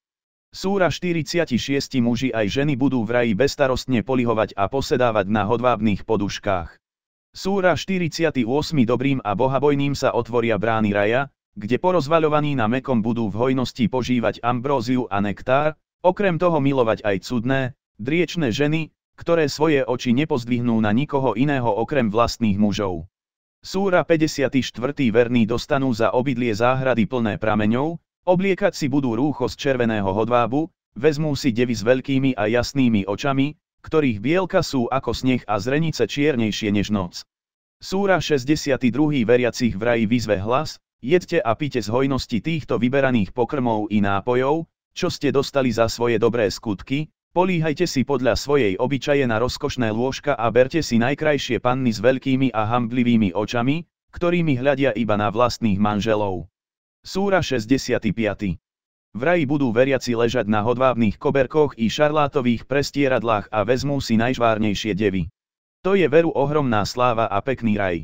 Súra 46 muži aj ženy budú v raji bestarostne polihovať a posedávať na hodvábnych poduškách. Súra 48 dobrým a bohabojným sa otvoria brány raja, kde porozvaľovaní na mekom budú v hojnosti požívať ambróziu a nektár, okrem toho milovať aj cudné, driečné ženy, ktoré svoje oči nepozdvihnú na nikoho iného okrem vlastných mužov. Súra 54. verní dostanú za obidlie záhrady plné prameňov, obliekať si budú rúcho z červeného hodvábu, vezmú si devy s veľkými a jasnými očami, ktorých bielka sú ako sneh a zrenice čiernejšie než noc. Súra 62. veriacich raji vyzve hlas, jedte a pite z hojnosti týchto vyberaných pokrmov i nápojov, čo ste dostali za svoje dobré skutky, Políhajte si podľa svojej obyčaje na rozkošné lôžka a berte si najkrajšie panny s veľkými a hamblivými očami, ktorými hľadia iba na vlastných manželov. Súra 65. V raji budú veriaci ležať na hodvábnych koberkoch i šarlátových prestieradlách a vezmú si najžvárnejšie devy. To je veru ohromná sláva a pekný raj.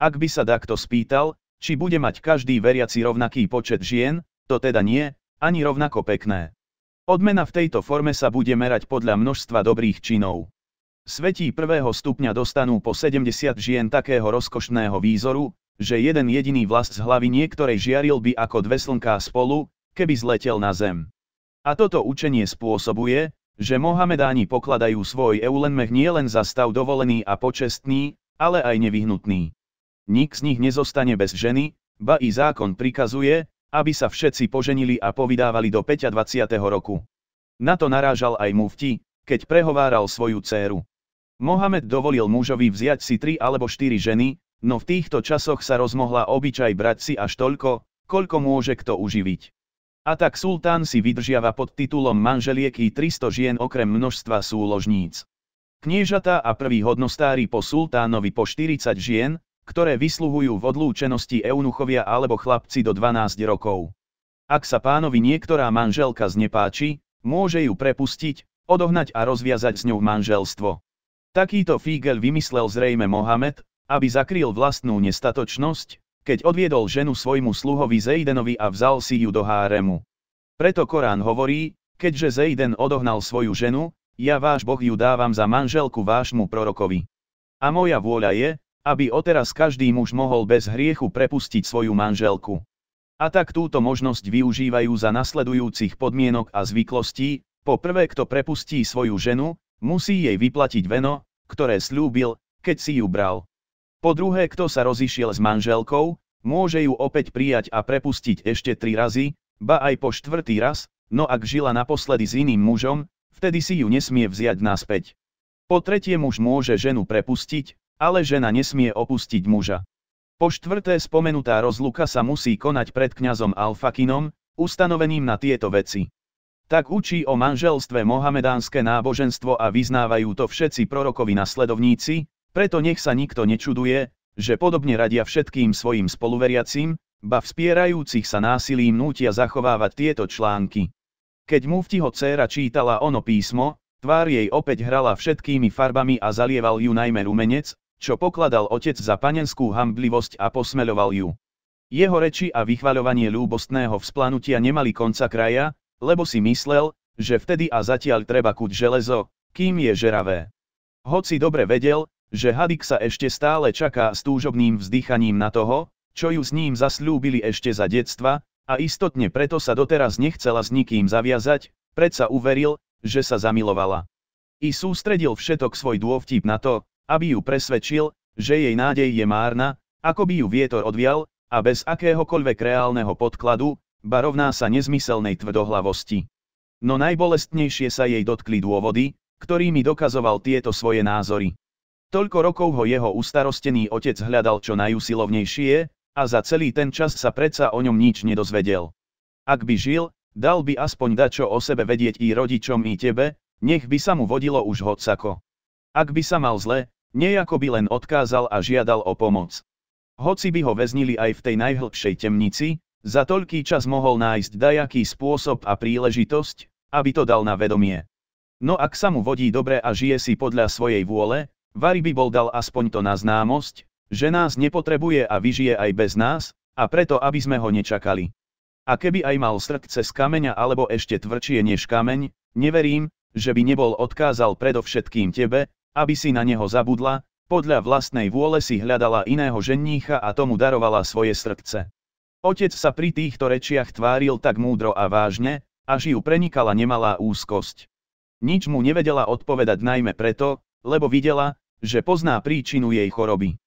Ak by sa takto spýtal, či bude mať každý veriaci rovnaký počet žien, to teda nie, ani rovnako pekné. Odmena v tejto forme sa bude merať podľa množstva dobrých činov. Svetí prvého stupňa dostanú po 70 žien takého rozkošného výzoru, že jeden jediný vlast z hlavy niektorej žiaril by ako dve slnká spolu, keby zletel na zem. A toto učenie spôsobuje, že Mohamedáni pokladajú svoj eulenmeh nielen za stav dovolený a počestný, ale aj nevyhnutný. Nik z nich nezostane bez ženy, ba i zákon prikazuje, aby sa všetci poženili a povydávali do 25. roku. Na to narážal aj mufti, keď prehováral svoju dcéru. Mohamed dovolil mužovi vziať si tri alebo štyri ženy, no v týchto časoch sa rozmohla obyčaj brať si až toľko, koľko môže kto uživiť. A tak sultán si vydržiava pod titulom manželieky 300 žien okrem množstva súložníc. Kniežatá a prví hodnostári po sultánovi po 40 žien, ktoré vysluhujú v odlúčenosti eunuchovia alebo chlapci do 12 rokov. Ak sa pánovi niektorá manželka znepáči, môže ju prepustiť, odohnať a rozviazať s ňou manželstvo. Takýto fígel vymyslel zrejme Mohamed, aby zakrýl vlastnú nestatočnosť, keď odviedol ženu svojmu sluhovi Zejdenovi a vzal si ju do háremu. Preto Korán hovorí, keďže Zejden odohnal svoju ženu, ja váš Boh ju dávam za manželku vášmu prorokovi. A moja vôľa je, aby oteraz každý muž mohol bez hriechu prepustiť svoju manželku. A tak túto možnosť využívajú za nasledujúcich podmienok a zvyklostí, po prvé kto prepustí svoju ženu, musí jej vyplatiť veno, ktoré slúbil, keď si ju bral. Po druhé kto sa rozišiel s manželkou, môže ju opäť prijať a prepustiť ešte tri razy, ba aj po štvrtý raz, no ak žila naposledy s iným mužom, vtedy si ju nesmie vziať naspäť. Po tretie muž môže ženu prepustiť, ale žena nesmie opustiť muža. Po štvrté spomenutá rozluka sa musí konať pred kňazom Alfakinom, ustanoveným na tieto veci. Tak učí o manželstve mohamedánske náboženstvo a vyznávajú to všetci prorokovi nasledovníci, preto nech sa nikto nečuduje, že podobne radia všetkým svojim spoluveriacím, ba vspierajúcich sa násilím nútia zachovávať tieto články. Keď muftiho dcéra čítala ono písmo, tvár jej opäť hrala všetkými farbami a zalieval ju najmä rumenec, čo pokladal otec za panenskú hamblivosť a posmeľoval ju. Jeho reči a vychvaľovanie ľúbostného vzplanutia nemali konca kraja, lebo si myslel, že vtedy a zatiaľ treba kuť železo, kým je žeravé. Hoci dobre vedel, že Hadik sa ešte stále čaká s túžobným vzdychaním na toho, čo ju s ním zasľúbili ešte za detstva, a istotne preto sa doteraz nechcela s nikým zaviazať, predsa uveril, že sa zamilovala. I sústredil všetok svoj dôvtip na to, aby ju presvedčil, že jej nádej je márna, ako by ju vietor odvial, a bez akéhokoľvek reálneho podkladu, barovná sa nezmyselnej tvrdohlavosti. No najbolestnejšie sa jej dotkli dôvody, ktorými dokazoval tieto svoje názory. Toľko rokov ho jeho ustarostený otec hľadal čo najusilovnejšie, a za celý ten čas sa predsa o ňom nič nedozvedel. Ak by žil, dal by aspoň dačo o sebe vedieť i rodičom i tebe, nech by sa mu vodilo už hocako. Ak by sa mal zle, nejako by len odkázal a žiadal o pomoc. Hoci by ho väznili aj v tej najhlbšej temnici, za toľký čas mohol nájsť dajaký spôsob a príležitosť, aby to dal na vedomie. No ak sa mu vodí dobre a žije si podľa svojej vôle, Vary by bol dal aspoň to na známosť, že nás nepotrebuje a vyžije aj bez nás, a preto aby sme ho nečakali. A keby aj mal srdce z kameňa alebo ešte tvrdšie než kameň, neverím, že by nebol odkázal predovšetkým tebe, aby si na neho zabudla, podľa vlastnej vôle si hľadala iného ženícha a tomu darovala svoje srdce. Otec sa pri týchto rečiach tváril tak múdro a vážne, až ju prenikala nemalá úzkosť. Nič mu nevedela odpovedať najmä preto, lebo videla, že pozná príčinu jej choroby.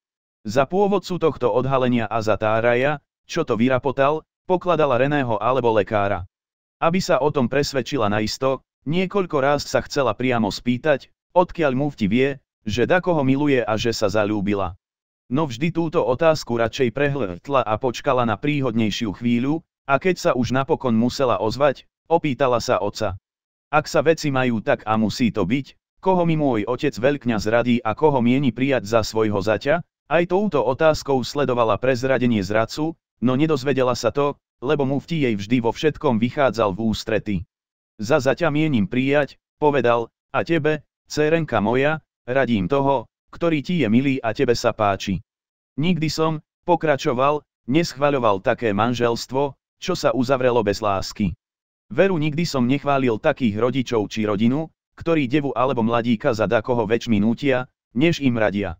Za pôvodcu tohto odhalenia a za táraja, čo to vyrapotal, pokladala Reného alebo lekára. Aby sa o tom presvedčila naisto, niekoľko ráz sa chcela priamo spýtať, Odkiaľ mu vti vie, že koho miluje a že sa zalúbila. No vždy túto otázku radšej prehltla a počkala na príhodnejšiu chvíľu, a keď sa už napokon musela ozvať, opýtala sa oca. Ak sa veci majú tak a musí to byť, koho mi môj otec veľkňa zradí a koho mieni prijať za svojho zaťa, aj touto otázkou sledovala prezradenie zradcu, no nedozvedela sa to, lebo mu vti jej vždy vo všetkom vychádzal v ústrety. Za zaťa mienim prijať, povedal, a tebe, Cérenka moja, radím toho, ktorý ti je milý a tebe sa páči. Nikdy som, pokračoval, neschvaľoval také manželstvo, čo sa uzavrelo bez lásky. Veru nikdy som nechválil takých rodičov či rodinu, ktorí devu alebo mladíka za dakoho väčšmi nútia, než im radia.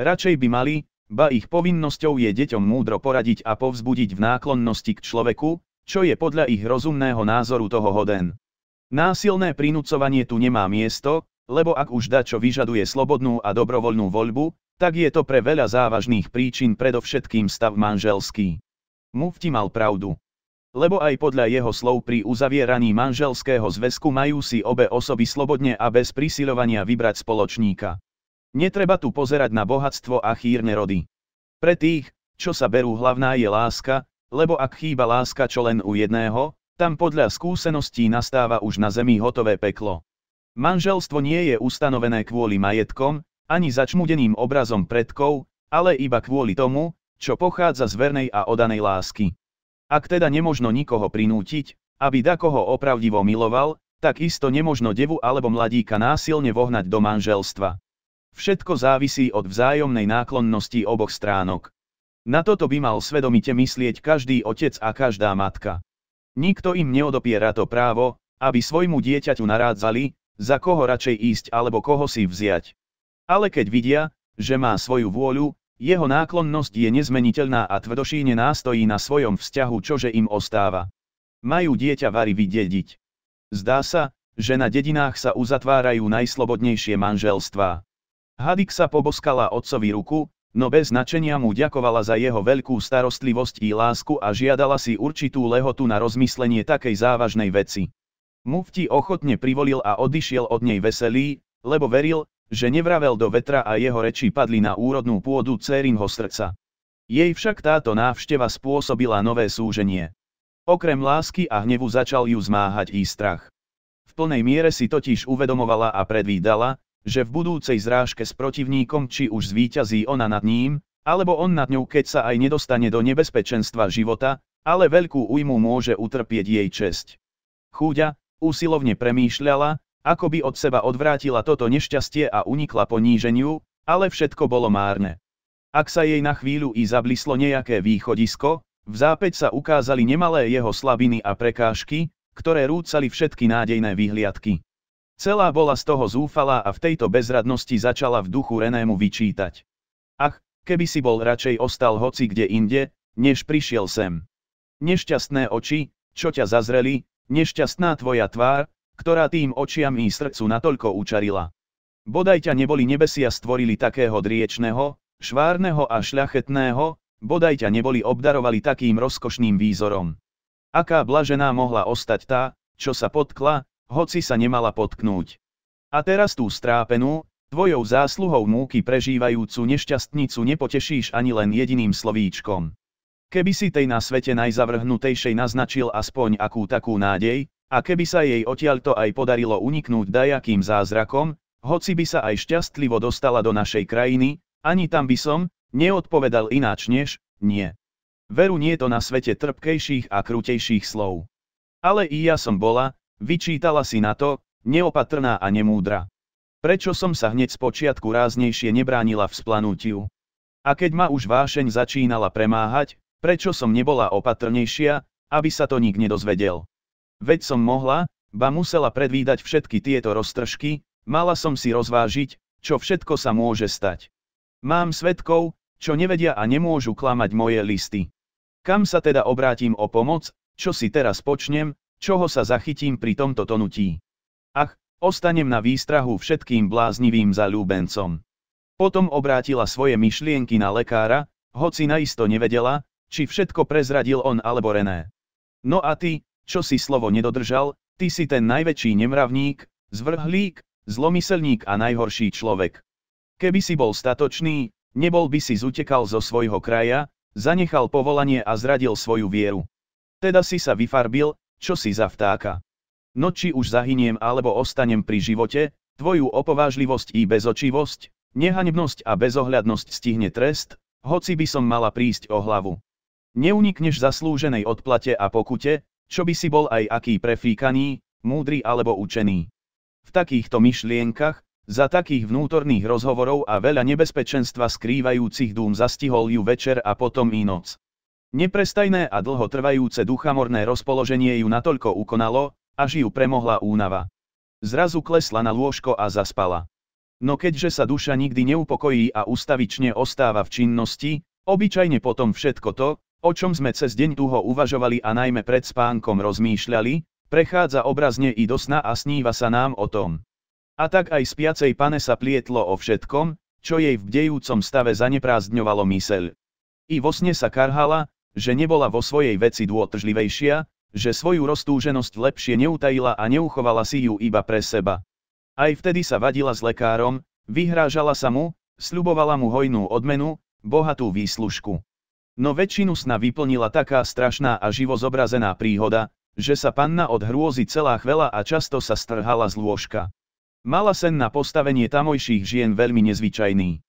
Radšej by mali, ba ich povinnosťou je deťom múdro poradiť a povzbudiť v náklonnosti k človeku, čo je podľa ich rozumného názoru toho hoden. Násilné prinúcovanie tu nemá miesto, lebo ak už dačo vyžaduje slobodnú a dobrovoľnú voľbu, tak je to pre veľa závažných príčin predovšetkým stav manželský. Mufti mal pravdu. Lebo aj podľa jeho slov pri uzavieraní manželského zväzku majú si obe osoby slobodne a bez prisilovania vybrať spoločníka. Netreba tu pozerať na bohatstvo a chýrne rody. Pre tých, čo sa berú hlavná je láska, lebo ak chýba láska čo len u jedného, tam podľa skúseností nastáva už na zemi hotové peklo. Manželstvo nie je ustanovené kvôli majetkom, ani začmudeným obrazom predkov, ale iba kvôli tomu, čo pochádza z vernej a odanej lásky. Ak teda nemožno nikoho prinútiť, aby dakoho opravdivo miloval, tak isto nemožno devu alebo mladíka násilne vohnať do manželstva. Všetko závisí od vzájomnej náklonnosti oboch stránok. Na toto by mal svedomite myslieť každý otec a každá matka. Nikto im neodopiera to právo, aby svojmu dieťaťu narádzali, za koho radšej ísť alebo koho si vziať. Ale keď vidia, že má svoju vôľu, jeho náklonnosť je nezmeniteľná a tvrdošíne nástojí na svojom vzťahu čože im ostáva. Majú dieťa vary vydediť. Zdá sa, že na dedinách sa uzatvárajú najslobodnejšie manželstvá. Hadik sa poboskala otcovi ruku, no bez značenia mu ďakovala za jeho veľkú starostlivosť i lásku a žiadala si určitú lehotu na rozmyslenie takej závažnej veci. Mufti ochotne privolil a odišiel od nej veselý, lebo veril, že nevravel do vetra a jeho reči padli na úrodnú pôdu cérinho srdca. Jej však táto návšteva spôsobila nové súženie. Okrem lásky a hnevu začal ju zmáhať i strach. V plnej miere si totiž uvedomovala a predvídala, že v budúcej zrážke s protivníkom či už zvíťazí ona nad ním, alebo on nad ňou keď sa aj nedostane do nebezpečenstva života, ale veľkú újmu môže utrpieť jej česť. Chúďa, Úsilovne premýšľala, ako by od seba odvrátila toto nešťastie a unikla poníženiu, ale všetko bolo márne. Ak sa jej na chvíľu i zablislo nejaké východisko, v zápäť sa ukázali nemalé jeho slabiny a prekážky, ktoré rúcali všetky nádejné výhliadky. Celá bola z toho zúfalá a v tejto bezradnosti začala v duchu Renému vyčítať. Ach, keby si bol radšej ostal hoci kde inde, než prišiel sem. Nešťastné oči, čo ťa zazreli, Nešťastná tvoja tvár, ktorá tým očiam i srdcu natoľko učarila. Bodaj ťa neboli nebesia stvorili takého driečného, švárneho a šľachetného, bodaj ťa neboli obdarovali takým rozkošným výzorom. Aká blažená mohla ostať tá, čo sa potkla, hoci sa nemala potknúť. A teraz tú strápenú, tvojou zásluhou múky prežívajúcu nešťastnicu nepotešíš ani len jediným slovíčkom. Keby si tej na svete najzavrhnutejšej naznačil aspoň akú takú nádej, a keby sa jej odtiaľto aj podarilo uniknúť dajakým zázrakom, hoci by sa aj šťastlivo dostala do našej krajiny, ani tam by som, neodpovedal ináč než, nie. Veru nie to na svete trpkejších a krutejších slov. Ale i ja som bola, vyčítala si na to, neopatrná a nemúdra. Prečo som sa hneď z počiatku ráznejšie nebránila splanutiu? A keď ma už vášeň začínala premáhať, Prečo som nebola opatrnejšia, aby sa to nik nedozvedel? Veď som mohla, ba musela predvídať všetky tieto roztržky, mala som si rozvážiť, čo všetko sa môže stať. Mám svetkov, čo nevedia a nemôžu klamať moje listy. Kam sa teda obrátim o pomoc, čo si teraz počnem, čoho sa zachytím pri tomto tonutí. Ach, ostanem na výstrahu všetkým bláznivým zalúbencom. Potom obrátila svoje myšlienky na lekára, hoci naisto nevedela, či všetko prezradil on alebo René. No a ty, čo si slovo nedodržal, ty si ten najväčší nemravník, zvrhlík, zlomyselník a najhorší človek. Keby si bol statočný, nebol by si zutekal zo svojho kraja, zanechal povolanie a zradil svoju vieru. Teda si sa vyfarbil, čo si za vtáka. No či už zahyniem alebo ostanem pri živote, tvoju opovážlivosť i bezočivosť, nehanebnosť a bezohľadnosť stihne trest, hoci by som mala prísť o hlavu. Neunikneš zaslúženej odplate a pokute, čo by si bol aj aký prefíkaný, múdry alebo učený. V takýchto myšlienkach, za takých vnútorných rozhovorov a veľa nebezpečenstva skrývajúcich dúm zastihol ju večer a potom i noc. Neprestajné a dlhotrvajúce duchamorné rozpoloženie ju natoľko ukonalo, až ju premohla únava. Zrazu klesla na lôžko a zaspala. No keďže sa duša nikdy neupokojí a ustavične ostáva v činnosti, obyčajne potom všetko to, O čom sme cez deň tuho uvažovali a najmä pred spánkom rozmýšľali, prechádza obrazne i do sna a sníva sa nám o tom. A tak aj spiacej pane sa plietlo o všetkom, čo jej v bdejúcom stave zaneprázdňovalo myseľ. I vo sne sa karhala, že nebola vo svojej veci dôtržlivejšia, že svoju roztúženosť lepšie neutajila a neuchovala si ju iba pre seba. Aj vtedy sa vadila s lekárom, vyhrážala sa mu, sľubovala mu hojnú odmenu, bohatú výslužku. No väčšinu sna vyplnila taká strašná a živo zobrazená príhoda, že sa panna od hrôzy celá chvela a často sa strhala z lôžka. Mala sen na postavenie tamojších žien veľmi nezvyčajný.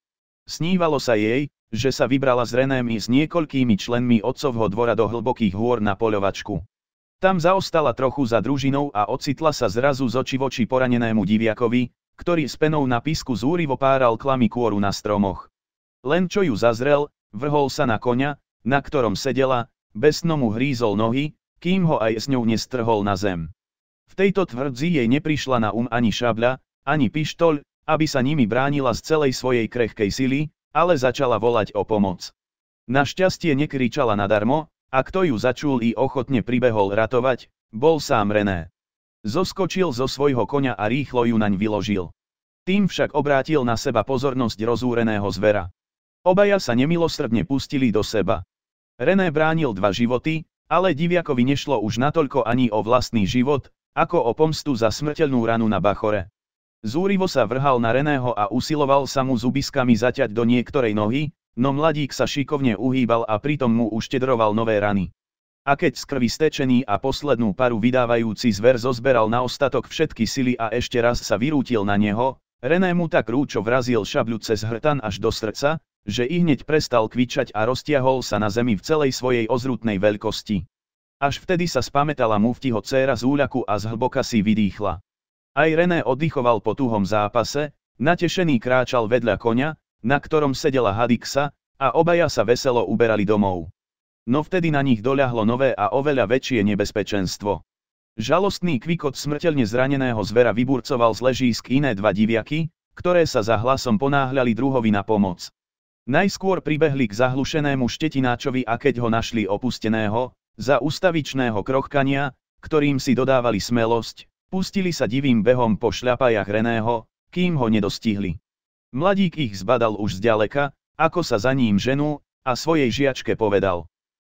Snívalo sa jej, že sa vybrala s Renémi s niekoľkými členmi otcovho dvora do hlbokých hôr na poľovačku. Tam zaostala trochu za družinou a ocitla sa zrazu z oči voči poranenému diviakovi, ktorý s penou na pisku zúrivo páral klamy kôru na stromoch. Len čo ju zazrel, Vrhol sa na koňa, na ktorom sedela, besno mu hrízol nohy, kým ho aj s ňou nestrhol na zem. V tejto tvrdzi jej neprišla na um ani šabľa, ani pištoľ, aby sa nimi bránila z celej svojej krehkej sily, ale začala volať o pomoc. Našťastie nekričala nadarmo, a kto ju začul i ochotne pribehol ratovať, bol sám René. Zoskočil zo svojho koňa a rýchlo ju naň vyložil. Tým však obrátil na seba pozornosť rozúreného zvera. Obaja sa nemilosrdne pustili do seba. René bránil dva životy, ale Diviakovi nešlo už natoľko ani o vlastný život, ako o pomstu za smrteľnú ranu na Bachore. Zúrivo sa vrhal na Reného a usiloval sa mu zubiskami zaťať do niektorej nohy, no mladík sa šikovne uhýbal a pritom mu uštedroval nové rany. A keď z krvi stečený a poslednú paru vydávajúci zver zozberal na ostatok všetky sily a ešte raz sa vyrútil na neho, René mu tak rúčo vrazil šabľu cez hrtan až do srdca, že hneď prestal kvičať a roztiahol sa na zemi v celej svojej ozrutnej veľkosti. Až vtedy sa spametala muftiho dcéra z úľaku a zhlboka si vydýchla. Aj René oddychoval po tuhom zápase, natešený kráčal vedľa konia, na ktorom sedela hadixa, a obaja sa veselo uberali domov. No vtedy na nich doľahlo nové a oveľa väčšie nebezpečenstvo. Žalostný kvikot smrteľne zraneného zvera vyburcoval z ležísk iné dva diviaky, ktoré sa za hlasom ponáhľali druhovi na pomoc. Najskôr pribehli k zahlušenému štetináčovi a keď ho našli opusteného, za ustavičného krochkania, ktorým si dodávali smelosť, pustili sa divým behom po šľapajach Reného, kým ho nedostihli. Mladík ich zbadal už zďaleka, ako sa za ním ženú, a svojej žiačke povedal.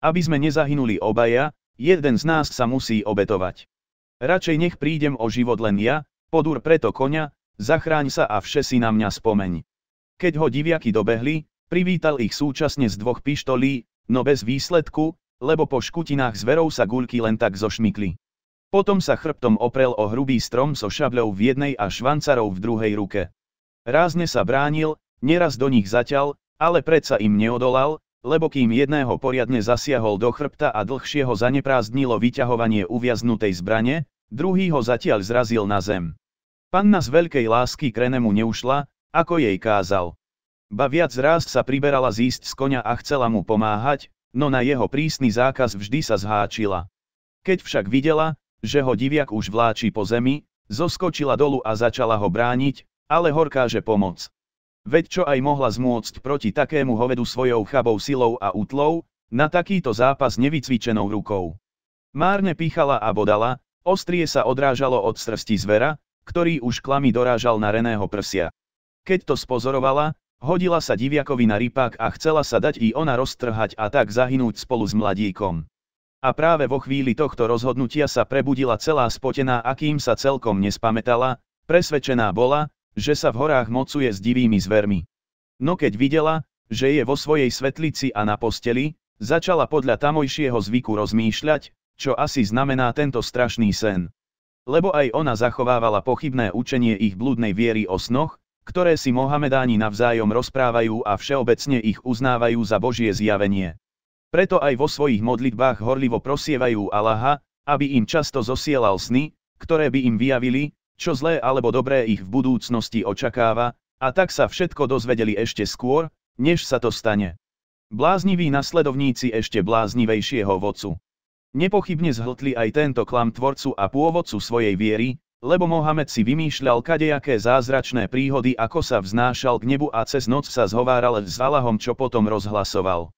Aby sme nezahynuli obaja, jeden z nás sa musí obetovať. Radšej nech prídem o život len ja, podúr preto konia, zachráň sa a vše si na mňa spomeň. Keď ho diviaky dobehli, Privítal ich súčasne z dvoch pištolí, no bez výsledku, lebo po škutinách zverov sa guľky len tak zošmykli. Potom sa chrbtom oprel o hrubý strom so šabľou v jednej a švancarov v druhej ruke. Rázne sa bránil, neraz do nich zaťal, ale predsa im neodolal, lebo kým jedného poriadne zasiahol do chrbta a dlhšie ho zaneprázdnilo vyťahovanie uviaznutej zbrane, druhý ho zatiaľ zrazil na zem. Panna z veľkej lásky k neušla, ako jej kázal. Ba viac raz sa priberala zísť z konia a chcela mu pomáhať, no na jeho prísny zákaz vždy sa zháčila. Keď však videla, že ho diviak už vláči po zemi, zoskočila dolu a začala ho brániť, ale horkáže pomoc. Veď čo aj mohla zmôcť proti takému hovedu svojou chabou silou a útlou, na takýto zápas nevycvičenou rukou. Márne pýchala a bodala, ostrie sa odrážalo od srsti zvera, ktorý už klami dorážal na Reného prsia. Keď to spozorovala, Hodila sa diviakovi na rypak a chcela sa dať i ona roztrhať a tak zahynúť spolu s mladíkom. A práve vo chvíli tohto rozhodnutia sa prebudila celá spotená a kým sa celkom nespametala, presvedčená bola, že sa v horách mocuje s divými zvermi. No keď videla, že je vo svojej svetlici a na posteli, začala podľa tamojšieho zvyku rozmýšľať, čo asi znamená tento strašný sen. Lebo aj ona zachovávala pochybné učenie ich blúdnej viery o snoch, ktoré si Mohamedáni navzájom rozprávajú a všeobecne ich uznávajú za Božie zjavenie. Preto aj vo svojich modlitbách horlivo prosievajú Allaha, aby im často zosielal sny, ktoré by im vyjavili, čo zlé alebo dobré ich v budúcnosti očakáva, a tak sa všetko dozvedeli ešte skôr, než sa to stane. Blázniví nasledovníci ešte bláznivejšieho vodcu. Nepochybne zhltli aj tento klam tvorcu a pôvodcu svojej viery, lebo Mohamed si vymýšľal kadejaké zázračné príhody ako sa vznášal k nebu a cez noc sa zhováral s Allahom čo potom rozhlasoval.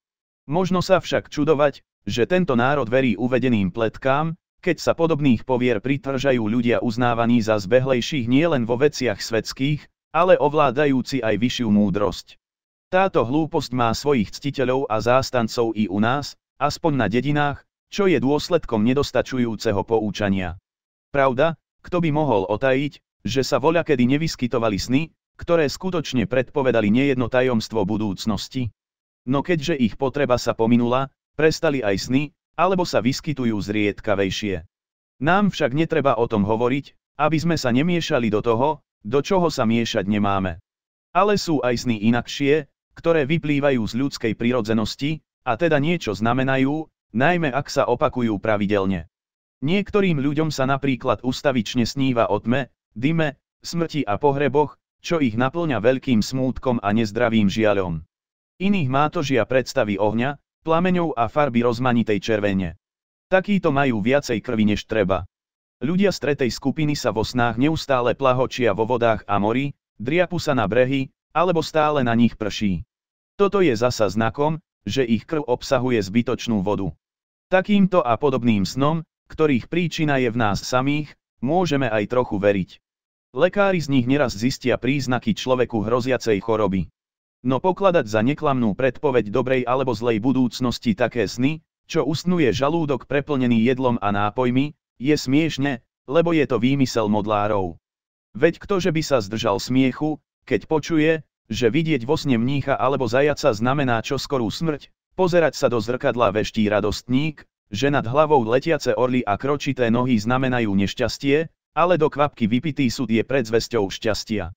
Možno sa však čudovať, že tento národ verí uvedeným pletkám, keď sa podobných povier pritržajú ľudia uznávaní za zbehlejších nielen vo veciach svetských, ale ovládajúci aj vyššiu múdrosť. Táto hlúposť má svojich ctiteľov a zástancov i u nás, aspoň na dedinách, čo je dôsledkom nedostačujúceho poučania. Pravda, kto by mohol otajiť, že sa voľakedy nevyskytovali sny, ktoré skutočne predpovedali nejedno tajomstvo budúcnosti? No keďže ich potreba sa pominula, prestali aj sny, alebo sa vyskytujú zriedkavejšie. Nám však netreba o tom hovoriť, aby sme sa nemiešali do toho, do čoho sa miešať nemáme. Ale sú aj sny inakšie, ktoré vyplývajú z ľudskej prírodzenosti, a teda niečo znamenajú, najmä ak sa opakujú pravidelne. Niektorým ľuďom sa napríklad ustavične sníva o tme, dime, smrti a pohreboch, čo ich naplňa veľkým smútkom a nezdravým žiaľom. Iných mátožia predstavy ohňa, plameňov a farby rozmanitej červene. Takíto majú viacej krvi než treba. Ľudia z tretej skupiny sa vo snách neustále plahočia vo vodách a mori, driapu sa na brehy, alebo stále na nich prší. Toto je zasa znakom, že ich krv obsahuje zbytočnú vodu. Takýmto a podobným snom, ktorých príčina je v nás samých, môžeme aj trochu veriť. Lekári z nich neraz zistia príznaky človeku hroziacej choroby. No pokladať za neklamnú predpoveď dobrej alebo zlej budúcnosti také sny, čo usnuje žalúdok preplnený jedlom a nápojmi, je smiešne, lebo je to výmysel modlárov. Veď ktože by sa zdržal smiechu, keď počuje, že vidieť vo sne mnícha alebo zajaca znamená čoskorú smrť, pozerať sa do zrkadla veští radostník, že nad hlavou letiace orly a kročité nohy znamenajú nešťastie, ale do kvapky vypitý súd je predzvesťou šťastia.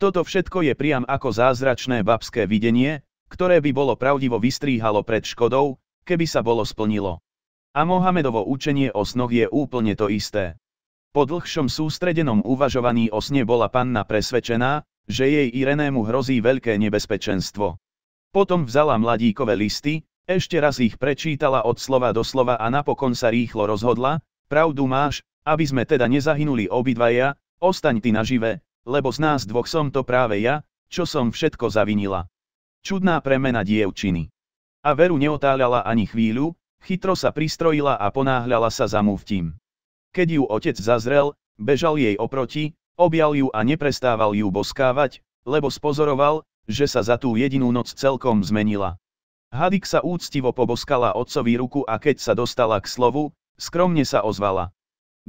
Toto všetko je priam ako zázračné babské videnie, ktoré by bolo pravdivo vystríhalo pred škodou, keby sa bolo splnilo. A Mohamedovo učenie o snoch je úplne to isté. Po dlhšom sústredenom uvažovaní o sne bola panna presvedčená, že jej Irenému hrozí veľké nebezpečenstvo. Potom vzala mladíkové listy, ešte raz ich prečítala od slova do slova a napokon sa rýchlo rozhodla, pravdu máš, aby sme teda nezahynuli obidvaja, ostaň ty nažive, lebo z nás dvoch som to práve ja, čo som všetko zavinila. Čudná premena dievčiny. A Veru neotáľala ani chvíľu, chytro sa pristrojila a ponáhľala sa za múvtim. Keď ju otec zazrel, bežal jej oproti, objal ju a neprestával ju boskávať, lebo spozoroval, že sa za tú jedinú noc celkom zmenila. Hadik sa úctivo poboskala otcovi ruku a keď sa dostala k slovu, skromne sa ozvala.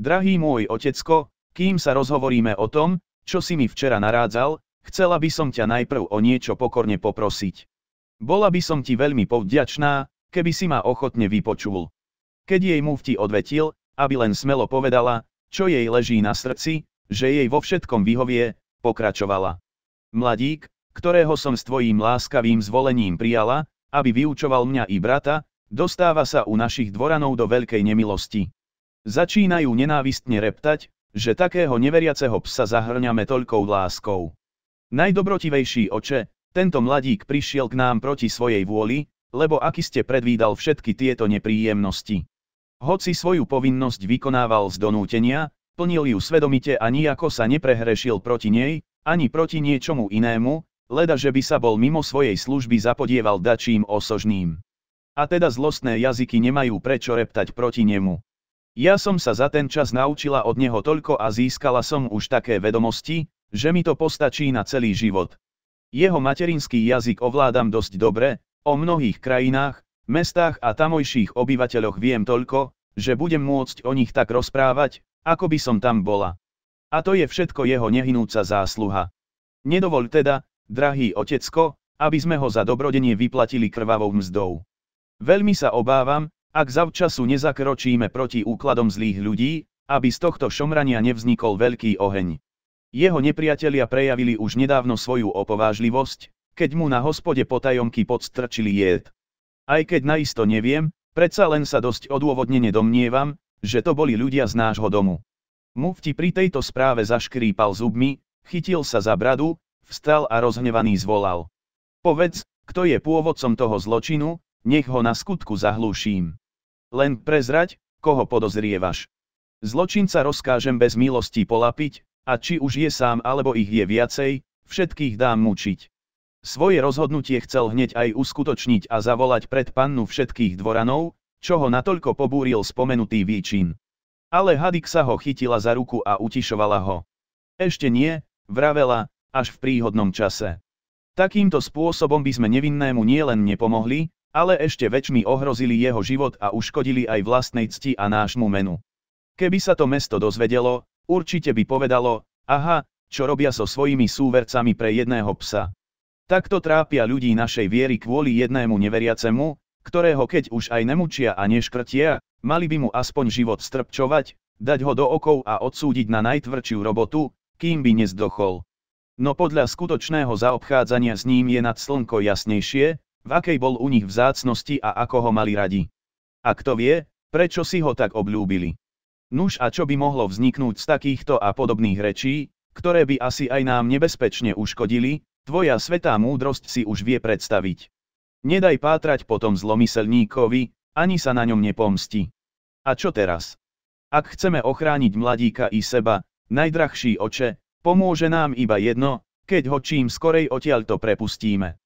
Drahý môj otecko, kým sa rozhovoríme o tom, čo si mi včera narádzal, chcela by som ťa najprv o niečo pokorne poprosiť. Bola by som ti veľmi povďačná, keby si ma ochotne vypočul. Keď jej mufti odvetil, aby len smelo povedala, čo jej leží na srdci, že jej vo všetkom vyhovie, pokračovala. Mladík, ktorého som s tvojím láskavým zvolením prijala, aby vyučoval mňa i brata, dostáva sa u našich dvoranov do veľkej nemilosti. Začínajú nenávistne reptať, že takého neveriaceho psa zahrňame toľkou láskou. Najdobrotivejší oče, tento mladík prišiel k nám proti svojej vôli, lebo aký ste predvídal všetky tieto nepríjemnosti. Hoci svoju povinnosť vykonával z donútenia, plnil ju svedomite a nijako sa neprehrešil proti nej, ani proti niečomu inému, Leda že by sa bol mimo svojej služby zapodieval dačím osožným. A teda zlostné jazyky nemajú prečo reptať proti nemu. Ja som sa za ten čas naučila od neho toľko a získala som už také vedomosti, že mi to postačí na celý život. Jeho materinský jazyk ovládam dosť dobre, o mnohých krajinách, mestách a tamojších obyvateľoch viem toľko, že budem môcť o nich tak rozprávať, ako by som tam bola. A to je všetko jeho nehynúca zásluha. Nedovol teda, Drahý otecko, aby sme ho za dobrodenie vyplatili krvavou mzdou. Veľmi sa obávam, ak zavčasu nezakročíme proti úkladom zlých ľudí, aby z tohto šomrania nevznikol veľký oheň. Jeho nepriatelia prejavili už nedávno svoju opovážlivosť, keď mu na hospode potajomky podstrčili jed. Aj keď naisto neviem, predsa len sa dosť odôvodnene domnievam, že to boli ľudia z nášho domu. Mufti pri tejto správe zaškrípal zubmi, chytil sa za bradu, vstal a rozhnevaný zvolal. Povedz, kto je pôvodcom toho zločinu, nech ho na skutku zahlúším. Len prezrať, koho podozrievaš. Zločinca rozkážem bez milosti polapiť, a či už je sám alebo ich je viacej, všetkých dám mučiť. Svoje rozhodnutie chcel hneď aj uskutočniť a zavolať pred pannu všetkých dvoranov, čo ho natoľko pobúril spomenutý výčin. Ale Hadik sa ho chytila za ruku a utišovala ho. Ešte nie, vravela, až v príhodnom čase. Takýmto spôsobom by sme nevinnému nielen nepomohli, ale ešte väčšmi ohrozili jeho život a uškodili aj vlastnej cti a nášmu menu. Keby sa to mesto dozvedelo, určite by povedalo, aha, čo robia so svojimi súvercami pre jedného psa. Takto trápia ľudí našej viery kvôli jednému neveriacemu, ktorého keď už aj nemučia a neškrtia, mali by mu aspoň život strpčovať, dať ho do okov a odsúdiť na najtvrdšiu robotu, kým by nezdochol. No podľa skutočného zaobchádzania s ním je nad slnko jasnejšie, v akej bol u nich vzácnosti a ako ho mali radi. A kto vie, prečo si ho tak obľúbili. Nuž a čo by mohlo vzniknúť z takýchto a podobných rečí, ktoré by asi aj nám nebezpečne uškodili, tvoja svetá múdrosť si už vie predstaviť. Nedaj pátrať potom zlomyselníkovi, ani sa na ňom nepomsti. A čo teraz? Ak chceme ochrániť mladíka i seba, najdrahší oče, Pomôže nám iba jedno, keď ho čím skorej odtiaľto prepustíme.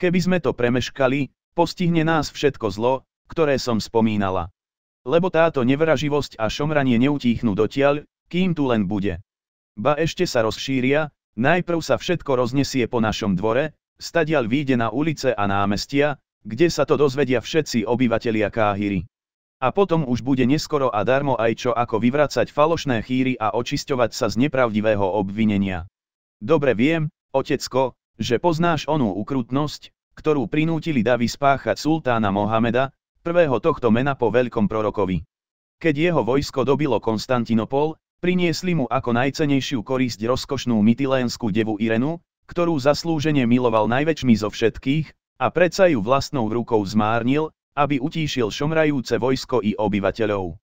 Keby sme to premeškali, postihne nás všetko zlo, ktoré som spomínala. Lebo táto nevraživosť a šomranie neutíchnú dotiaľ, kým tu len bude. Ba ešte sa rozšíria, najprv sa všetko roznesie po našom dvore, stadial výjde na ulice a námestia, kde sa to dozvedia všetci obyvatelia Káhyry. A potom už bude neskoro a darmo aj čo ako vyvracať falošné chýry a očisťovať sa z nepravdivého obvinenia. Dobre viem, otecko, že poznáš onú ukrutnosť, ktorú prinútili davy spáchať sultána Mohameda, prvého tohto mena po veľkom prorokovi. Keď jeho vojsko dobilo Konstantinopol, priniesli mu ako najcenejšiu korisť rozkošnú mytilénsku devu Irenu, ktorú zaslúžene miloval najväčšmi zo všetkých, a predsa ju vlastnou rukou zmárnil, aby utíšil šomrajúce vojsko i obyvateľov.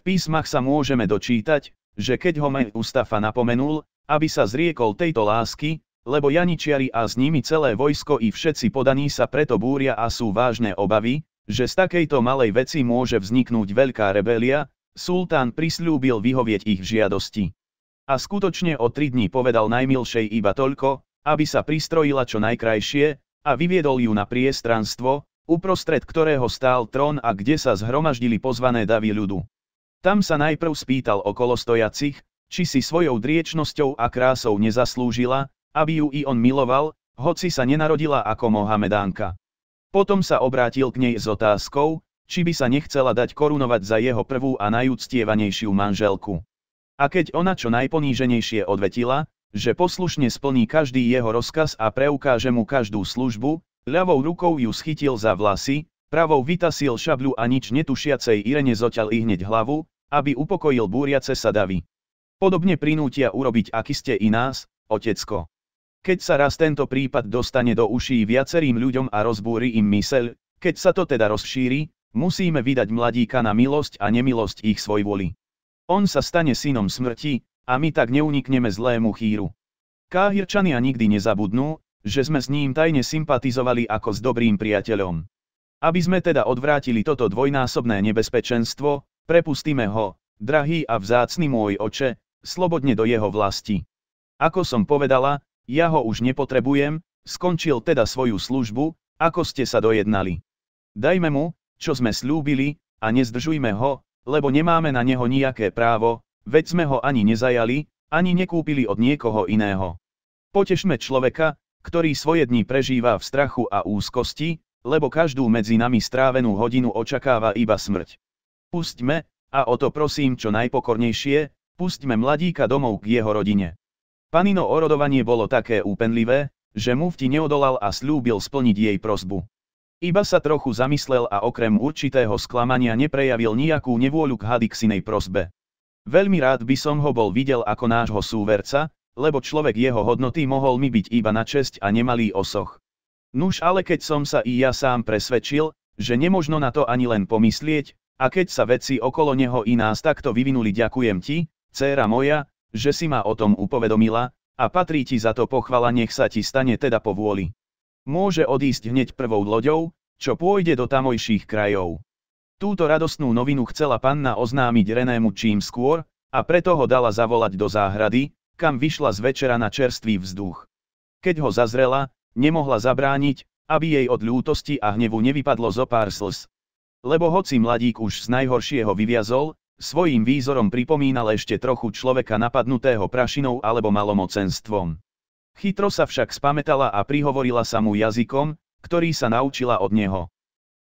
V písmach sa môžeme dočítať, že keď ho Mej Ustafa napomenul, aby sa zriekol tejto lásky, lebo janičiari a s nimi celé vojsko i všetci podaní sa preto búria a sú vážne obavy, že z takejto malej veci môže vzniknúť veľká rebelia, sultán prislúbil vyhovieť ich žiadosti. A skutočne o tri dní povedal najmilšej iba toľko, aby sa pristrojila čo najkrajšie, a vyviedol ju na priestranstvo, uprostred ktorého stál trón a kde sa zhromaždili pozvané davy ľudu. Tam sa najprv spýtal okolo stojacich, či si svojou driečnosťou a krásou nezaslúžila, aby ju i on miloval, hoci sa nenarodila ako Mohamedánka. Potom sa obrátil k nej s otázkou, či by sa nechcela dať korunovať za jeho prvú a najúctievanejšiu manželku. A keď ona čo najponíženejšie odvetila, že poslušne splní každý jeho rozkaz a preukáže mu každú službu, Ľavou rukou ju schytil za vlasy, pravou vytasil šabľu a nič netušiacej Irene zoťal i hneď hlavu, aby upokojil búriace sa davy. Podobne prinútia urobiť aký ste i nás, otecko. Keď sa raz tento prípad dostane do uší viacerým ľuďom a rozbúri im myseľ, keď sa to teda rozšíri, musíme vydať mladíka na milosť a nemilosť ich svoj voli. On sa stane synom smrti, a my tak neunikneme zlému chýru. Káhirčania nikdy nezabudnú, že sme s ním tajne sympatizovali ako s dobrým priateľom. Aby sme teda odvrátili toto dvojnásobné nebezpečenstvo, prepustíme ho, drahý a vzácny môj oče, slobodne do jeho vlasti. Ako som povedala, ja ho už nepotrebujem, skončil teda svoju službu, ako ste sa dojednali. Dajme mu, čo sme slúbili, a nezdržujme ho, lebo nemáme na neho nejaké právo, veď sme ho ani nezajali, ani nekúpili od niekoho iného. Potešme človeka, ktorý svoje dni prežíva v strachu a úzkosti, lebo každú medzi nami strávenú hodinu očakáva iba smrť. Pustme, a o to prosím čo najpokornejšie, pustme mladíka domov k jeho rodine. Panino orodovanie bolo také úpenlivé, že mufti neodolal a slúbil splniť jej prosbu. Iba sa trochu zamyslel a okrem určitého sklamania neprejavil nejakú nevôľu k Hadixinej prosbe. Veľmi rád by som ho bol videl ako nášho súverca, lebo človek jeho hodnoty mohol mi byť iba na česť a nemalý osoch. Nuž ale keď som sa i ja sám presvedčil, že nemožno na to ani len pomyslieť, a keď sa veci okolo neho i nás takto vyvinuli ďakujem ti, céra moja, že si ma o tom upovedomila, a patrí ti za to pochvala nech sa ti stane teda po vôli. Môže odísť hneď prvou loďou, čo pôjde do tamojších krajov. Túto radostnú novinu chcela panna oznámiť Renému čím skôr, a preto ho dala zavolať do záhrady, kam vyšla z večera na čerstvý vzduch. Keď ho zazrela, nemohla zabrániť, aby jej od ľútosti a hnevu nevypadlo zo pár slz. Lebo hoci mladík už z najhoršieho vyviazol, svojím výzorom pripomínal ešte trochu človeka napadnutého prašinou alebo malomocenstvom. Chytro sa však spametala a prihovorila sa mu jazykom, ktorý sa naučila od neho.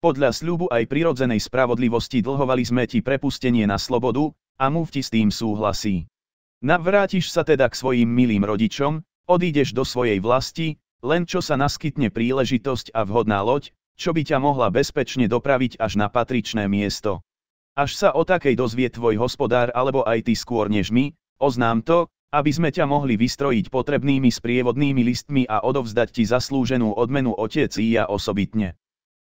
Podľa sľubu aj prirodzenej spravodlivosti dlhovali sme ti prepustenie na slobodu, a mufti s tým súhlasí. Navrátiš sa teda k svojim milým rodičom, odídeš do svojej vlasti, len čo sa naskytne príležitosť a vhodná loď, čo by ťa mohla bezpečne dopraviť až na patričné miesto. Až sa o takej dozvie tvoj hospodár alebo aj ty skôr než my, oznám to, aby sme ťa mohli vystrojiť potrebnými sprievodnými listmi a odovzdať ti zaslúženú odmenu otec i ja osobitne.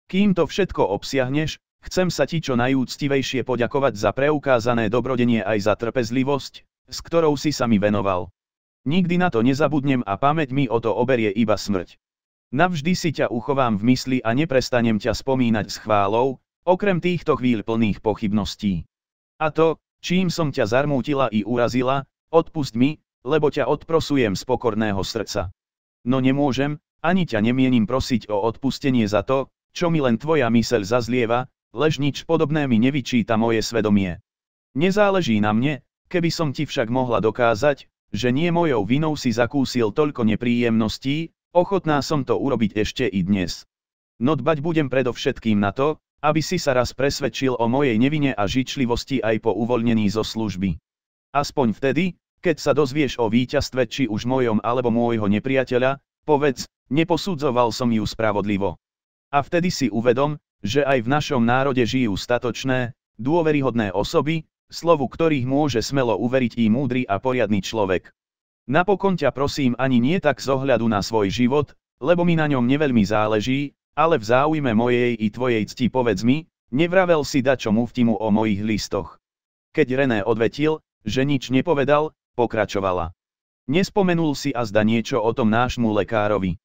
Kým to všetko obsiahneš, chcem sa ti čo najúctivejšie poďakovať za preukázané dobrodenie aj za trpezlivosť, s ktorou si sa mi venoval. Nikdy na to nezabudnem a pamäť mi o to oberie iba smrť. Navždy si ťa uchovám v mysli a neprestanem ťa spomínať s chválou, okrem týchto chvíľ plných pochybností. A to, čím som ťa zarmútila i urazila, odpust mi, lebo ťa odprosujem z pokorného srdca. No nemôžem, ani ťa nemienim prosiť o odpustenie za to, čo mi len tvoja myseľ zazlieva, lež nič podobné mi nevyčíta moje svedomie. Nezáleží na mne, Keby som ti však mohla dokázať, že nie mojou vinou si zakúsil toľko nepríjemností, ochotná som to urobiť ešte i dnes. No dbať budem predovšetkým na to, aby si sa raz presvedčil o mojej nevine a žičlivosti aj po uvoľnení zo služby. Aspoň vtedy, keď sa dozvieš o víťazstve či už mojom alebo môjho nepriateľa, povedz, neposudzoval som ju spravodlivo. A vtedy si uvedom, že aj v našom národe žijú statočné, dôveryhodné osoby, slovu ktorých môže smelo uveriť i múdry a poriadny človek. Napokon ťa prosím ani nie tak z ohľadu na svoj život, lebo mi na ňom neveľmi záleží, ale v záujme mojej i tvojej cti povedz mi, nevravel si dačomu vtimu o mojich listoch. Keď René odvetil, že nič nepovedal, pokračovala. Nespomenul si azda niečo o tom nášmu lekárovi.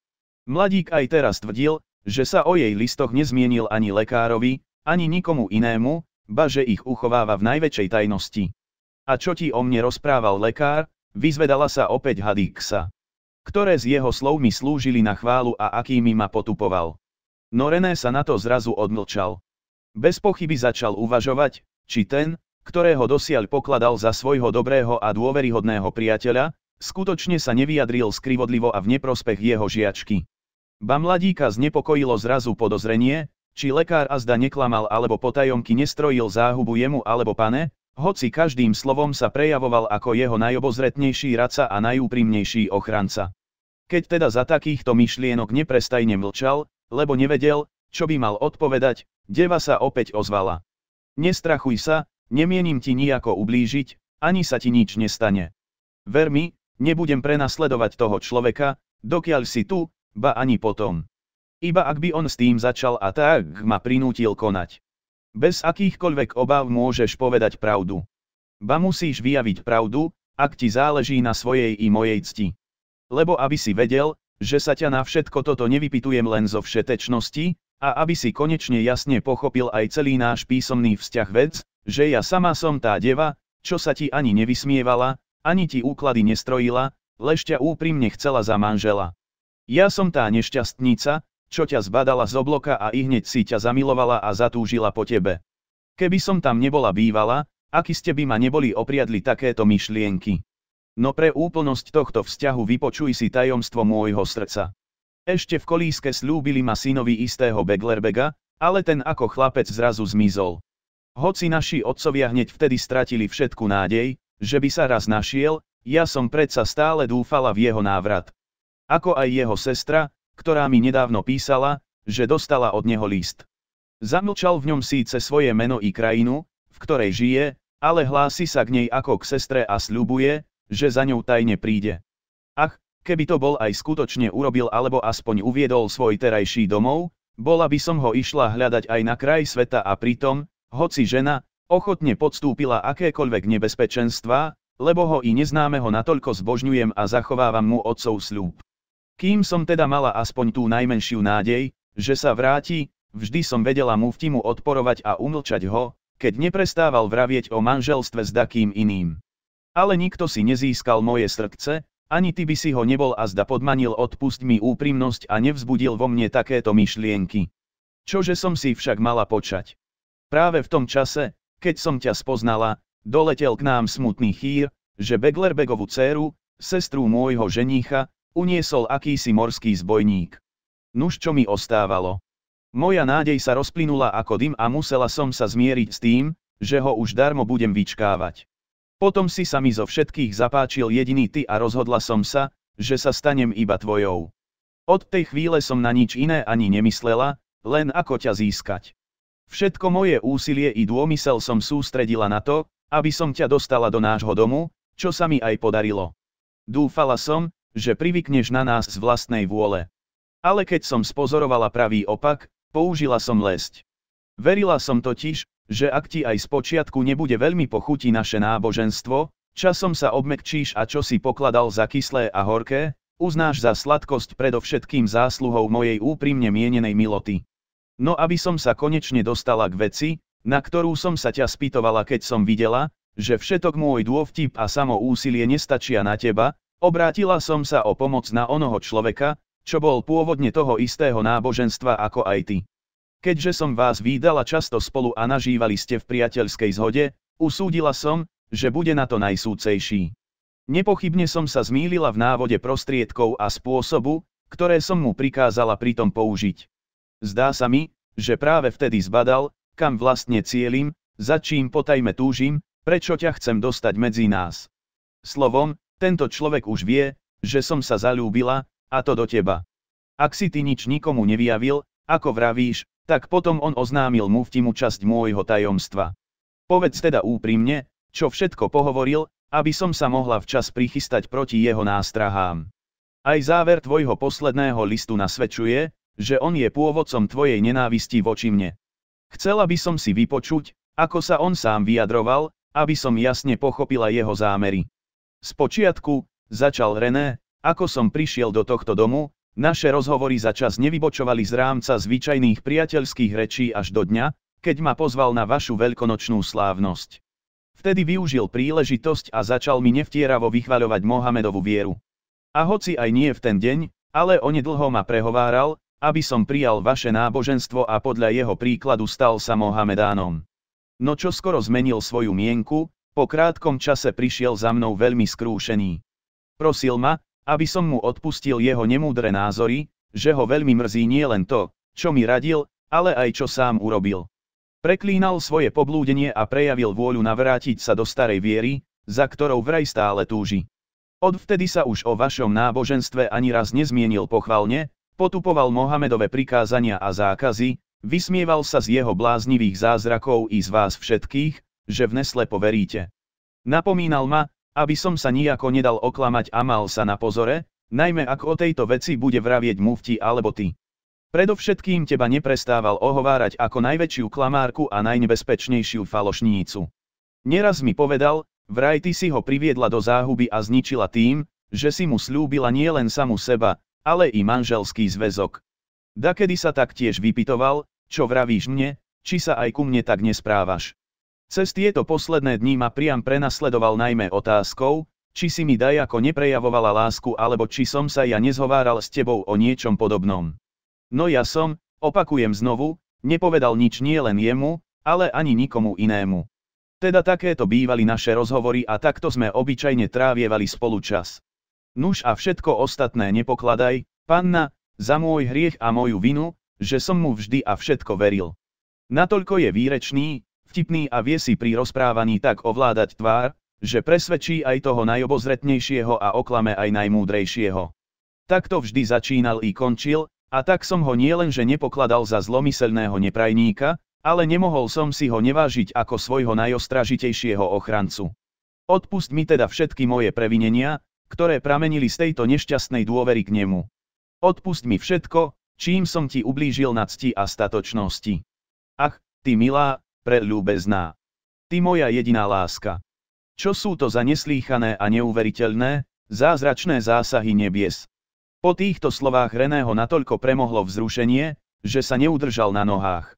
Mladík aj teraz tvrdil, že sa o jej listoch nezmienil ani lekárovi, ani nikomu inému, ba že ich uchováva v najväčšej tajnosti. A čo ti o mne rozprával lekár, vyzvedala sa opäť Hadixa. Ktoré z jeho slovmi slúžili na chválu a akými ma potupoval. No René sa na to zrazu odmlčal. Bez pochyby začal uvažovať, či ten, ktorého dosiaľ pokladal za svojho dobrého a dôveryhodného priateľa, skutočne sa nevyjadril skrivodlivo a v neprospech jeho žiačky. Ba mladíka znepokojilo zrazu podozrenie, či lekár azda neklamal alebo potajomky nestrojil záhubu jemu alebo pane, hoci každým slovom sa prejavoval ako jeho najobozretnejší radca a najúprimnejší ochranca. Keď teda za takýchto myšlienok neprestajne mlčal, lebo nevedel, čo by mal odpovedať, deva sa opäť ozvala. Nestrachuj sa, nemienim ti nijako ublížiť, ani sa ti nič nestane. Ver mi, nebudem prenasledovať toho človeka, dokiaľ si tu, ba ani potom. Iba ak by on s tým začal a tak ma prinútil konať. Bez akýchkoľvek obav môžeš povedať pravdu. Ba musíš vyjaviť pravdu, ak ti záleží na svojej i mojej cti. Lebo aby si vedel, že sa ťa na všetko toto nevypitujem len zo všetečnosti, a aby si konečne jasne pochopil aj celý náš písomný vzťah vec, že ja sama som tá deva, čo sa ti ani nevysmievala, ani ti úklady nestrojila, lež ťa úprimne chcela za manžela. Ja som tá nešťastnica, čo ťa zbadala z obloka a ihneď si ťa zamilovala a zatúžila po tebe. Keby som tam nebola bývala, aký ste by ma neboli opriadli takéto myšlienky. No pre úplnosť tohto vzťahu vypočuj si tajomstvo môjho srdca. Ešte v kolíske slúbili ma synovi istého Beglerbega, ale ten ako chlapec zrazu zmizol. Hoci naši otcovia hneď vtedy stratili všetku nádej, že by sa raz našiel, ja som predsa stále dúfala v jeho návrat. Ako aj jeho sestra, ktorá mi nedávno písala, že dostala od neho list. Zamlčal v ňom síce svoje meno i krajinu, v ktorej žije, ale hlási sa k nej ako k sestre a sľubuje, že za ňou tajne príde. Ach, keby to bol aj skutočne urobil alebo aspoň uviedol svoj terajší domov, bola by som ho išla hľadať aj na kraj sveta a pritom, hoci žena, ochotne podstúpila akékoľvek nebezpečenstvá, lebo ho i neznámeho natoľko zbožňujem a zachovávam mu otcov sľub. Kým som teda mala aspoň tú najmenšiu nádej, že sa vráti, vždy som vedela muftimu odporovať a umlčať ho, keď neprestával vravieť o manželstve s dakým iným. Ale nikto si nezískal moje srdce, ani ty by si ho nebol a zda podmanil odpust mi úprimnosť a nevzbudil vo mne takéto myšlienky. Čože som si však mala počať. Práve v tom čase, keď som ťa spoznala, doletel k nám smutný chýr, že Beglerbegovú dceru, sestru môjho ženícha, Uniesol akýsi morský zbojník. Nuž čo mi ostávalo? Moja nádej sa rozplynula ako dym a musela som sa zmieriť s tým, že ho už darmo budem vyčkávať. Potom si sa mi zo všetkých zapáčil jediný ty a rozhodla som sa, že sa stanem iba tvojou. Od tej chvíle som na nič iné ani nemyslela, len ako ťa získať. Všetko moje úsilie i dômysel som sústredila na to, aby som ťa dostala do nášho domu, čo sa mi aj podarilo. Dúfala som, že privykneš na nás z vlastnej vôle. Ale keď som spozorovala pravý opak, použila som lesť. Verila som totiž, že ak ti aj z počiatku nebude veľmi pochutí naše náboženstvo, časom sa obmekčíš a čo si pokladal za kyslé a horké, uznáš za sladkosť predovšetkým zásluhou mojej úprimne mienenej miloty. No aby som sa konečne dostala k veci, na ktorú som sa ťa spýtovala keď som videla, že všetok môj dôvtip a samo úsilie nestačia na teba, Obrátila som sa o pomoc na onoho človeka, čo bol pôvodne toho istého náboženstva ako aj ty. Keďže som vás výdala často spolu a nažívali ste v priateľskej zhode, usúdila som, že bude na to najsúcejší. Nepochybne som sa zmýlila v návode prostriedkov a spôsobu, ktoré som mu prikázala pritom použiť. Zdá sa mi, že práve vtedy zbadal, kam vlastne cieľim, za čím potajme túžim, prečo ťa chcem dostať medzi nás. Slovom, tento človek už vie, že som sa zalúbila, a to do teba. Ak si ty nič nikomu nevyjavil, ako vravíš, tak potom on oznámil mu vtimu časť môjho tajomstva. Povedz teda úprimne, čo všetko pohovoril, aby som sa mohla včas prichystať proti jeho nástrahám. Aj záver tvojho posledného listu nasvedčuje, že on je pôvodcom tvojej nenávisti voči mne. Chcela by som si vypočuť, ako sa on sám vyjadroval, aby som jasne pochopila jeho zámery. Spočiatku, začal René, ako som prišiel do tohto domu, naše rozhovory za čas nevybočovali z rámca zvyčajných priateľských rečí až do dňa, keď ma pozval na vašu veľkonočnú slávnosť. Vtedy využil príležitosť a začal mi nevtieravo vychvaľovať Mohamedovú vieru. A hoci aj nie v ten deň, ale onedlho ma prehováral, aby som prijal vaše náboženstvo a podľa jeho príkladu stal sa Mohamedánom. No čo skoro zmenil svoju mienku, po krátkom čase prišiel za mnou veľmi skrúšený. Prosil ma, aby som mu odpustil jeho nemúdre názory, že ho veľmi mrzí nie len to, čo mi radil, ale aj čo sám urobil. Preklínal svoje poblúdenie a prejavil vôľu navrátiť sa do starej viery, za ktorou vraj stále túži. Odvtedy sa už o vašom náboženstve ani raz nezmienil pochvalne, potupoval Mohamedove prikázania a zákazy, vysmieval sa z jeho bláznivých zázrakov i z vás všetkých, že v Nesle poveríte. Napomínal ma, aby som sa nijako nedal oklamať a mal sa na pozore, najmä ak o tejto veci bude vravieť mufti alebo ty. Predovšetkým teba neprestával ohovárať ako najväčšiu klamárku a najnebezpečnejšiu falošnícu. Neraz mi povedal, vraj ty si ho priviedla do záhuby a zničila tým, že si mu slúbila nielen samu seba, ale i manželský zväzok. Dakedy sa taktiež vypitoval, čo vravíš mne, či sa aj ku mne tak nesprávaš. Cez tieto posledné dní ma priam prenasledoval najmä otázkou, či si mi daj ako neprejavovala lásku alebo či som sa ja nezhováral s tebou o niečom podobnom. No ja som, opakujem znovu, nepovedal nič nie len jemu, ale ani nikomu inému. Teda takéto bývali naše rozhovory a takto sme obyčajne trávievali spolu čas. Nuž a všetko ostatné nepokladaj, panna, za môj hriech a moju vinu, že som mu vždy a všetko veril. Natoľko je výrečný, vtipný a vie si pri rozprávaní tak ovládať tvár, že presvedčí aj toho najobozretnejšieho a oklame aj najmúdrejšieho. Takto vždy začínal i končil, a tak som ho nielenže nepokladal za zlomyselného neprajníka, ale nemohol som si ho nevážiť ako svojho najostražitejšieho ochrancu. Odpust mi teda všetky moje previnenia, ktoré pramenili z tejto nešťastnej dôvery k nemu. Odpust mi všetko, čím som ti ublížil na cti a statočnosti. Ach, ty milá, preľúbezná. Ty moja jediná láska. Čo sú to za neslýchané a neuveriteľné, zázračné zásahy nebies? Po týchto slovách Reného natoľko premohlo vzrušenie, že sa neudržal na nohách.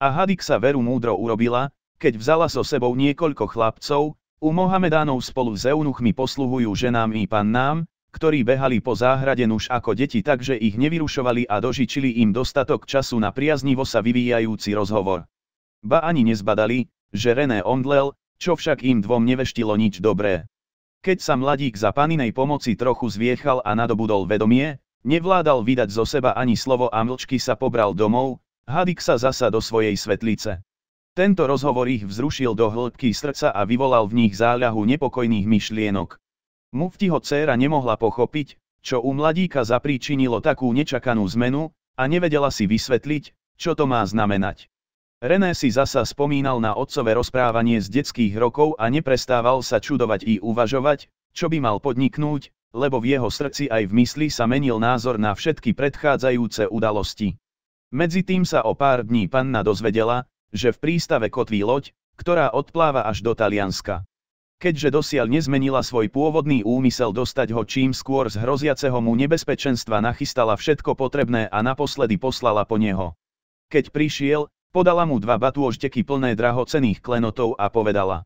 A Hadik sa veru múdro urobila, keď vzala so sebou niekoľko chlapcov, u Mohamedánov spolu s eunuchmi posluhujú ženám i pannám, ktorí behali po záhrade nuž ako deti takže ich nevyrušovali a dožičili im dostatok času na priaznivo sa vyvíjajúci rozhovor ba ani nezbadali, že René omdlel, čo však im dvom neveštilo nič dobré. Keď sa mladík za paninej pomoci trochu zviechal a nadobudol vedomie, nevládal vydať zo seba ani slovo a mlčky sa pobral domov, hadik sa zasa do svojej svetlice. Tento rozhovor ich vzrušil do hĺbky srdca a vyvolal v nich záľahu nepokojných myšlienok. Muftiho dcéra nemohla pochopiť, čo u mladíka zapríčinilo takú nečakanú zmenu, a nevedela si vysvetliť, čo to má znamenať. René si zasa spomínal na otcové rozprávanie z detských rokov a neprestával sa čudovať i uvažovať, čo by mal podniknúť, lebo v jeho srdci aj v mysli sa menil názor na všetky predchádzajúce udalosti. Medzi tým sa o pár dní panna dozvedela, že v prístave kotví loď, ktorá odpláva až do Talianska. Keďže dosiaľ nezmenila svoj pôvodný úmysel dostať ho čím skôr z hroziaceho mu nebezpečenstva nachystala všetko potrebné a naposledy poslala po neho. Keď prišiel, Podala mu dva batôžteky plné drahocených klenotov a povedala.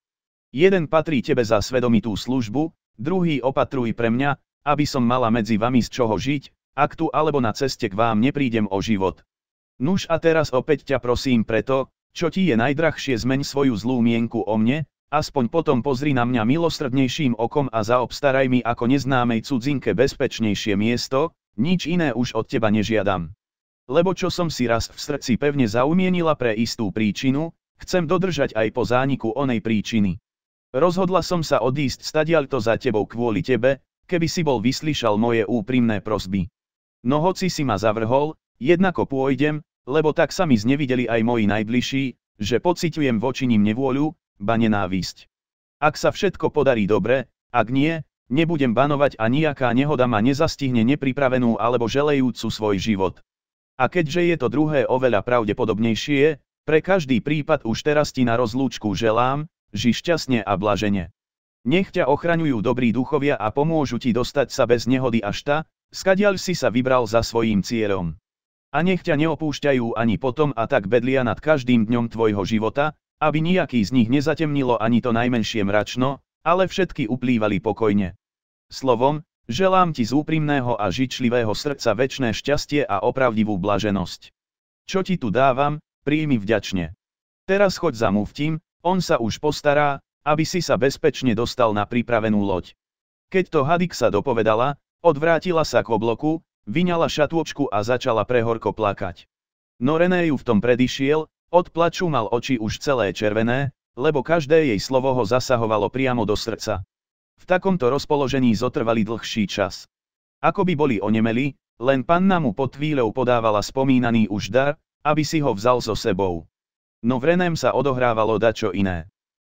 Jeden patrí tebe za svedomitú službu, druhý opatruj pre mňa, aby som mala medzi vami z čoho žiť, ak tu alebo na ceste k vám neprídem o život. Nuž a teraz opäť ťa prosím preto, čo ti je najdrahšie zmeň svoju zlú mienku o mne, aspoň potom pozri na mňa milosrdnejším okom a zaobstaraj mi ako neznámej cudzinke bezpečnejšie miesto, nič iné už od teba nežiadam lebo čo som si raz v srdci pevne zaumienila pre istú príčinu, chcem dodržať aj po zániku onej príčiny. Rozhodla som sa odísť to za tebou kvôli tebe, keby si bol vyslyšal moje úprimné prosby. No hoci si ma zavrhol, jednako pôjdem, lebo tak sa mi znevideli aj moji najbližší, že pociťujem voči nim nevôľu, ba nenávisť. Ak sa všetko podarí dobre, ak nie, nebudem banovať a nejaká nehoda ma nezastihne nepripravenú alebo želejúcu svoj život. A keďže je to druhé oveľa pravdepodobnejšie, pre každý prípad už teraz ti na rozlúčku želám, ži šťastne a blažene. Nech ťa ochraňujú dobrí duchovia a pomôžu ti dostať sa bez nehody až ta, skadiaľ si sa vybral za svojím cieľom. A nech ťa neopúšťajú ani potom a tak bedlia nad každým dňom tvojho života, aby nijaký z nich nezatemnilo ani to najmenšie mračno, ale všetky uplývali pokojne. Slovom, Želám ti z úprimného a žičlivého srdca väčné šťastie a opravdivú blaženosť. Čo ti tu dávam, príjmi vďačne. Teraz choď za muftím, on sa už postará, aby si sa bezpečne dostal na pripravenú loď. Keď to hadik sa dopovedala, odvrátila sa k obloku, vyňala šatôčku a začala prehorko plakať. No René ju v tom predišiel, od plaču mal oči už celé červené, lebo každé jej slovo ho zasahovalo priamo do srdca. V takomto rozpoložení zotrvali dlhší čas. Ako by boli onemeli, len panna mu pod chvíľou podávala spomínaný už dar, aby si ho vzal so sebou. No v Renem sa odohrávalo dačo iné.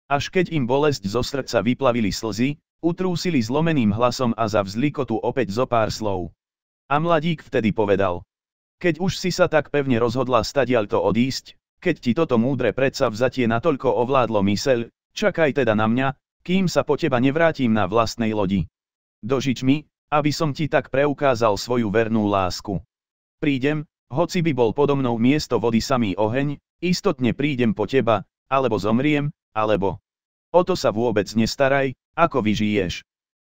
Až keď im bolesť zo srdca vyplavili slzy, utrúsili zlomeným hlasom a za vzlikotu opäť zo pár slov. A mladík vtedy povedal. Keď už si sa tak pevne rozhodla stadial to odísť, keď ti toto múdre predsa vzatie natoľko ovládlo myseľ, čakaj teda na mňa, kým sa po teba nevrátim na vlastnej lodi. Dožič mi, aby som ti tak preukázal svoju vernú lásku. Prídem, hoci by bol podo mnou miesto vody samý oheň, istotne prídem po teba, alebo zomriem, alebo... O to sa vôbec nestaraj, ako vyžiješ.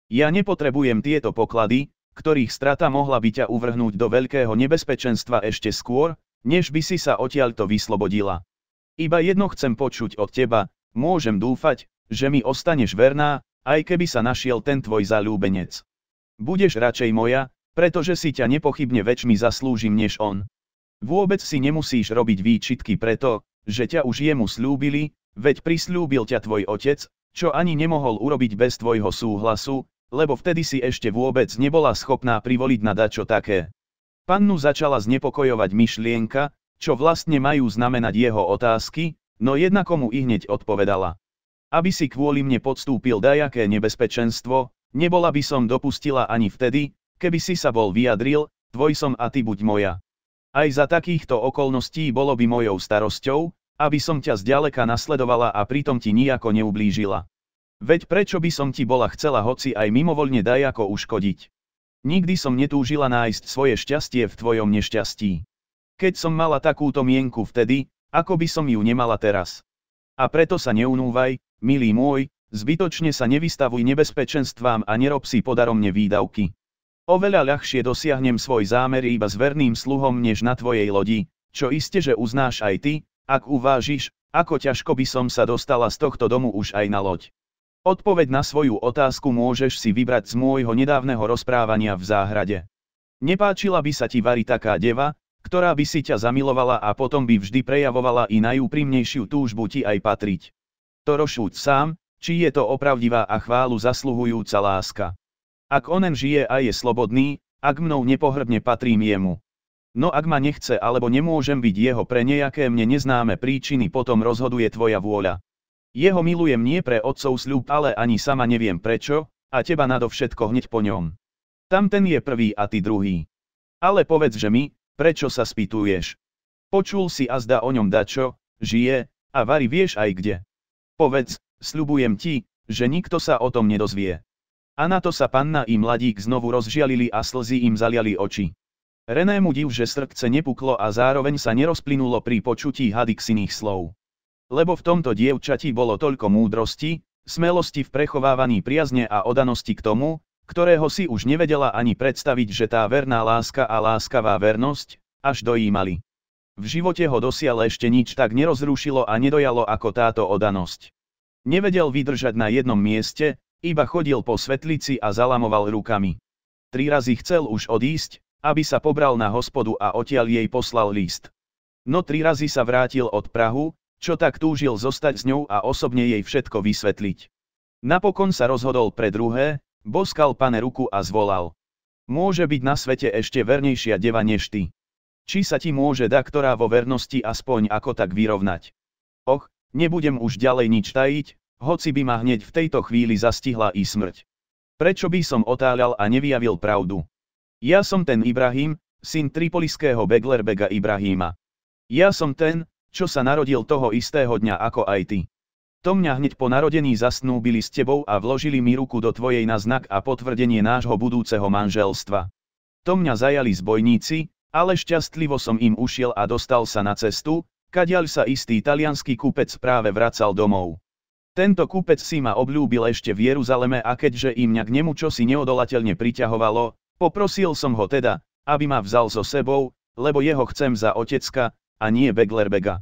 Ja nepotrebujem tieto poklady, ktorých strata mohla by ťa uvrhnúť do veľkého nebezpečenstva ešte skôr, než by si sa odtiaľto vyslobodila. Iba jedno chcem počuť od teba, môžem dúfať, že mi ostaneš verná, aj keby sa našiel ten tvoj zalúbenec. Budeš radšej moja, pretože si ťa nepochybne väčšmi zaslúžim než on. Vôbec si nemusíš robiť výčitky preto, že ťa už jemu slúbili, veď prislúbil ťa tvoj otec, čo ani nemohol urobiť bez tvojho súhlasu, lebo vtedy si ešte vôbec nebola schopná privoliť na dačo také. Pannu začala znepokojovať myšlienka, čo vlastne majú znamenať jeho otázky, no jednako mu i hneď odpovedala aby si kvôli mne podstúpil dajaké nebezpečenstvo, nebola by som dopustila ani vtedy, keby si sa bol vyjadril, tvoj som a ty buď moja. Aj za takýchto okolností bolo by mojou starosťou, aby som ťa zďaleka nasledovala a pritom ti nijako neublížila. Veď prečo by som ti bola chcela hoci aj mimovoľne dajako uškodiť? Nikdy som netúžila nájsť svoje šťastie v tvojom nešťastí. Keď som mala takúto mienku vtedy, ako by som ju nemala teraz. A preto sa neunúvaj, milý môj, zbytočne sa nevystavuj nebezpečenstvám a nerob si podaromne výdavky. Oveľa ľahšie dosiahnem svoj zámer iba s verným sluhom než na tvojej lodi, čo iste že uznáš aj ty, ak uvážiš, ako ťažko by som sa dostala z tohto domu už aj na loď. Odpoveď na svoju otázku môžeš si vybrať z môjho nedávneho rozprávania v záhrade. Nepáčila by sa ti vari taká deva, ktorá by si ťa zamilovala a potom by vždy prejavovala i najúprimnejšiu túžbu ti aj patriť. To rošúť sám, či je to opravdivá a chválu zasluhujúca láska. Ak onen žije a je slobodný, ak mnou nepohrbne patrím jemu. No ak ma nechce alebo nemôžem byť jeho pre nejaké mne neznáme príčiny potom rozhoduje tvoja vôľa. Jeho milujem nie pre otcov sľub ale ani sama neviem prečo, a teba nadovšetko hneď po ňom. Tam ten je prvý a ty druhý. Ale povedz že my, prečo sa spýtuješ? Počul si a zda o ňom dačo, žije, a vari vieš aj kde. Povedz, sľubujem ti, že nikto sa o tom nedozvie. A na to sa panna i mladík znovu rozžialili a slzy im zaliali oči. René mu div, že srdce nepuklo a zároveň sa nerozplynulo pri počutí Hadixiných slov. Lebo v tomto dievčati bolo toľko múdrosti, smelosti v prechovávaní priazne a odanosti k tomu, ktorého si už nevedela ani predstaviť, že tá verná láska a láskavá vernosť, až dojímali. V živote ho dosiaľ ešte nič tak nerozrušilo a nedojalo ako táto odanosť. Nevedel vydržať na jednom mieste, iba chodil po svetlici a zalamoval rukami. Tri razy chcel už odísť, aby sa pobral na hospodu a odtiaľ jej poslal list. No tri razy sa vrátil od Prahu, čo tak túžil zostať s ňou a osobne jej všetko vysvetliť. Napokon sa rozhodol pre druhé, Boskal pane ruku a zvolal. Môže byť na svete ešte vernejšia deva než ty. Či sa ti môže da ktorá vo vernosti aspoň ako tak vyrovnať. Och, nebudem už ďalej nič tajiť, hoci by ma hneď v tejto chvíli zastihla i smrť. Prečo by som otáľal a nevyjavil pravdu? Ja som ten Ibrahim, syn tripoliského Beglerbega Ibrahima. Ja som ten, čo sa narodil toho istého dňa ako aj ty. To mňa hneď po narodení zasnúbili s tebou a vložili mi ruku do tvojej na znak a potvrdenie nášho budúceho manželstva. To mňa zajali zbojníci, ale šťastlivo som im ušiel a dostal sa na cestu, kadiaľ sa istý talianský kúpec práve vracal domov. Tento kúpec si ma obľúbil ešte v Jeruzaleme a keďže im k nemu čosi neodolateľne priťahovalo, poprosil som ho teda, aby ma vzal so sebou, lebo jeho chcem za otecka, a nie Beglerbega.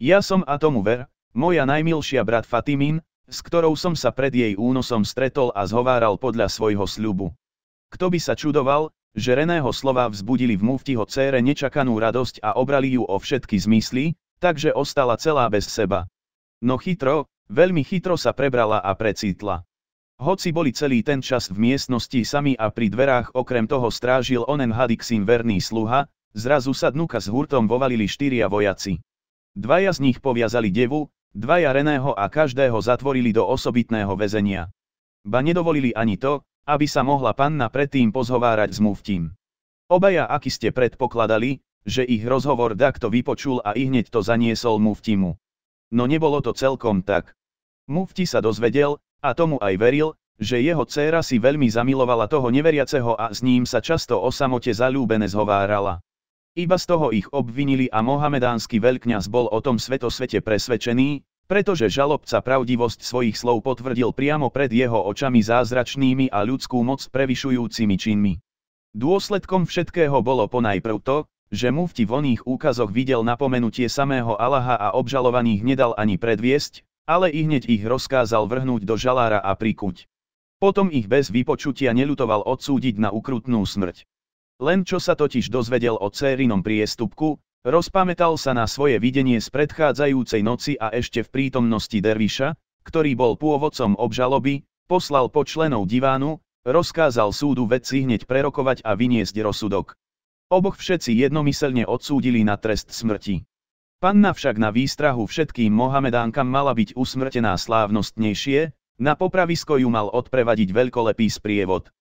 Ja som a tomu ver, moja najmilšia brat Fatimín, s ktorou som sa pred jej únosom stretol a zhováral podľa svojho sľubu. Kto by sa čudoval, že Reného slova vzbudili v muftiho cére nečakanú radosť a obrali ju o všetky zmysly, takže ostala celá bez seba. No chytro, veľmi chytro sa prebrala a precítla. Hoci boli celý ten čas v miestnosti sami a pri dverách okrem toho strážil onen Hadixin verný sluha, zrazu sa dnuka s hurtom vovalili štyria vojaci. Dvaja z nich poviazali devu, Dvaja Reného a každého zatvorili do osobitného väzenia. Ba nedovolili ani to, aby sa mohla panna predtým pozhovárať s muftím. Obaja aký ste predpokladali, že ich rozhovor takto vypočul a ihneď to zaniesol muftimu. No nebolo to celkom tak. Mufti sa dozvedel, a tomu aj veril, že jeho dcéra si veľmi zamilovala toho neveriaceho a s ním sa často o samote zalúbene zhovárala. Iba z toho ich obvinili a mohamedánsky veľkňaz bol o tom svetosvete presvedčený, pretože žalobca pravdivosť svojich slov potvrdil priamo pred jeho očami zázračnými a ľudskú moc prevyšujúcimi činmi. Dôsledkom všetkého bolo ponajprv to, že mu v voných úkazoch videl napomenutie samého Allaha a obžalovaných nedal ani predviesť, ale i hneď ich rozkázal vrhnúť do žalára a prikuť. Potom ich bez vypočutia neľutoval odsúdiť na ukrutnú smrť. Len čo sa totiž dozvedel o cérinom priestupku, rozpamätal sa na svoje videnie z predchádzajúcej noci a ešte v prítomnosti Derviša, ktorý bol pôvodcom obžaloby, poslal po členov divánu, rozkázal súdu vedci hneď prerokovať a vyniesť rozsudok. Oboch všetci jednomyselne odsúdili na trest smrti. Panna však na výstrahu všetkým Mohamedánkam mala byť usmrtená slávnostnejšie, na popravisko ju mal odprevadiť veľkolepý sprievod.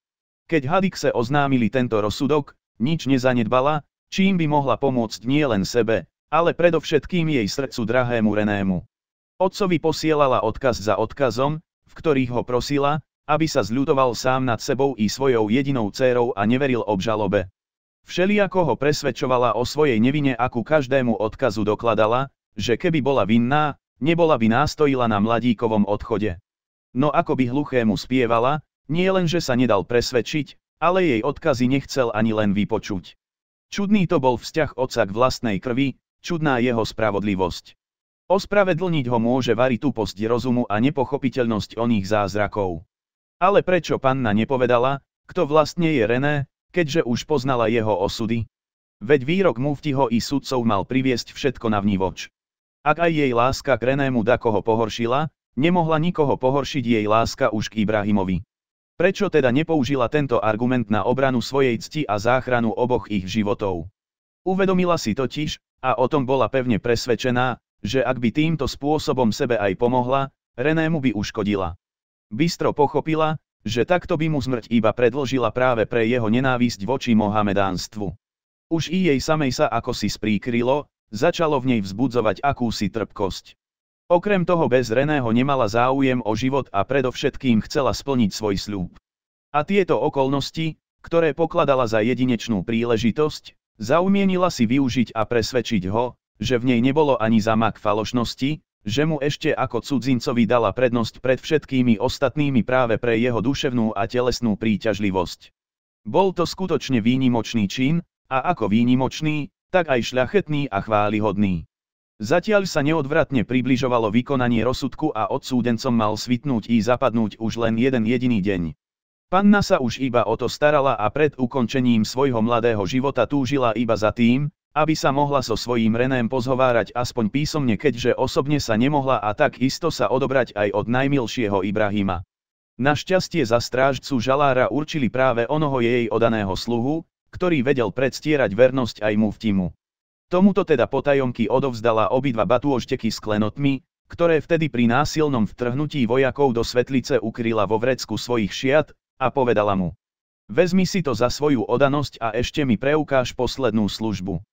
Keď Hadikse oznámili tento rozsudok, nič nezanedbala, čím by mohla pomôcť nielen sebe, ale predovšetkým jej srdcu drahému Renému. Otcovi posielala odkaz za odkazom, v ktorých ho prosila, aby sa zľutoval sám nad sebou i svojou jedinou dcérou a neveril obžalobe. Všeliako ho presvedčovala o svojej nevine a ku každému odkazu dokladala, že keby bola vinná, nebola by nástojila na mladíkovom odchode. No ako by hluchému spievala, nie len, že sa nedal presvedčiť, ale jej odkazy nechcel ani len vypočuť. Čudný to bol vzťah oca k vlastnej krvi, čudná jeho spravodlivosť. Ospravedlniť ho môže vari tuposť rozumu a nepochopiteľnosť oných zázrakov. Ale prečo panna nepovedala, kto vlastne je René, keďže už poznala jeho osudy? Veď výrok muftiho i sudcov mal priviesť všetko na vnívoč. Ak aj jej láska k Renému da koho pohoršila, nemohla nikoho pohoršiť jej láska už k Ibrahimovi. Prečo teda nepoužila tento argument na obranu svojej cti a záchranu oboch ich životov? Uvedomila si totiž, a o tom bola pevne presvedčená, že ak by týmto spôsobom sebe aj pomohla, Renému by uškodila. Bystro pochopila, že takto by mu zmrť iba predložila práve pre jeho nenávisť voči mohamedánstvu. Už i jej samej sa ako si spríkrylo, začalo v nej vzbudzovať akúsi trpkosť. Okrem toho bez Reného nemala záujem o život a predovšetkým chcela splniť svoj sľub. A tieto okolnosti, ktoré pokladala za jedinečnú príležitosť, zaumienila si využiť a presvedčiť ho, že v nej nebolo ani zamak falošnosti, že mu ešte ako cudzincovi dala prednosť pred všetkými ostatnými práve pre jeho duševnú a telesnú príťažlivosť. Bol to skutočne výnimočný čin, a ako výnimočný, tak aj šľachetný a chválihodný. Zatiaľ sa neodvratne približovalo vykonanie rozsudku a odsúdencom mal svitnúť i zapadnúť už len jeden jediný deň. Panna sa už iba o to starala a pred ukončením svojho mladého života túžila iba za tým, aby sa mohla so svojím Reném pozhovárať aspoň písomne keďže osobne sa nemohla a tak isto sa odobrať aj od najmilšieho Ibrahima. Našťastie za strážcu žalára určili práve onoho jej odaného sluhu, ktorý vedel predstierať vernosť aj mu vtimu. Tomuto teda potajomky odovzdala obidva batôžteky s klenotmi, ktoré vtedy pri násilnom vtrhnutí vojakov do svetlice ukryla vo vrecku svojich šiat, a povedala mu. Vezmi si to za svoju odanosť a ešte mi preukáž poslednú službu.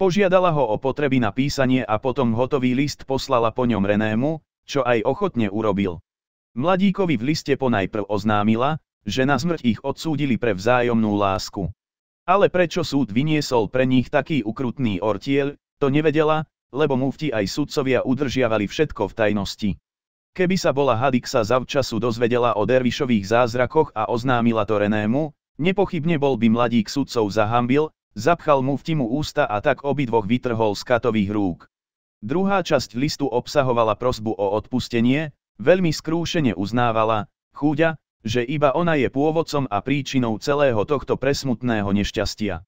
Požiadala ho o potreby na písanie a potom hotový list poslala po ňom Renému, čo aj ochotne urobil. Mladíkovi v liste ponajprv oznámila, že na smrť ich odsúdili pre vzájomnú lásku. Ale prečo súd vyniesol pre nich taký ukrutný ortiel, to nevedela, lebo mufti aj sudcovia udržiavali všetko v tajnosti. Keby sa bola Hadixa zavčasu dozvedela o dervišových zázrakoch a oznámila to Renému, nepochybne bol by mladík sudcov zahambil, zapchal mu v timu ústa a tak obidvoch vytrhol z katových rúk. Druhá časť listu obsahovala prosbu o odpustenie, veľmi skrúšene uznávala, chúďa, že iba ona je pôvodcom a príčinou celého tohto presmutného nešťastia.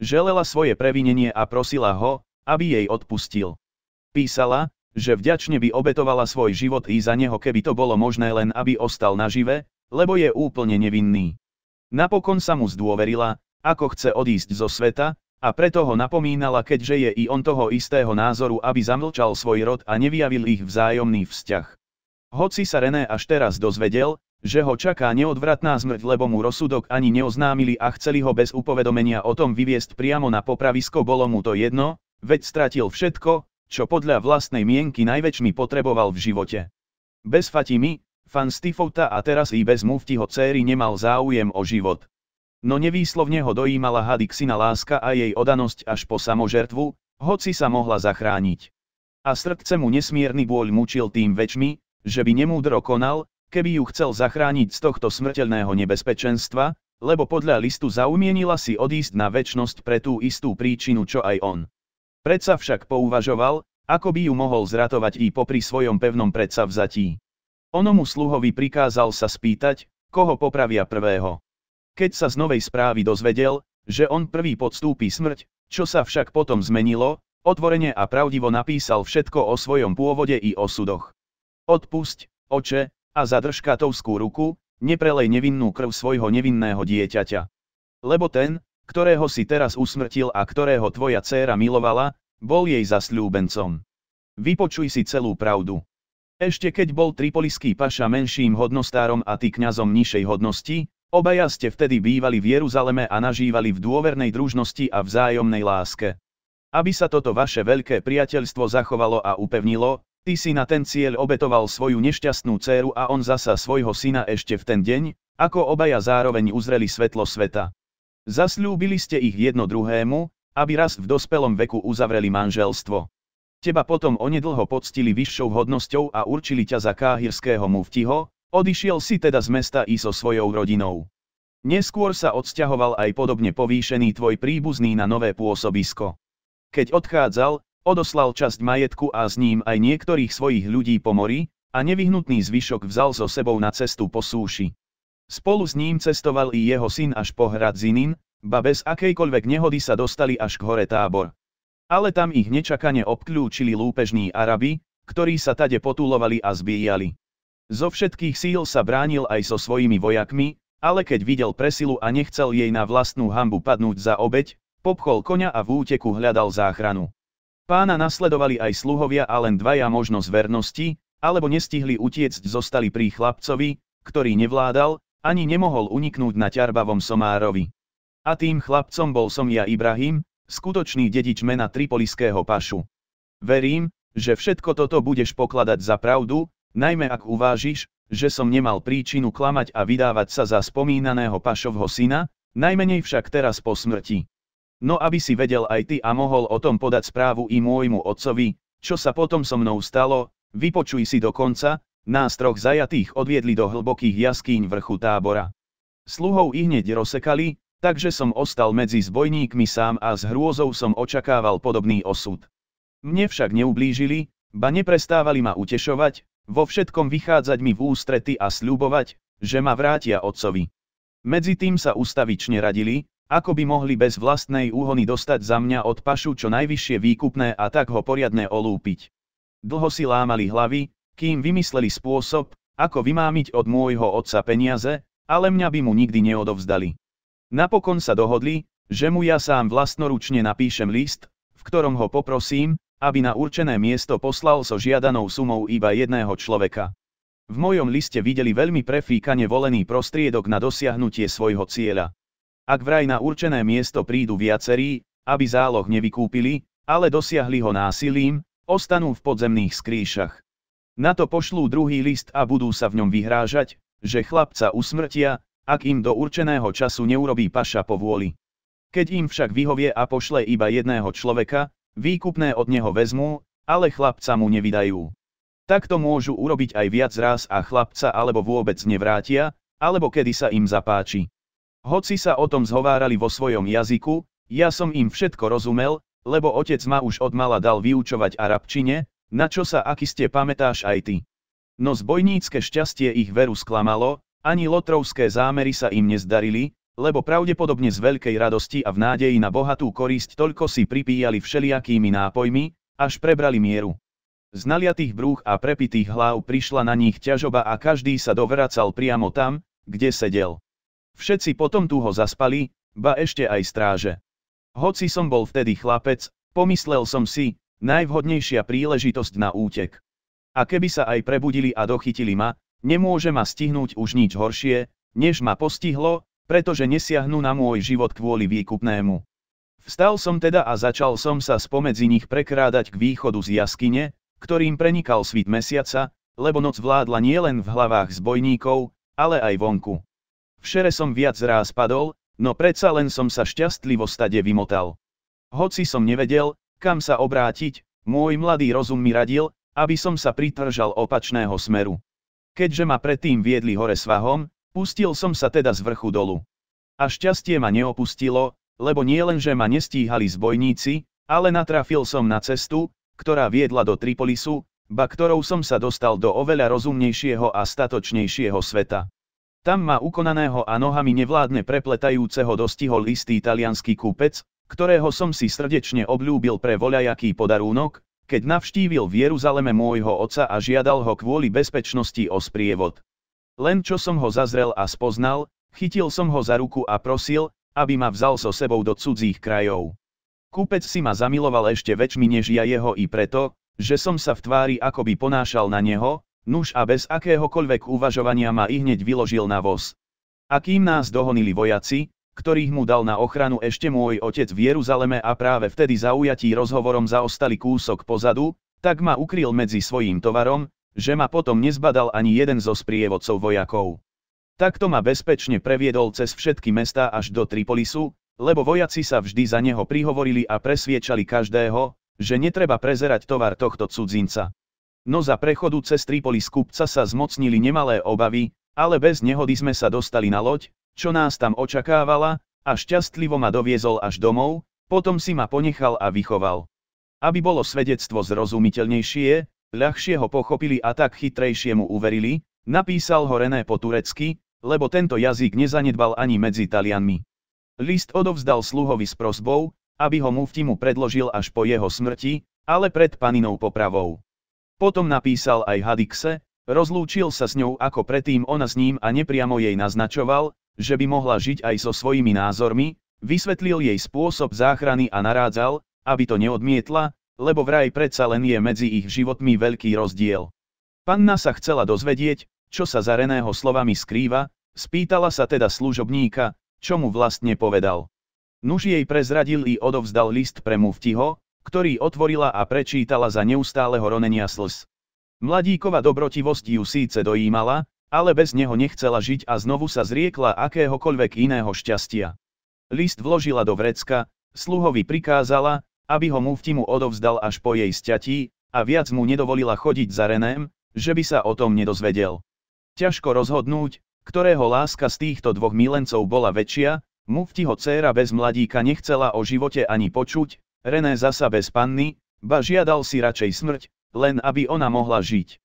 Želela svoje previnenie a prosila ho, aby jej odpustil. Písala, že vďačne by obetovala svoj život i za neho, keby to bolo možné len aby ostal nažive, lebo je úplne nevinný. Napokon sa mu zdôverila, ako chce odísť zo sveta, a preto ho napomínala, keďže je i on toho istého názoru, aby zamlčal svoj rod a nevyjavil ich vzájomný vzťah. Hoci sa René až teraz dozvedel, že ho čaká neodvratná smrť, lebo mu rozsudok ani neoznámili a chceli ho bez upovedomenia o tom vyviesť priamo na popravisko, bolo mu to jedno, veď stratil všetko, čo podľa vlastnej mienky najväčšmi potreboval v živote. Bez Fatimy, fan Stifouta a teraz i bez muftiho céry nemal záujem o život. No nevýslovne ho dojímala Hadixina láska a jej odanosť až po samožertvu, hoci sa mohla zachrániť. A srdce mu nesmierny bôľ mučil tým väčšmi, že by nemúdro konal, keby ju chcel zachrániť z tohto smrteľného nebezpečenstva, lebo podľa listu zaumienila si odísť na väčnosť pre tú istú príčinu čo aj on. Predsa však pouvažoval, ako by ju mohol zratovať i popri svojom pevnom predsavzatí. Onomu sluhovi prikázal sa spýtať, koho popravia prvého. Keď sa z novej správy dozvedel, že on prvý podstúpi smrť, čo sa však potom zmenilo, otvorene a pravdivo napísal všetko o svojom pôvode i o sudoch. Odpusť, oče, a zadrž katovskú ruku, neprelej nevinnú krv svojho nevinného dieťaťa. Lebo ten, ktorého si teraz usmrtil a ktorého tvoja dcéra milovala, bol jej zasľúbencom. Vypočuj si celú pravdu. Ešte keď bol tripoliský paša menším hodnostárom a ty kňazom nižšej hodnosti, obaja ste vtedy bývali v Jeruzaleme a nažívali v dôvernej družnosti a vzájomnej láske. Aby sa toto vaše veľké priateľstvo zachovalo a upevnilo, Ty si na ten cieľ obetoval svoju nešťastnú dceru a on zasa svojho syna ešte v ten deň, ako obaja zároveň uzreli svetlo sveta. Zasľúbili ste ich jedno druhému, aby raz v dospelom veku uzavreli manželstvo. Teba potom onedlho poctili vyššou hodnosťou a určili ťa za káhirského muftiho, odišiel si teda z mesta i so svojou rodinou. Neskôr sa odsťahoval aj podobne povýšený tvoj príbuzný na nové pôsobisko. Keď odchádzal, Odoslal časť majetku a s ním aj niektorých svojich ľudí po mori, a nevyhnutný zvyšok vzal so sebou na cestu po súši. Spolu s ním cestoval i jeho syn až po hrad Zinin, ba bez akejkoľvek nehody sa dostali až k hore tábor. Ale tam ich nečakane obklúčili lúpežní Arabi, ktorí sa tade potulovali a zbíjali. Zo všetkých síl sa bránil aj so svojimi vojakmi, ale keď videl presilu a nechcel jej na vlastnú hambu padnúť za obeď, popchol koňa a v úteku hľadal záchranu. Pána nasledovali aj sluhovia a len dvaja možno z vernosti, alebo nestihli utiecť zostali pri chlapcovi, ktorý nevládal, ani nemohol uniknúť na ťarbavom somárovi. A tým chlapcom bol som ja Ibrahim, skutočný dedič mena Tripoliského pašu. Verím, že všetko toto budeš pokladať za pravdu, najmä ak uvážiš, že som nemal príčinu klamať a vydávať sa za spomínaného pašovho syna, najmenej však teraz po smrti. No aby si vedel aj ty a mohol o tom podať správu i môjmu otcovi, čo sa potom so mnou stalo, vypočuj si do konca, nás troch zajatých odviedli do hlbokých jaskýň vrchu tábora. Sluhov i hneď rozsekali, takže som ostal medzi zbojníkmi sám a s hrôzou som očakával podobný osud. Mne však neublížili, ba neprestávali ma utešovať, vo všetkom vychádzať mi v ústrety a sľubovať, že ma vrátia otcovi. Medzi tým sa ustavične radili, ako by mohli bez vlastnej úhony dostať za mňa od pašu čo najvyššie výkupné a tak ho poriadne olúpiť. Dlho si lámali hlavy, kým vymysleli spôsob, ako vymámiť od môjho otca peniaze, ale mňa by mu nikdy neodovzdali. Napokon sa dohodli, že mu ja sám vlastnoručne napíšem list, v ktorom ho poprosím, aby na určené miesto poslal so žiadanou sumou iba jedného človeka. V mojom liste videli veľmi prefíkane volený prostriedok na dosiahnutie svojho cieľa ak vraj na určené miesto prídu viacerí, aby záloh nevykúpili, ale dosiahli ho násilím, ostanú v podzemných skrýšach. Na to pošlú druhý list a budú sa v ňom vyhrážať, že chlapca usmrtia, ak im do určeného času neurobí paša po vôli. Keď im však vyhovie a pošle iba jedného človeka, výkupné od neho vezmú, ale chlapca mu nevydajú. Takto môžu urobiť aj viac raz a chlapca alebo vôbec nevrátia, alebo kedy sa im zapáči. Hoci sa o tom zhovárali vo svojom jazyku, ja som im všetko rozumel, lebo otec ma už od mala dal vyučovať arabčine, na čo sa aký ste pamätáš aj ty. No zbojnícke šťastie ich veru sklamalo, ani lotrovské zámery sa im nezdarili, lebo pravdepodobne z veľkej radosti a v nádeji na bohatú korisť toľko si pripíjali všelijakými nápojmi, až prebrali mieru. Z naliatých brúch a prepitých hlav prišla na nich ťažoba a každý sa dovracal priamo tam, kde sedel. Všetci potom tu ho zaspali, ba ešte aj stráže. Hoci som bol vtedy chlapec, pomyslel som si, najvhodnejšia príležitosť na útek. A keby sa aj prebudili a dochytili ma, nemôže ma stihnúť už nič horšie, než ma postihlo, pretože nesiahnu na môj život kvôli výkupnému. Vstal som teda a začal som sa spomedzi nich prekrádať k východu z jaskyne, ktorým prenikal svit mesiaca, lebo noc vládla nielen v hlavách zbojníkov, ale aj vonku. Všere som viac ráz padol, no predsa len som sa šťastlivo stade vymotal. Hoci som nevedel, kam sa obrátiť, môj mladý rozum mi radil, aby som sa pritržal opačného smeru. Keďže ma predtým viedli hore svahom, pustil som sa teda z vrchu dolu. A šťastie ma neopustilo, lebo nie len, že ma nestíhali zbojníci, ale natrafil som na cestu, ktorá viedla do Tripolisu, ba ktorou som sa dostal do oveľa rozumnejšieho a statočnejšieho sveta. Tam má ukonaného a nohami nevládne prepletajúceho dostihol istý talianský kúpec, ktorého som si srdečne obľúbil pre voľajaký podarúnok, keď navštívil v Jeruzaleme môjho oca a žiadal ho kvôli bezpečnosti o sprievod. Len čo som ho zazrel a spoznal, chytil som ho za ruku a prosil, aby ma vzal so sebou do cudzích krajov. Kúpec si ma zamiloval ešte väčšmi než ja jeho i preto, že som sa v tvári akoby ponášal na neho, Nuž a bez akéhokoľvek uvažovania ma ihneď vyložil na voz. A kým nás dohonili vojaci, ktorých mu dal na ochranu ešte môj otec v Jeruzaleme a práve vtedy zaujatí rozhovorom zaostali kúsok pozadu, tak ma ukryl medzi svojím tovarom, že ma potom nezbadal ani jeden zo sprievodcov vojakov. Takto ma bezpečne previedol cez všetky mesta až do Tripolisu, lebo vojaci sa vždy za neho prihovorili a presviečali každého, že netreba prezerať tovar tohto cudzinca no za prechodu cez Tripolis kupca sa zmocnili nemalé obavy, ale bez nehody sme sa dostali na loď, čo nás tam očakávala, a šťastlivo ma doviezol až domov, potom si ma ponechal a vychoval. Aby bolo svedectvo zrozumiteľnejšie, ľahšie ho pochopili a tak chytrejšie mu uverili, napísal ho René po turecky, lebo tento jazyk nezanedbal ani medzi Talianmi. List odovzdal sluhovi s prosbou, aby ho mu mu predložil až po jeho smrti, ale pred paninou popravou. Potom napísal aj Hadixe, rozlúčil sa s ňou ako predtým ona s ním a nepriamo jej naznačoval, že by mohla žiť aj so svojimi názormi, vysvetlil jej spôsob záchrany a narádzal, aby to neodmietla, lebo vraj predsa len je medzi ich životmi veľký rozdiel. Panna sa chcela dozvedieť, čo sa za Reného slovami skrýva, spýtala sa teda služobníka, čo mu vlastne povedal. Nuž jej prezradil i odovzdal list pre muftiho, ktorý otvorila a prečítala za neustáleho ronenia slz. Mladíkova dobrotivosť ju síce dojímala, ale bez neho nechcela žiť a znovu sa zriekla akéhokoľvek iného šťastia. List vložila do vrecka, sluhovi prikázala, aby ho mufti mu odovzdal až po jej sťatí, a viac mu nedovolila chodiť za Reném, že by sa o tom nedozvedel. Ťažko rozhodnúť, ktorého láska z týchto dvoch milencov bola väčšia, muftiho dcéra bez mladíka nechcela o živote ani počuť, René zasa bez panny, ba žiadal si radšej smrť, len aby ona mohla žiť.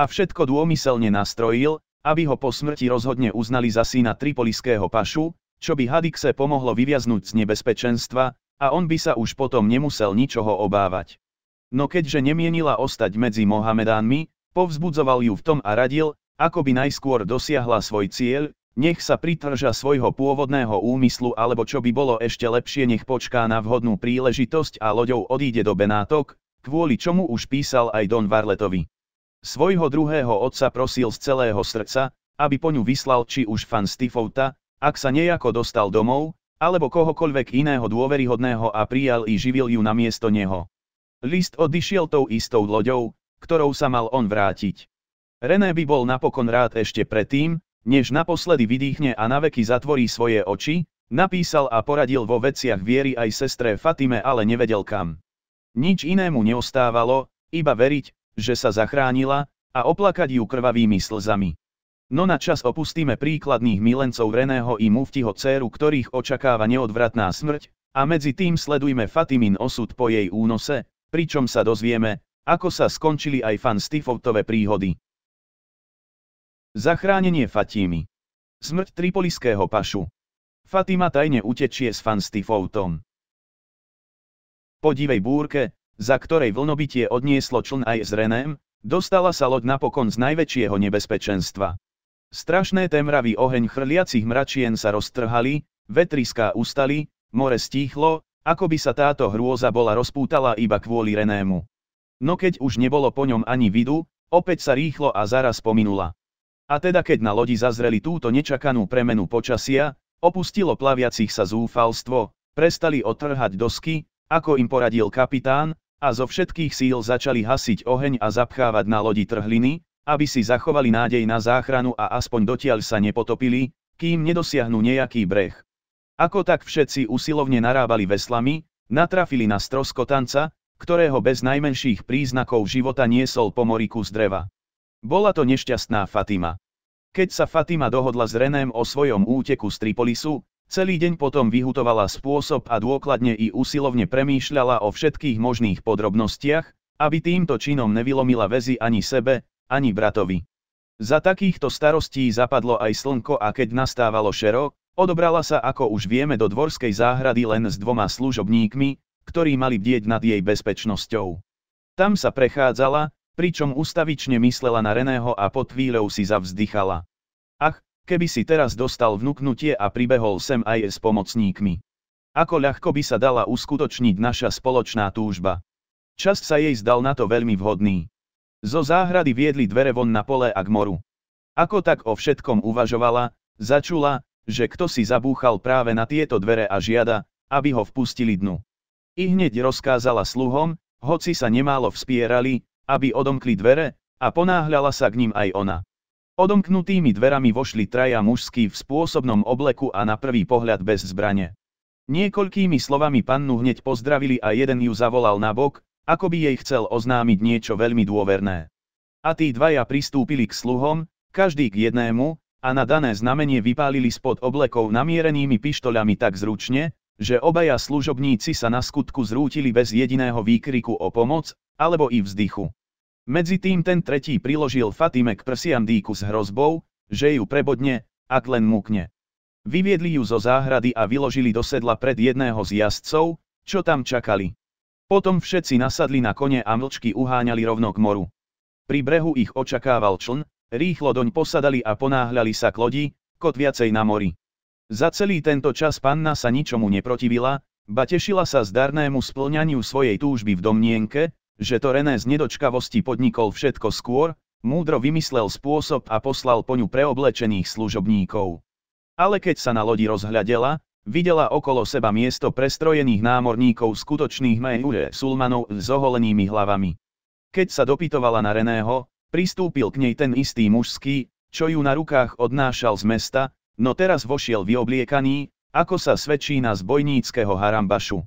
A všetko dômyselne nastrojil, aby ho po smrti rozhodne uznali za syna tripoliského pašu, čo by Hadikse pomohlo vyviaznuť z nebezpečenstva, a on by sa už potom nemusel ničoho obávať. No keďže nemienila ostať medzi Mohamedánmi, povzbudzoval ju v tom a radil, ako by najskôr dosiahla svoj cieľ, nech sa pritrža svojho pôvodného úmyslu alebo čo by bolo ešte lepšie nech počká na vhodnú príležitosť a loďou odíde do Benátok, kvôli čomu už písal aj Don Varletovi. Svojho druhého otca prosil z celého srdca, aby po ňu vyslal či už fan Stifouta, ak sa nejako dostal domov, alebo kohokoľvek iného dôveryhodného a prijal i živil ju na miesto neho. List odišiel tou istou loďou, ktorou sa mal on vrátiť. René by bol napokon rád ešte predtým, než naposledy vydýchne a naveky zatvorí svoje oči, napísal a poradil vo veciach viery aj sestre Fatime, ale nevedel kam. Nič inému neostávalo, iba veriť, že sa zachránila, a oplakať ju krvavými slzami. No na čas opustíme príkladných milencov Reného i Muftiho céru, ktorých očakáva neodvratná smrť, a medzi tým sledujme Fatimin osud po jej únose, pričom sa dozvieme, ako sa skončili aj fan Stifovtové príhody. Zachránenie Fatímy. Smrť tripoliského pašu. Fatima tajne utečie s fanstifoutom. Po divej búrke, za ktorej vlnobitie odnieslo čln aj s Reném, dostala sa loď napokon z najväčšieho nebezpečenstva. Strašné temravý oheň chrliacich mračien sa roztrhali, vetriská ustali, more stíchlo, ako by sa táto hrôza bola rozpútala iba kvôli Renému. No keď už nebolo po ňom ani vidu, opäť sa rýchlo a zaraz pominula. A teda keď na lodi zazreli túto nečakanú premenu počasia, opustilo plaviacich sa zúfalstvo, prestali otrhať dosky, ako im poradil kapitán, a zo všetkých síl začali hasiť oheň a zapchávať na lodi trhliny, aby si zachovali nádej na záchranu a aspoň dotiaľ sa nepotopili, kým nedosiahnu nejaký breh. Ako tak všetci usilovne narábali veslami, natrafili na stroskotanca, ktorého bez najmenších príznakov života niesol po moriku z dreva. Bola to nešťastná Fatima. Keď sa Fatima dohodla s Reném o svojom úteku z Tripolisu, celý deň potom vyhutovala spôsob a dôkladne i usilovne premýšľala o všetkých možných podrobnostiach, aby týmto činom nevylomila väzy ani sebe, ani bratovi. Za takýchto starostí zapadlo aj slnko a keď nastávalo šero, odobrala sa ako už vieme do dvorskej záhrady len s dvoma služobníkmi, ktorí mali bdieť nad jej bezpečnosťou. Tam sa prechádzala, pričom ustavične myslela na Reného a pod chvíľou si zavzdychala. Ach, keby si teraz dostal vnúknutie a pribehol sem aj s pomocníkmi. Ako ľahko by sa dala uskutočniť naša spoločná túžba. Čas sa jej zdal na to veľmi vhodný. Zo záhrady viedli dvere von na pole a k moru. Ako tak o všetkom uvažovala, začula, že kto si zabúchal práve na tieto dvere a žiada, aby ho vpustili dnu. I hneď rozkázala sluhom, hoci sa nemálo vspierali, aby odomkli dvere, a ponáhľala sa k ním aj ona. Odomknutými dverami vošli traja mužskí v spôsobnom obleku a na prvý pohľad bez zbrane. Niekoľkými slovami pannu hneď pozdravili a jeden ju zavolal na bok, ako by jej chcel oznámiť niečo veľmi dôverné. A tí dvaja pristúpili k sluhom, každý k jednému, a na dané znamenie vypálili spod oblekov namierenými pištoľami tak zručne, že obaja služobníci sa na skutku zrútili bez jediného výkriku o pomoc, alebo i vzdychu. Medzi tým ten tretí priložil Fatime k prsiam dýku s hrozbou, že ju prebodne, ak len múkne. Vyviedli ju zo záhrady a vyložili do sedla pred jedného z jazdcov, čo tam čakali. Potom všetci nasadli na kone a mlčky uháňali rovno k moru. Pri brehu ich očakával čln, rýchlo doň posadali a ponáhľali sa k lodi, viacej na mori. Za celý tento čas panna sa ničomu neprotivila, ba tešila sa zdarnému splňaniu svojej túžby v domnienke, že to René z nedočkavosti podnikol všetko skôr, múdro vymyslel spôsob a poslal po ňu preoblečených služobníkov. Ale keď sa na lodi rozhľadela, videla okolo seba miesto prestrojených námorníkov skutočných mejure sulmanov s oholenými hlavami. Keď sa dopytovala na Reného, pristúpil k nej ten istý mužský, čo ju na rukách odnášal z mesta, no teraz vošiel vyobliekaný, ako sa svedčí na zbojníckého harambašu.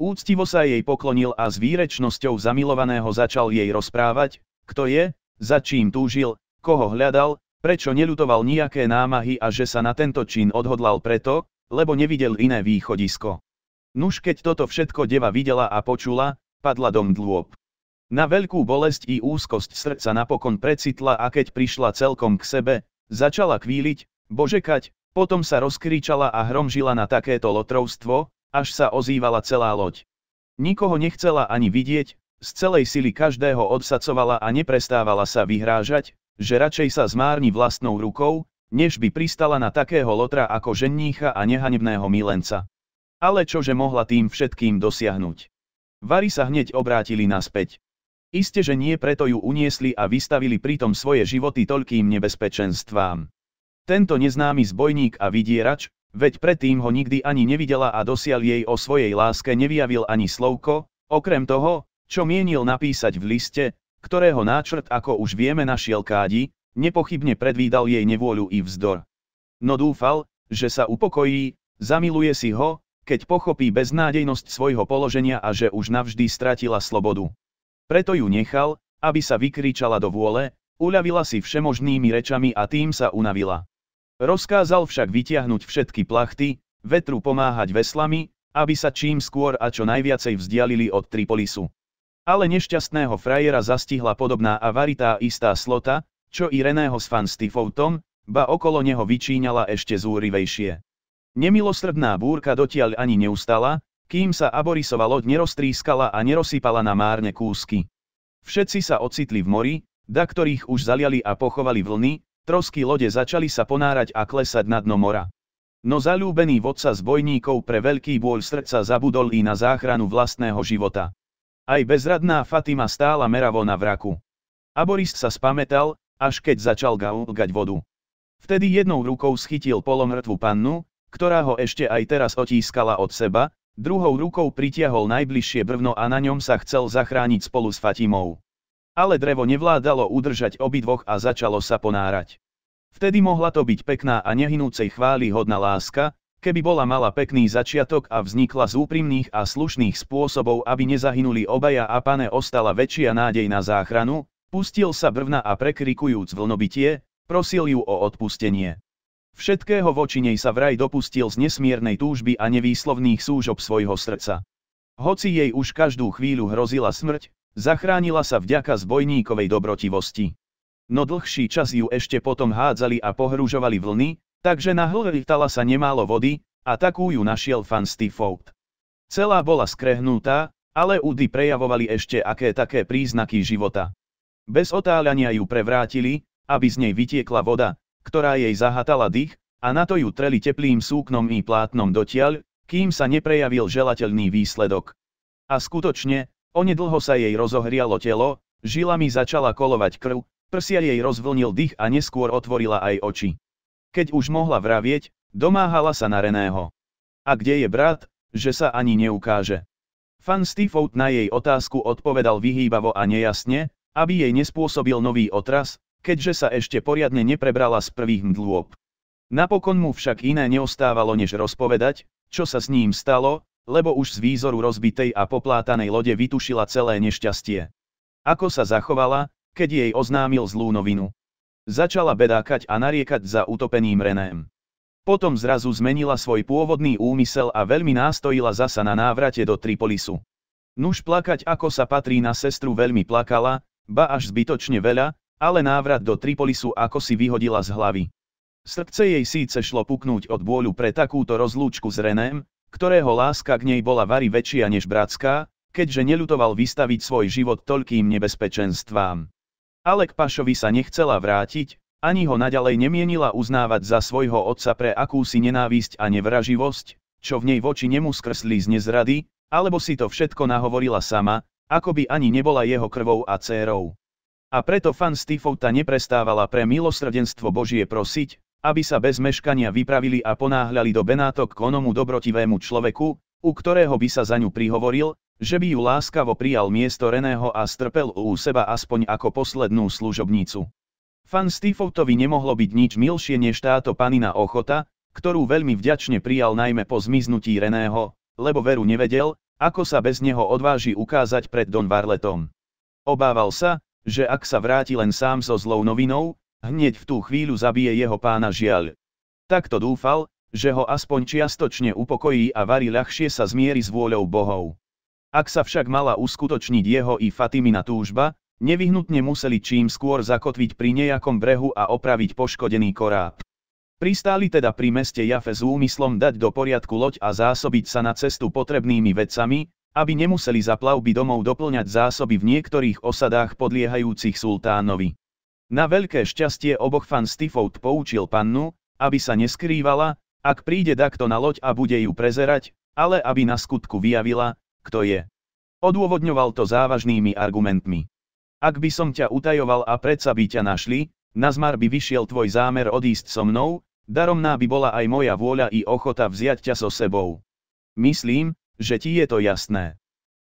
Úctivo sa jej poklonil a s výrečnosťou zamilovaného začal jej rozprávať, kto je, za čím túžil, koho hľadal, prečo neľutoval nejaké námahy a že sa na tento čin odhodlal preto, lebo nevidel iné východisko. Nuž keď toto všetko deva videla a počula, padla dom dlôb. Na veľkú bolesť i úzkosť srdca napokon precitla a keď prišla celkom k sebe, začala kvíliť, božekať, potom sa rozkričala a hromžila na takéto lotrovstvo, až sa ozývala celá loď. Nikoho nechcela ani vidieť, z celej sily každého odsacovala a neprestávala sa vyhrážať, že radšej sa zmárni vlastnou rukou, než by pristala na takého lotra ako ženícha a nehanebného milenca. Ale čože mohla tým všetkým dosiahnuť? Vary sa hneď obrátili naspäť. Isté, že nie preto ju uniesli a vystavili pritom svoje životy toľkým nebezpečenstvám. Tento neznámy zbojník a vidierač, Veď predtým ho nikdy ani nevidela a dosial jej o svojej láske nevyjavil ani slovko, okrem toho, čo mienil napísať v liste, ktorého náčrt ako už vieme našiel kádi, nepochybne predvídal jej nevôľu i vzdor. No dúfal, že sa upokojí, zamiluje si ho, keď pochopí beznádejnosť svojho položenia a že už navždy stratila slobodu. Preto ju nechal, aby sa vykričala do vôle, uľavila si všemožnými rečami a tým sa unavila. Rozkázal však vytiahnuť všetky plachty, vetru pomáhať veslami, aby sa čím skôr a čo najviacej vzdialili od Tripolisu. Ale nešťastného frajera zastihla podobná avaritá istá slota, čo i Reného s fan Stifoutom, ba okolo neho vyčíňala ešte zúrivejšie. Nemilosrdná búrka dotiaľ ani neustala, kým sa Aborisova loď neroztrískala a nerosypala na márne kúsky. Všetci sa ocitli v mori, da ktorých už zaliali a pochovali vlny, Trosky lode začali sa ponárať a klesať na dno mora. No zalúbený vodca z bojníkov pre veľký bôľ srdca zabudol i na záchranu vlastného života. Aj bezradná Fatima stála meravo na vraku. Aborist sa spametal, až keď začal gaulgať vodu. Vtedy jednou rukou schytil polomrtvú pannu, ktorá ho ešte aj teraz otískala od seba, druhou rukou pritiahol najbližšie brvno a na ňom sa chcel zachrániť spolu s Fatimou. Ale drevo nevládalo udržať obidvoch a začalo sa ponárať. Vtedy mohla to byť pekná a nehynúcej chvály hodná láska, keby bola mala pekný začiatok a vznikla z úprimných a slušných spôsobov, aby nezahynuli obaja a pane ostala väčšia nádej na záchranu, pustil sa brvna a prekrikujúc vlnobitie, prosil ju o odpustenie. Všetkého voči nej sa vraj dopustil z nesmiernej túžby a nevýslovných súžob svojho srdca. Hoci jej už každú chvíľu hrozila smrť, Zachránila sa vďaka zbojníkovej dobrotivosti. No dlhší čas ju ešte potom hádzali a pohružovali vlny, takže na hltala sa nemálo vody, a takú ju našiel fan Stifout. Celá bola skrehnutá, ale údy prejavovali ešte aké také príznaky života. Bez otáľania ju prevrátili, aby z nej vytiekla voda, ktorá jej zahatala dých, a na to ju treli teplým súknom i plátnom dotiaľ, kým sa neprejavil želateľný výsledok. A skutočne, Onedlho sa jej rozohrialo telo, žilami začala kolovať krv, prsia jej rozvlnil dých a neskôr otvorila aj oči. Keď už mohla vravieť, domáhala sa na Reného. A kde je brat, že sa ani neukáže? Fan Stifout na jej otázku odpovedal vyhýbavo a nejasne, aby jej nespôsobil nový otras, keďže sa ešte poriadne neprebrala z prvých mdlôb. Napokon mu však iné neostávalo než rozpovedať, čo sa s ním stalo, lebo už z výzoru rozbitej a poplátanej lode vytušila celé nešťastie. Ako sa zachovala, keď jej oznámil zlú novinu. Začala bedákať a nariekať za utopeným Reném. Potom zrazu zmenila svoj pôvodný úmysel a veľmi nástojila zasa na návrate do Tripolisu. Nuž plakať ako sa patrí na sestru veľmi plakala, ba až zbytočne veľa, ale návrat do Tripolisu ako si vyhodila z hlavy. Srdce jej síce šlo puknúť od bôľu pre takúto rozlúčku s Reném, ktorého láska k nej bola vary väčšia než bratská, keďže neľutoval vystaviť svoj život toľkým nebezpečenstvám. Ale k Pašovi sa nechcela vrátiť, ani ho naďalej nemienila uznávať za svojho otca pre akúsi nenávisť a nevraživosť, čo v nej voči nemu skrsli z nezrady, alebo si to všetko nahovorila sama, ako by ani nebola jeho krvou a cérou. A preto fan Stifouta neprestávala pre milosrdenstvo Božie prosiť, aby sa bez meškania vypravili a ponáhľali do Benátok k onomu dobrotivému človeku, u ktorého by sa za ňu prihovoril, že by ju láskavo prijal miesto Reného a strpel u seba aspoň ako poslednú služobnícu. Fan Stifoutovi nemohlo byť nič milšie než táto panina ochota, ktorú veľmi vďačne prijal najmä po zmiznutí Reného, lebo veru nevedel, ako sa bez neho odváži ukázať pred Don Varletom. Obával sa, že ak sa vráti len sám so zlou novinou, Hneď v tú chvíľu zabije jeho pána žiaľ. Takto dúfal, že ho aspoň čiastočne upokojí a varí ľahšie sa zmieri s vôľou bohov. Ak sa však mala uskutočniť jeho i Fatimina túžba, nevyhnutne museli čím skôr zakotviť pri nejakom brehu a opraviť poškodený koráb. Pristáli teda pri meste Jafe s úmyslom dať do poriadku loď a zásobiť sa na cestu potrebnými vecami, aby nemuseli za plavby domov doplňať zásoby v niektorých osadách podliehajúcich sultánovi. Na veľké šťastie oboch fan Stifout poučil pannu, aby sa neskrývala, ak príde dakto na loď a bude ju prezerať, ale aby na skutku vyjavila, kto je. Odôvodňoval to závažnými argumentmi. Ak by som ťa utajoval a predsa by ťa našli, nazmar by vyšiel tvoj zámer odísť so mnou, daromná by bola aj moja vôľa i ochota vziať ťa so sebou. Myslím, že ti je to jasné.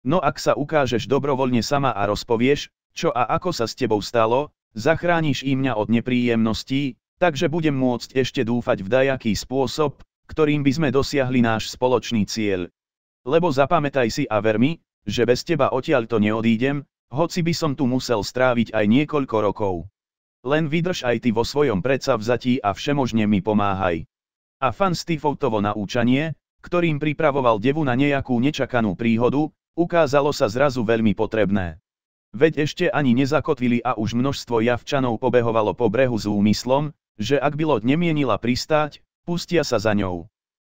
No ak sa ukážeš dobrovoľne sama a rozpovieš, čo a ako sa s tebou stalo, Zachrániš i mňa od nepríjemností, takže budem môcť ešte dúfať v dajaký spôsob, ktorým by sme dosiahli náš spoločný cieľ. Lebo zapamätaj si a ver mi, že bez teba to neodídem, hoci by som tu musel stráviť aj niekoľko rokov. Len vydrž aj ty vo svojom predsavzatí a všemožne mi pomáhaj. A fan Stifoutovo naučanie, ktorým pripravoval devu na nejakú nečakanú príhodu, ukázalo sa zrazu veľmi potrebné. Veď ešte ani nezakotvili a už množstvo javčanov pobehovalo po brehu s úmyslom, že ak by loď nemienila pristáť, pustia sa za ňou.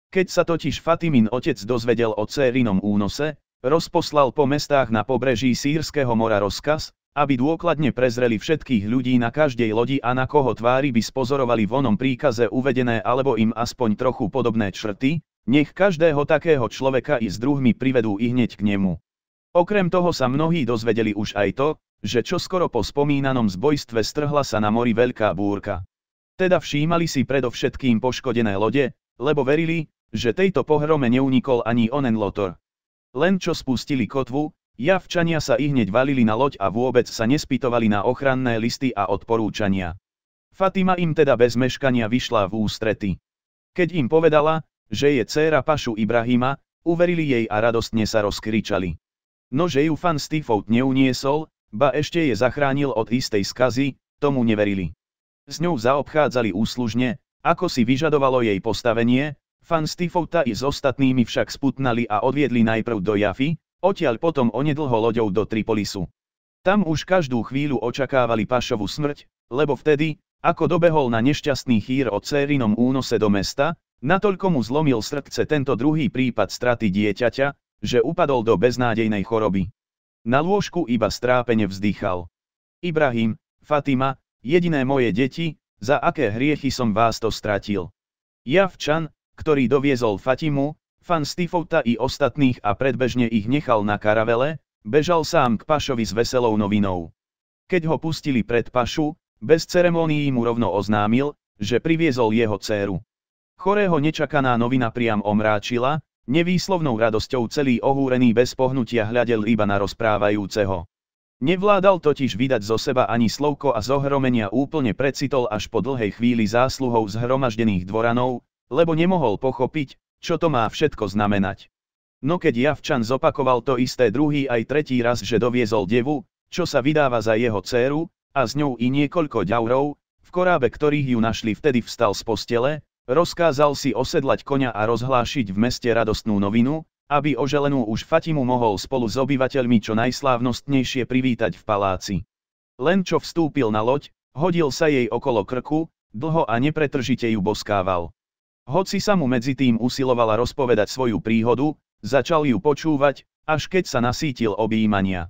Keď sa totiž Fatimin otec dozvedel o cérinom únose, rozposlal po mestách na pobreží Sýrského mora rozkaz, aby dôkladne prezreli všetkých ľudí na každej lodi a na koho tvári by spozorovali v onom príkaze uvedené alebo im aspoň trochu podobné črty, nech každého takého človeka i s druhmi privedú i hneď k nemu. Okrem toho sa mnohí dozvedeli už aj to, že čoskoro po spomínanom zbojstve strhla sa na mori veľká búrka. Teda všímali si predovšetkým poškodené lode, lebo verili, že tejto pohrome neunikol ani onen lotor. Len čo spustili kotvu, javčania sa i hneď valili na loď a vôbec sa nespytovali na ochranné listy a odporúčania. Fatima im teda bez meškania vyšla v ústrety. Keď im povedala, že je dcéra Pašu Ibrahima, uverili jej a radostne sa rozkričali. No že ju fan Stifout neuniesol, ba ešte je zachránil od istej skazy, tomu neverili. S ňou zaobchádzali úslužne, ako si vyžadovalo jej postavenie, fan Stifouta i s ostatnými však sputnali a odviedli najprv do Jafy, odtiaľ potom onedlho loďou do Tripolisu. Tam už každú chvíľu očakávali Pašovu smrť, lebo vtedy, ako dobehol na nešťastný chýr o cérinom únose do mesta, natoľko mu zlomil srdce tento druhý prípad straty dieťaťa, že upadol do beznádejnej choroby. Na lôžku iba strápene vzdýchal. Ibrahim, Fatima, jediné moje deti, za aké hriechy som vás to stratil. Javčan, ktorý doviezol Fatimu, fan Stifota i ostatných a predbežne ich nechal na karavele, bežal sám k Pašovi s veselou novinou. Keď ho pustili pred Pašu, bez ceremonií mu rovno oznámil, že priviezol jeho dceru. Chorého nečakaná novina priam omráčila, Nevýslovnou radosťou celý ohúrený bez pohnutia hľadel iba na rozprávajúceho. Nevládal totiž vydať zo seba ani slovko a zohromenia úplne precitol až po dlhej chvíli zásluhou zhromaždených dvoranov, lebo nemohol pochopiť, čo to má všetko znamenať. No keď Javčan zopakoval to isté druhý aj tretí raz, že doviezol devu, čo sa vydáva za jeho dceru, a s ňou i niekoľko ďaurov, v korábe ktorých ju našli vtedy vstal z postele, Rozkázal si osedlať konia a rozhlášiť v meste radostnú novinu, aby oželenú už Fatimu mohol spolu s obyvateľmi čo najslávnostnejšie privítať v paláci. Len čo vstúpil na loď, hodil sa jej okolo krku, dlho a nepretržite ju boskával. Hoci sa mu medzi tým usilovala rozpovedať svoju príhodu, začal ju počúvať, až keď sa nasítil objímania.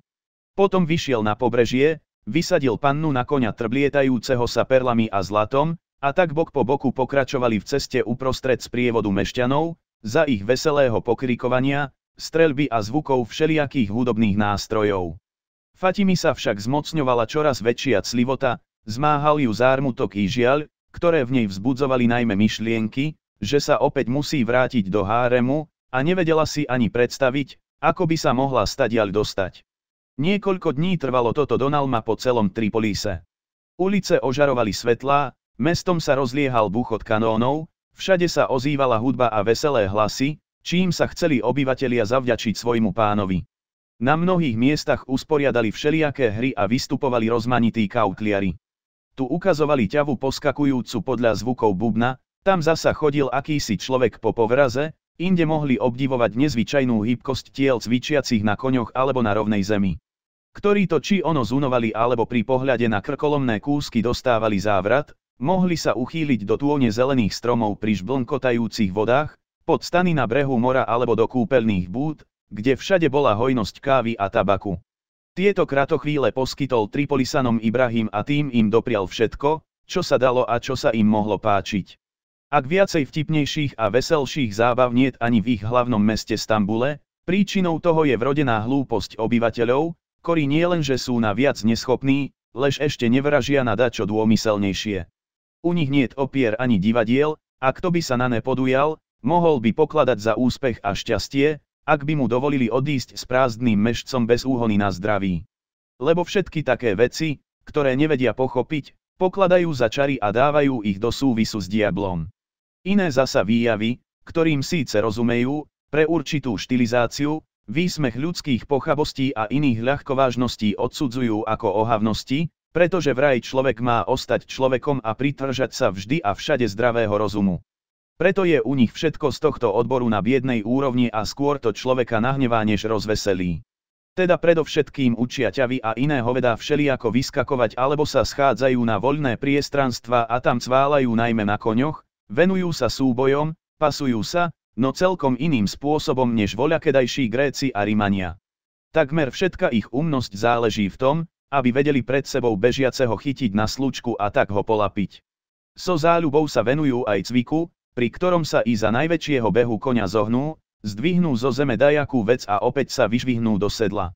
Potom vyšiel na pobrežie, vysadil pannu na koňa trblietajúceho sa perlami a zlatom, a tak bok po boku pokračovali v ceste uprostred sprievodu mešťanov, za ich veselého pokrikovania, streľby a zvukov všelijakých hudobných nástrojov. Fatimi sa však zmocňovala čoraz väčšia clivota, zmáhal ju zármutok i žiaľ, ktoré v nej vzbudzovali najmä myšlienky, že sa opäť musí vrátiť do háremu, a nevedela si ani predstaviť, ako by sa mohla stadiaľ dostať. Niekoľko dní trvalo toto Donalma po celom Tripolise. Ulice ožarovali svetlá, Mestom sa rozliehal búchod kanónov, všade sa ozývala hudba a veselé hlasy, čím sa chceli obyvatelia zavďačiť svojmu pánovi. Na mnohých miestach usporiadali všelijaké hry a vystupovali rozmanití kautliari. Tu ukazovali ťavu poskakujúcu podľa zvukov bubna, tam zasa chodil akýsi človek po povraze, inde mohli obdivovať nezvyčajnú hybkosť tiel cvičiacich na koňoch alebo na rovnej zemi. Ktorí to či ono zunovali alebo pri pohľade na krkolomné kúsky dostávali závrat, mohli sa uchýliť do tône zelených stromov pri žblnkotajúcich vodách, pod stany na brehu mora alebo do kúpeľných búd, kde všade bola hojnosť kávy a tabaku. Tieto kratochvíle poskytol Tripolisanom Ibrahim a tým im doprial všetko, čo sa dalo a čo sa im mohlo páčiť. Ak viacej vtipnejších a veselších zábav niet ani v ich hlavnom meste Stambule, príčinou toho je vrodená hlúposť obyvateľov, ktorí nielenže sú na viac neschopní, lež ešte nevražia na dačo dômyselnejšie. U nich je opier ani divadiel, a kto by sa na ne podujal, mohol by pokladať za úspech a šťastie, ak by mu dovolili odísť s prázdnym mešcom bez úhony na zdraví. Lebo všetky také veci, ktoré nevedia pochopiť, pokladajú za čary a dávajú ich do súvisu s diablom. Iné zasa výjavy, ktorým síce rozumejú, pre určitú štilizáciu, výsmech ľudských pochabostí a iných ľahkovážností odsudzujú ako ohavnosti, pretože vraj človek má ostať človekom a pritržať sa vždy a všade zdravého rozumu. Preto je u nich všetko z tohto odboru na biednej úrovni a skôr to človeka nahnevá než rozveselí. Teda predovšetkým učia ťavy a iné hovedá všeliako vyskakovať alebo sa schádzajú na voľné priestranstva a tam cválajú najmä na koňoch, venujú sa súbojom, pasujú sa, no celkom iným spôsobom než voľakedajší Gréci a Rimania. Takmer všetka ich umnosť záleží v tom, aby vedeli pred sebou bežiaceho chytiť na slučku a tak ho polapiť. So záľubou sa venujú aj cviku, pri ktorom sa i za najväčšieho behu konia zohnú, zdvihnú zo zeme dajakú vec a opäť sa vyžvihnú do sedla.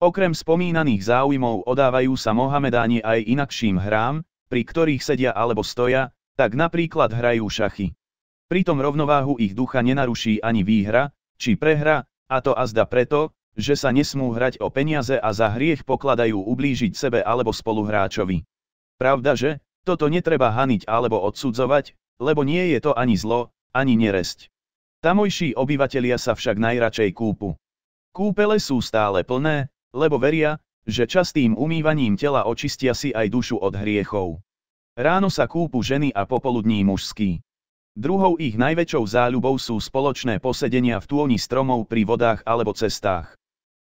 Okrem spomínaných záujmov odávajú sa Mohamedáni aj inakším hrám, pri ktorých sedia alebo stoja, tak napríklad hrajú šachy. Pritom rovnováhu ich ducha nenaruší ani výhra, či prehra, a to azda preto, že sa nesmú hrať o peniaze a za hriech pokladajú ublížiť sebe alebo spoluhráčovi. Pravda že, toto netreba haniť alebo odsudzovať, lebo nie je to ani zlo, ani neresť. Tamojší obyvatelia sa však najradšej kúpu. Kúpele sú stále plné, lebo veria, že častým umývaním tela očistia si aj dušu od hriechov. Ráno sa kúpu ženy a popoludní mužský. Druhou ich najväčšou záľubou sú spoločné posedenia v tôni stromov pri vodách alebo cestách.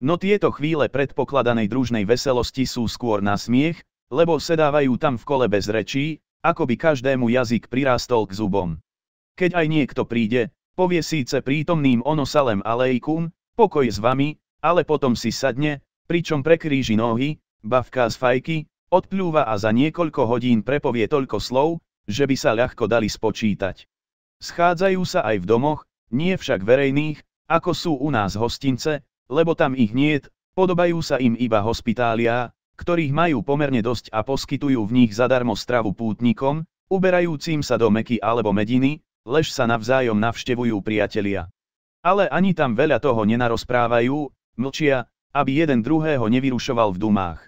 No tieto chvíle predpokladanej družnej veselosti sú skôr na smiech, lebo sedávajú tam v kole bez rečí, ako by každému jazyk prirástol k zubom. Keď aj niekto príde, povie síce prítomným ono salem pokoj s vami, ale potom si sadne, pričom prekríži nohy, bavká z fajky, odplúva a za niekoľko hodín prepovie toľko slov, že by sa ľahko dali spočítať. Schádzajú sa aj v domoch, nie však verejných, ako sú u nás hostince, lebo tam ich niet, podobajú sa im iba hospitália, ktorých majú pomerne dosť a poskytujú v nich zadarmo stravu pútnikom, uberajúcim sa do Meky alebo Mediny, lež sa navzájom navštevujú priatelia. Ale ani tam veľa toho nenarozprávajú, mlčia, aby jeden druhého nevyrušoval v dumách.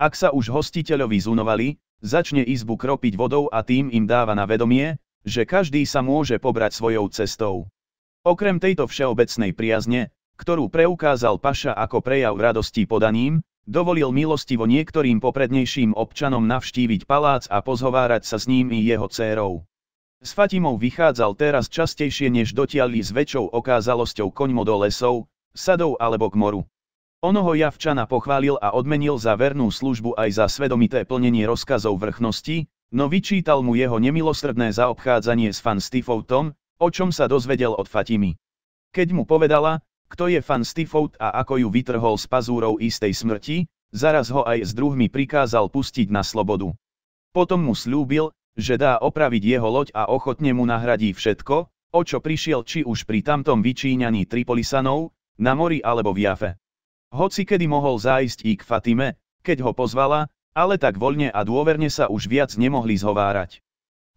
Ak sa už hostiteľovi zunovali, začne izbu kropiť vodou a tým im dáva na vedomie, že každý sa môže pobrať svojou cestou. Okrem tejto všeobecnej priazne, ktorú preukázal Paša ako prejav radosti podaním, dovolil milostivo niektorým poprednejším občanom navštíviť palác a pozhovárať sa s ním i jeho dcérou. S Fatimou vychádzal teraz častejšie než dotiali s väčšou okázalosťou koňmo do lesov, sadov alebo k moru. Onoho Javčana pochválil a odmenil za vernú službu aj za svedomité plnenie rozkazov vrchnosti, no vyčítal mu jeho nemilosrdné zaobchádzanie s fan Stifoutom, o čom sa dozvedel od Fatimy. Keď mu povedala, kto je fan Stifout a ako ju vytrhol z pazúrou istej smrti, zaraz ho aj s druhmi prikázal pustiť na slobodu. Potom mu slúbil, že dá opraviť jeho loď a ochotne mu nahradí všetko, o čo prišiel či už pri tamtom vyčíňaní Tripolisanov, na mori alebo v Jafe. Hoci kedy mohol zájsť i k Fatime, keď ho pozvala, ale tak voľne a dôverne sa už viac nemohli zhovárať.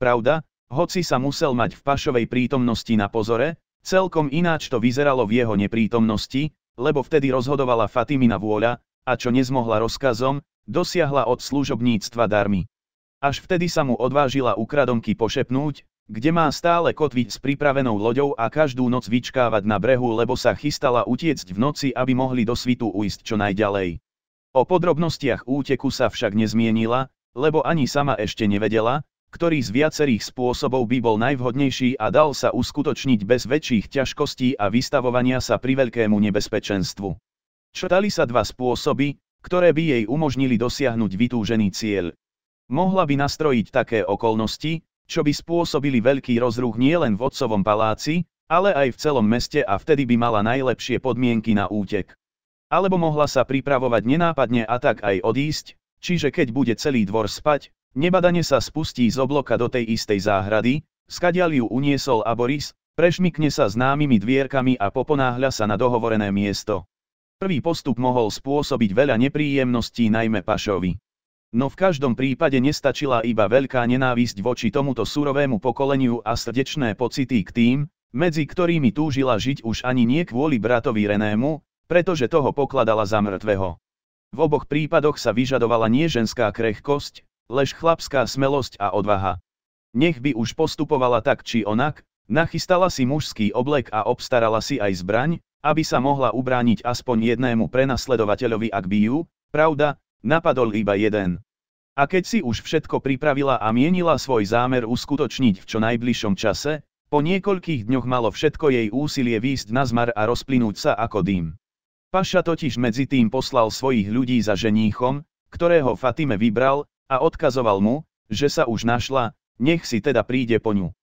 Pravda, hoci sa musel mať v Pašovej prítomnosti na pozore, Celkom ináč to vyzeralo v jeho neprítomnosti, lebo vtedy rozhodovala Fatimina vôľa, a čo nezmohla rozkazom, dosiahla od služobníctva darmi. Až vtedy sa mu odvážila ukradomky pošepnúť, kde má stále kotviť s pripravenou loďou a každú noc vyčkávať na brehu, lebo sa chystala utiecť v noci, aby mohli do svitu ujsť čo najďalej. O podrobnostiach úteku sa však nezmienila, lebo ani sama ešte nevedela, ktorý z viacerých spôsobov by bol najvhodnejší a dal sa uskutočniť bez väčších ťažkostí a vystavovania sa pri veľkému nebezpečenstvu. Črtali sa dva spôsoby, ktoré by jej umožnili dosiahnuť vytúžený cieľ. Mohla by nastrojiť také okolnosti, čo by spôsobili veľký rozruch nielen v otcovom paláci, ale aj v celom meste a vtedy by mala najlepšie podmienky na útek. Alebo mohla sa pripravovať nenápadne a tak aj odísť, čiže keď bude celý dvor spať, Nebadane sa spustí z obloka do tej istej záhrady, skadial ju uniesol a Boris, prešmikne sa známymi dvierkami a poponáhľa sa na dohovorené miesto. Prvý postup mohol spôsobiť veľa nepríjemností najmä Pašovi. No v každom prípade nestačila iba veľká nenávisť voči tomuto surovému pokoleniu a srdečné pocity k tým, medzi ktorými túžila žiť už ani nie kvôli bratovi Renému, pretože toho pokladala za mŕtvého. V oboch prípadoch sa vyžadovala nieženská krehkosť, lež chlapská smelosť a odvaha. Nech by už postupovala tak či onak, nachystala si mužský oblek a obstarala si aj zbraň, aby sa mohla ubrániť aspoň jednému prenasledovateľovi, ak by ju, pravda, napadol iba jeden. A keď si už všetko pripravila a mienila svoj zámer uskutočniť v čo najbližšom čase, po niekoľkých dňoch malo všetko jej úsilie výjsť na zmar a rozplynúť sa ako dým. Paša totiž medzi tým poslal svojich ľudí za ženíchom, ktorého Fatime vybral, a odkazoval mu, že sa už našla, nech si teda príde po ňu.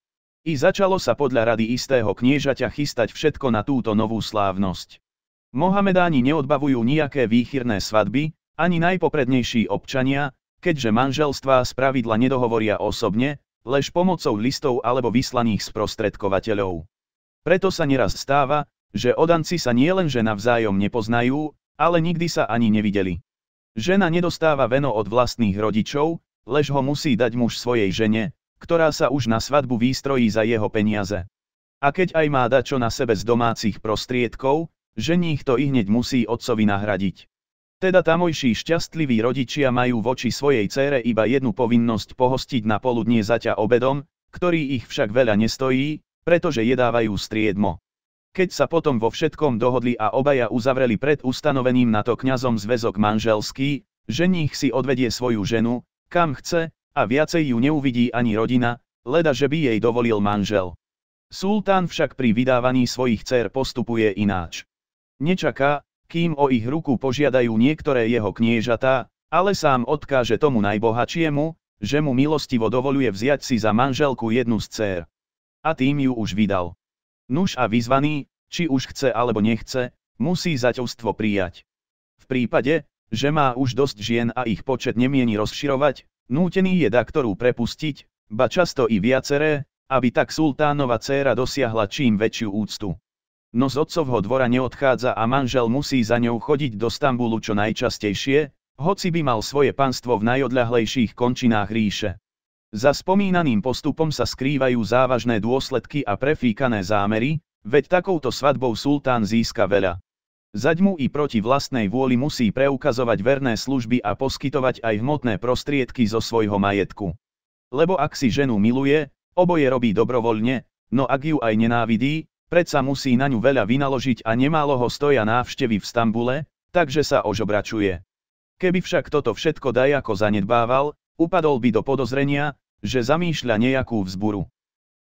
I začalo sa podľa rady istého kniežaťa chystať všetko na túto novú slávnosť. Mohamedáni neodbavujú nejaké výchirné svadby, ani najpoprednejší občania, keďže manželstvá spravidla nedohovoria osobne, lež pomocou listov alebo vyslaných sprostredkovateľov. Preto sa neraz stáva, že odanci sa nielenže navzájom nepoznajú, ale nikdy sa ani nevideli. Žena nedostáva veno od vlastných rodičov, lež ho musí dať muž svojej žene, ktorá sa už na svadbu výstrojí za jeho peniaze. A keď aj má dať čo na sebe z domácich prostriedkov, ženích to ihneď musí otcovi nahradiť. Teda tamojší šťastliví rodičia majú voči svojej cére iba jednu povinnosť pohostiť na poludnie zaťa obedom, ktorý ich však veľa nestojí, pretože jedávajú striedmo. Keď sa potom vo všetkom dohodli a obaja uzavreli pred ustanovením na to kňazom zväzok manželský, ženích si odvedie svoju ženu, kam chce, a viacej ju neuvidí ani rodina, leda že by jej dovolil manžel. Sultán však pri vydávaní svojich dcer postupuje ináč. Nečaká, kým o ich ruku požiadajú niektoré jeho kniežatá, ale sám odkáže tomu najbohačiemu, že mu milostivo dovoluje vziať si za manželku jednu z dcer. A tým ju už vydal. Nuž a vyzvaný, či už chce alebo nechce, musí zaťovstvo prijať. V prípade, že má už dosť žien a ich počet nemieni rozširovať, nútený je da ktorú prepustiť, ba často i viaceré, aby tak sultánova dcéra dosiahla čím väčšiu úctu. No z otcovho dvora neodchádza a manžel musí za ňou chodiť do Stambulu čo najčastejšie, hoci by mal svoje panstvo v najodľahlejších končinách ríše. Za spomínaným postupom sa skrývajú závažné dôsledky a prefíkané zámery, veď takouto svadbou sultán získa veľa. Zaď mu i proti vlastnej vôli musí preukazovať verné služby a poskytovať aj hmotné prostriedky zo svojho majetku. Lebo ak si ženu miluje, oboje robí dobrovoľne, no ak ju aj nenávidí, predsa musí na ňu veľa vynaložiť a nemálo ho stoja návštevy v Stambule, takže sa ožobračuje. Keby však toto všetko daj ako zanedbával, Upadol by do podozrenia, že zamýšľa nejakú vzburu.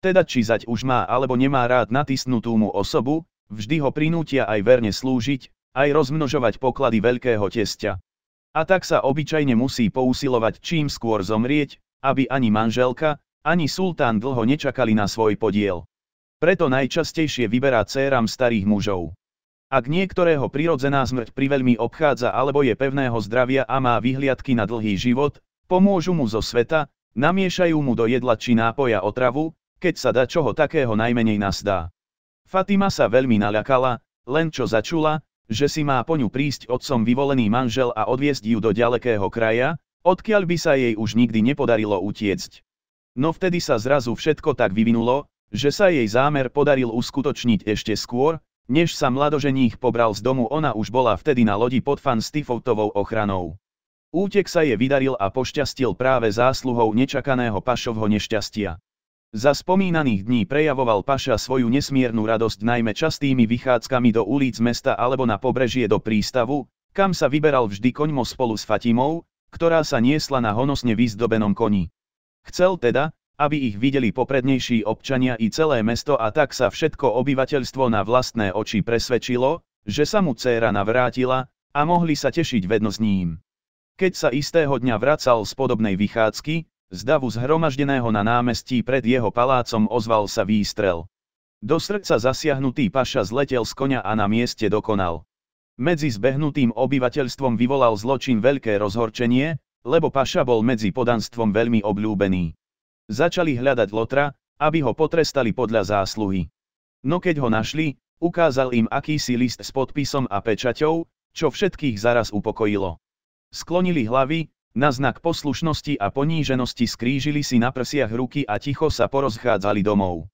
Teda či zať už má alebo nemá rád natisnutú mu osobu, vždy ho prinútia aj verne slúžiť, aj rozmnožovať poklady veľkého tesťa. A tak sa obyčajne musí pousilovať čím skôr zomrieť, aby ani manželka, ani sultán dlho nečakali na svoj podiel. Preto najčastejšie vyberá céram starých mužov. Ak niektorého prirodzená smrť priveľmi obchádza alebo je pevného zdravia a má vyhliadky na dlhý život, Pomôžu mu zo sveta, namiešajú mu do jedla či nápoja otravu, keď sa da čoho takého najmenej nasdá. Fatima sa veľmi naľakala, len čo začula, že si má po ňu prísť otcom vyvolený manžel a odviesť ju do ďalekého kraja, odkiaľ by sa jej už nikdy nepodarilo utiecť. No vtedy sa zrazu všetko tak vyvinulo, že sa jej zámer podaril uskutočniť ešte skôr, než sa mladoženích pobral z domu ona už bola vtedy na lodi pod fan Stifoutovou ochranou. Útek sa je vydaril a pošťastil práve zásluhou nečakaného Pašovho nešťastia. Za spomínaných dní prejavoval Paša svoju nesmiernu radosť najmä častými vychádzkami do ulic mesta alebo na pobrežie do prístavu, kam sa vyberal vždy koňmo spolu s Fatimou, ktorá sa niesla na honosne vyzdobenom koni. Chcel teda, aby ich videli poprednejší občania i celé mesto a tak sa všetko obyvateľstvo na vlastné oči presvedčilo, že sa mu céra navrátila, a mohli sa tešiť vedno s ním. Keď sa istého dňa vracal z podobnej vychádzky, z davu zhromaždeného na námestí pred jeho palácom ozval sa výstrel. Do srdca zasiahnutý paša zletel z konia a na mieste dokonal. Medzi zbehnutým obyvateľstvom vyvolal zločin veľké rozhorčenie, lebo paša bol medzi podanstvom veľmi obľúbený. Začali hľadať Lotra, aby ho potrestali podľa zásluhy. No keď ho našli, ukázal im akýsi list s podpisom a pečaťou, čo všetkých zaraz upokojilo. Sklonili hlavy, na znak poslušnosti a poníženosti skrížili si na prsiach ruky a ticho sa porozchádzali domov.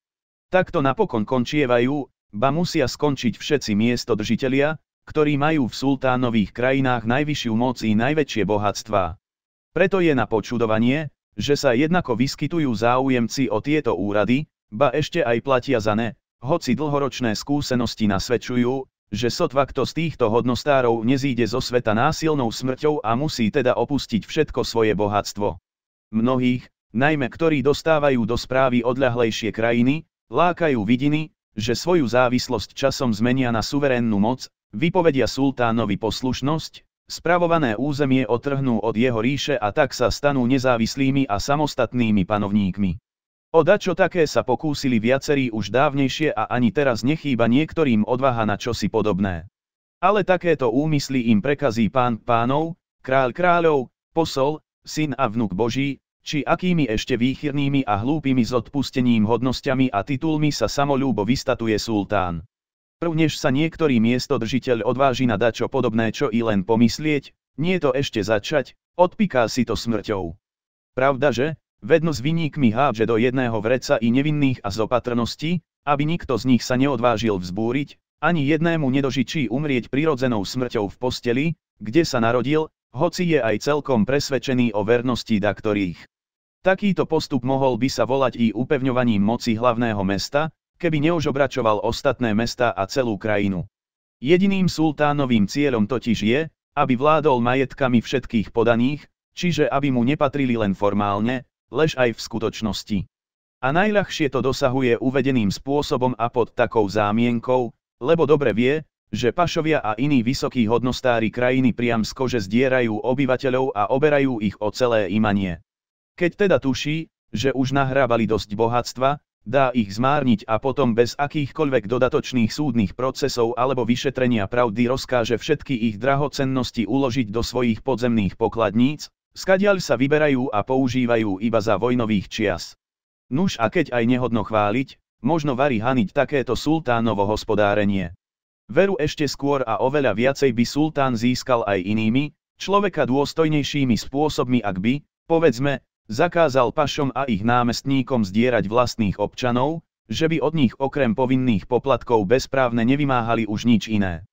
Takto napokon končievajú, ba musia skončiť všetci miestodržitelia, ktorí majú v sultánových krajinách najvyššiu moc i najväčšie bohatstva. Preto je na počudovanie, že sa jednako vyskytujú záujemci o tieto úrady, ba ešte aj platia za ne, hoci dlhoročné skúsenosti nasvedčujú, že sotva kto z týchto hodnostárov nezíde zo sveta násilnou smrťou a musí teda opustiť všetko svoje bohatstvo. Mnohých, najmä ktorí dostávajú do správy odľahlejšie krajiny, lákajú vidiny, že svoju závislosť časom zmenia na suverénnu moc, vypovedia sultánovi poslušnosť, spravované územie otrhnú od jeho ríše a tak sa stanú nezávislými a samostatnými panovníkmi. O dačo také sa pokúsili viacerí už dávnejšie a ani teraz nechýba niektorým odvaha na čosi podobné. Ale takéto úmysly im prekazí pán pánov, kráľ kráľov, posol, syn a vnuk Boží, či akými ešte výchirnými a hlúpými s odpustením hodnosťami a titulmi sa samolúbo vystatuje sultán. Prvnež sa niektorý miestodržiteľ odváži na dačo podobné čo i len pomyslieť, nie to ešte začať, odpiká si to smrťou. Pravda že? vedno s vyníkmi hádže do jedného vreca i nevinných a z opatrnosti, aby nikto z nich sa neodvážil vzbúriť, ani jednému nedožičí umrieť prirodzenou smrťou v posteli, kde sa narodil, hoci je aj celkom presvedčený o vernosti ktorých. Takýto postup mohol by sa volať i upevňovaním moci hlavného mesta, keby neožobračoval ostatné mesta a celú krajinu. Jediným sultánovým cieľom totiž je, aby vládol majetkami všetkých podaných, čiže aby mu nepatrili len formálne, lež aj v skutočnosti. A najľahšie to dosahuje uvedeným spôsobom a pod takou zámienkou, lebo dobre vie, že pašovia a iní vysokí hodnostári krajiny priam z kože zdierajú obyvateľov a oberajú ich o celé imanie. Keď teda tuší, že už nahrávali dosť bohatstva, dá ich zmárniť a potom bez akýchkoľvek dodatočných súdnych procesov alebo vyšetrenia pravdy rozkáže všetky ich drahocennosti uložiť do svojich podzemných pokladníc, Skadiaľ sa vyberajú a používajú iba za vojnových čias. Nuž a keď aj nehodno chváliť, možno varí haniť takéto sultánovo hospodárenie. Veru ešte skôr a oveľa viacej by sultán získal aj inými, človeka dôstojnejšími spôsobmi ak by, povedzme, zakázal pašom a ich námestníkom zdierať vlastných občanov, že by od nich okrem povinných poplatkov bezprávne nevymáhali už nič iné.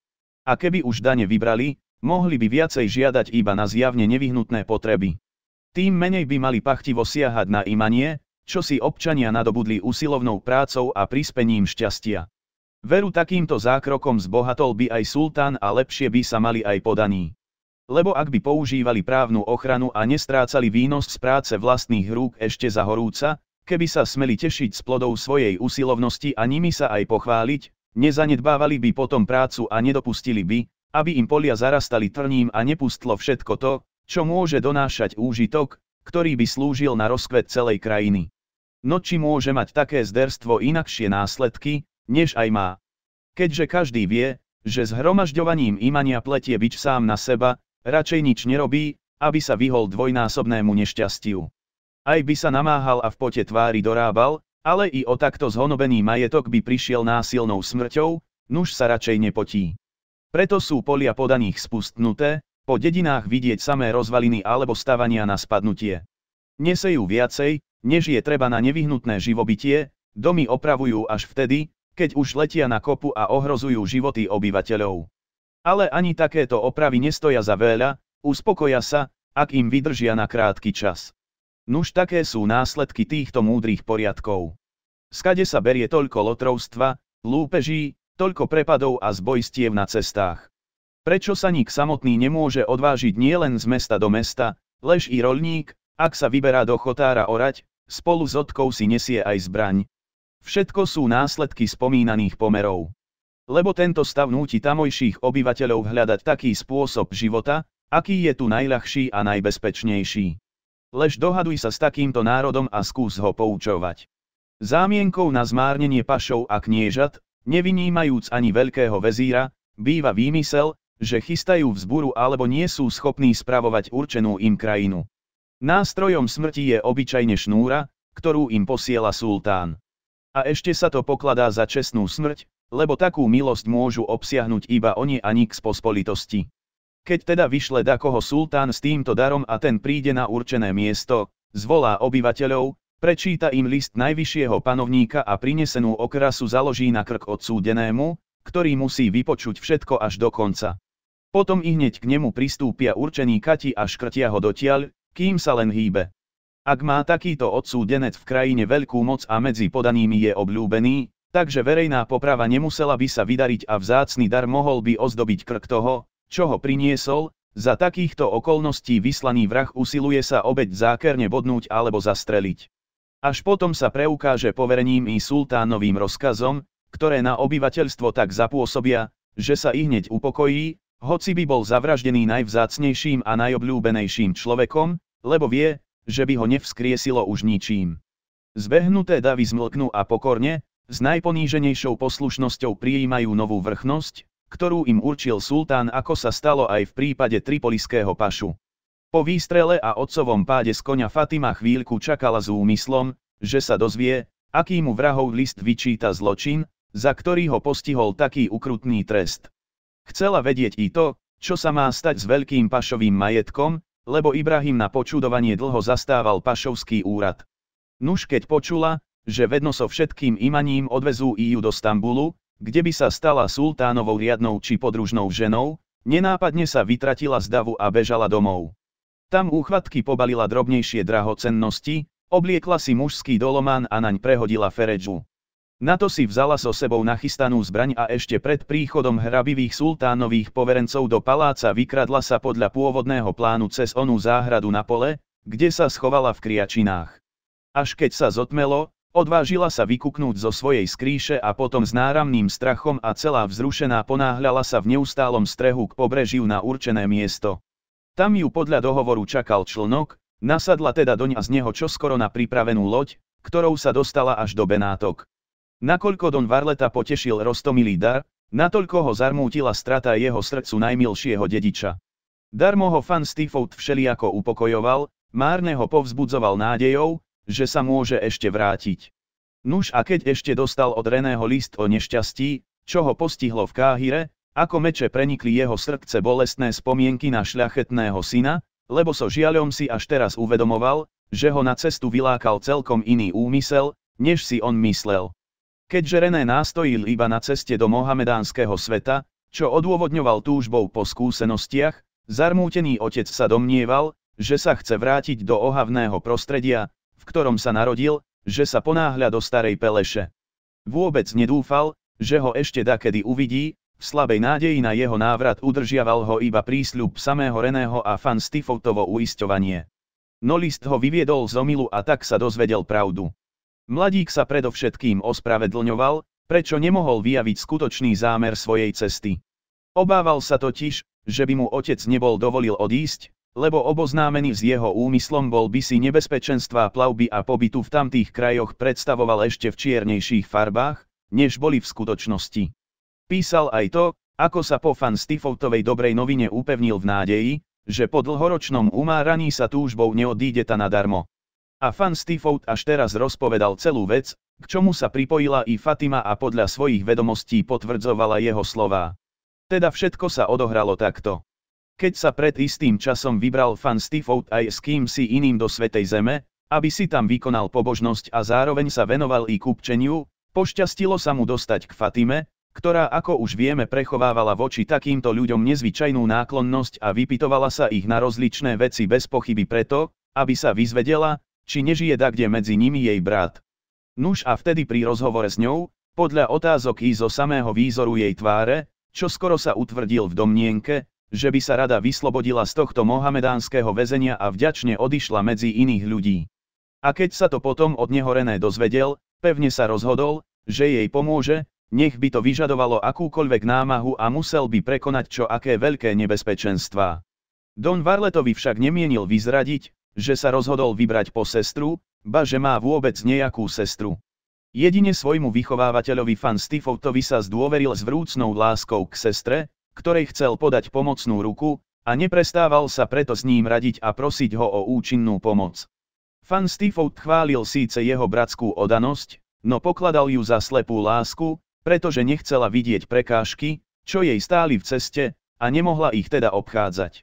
A keby už dane vybrali, Mohli by viacej žiadať iba na zjavne nevyhnutné potreby. Tým menej by mali pachtivo siahať na imanie, čo si občania nadobudli usilovnou prácou a prispením šťastia. Veru takýmto zákrokom zbohatol by aj sultán a lepšie by sa mali aj podaní. Lebo ak by používali právnu ochranu a nestrácali výnos z práce vlastných rúk ešte za horúca, keby sa smeli tešiť z plodov svojej usilovnosti a nimi sa aj pochváliť, nezanedbávali by potom prácu a nedopustili by, aby im polia zarastali trním a nepustlo všetko to, čo môže donášať úžitok, ktorý by slúžil na rozkvet celej krajiny. No či môže mať také zderstvo inakšie následky, než aj má. Keďže každý vie, že zhromažďovaním imania pletie byť sám na seba, radšej nič nerobí, aby sa vyhol dvojnásobnému nešťastiu. Aj by sa namáhal a v pote tvári dorábal, ale i o takto zhonobený majetok by prišiel násilnou smrťou, nuž sa radšej nepotí. Preto sú polia podaných spustnuté, po dedinách vidieť samé rozvaliny alebo stavania na spadnutie. Nesejú viacej, než je treba na nevyhnutné živobytie, domy opravujú až vtedy, keď už letia na kopu a ohrozujú životy obyvateľov. Ale ani takéto opravy nestoja za veľa, uspokoja sa, ak im vydržia na krátky čas. Nuž také sú následky týchto múdrych poriadkov. Skade sa berie toľko lotrovstva, lúpeží, toľko prepadov a zbojstiev na cestách. Prečo sa nik samotný nemôže odvážiť nielen z mesta do mesta, lež i rolník, ak sa vyberá do chotára orať, spolu s otkou si nesie aj zbraň. Všetko sú následky spomínaných pomerov. Lebo tento stav núti tamojších obyvateľov hľadať taký spôsob života, aký je tu najľahší a najbezpečnejší. Lež dohaduj sa s takýmto národom a skús ho poučovať. Zámienkou na zmárnenie pašov a kniežat, Nevinímajúc ani veľkého vezíra, býva výmysel, že chystajú vzburu alebo nie sú schopní spravovať určenú im krajinu. Nástrojom smrti je obyčajne šnúra, ktorú im posiela sultán. A ešte sa to pokladá za čestnú smrť, lebo takú milosť môžu obsiahnuť iba oni a nik z pospolitosti. Keď teda vyšle dakoho sultán s týmto darom a ten príde na určené miesto, zvolá obyvateľov, Prečíta im list najvyššieho panovníka a prinesenú okrasu založí na krk odsúdenému, ktorý musí vypočuť všetko až do konca. Potom i hneď k nemu pristúpia určení kati a škrtia ho dotiaľ, kým sa len hýbe. Ak má takýto odsúdenec v krajine veľkú moc a medzi podanými je obľúbený, takže verejná poprava nemusela by sa vydariť a vzácny dar mohol by ozdobiť krk toho, čo ho priniesol, za takýchto okolností vyslaný vrah usiluje sa obeď zákerne bodnúť alebo zastreliť. Až potom sa preukáže poverením i sultánovým rozkazom, ktoré na obyvateľstvo tak zapôsobia, že sa ich hneď upokojí, hoci by bol zavraždený najvzácnejším a najobľúbenejším človekom, lebo vie, že by ho nevskriesilo už ničím. Zbehnuté davy zmlknú a pokorne, s najponíženejšou poslušnosťou prijímajú novú vrchnosť, ktorú im určil sultán ako sa stalo aj v prípade tripoliského pašu. Po výstrele a otcovom páde z konia Fatima chvíľku čakala s úmyslom, že sa dozvie, aký mu vrahov list vyčíta zločin, za ktorý ho postihol taký ukrutný trest. Chcela vedieť i to, čo sa má stať s veľkým pašovým majetkom, lebo Ibrahim na počudovanie dlho zastával pašovský úrad. Nuž keď počula, že vedno so všetkým imaním odvezú i ju do Stambulu, kde by sa stala sultánovou riadnou či podružnou ženou, nenápadne sa vytratila z davu a bežala domov. Tam úchvatky pobalila drobnejšie drahocennosti, obliekla si mužský dolomán a naň prehodila Feredžu. Na to si vzala so sebou nachystanú zbraň a ešte pred príchodom hrabivých sultánových poverencov do paláca vykradla sa podľa pôvodného plánu cez onú záhradu na pole, kde sa schovala v kriačinách. Až keď sa zotmelo, odvážila sa vykuknúť zo svojej skríše a potom s náramným strachom a celá vzrušená ponáhľala sa v neustálom strehu k pobrežiu na určené miesto. Tam ju podľa dohovoru čakal člnok, nasadla teda doň a z neho čoskoro na pripravenú loď, ktorou sa dostala až do Benátok. Nakoľko Don Varleta potešil rostomilý dar, natoľko ho zarmútila strata jeho srdcu najmilšieho dediča. Darmo ho fan Stifout všeliako upokojoval, márne ho povzbudzoval nádejou, že sa môže ešte vrátiť. Nuž a keď ešte dostal od Reného list o nešťastí, čo ho postihlo v Káhire, ako meče prenikli jeho srdce bolestné spomienky na šľachetného syna, lebo so žiaľom si až teraz uvedomoval, že ho na cestu vylákal celkom iný úmysel, než si on myslel. Keďže René nástojil iba na ceste do mohamedánskeho sveta, čo odôvodňoval túžbou po skúsenostiach, zarmútený otec sa domnieval, že sa chce vrátiť do ohavného prostredia, v ktorom sa narodil, že sa ponáhľa do starej peleše. Vôbec nedúfal, že ho ešte dakedy uvidí, v slabej nádeji na jeho návrat udržiaval ho iba prísľub samého Reného a fan Stifoutovo uisťovanie. No list ho vyviedol z omilu a tak sa dozvedel pravdu. Mladík sa predovšetkým ospravedlňoval, prečo nemohol vyjaviť skutočný zámer svojej cesty. Obával sa totiž, že by mu otec nebol dovolil odísť, lebo oboznámený s jeho úmyslom bol by si nebezpečenstva plavby a pobytu v tamtých krajoch predstavoval ešte v čiernejších farbách, než boli v skutočnosti. Písal aj to, ako sa po fan Stifoutovej dobrej novine upevnil v nádeji, že po dlhoročnom umáraní sa túžbou neodíde ta nadarmo. A fan Stifout až teraz rozpovedal celú vec, k čomu sa pripojila i Fatima a podľa svojich vedomostí potvrdzovala jeho slová. Teda všetko sa odohralo takto. Keď sa pred istým časom vybral fan Stifout aj s kým si iným do Svetej Zeme, aby si tam vykonal pobožnosť a zároveň sa venoval i kupčeniu, pošťastilo sa mu dostať k Fatime, ktorá ako už vieme prechovávala voči takýmto ľuďom nezvyčajnú náklonnosť a vypitovala sa ich na rozličné veci bez pochyby preto, aby sa vyzvedela, či nežije da kde medzi nimi jej brat. Nuž a vtedy pri rozhovore s ňou, podľa otázok i zo samého výzoru jej tváre, čo skoro sa utvrdil v domnienke, že by sa rada vyslobodila z tohto mohamedánskeho väzenia a vďačne odišla medzi iných ľudí. A keď sa to potom od neho René dozvedel, pevne sa rozhodol, že jej pomôže, nech by to vyžadovalo akúkoľvek námahu a musel by prekonať čo aké veľké nebezpečenstvá. Don Varletovi však nemienil vyzradiť, že sa rozhodol vybrať po sestru, ba že má vôbec nejakú sestru. Jedine svojmu vychovávateľovi fan Stifoutovi sa zdôveril s vrúcnou láskou k sestre, ktorej chcel podať pomocnú ruku, a neprestával sa preto s ním radiť a prosiť ho o účinnú pomoc. Fan Stifout chválil síce jeho bratskú odanosť, no pokladal ju za slepú lásku, pretože nechcela vidieť prekážky, čo jej stáli v ceste, a nemohla ich teda obchádzať.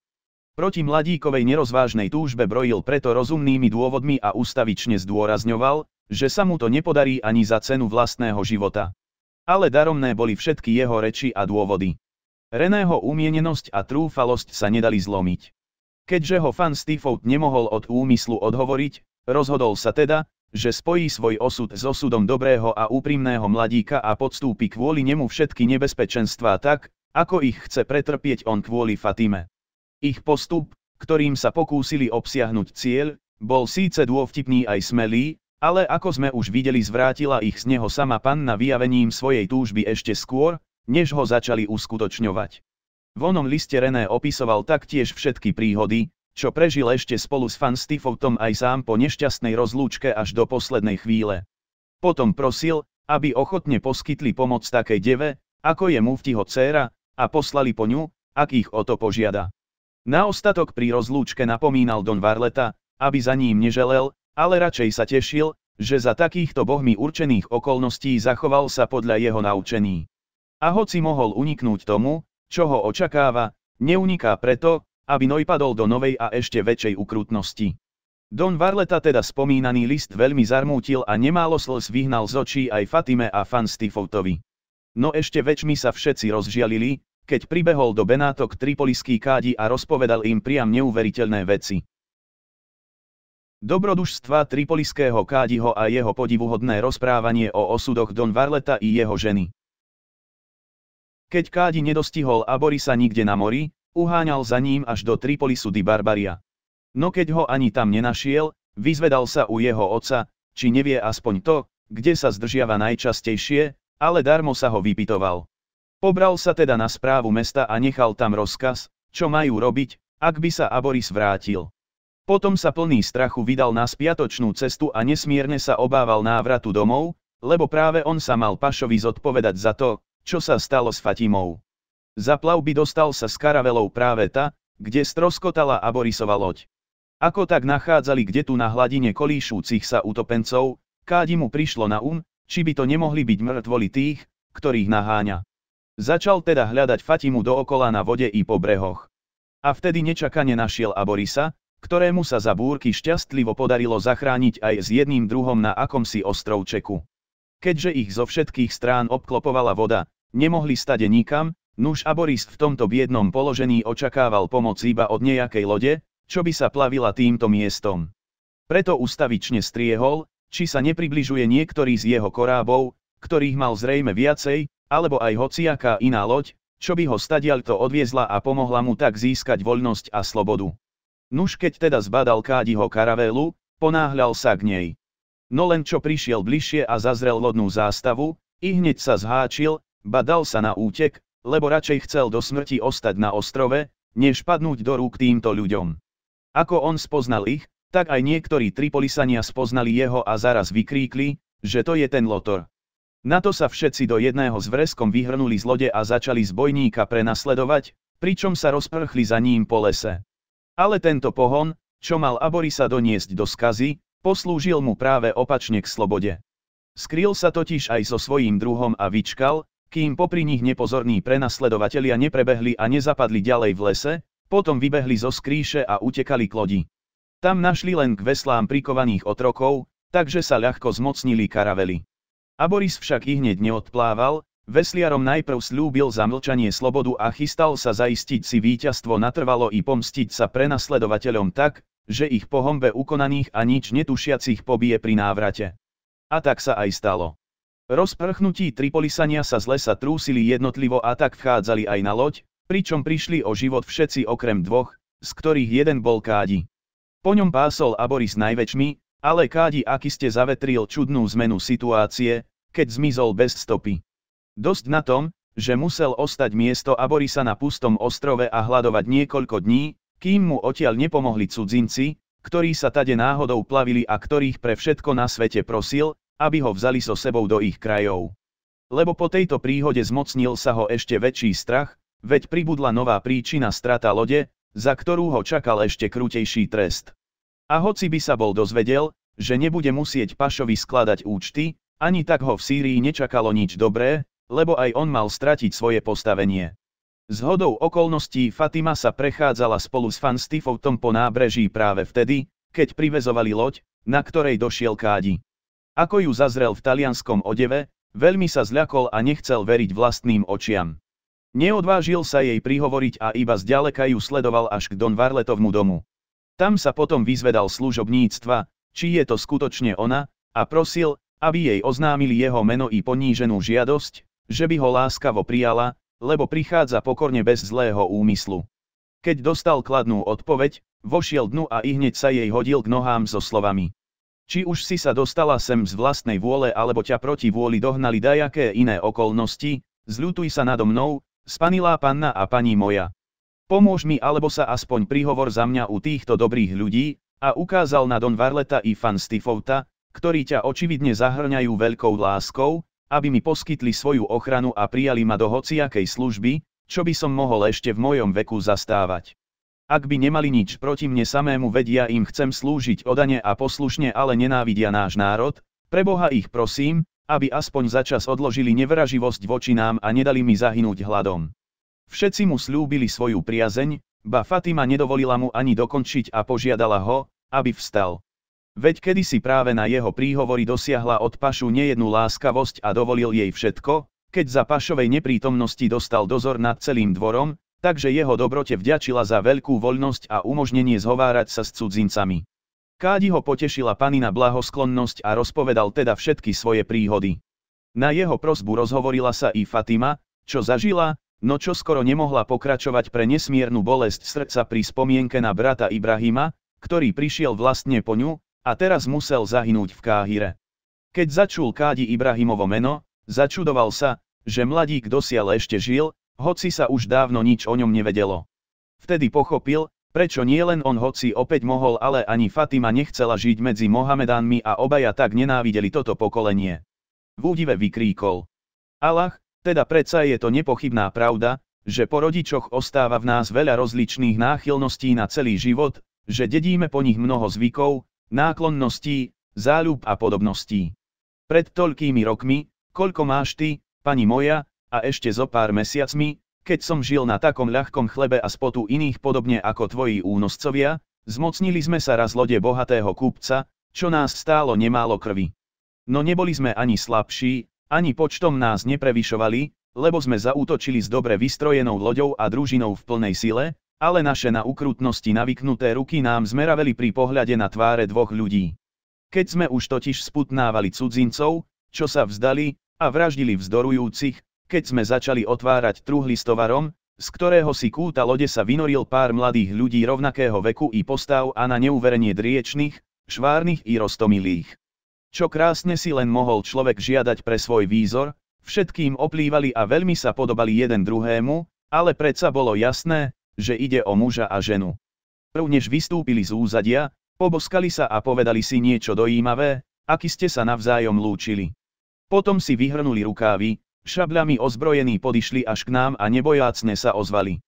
Proti mladíkovej nerozvážnej túžbe brojil preto rozumnými dôvodmi a ústavične zdôrazňoval, že sa mu to nepodarí ani za cenu vlastného života. Ale daromné boli všetky jeho reči a dôvody. Reného umienenosť a trúfalosť sa nedali zlomiť. Keďže ho fan Stifout nemohol od úmyslu odhovoriť, rozhodol sa teda, že spojí svoj osud s osudom dobrého a úprimného mladíka a podstúpi kvôli nemu všetky nebezpečenstvá tak, ako ich chce pretrpieť on kvôli Fatime. Ich postup, ktorým sa pokúsili obsiahnuť cieľ, bol síce dôvtipný aj smelý, ale ako sme už videli zvrátila ich z neho sama panna vyjavením svojej túžby ešte skôr, než ho začali uskutočňovať. V onom liste René opisoval taktiež všetky príhody, čo prežil ešte spolu s fan Stifoutom aj sám po nešťastnej rozlúčke až do poslednej chvíle. Potom prosil, aby ochotne poskytli pomoc takej deve, ako je muftiho dcéra, a poslali po ňu, ak ich o to požiada. Na ostatok pri rozlúčke napomínal Don Varleta, aby za ním neželel, ale radšej sa tešil, že za takýchto bohmi určených okolností zachoval sa podľa jeho naučení. A hoci mohol uniknúť tomu, čo ho očakáva, neuniká preto, aby padol do novej a ešte väčšej ukrutnosti. Don Varleta teda spomínaný list veľmi zarmútil a nemálo slz vyhnal z očí aj Fatime a fan Stifoutovi. No ešte väčšmi sa všetci rozžialili, keď pribehol do Benátok tripoliský kádi a rozpovedal im priam neuveriteľné veci. Dobrodužstva tripoliského kádiho a jeho podivuhodné rozprávanie o osudoch Don Varleta i jeho ženy. Keď kádi nedostihol Aborisa nikde na mori, Uháňal za ním až do Tripolisu di Barbaria. No keď ho ani tam nenašiel, vyzvedal sa u jeho oca, či nevie aspoň to, kde sa zdržiava najčastejšie, ale darmo sa ho vypitoval. Pobral sa teda na správu mesta a nechal tam rozkaz, čo majú robiť, ak by sa Aboris vrátil. Potom sa plný strachu vydal na spiatočnú cestu a nesmierne sa obával návratu domov, lebo práve on sa mal Pašovi zodpovedať za to, čo sa stalo s Fatimou. Za plavby dostal sa s karavelou práve ta, kde stroskotala a Borisova loď. Ako tak nachádzali kde tu na hladine kolíšúcich sa utopencov, kádi mu prišlo na um, či by to nemohli byť mŕtvoli tých, ktorých naháňa. Začal teda hľadať Fatimu dookola na vode i po brehoch. A vtedy nečakane našiel Aborisa, ktorému sa za búrky šťastlivo podarilo zachrániť aj s jedným druhom na akomsi ostrovčeku. Keďže ich zo všetkých strán obklopovala voda, nemohli stade nikam, Nuž a Boris v tomto biednom položení očakával pomoc iba od nejakej lode, čo by sa plavila týmto miestom. Preto ustavične striehol, či sa nepribližuje niektorý z jeho korábov, ktorých mal zrejme viacej, alebo aj hociaká iná loď, čo by ho stadialto odviezla a pomohla mu tak získať voľnosť a slobodu. Nuž keď teda zbadal Kádiho karavélu, ponáhľal sa k nej. No len čo prišiel bližšie a zazrel lodnú zástavu, i hneď sa zháčil, badal sa na útek, lebo radšej chcel do smrti ostať na ostrove, než padnúť do rúk týmto ľuďom. Ako on spoznal ich, tak aj niektorí tripolisania spoznali jeho a zaraz vykríkli, že to je ten Lotor. Na to sa všetci do jedného s vreskom vyhrnuli z lode a začali zbojníka prenasledovať, pričom sa rozprchli za ním po lese. Ale tento pohon, čo mal Aborisa doniesť do skazy, poslúžil mu práve opačne k slobode. Skrýl sa totiž aj so svojím druhom a vyčkal, kým popri nich nepozorní prenasledovatelia neprebehli a nezapadli ďalej v lese, potom vybehli zo skríše a utekali k lodi. Tam našli len k veslám prikovaných otrokov, takže sa ľahko zmocnili karavely. A Boris však ich hneď neodplával, vesliarom najprv slúbil zamlčanie slobodu a chystal sa zaistiť si víťazstvo natrvalo i pomstiť sa prenasledovateľom tak, že ich po hombe ukonaných a nič netušiacich pobije pri návrate. A tak sa aj stalo rozprchnutí Tripolisania sa z lesa trúsili jednotlivo a tak vchádzali aj na loď, pričom prišli o život všetci okrem dvoch, z ktorých jeden bol Kádi. Po ňom pásol Aboris najväčšmi, ale Kádi akiste zavetril čudnú zmenu situácie, keď zmizol bez stopy. Dosť na tom, že musel ostať miesto Aborisa na pustom ostrove a hľadovať niekoľko dní, kým mu odtiaľ nepomohli cudzinci, ktorí sa tade náhodou plavili a ktorých pre všetko na svete prosil, aby ho vzali so sebou do ich krajov. Lebo po tejto príhode zmocnil sa ho ešte väčší strach, veď pribudla nová príčina strata lode, za ktorú ho čakal ešte krutejší trest. A hoci by sa bol dozvedel, že nebude musieť Pašovi skladať účty, ani tak ho v Sýrii nečakalo nič dobré, lebo aj on mal stratiť svoje postavenie. Z hodou okolností Fatima sa prechádzala spolu s Fan Stifoutom po nábreží práve vtedy, keď privezovali loď, na ktorej došiel Kádi. Ako ju zazrel v talianskom odeve, veľmi sa zľakol a nechcel veriť vlastným očiam. Neodvážil sa jej prihovoriť a iba zďaleka ju sledoval až k Don Varletovmu domu. Tam sa potom vyzvedal služobníctva, či je to skutočne ona, a prosil, aby jej oznámili jeho meno i poníženú žiadosť, že by ho láskavo prijala, lebo prichádza pokorne bez zlého úmyslu. Keď dostal kladnú odpoveď, vošiel dnu a ihneď sa jej hodil k nohám so slovami. Či už si sa dostala sem z vlastnej vôle alebo ťa proti vôli dohnali dajaké iné okolnosti, zľutuj sa nado mnou, spanilá panna a pani moja. Pomôž mi alebo sa aspoň prihovor za mňa u týchto dobrých ľudí, a ukázal na Don Varleta i Fan Stifouta, ktorí ťa očividne zahrňajú veľkou láskou, aby mi poskytli svoju ochranu a prijali ma do hociakej služby, čo by som mohol ešte v mojom veku zastávať. Ak by nemali nič proti mne samému vedia im chcem slúžiť odane a poslušne ale nenávidia náš národ, preboha ich prosím, aby aspoň začas odložili nevraživosť voči nám a nedali mi zahynúť hladom. Všetci mu slúbili svoju priazeň, ba Fatima nedovolila mu ani dokončiť a požiadala ho, aby vstal. Veď kedysi práve na jeho príhovory dosiahla od pašu nejednú láskavosť a dovolil jej všetko, keď za pašovej neprítomnosti dostal dozor nad celým dvorom, takže jeho dobrote vďačila za veľkú voľnosť a umožnenie zhovárať sa s cudzincami. Kádi ho potešila panina blahosklonnosť a rozpovedal teda všetky svoje príhody. Na jeho prosbu rozhovorila sa i Fatima, čo zažila, no čo skoro nemohla pokračovať pre nesmiernu bolest srdca pri spomienke na brata Ibrahima, ktorý prišiel vlastne po ňu, a teraz musel zahynúť v Káhire. Keď začul Kádi Ibrahimovo meno, začudoval sa, že mladík dosiaľ ešte žil, hoci sa už dávno nič o ňom nevedelo. Vtedy pochopil, prečo nie len on hoci opäť mohol, ale ani Fatima nechcela žiť medzi Mohamedánmi a obaja tak nenávideli toto pokolenie. V údive vykríkol. Allah, teda predsa je to nepochybná pravda, že po rodičoch ostáva v nás veľa rozličných náchylností na celý život, že dedíme po nich mnoho zvykov, náklonností, záľub a podobností. Pred toľkými rokmi, koľko máš ty, pani moja, a ešte zo pár mesiacmi, keď som žil na takom ľahkom chlebe a spotu iných podobne ako tvoji únoscovia, zmocnili sme sa raz lode bohatého kúpca, čo nás stálo nemálo krvi. No neboli sme ani slabší, ani počtom nás neprevyšovali, lebo sme zaútočili s dobre vystrojenou loďou a družinou v plnej sile, ale naše na ukrutnosti navyknuté ruky nám zmeraveli pri pohľade na tváre dvoch ľudí. Keď sme už totiž sputnávali cudzincov, čo sa vzdali, a vraždili vzdorujúcich, keď sme začali otvárať truhly s tovarom, z ktorého si kúta lode sa vynoril pár mladých ľudí rovnakého veku i postav a na neuverenie driečných, švárnych i rostomilých. Čo krásne si len mohol človek žiadať pre svoj výzor, všetkým oplývali a veľmi sa podobali jeden druhému, ale predsa bolo jasné, že ide o muža a ženu. Prvnež vystúpili z úzadia, poboskali sa a povedali si niečo dojímavé, aký ste sa navzájom lúčili. Potom si vyhrnuli rukávy, Šabľami ozbrojení podišli až k nám a nebojácne sa ozvali.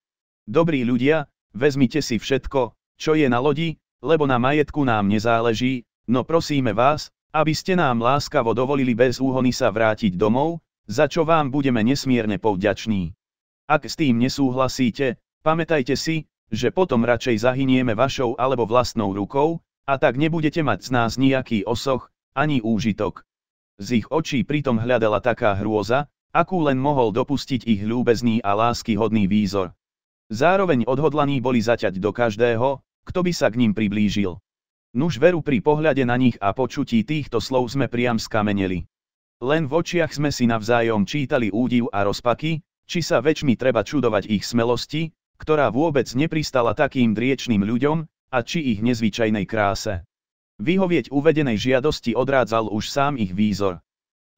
Dobrí ľudia, vezmite si všetko, čo je na lodi, lebo na majetku nám nezáleží, no prosíme vás, aby ste nám láskavo dovolili bez úhony sa vrátiť domov, za čo vám budeme nesmierne povďační. Ak s tým nesúhlasíte, pamätajte si, že potom radšej zahynieme vašou alebo vlastnou rukou, a tak nebudete mať z nás nejaký osoch, ani úžitok. Z ich očí pritom hľadala taká hrôza, akú len mohol dopustiť ich ľúbezný a láskyhodný výzor. Zároveň odhodlaní boli zaťať do každého, kto by sa k ním priblížil. Nuž veru pri pohľade na nich a počutí týchto slov sme priam skameneli. Len v očiach sme si navzájom čítali údiv a rozpaky, či sa väčšmi treba čudovať ich smelosti, ktorá vôbec nepristala takým driečným ľuďom, a či ich nezvyčajnej kráse. Vyhovieť uvedenej žiadosti odrádzal už sám ich výzor.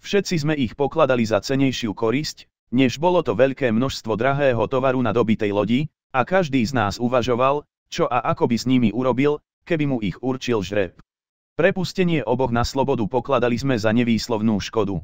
Všetci sme ich pokladali za cenejšiu korisť, než bolo to veľké množstvo drahého tovaru na dobitej lodi, a každý z nás uvažoval, čo a ako by s nimi urobil, keby mu ich určil žreb. Prepustenie oboch na slobodu pokladali sme za nevýslovnú škodu.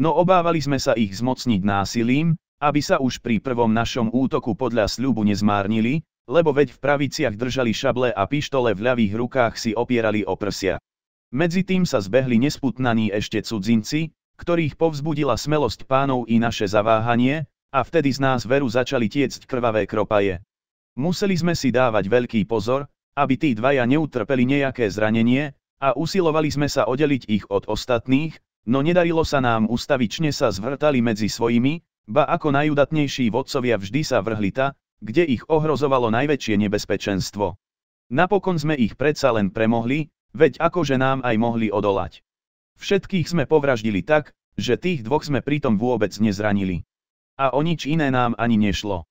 No obávali sme sa ich zmocniť násilím, aby sa už pri prvom našom útoku podľa sľubu nezmárnili, lebo veď v praviciach držali šable a pištole v ľavých rukách si opierali o prsia. Medzi tým sa zbehli nesputnaní ešte cudzinci, ktorých povzbudila smelosť pánov i naše zaváhanie, a vtedy z nás veru začali tiecť krvavé kropaje. Museli sme si dávať veľký pozor, aby tí dvaja neutrpeli nejaké zranenie, a usilovali sme sa oddeliť ich od ostatných, no nedarilo sa nám ustavične sa zvrtali medzi svojimi, ba ako najudatnejší vodcovia vždy sa vrhli ta, kde ich ohrozovalo najväčšie nebezpečenstvo. Napokon sme ich predsa len premohli, veď akože nám aj mohli odolať. Všetkých sme povraždili tak, že tých dvoch sme pritom vôbec nezranili. A o nič iné nám ani nešlo.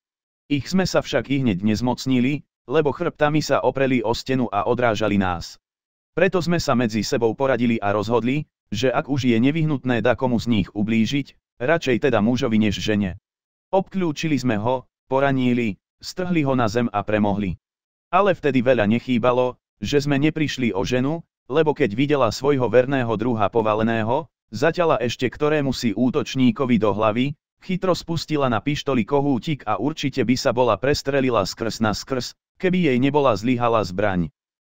Ich sme sa však i hneď nezmocnili, lebo chrbtami sa opreli o stenu a odrážali nás. Preto sme sa medzi sebou poradili a rozhodli, že ak už je nevyhnutné da komu z nich ublížiť, radšej teda mužovi než žene. Obklúčili sme ho, poranili, strhli ho na zem a premohli. Ale vtedy veľa nechýbalo, že sme neprišli o ženu, lebo keď videla svojho verného druha povaleného, zaťala ešte ktorému si útočníkovi do hlavy, chytro spustila na pištoli kohútik a určite by sa bola prestrelila skrz na skrz, keby jej nebola zlyhala zbraň.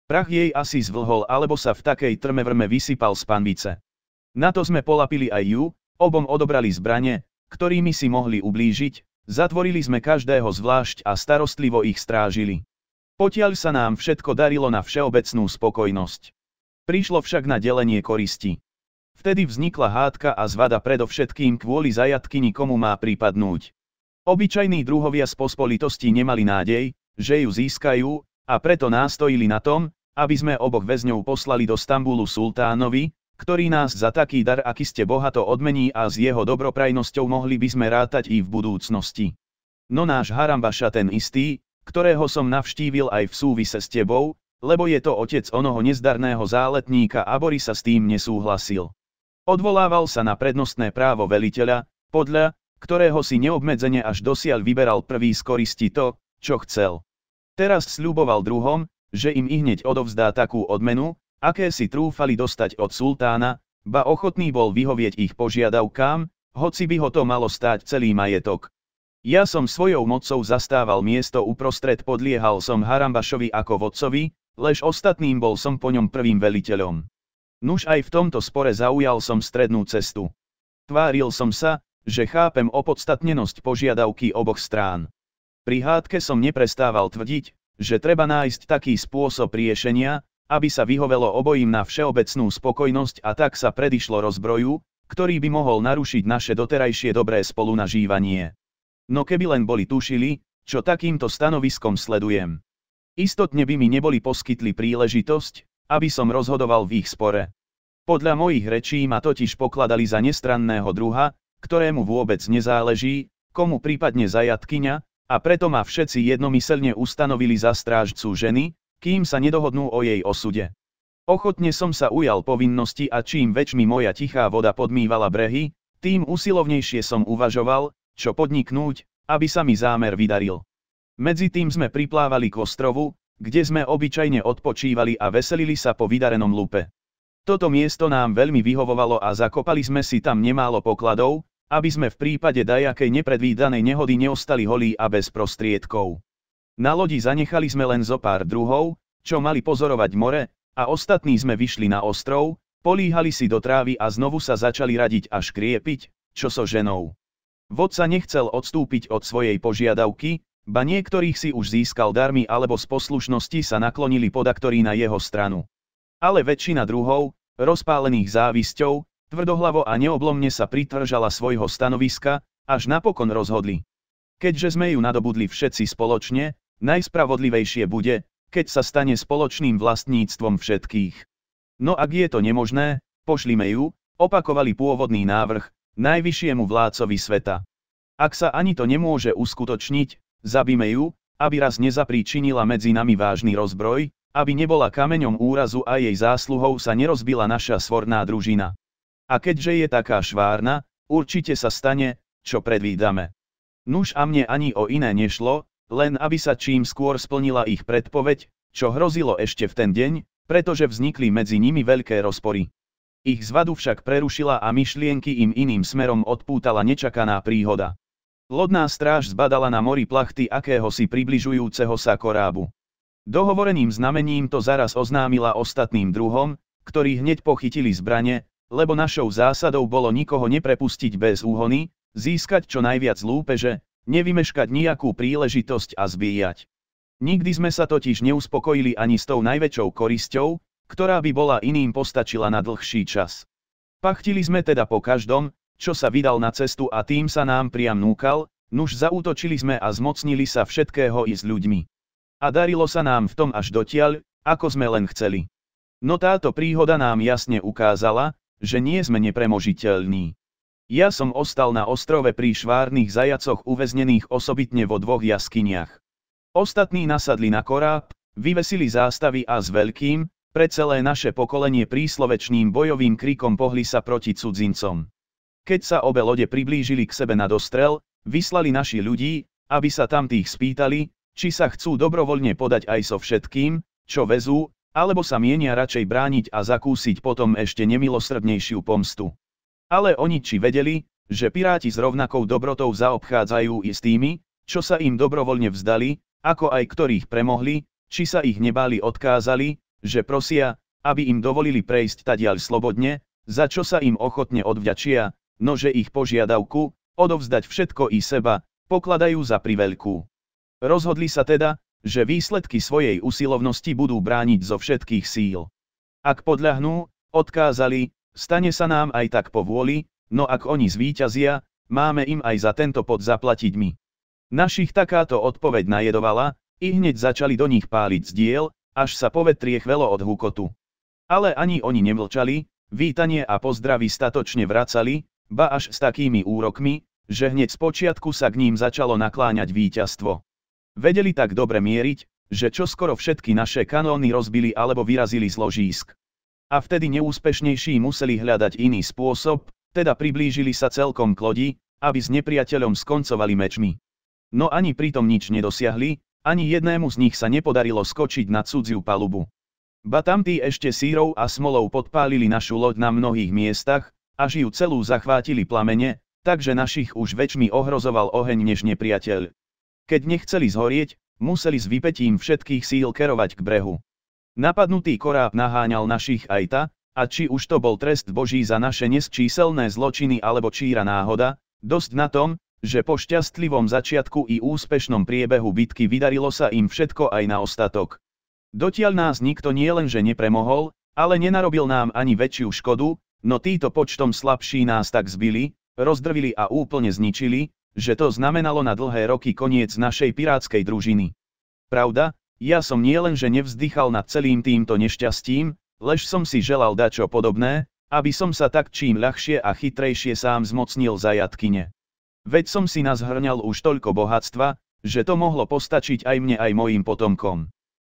Prach jej asi zvlhol alebo sa v takej trme vrme vysypal z panvice. Na to sme polapili aj ju, obom odobrali zbranie, ktorými si mohli ublížiť, zatvorili sme každého zvlášť a starostlivo ich strážili. Potiaľ sa nám všetko darilo na všeobecnú spokojnosť. Prišlo však na delenie koristi. Vtedy vznikla hádka a zvada predovšetkým kvôli zajatky nikomu má prípadnúť. Obyčajní druhovia z pospolitosti nemali nádej, že ju získajú, a preto nástojili na tom, aby sme oboch väzňov poslali do Stambulu sultánovi, ktorý nás za taký dar, aký ste bohato odmení a s jeho dobroprajnosťou mohli by sme rátať i v budúcnosti. No náš Harambaša ten istý, ktorého som navštívil aj v súvise s tebou, lebo je to otec onoho nezdarného záletníka a Borisa s tým nesúhlasil. Odvolával sa na prednostné právo veliteľa, podľa ktorého si neobmedzene až dosiaľ vyberal prvý z koristi to, čo chcel. Teraz sľuboval druhom, že im ihneď odovzdá takú odmenu, aké si trúfali dostať od sultána, ba ochotný bol vyhovieť ich požiadavkám, hoci by ho to malo stáť celý majetok. Ja som svojou mocou zastával miesto uprostred podliehal som Harambašovi ako vodcovi, lež ostatným bol som po ňom prvým veliteľom. Nuž aj v tomto spore zaujal som strednú cestu. Tváril som sa, že chápem opodstatnenosť požiadavky oboch strán. Pri hádke som neprestával tvrdiť, že treba nájsť taký spôsob riešenia, aby sa vyhovelo obojím na všeobecnú spokojnosť a tak sa predišlo rozbroju, ktorý by mohol narušiť naše doterajšie dobré spolunažívanie. No keby len boli tušili, čo takýmto stanoviskom sledujem. Istotne by mi neboli poskytli príležitosť, aby som rozhodoval v ich spore. Podľa mojich rečí ma totiž pokladali za nestranného druha, ktorému vôbec nezáleží, komu prípadne zajatkyňa, a preto ma všetci jednomyselne ustanovili za strážcu ženy, kým sa nedohodnú o jej osude. Ochotne som sa ujal povinnosti a čím väčšmi moja tichá voda podmývala brehy, tým usilovnejšie som uvažoval, čo podniknúť, aby sa mi zámer vydaril. Medzi tým sme priplávali k ostrovu, kde sme obyčajne odpočívali a veselili sa po vydarenom lupe. Toto miesto nám veľmi vyhovovalo a zakopali sme si tam nemálo pokladov, aby sme v prípade dajakej nepredvídanej nehody neostali holí a bez prostriedkov. Na lodi zanechali sme len zo pár druhov, čo mali pozorovať more, a ostatní sme vyšli na ostrov, políhali si do trávy a znovu sa začali radiť a škriepiť, čo so ženou. Vodca nechcel odstúpiť od svojej požiadavky, Ba niektorých si už získal darmi alebo z poslušnosti sa naklonili podaktorí na jeho stranu. Ale väčšina druhov, rozpálených závisťou, tvrdohlavo a neoblomne sa pritržala svojho stanoviska, až napokon rozhodli. Keďže sme ju nadobudli všetci spoločne, najspravodlivejšie bude, keď sa stane spoločným vlastníctvom všetkých. No ak je to nemožné, pošlime ju, opakovali pôvodný návrh, najvyššiemu vládcovi sveta. Ak sa ani to nemôže uskutočniť, Zabíme ju, aby raz nezapríčinila medzi nami vážny rozbroj, aby nebola kameňom úrazu a jej zásluhou sa nerozbila naša svorná družina. A keďže je taká švárna, určite sa stane, čo predvídame. Nuž a mne ani o iné nešlo, len aby sa čím skôr splnila ich predpoveď, čo hrozilo ešte v ten deň, pretože vznikli medzi nimi veľké rozpory. Ich zvadu však prerušila a myšlienky im iným smerom odpútala nečakaná príhoda. Lodná stráž zbadala na mori plachty akéhosi približujúceho sa korábu. Dohovoreným znamením to zaraz oznámila ostatným druhom, ktorí hneď pochytili zbrane, lebo našou zásadou bolo nikoho neprepustiť bez úhony, získať čo najviac lúpeže, nevymeškať nejakú príležitosť a zbíjať. Nikdy sme sa totiž neuspokojili ani s tou najväčšou korisťou, ktorá by bola iným postačila na dlhší čas. Pachtili sme teda po každom, čo sa vydal na cestu a tým sa nám priam núkal, nuž zaútočili sme a zmocnili sa všetkého i s ľuďmi. A darilo sa nám v tom až dotiaľ, ako sme len chceli. No táto príhoda nám jasne ukázala, že nie sme nepremožiteľní. Ja som ostal na ostrove pri švárnych zajacoch uväznených osobitne vo dvoch jaskyniach. Ostatní nasadli na koráb, vyvesili zástavy a s veľkým, pre celé naše pokolenie príslovečným bojovým krikom pohli sa proti cudzincom. Keď sa obe lode priblížili k sebe na dostrel, vyslali naši ľudí, aby sa tam tých spýtali, či sa chcú dobrovoľne podať aj so všetkým, čo vezú, alebo sa mienia radšej brániť a zakúsiť potom ešte nemilosrdnejšiu pomstu. Ale oni či vedeli, že piráti s rovnakou dobrotou zaobchádzajú i s tými, čo sa im dobrovoľne vzdali, ako aj ktorých premohli, či sa ich nebáli odkázali, že prosia, aby im dovolili prejsť tadiaľ slobodne, za čo sa im ochotne odvďačia, no že ich požiadavku, odovzdať všetko i seba, pokladajú za priveľkú. Rozhodli sa teda, že výsledky svojej usilovnosti budú brániť zo všetkých síl. Ak podľahnú, odkázali, stane sa nám aj tak po vôli, no ak oni zvíťazia, máme im aj za tento pod zaplatiť my. Našich takáto odpoveď najedovala, i hneď začali do nich páliť zdiel, až sa povetrie chvelo od hukotu. Ale ani oni nemlčali, vítanie a pozdravy statočne vracali, ba až s takými úrokmi, že hneď z počiatku sa k ním začalo nakláňať víťazstvo. Vedeli tak dobre mieriť, že čo skoro všetky naše kanóny rozbili alebo vyrazili z ložísk. A vtedy neúspešnejší museli hľadať iný spôsob, teda priblížili sa celkom k lodi, aby s nepriateľom skoncovali mečmi. No ani pritom nič nedosiahli, ani jednému z nich sa nepodarilo skočiť na cudziu palubu. Ba tamtí ešte sírov a smolou podpálili našu loď na mnohých miestach, až ju celú zachvátili plamene, takže našich už väčšmi ohrozoval oheň než nepriateľ. Keď nechceli zhorieť, museli s vypetím všetkých síl kerovať k brehu. Napadnutý koráb naháňal našich aj ta, a či už to bol trest Boží za naše nesčíselné zločiny alebo číra náhoda, dosť na tom, že po šťastlivom začiatku i úspešnom priebehu bitky vydarilo sa im všetko aj na ostatok. Dotiaľ nás nikto nielenže nepremohol, ale nenarobil nám ani väčšiu škodu, No títo počtom slabší nás tak zbili, rozdrvili a úplne zničili, že to znamenalo na dlhé roky koniec našej pirátskej družiny. Pravda, ja som nielenže nevzdychal nad celým týmto nešťastím, lež som si želal dačo podobné, aby som sa tak čím ľahšie a chytrejšie sám zmocnil za zajatkine. Veď som si nazhrňal už toľko bohatstva, že to mohlo postačiť aj mne aj mojim potomkom.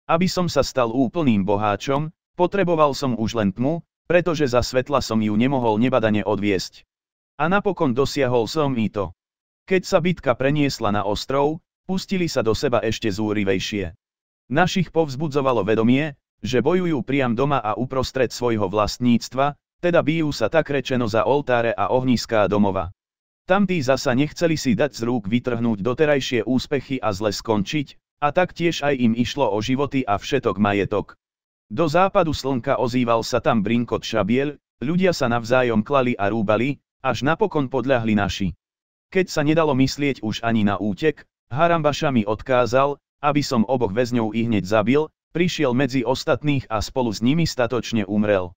Aby som sa stal úplným boháčom, potreboval som už len tmu, pretože za svetla som ju nemohol nebadane odviesť. A napokon dosiahol som i to. Keď sa bitka preniesla na ostrov, pustili sa do seba ešte zúrivejšie. Našich povzbudzovalo vedomie, že bojujú priam doma a uprostred svojho vlastníctva, teda bijú sa tak rečeno za oltáre a ohniská domova. Tamtí zasa nechceli si dať z rúk vytrhnúť doterajšie úspechy a zle skončiť, a taktiež aj im išlo o životy a všetok majetok. Do západu slnka ozýval sa tam brinkot šabiel, ľudia sa navzájom klali a rúbali, až napokon podľahli naši. Keď sa nedalo myslieť už ani na útek, Harambaša mi odkázal, aby som oboch väzňov i hneď zabil, prišiel medzi ostatných a spolu s nimi statočne umrel.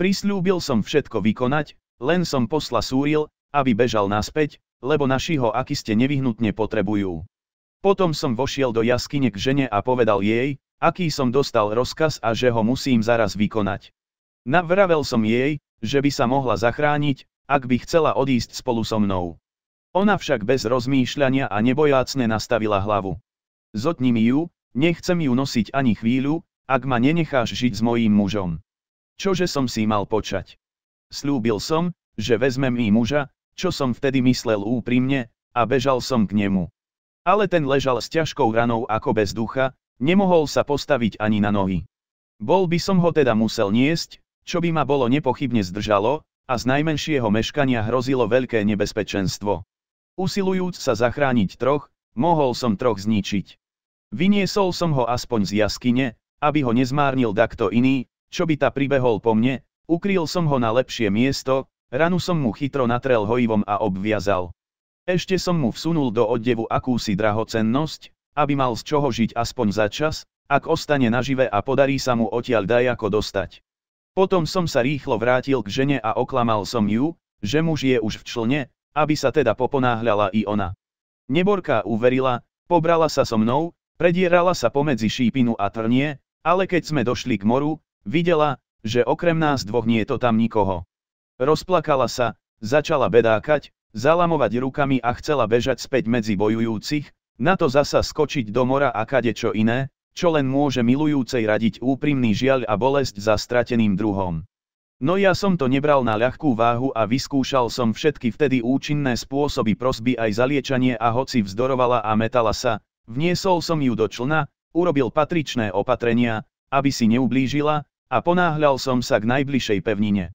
Prislúbil som všetko vykonať, len som posla súril, aby bežal naspäť, lebo naši ho akiste nevyhnutne potrebujú. Potom som vošiel do jaskyne k žene a povedal jej, aký som dostal rozkaz a že ho musím zaraz vykonať. Navravel som jej, že by sa mohla zachrániť, ak by chcela odísť spolu so mnou. Ona však bez rozmýšľania a nebojácne nastavila hlavu. Zotni mi ju, nechcem ju nosiť ani chvíľu, ak ma nenecháš žiť s mojím mužom. Čože som si mal počať? Slúbil som, že vezmem i muža, čo som vtedy myslel úprimne, a bežal som k nemu. Ale ten ležal s ťažkou ranou ako bez ducha, Nemohol sa postaviť ani na nohy. Bol by som ho teda musel niesť, čo by ma bolo nepochybne zdržalo, a z najmenšieho meškania hrozilo veľké nebezpečenstvo. Usilujúc sa zachrániť troch, mohol som troch zničiť. Vyniesol som ho aspoň z jaskyne, aby ho nezmárnil takto iný, čo by ta pribehol po mne, ukryl som ho na lepšie miesto, ranu som mu chytro natrel hojivom a obviazal. Ešte som mu vsunul do oddevu akúsi drahocennosť, aby mal z čoho žiť aspoň za čas, ak ostane nažive a podarí sa mu odtiaľ ako dostať. Potom som sa rýchlo vrátil k žene a oklamal som ju, že muž je už v člne, aby sa teda poponáhľala i ona. Neborka uverila, pobrala sa so mnou, predierala sa pomedzi šípinu a trnie, ale keď sme došli k moru, videla, že okrem nás dvoch nie je to tam nikoho. Rozplakala sa, začala bedákať, zalamovať rukami a chcela bežať späť medzi bojujúcich, na to zasa skočiť do mora a kade čo iné, čo len môže milujúcej radiť úprimný žiaľ a bolesť za strateným druhom. No ja som to nebral na ľahkú váhu a vyskúšal som všetky vtedy účinné spôsoby prosby aj zaliečanie a hoci vzdorovala a metala sa, vniesol som ju do člna, urobil patričné opatrenia, aby si neublížila, a ponáhľal som sa k najbližšej pevnine.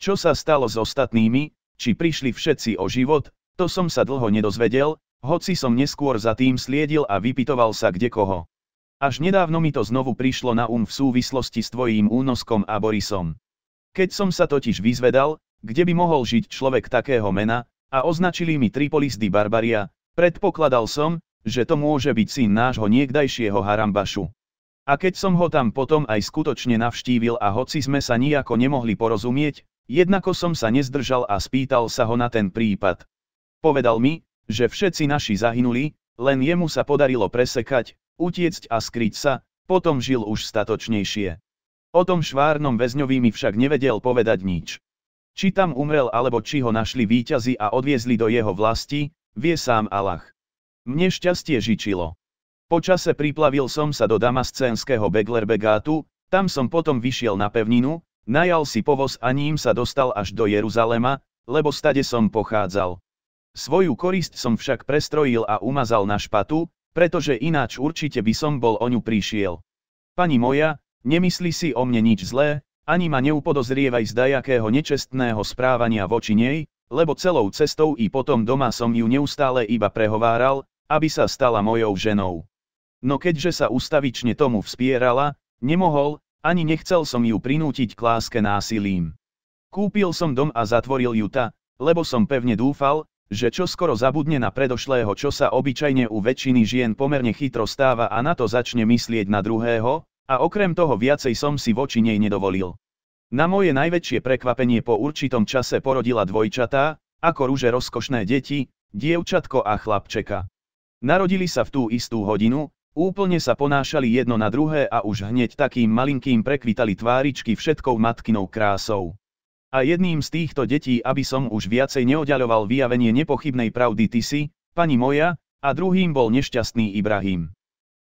Čo sa stalo s ostatnými, či prišli všetci o život, to som sa dlho nedozvedel, hoci som neskôr za tým sliedil a vypitoval sa kde koho. Až nedávno mi to znovu prišlo na um v súvislosti s tvojím únoskom a Borisom. Keď som sa totiž vyzvedal, kde by mohol žiť človek takého mena, a označili mi Tripolis di Barbaria, predpokladal som, že to môže byť syn nášho niekdajšieho Harambašu. A keď som ho tam potom aj skutočne navštívil a hoci sme sa nijako nemohli porozumieť, jednako som sa nezdržal a spýtal sa ho na ten prípad. Povedal mi, že všetci naši zahynuli, len jemu sa podarilo presekať, utiecť a skryť sa, potom žil už statočnejšie. O tom švárnom väzňovi mi však nevedel povedať nič. Či tam umrel alebo či ho našli výťazi a odviezli do jeho vlasti, vie sám Allah. Mne šťastie žičilo. Počase priplavil som sa do Damascénskeho Beglerbegátu, tam som potom vyšiel na pevninu, najal si povoz a ním sa dostal až do Jeruzalema, lebo stade som pochádzal. Svoju korist som však prestrojil a umazal na špatu, pretože ináč určite by som bol o ňu prišiel. Pani moja, nemyslí si o mne nič zlé, ani ma neupodozrievaj z dajakého nečestného správania voči nej, lebo celou cestou i potom doma som ju neustále iba prehováral, aby sa stala mojou ženou. No keďže sa ustavične tomu vspierala, nemohol, ani nechcel som ju prinútiť k láske násilím. Kúpil som dom a zatvoril ju ta, lebo som pevne dúfal, že čo skoro zabudne na predošlého, čo sa obyčajne u väčšiny žien pomerne chytro stáva a na to začne myslieť na druhého, a okrem toho viacej som si voči nej nedovolil. Na moje najväčšie prekvapenie po určitom čase porodila dvojčatá, ako rúže rozkošné deti, dievčatko a chlapčeka. Narodili sa v tú istú hodinu, úplne sa ponášali jedno na druhé a už hneď takým malinkým prekvitali tváričky všetkou matkinou krásou. A jedným z týchto detí, aby som už viacej neodaľoval vyjavenie nepochybnej pravdy ty si, pani moja, a druhým bol nešťastný Ibrahim.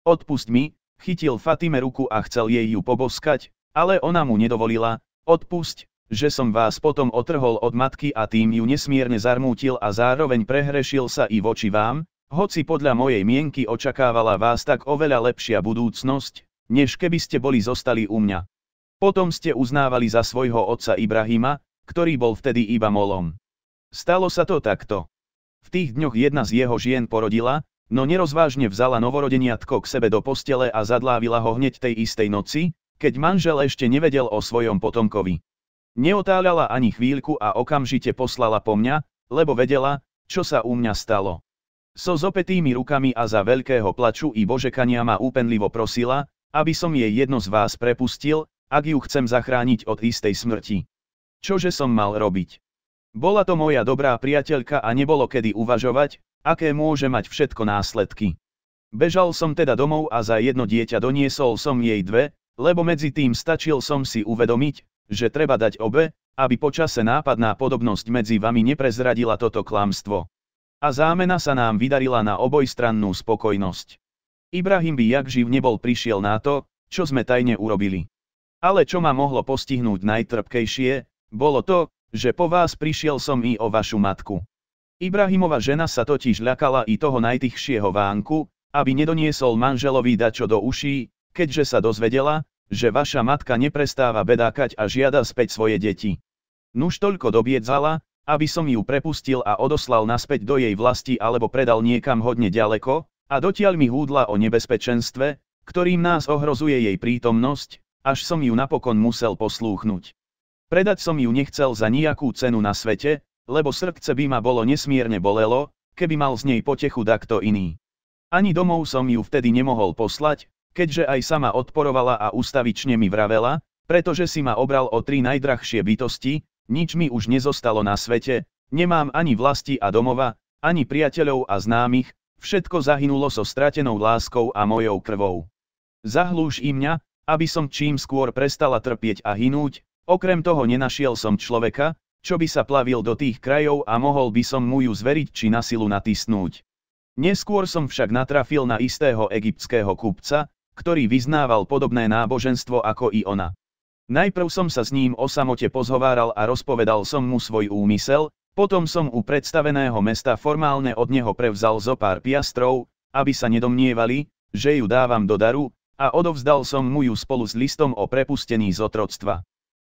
Odpust mi, chytil Fatime ruku a chcel jej ju poboskať, ale ona mu nedovolila, odpust, že som vás potom otrhol od matky a tým ju nesmierne zarmútil a zároveň prehrešil sa i voči vám, hoci podľa mojej mienky očakávala vás tak oveľa lepšia budúcnosť, než keby ste boli zostali u mňa. Potom ste uznávali za svojho otca Ibrahima, ktorý bol vtedy iba molom. Stalo sa to takto. V tých dňoch jedna z jeho žien porodila, no nerozvážne vzala novorodeniatko k sebe do postele a zadlávila ho hneď tej istej noci, keď manžel ešte nevedel o svojom potomkovi. Neotáľala ani chvíľku a okamžite poslala po mňa, lebo vedela, čo sa u mňa stalo. So zopetými rukami a za veľkého plaču i božekania ma úpenlivo prosila, aby som jej jedno z vás prepustil, ak ju chcem zachrániť od istej smrti. Čože som mal robiť? Bola to moja dobrá priateľka a nebolo kedy uvažovať, aké môže mať všetko následky. Bežal som teda domov a za jedno dieťa doniesol som jej dve, lebo medzi tým stačil som si uvedomiť, že treba dať obe, aby počase nápadná podobnosť medzi vami neprezradila toto klamstvo. A zámena sa nám vydarila na obojstrannú spokojnosť. Ibrahim by živ nebol prišiel na to, čo sme tajne urobili. Ale čo ma mohlo postihnúť najtrpkejšie, bolo to, že po vás prišiel som i o vašu matku. Ibrahimova žena sa totiž ľakala i toho najtichšieho vánku, aby nedoniesol manželovi dačo do uší, keďže sa dozvedela, že vaša matka neprestáva bedákať a žiada späť svoje deti. Nuž toľko dobiedzala, aby som ju prepustil a odoslal naspäť do jej vlasti alebo predal niekam hodne ďaleko, a dotiaľ mi húdla o nebezpečenstve, ktorým nás ohrozuje jej prítomnosť, až som ju napokon musel poslúchnuť. Predať som ju nechcel za nejakú cenu na svete, lebo srdce by ma bolo nesmierne bolelo, keby mal z nej potechu dakto iný. Ani domov som ju vtedy nemohol poslať, keďže aj sama odporovala a ustavične mi vravela, pretože si ma obral o tri najdrahšie bytosti, nič mi už nezostalo na svete, nemám ani vlasti a domova, ani priateľov a známych, všetko zahynulo so stratenou láskou a mojou krvou. Zahlúž i mňa, aby som čím skôr prestala trpieť a hinúť, okrem toho nenašiel som človeka, čo by sa plavil do tých krajov a mohol by som mu ju zveriť či na silu natisnúť. Neskôr som však natrafil na istého egyptského kupca, ktorý vyznával podobné náboženstvo ako i ona. Najprv som sa s ním o samote pozhováral a rozpovedal som mu svoj úmysel, potom som u predstaveného mesta formálne od neho prevzal zo pár piastrov, aby sa nedomnievali, že ju dávam do daru, a odovzdal som mu ju spolu s listom o prepustení z otroctva.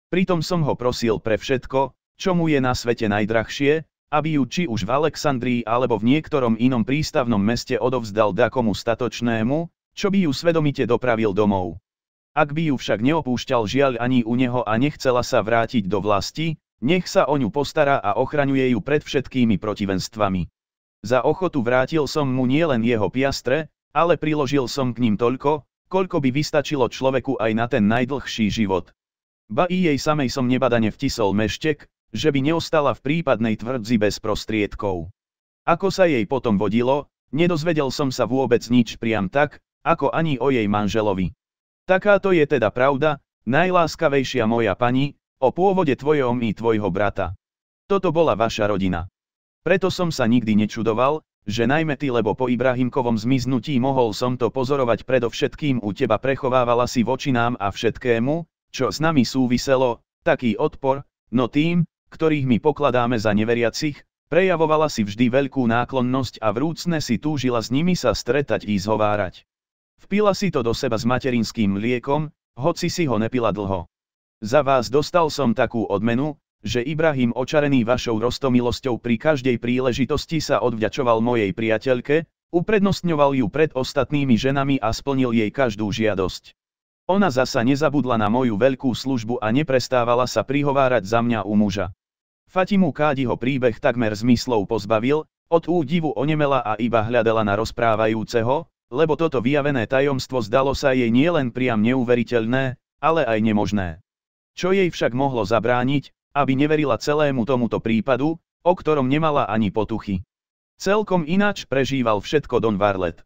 Pritom som ho prosil pre všetko, čo mu je na svete najdrahšie, aby ju či už v Alexandrii alebo v niektorom inom prístavnom meste odovzdal dakomu statočnému, čo by ju svedomite dopravil domov. Ak by ju však neopúšťal žiaľ ani u neho a nechcela sa vrátiť do vlasti, nech sa o ňu postará a ochraňuje ju pred všetkými protivenstvami. Za ochotu vrátil som mu nielen jeho piastre, ale priložil som k ním toľko, Koľko by vystačilo človeku aj na ten najdlhší život. Ba i jej samej som nebadane vtisol meštek, že by neostala v prípadnej tvrdzi bez prostriedkov. Ako sa jej potom vodilo, nedozvedel som sa vôbec nič priam tak, ako ani o jej manželovi. Takáto je teda pravda, najláskavejšia moja pani, o pôvode tvojom i tvojho brata. Toto bola vaša rodina. Preto som sa nikdy nečudoval, že najmä ty, lebo po Ibrahimkovom zmiznutí mohol som to pozorovať predovšetkým u teba prechovávala si voči nám a všetkému, čo s nami súviselo, taký odpor, no tým, ktorých my pokladáme za neveriacich, prejavovala si vždy veľkú náklonnosť a vrúcne si túžila s nimi sa stretať i zhovárať. Vpila si to do seba s materinským liekom, hoci si ho nepila dlho. Za vás dostal som takú odmenu, že Ibrahim očarený vašou rostomilosťou pri každej príležitosti sa odvďačoval mojej priateľke, uprednostňoval ju pred ostatnými ženami a splnil jej každú žiadosť. Ona zasa nezabudla na moju veľkú službu a neprestávala sa prihovárať za mňa u muža. Fatimu Kádiho príbeh takmer zmyslov pozbavil, od údivu onemela a iba hľadela na rozprávajúceho, lebo toto vyjavené tajomstvo zdalo sa jej nielen priam neuveriteľné, ale aj nemožné. Čo jej však mohlo zabrániť, aby neverila celému tomuto prípadu, o ktorom nemala ani potuchy. Celkom ináč prežíval všetko Don Varlet.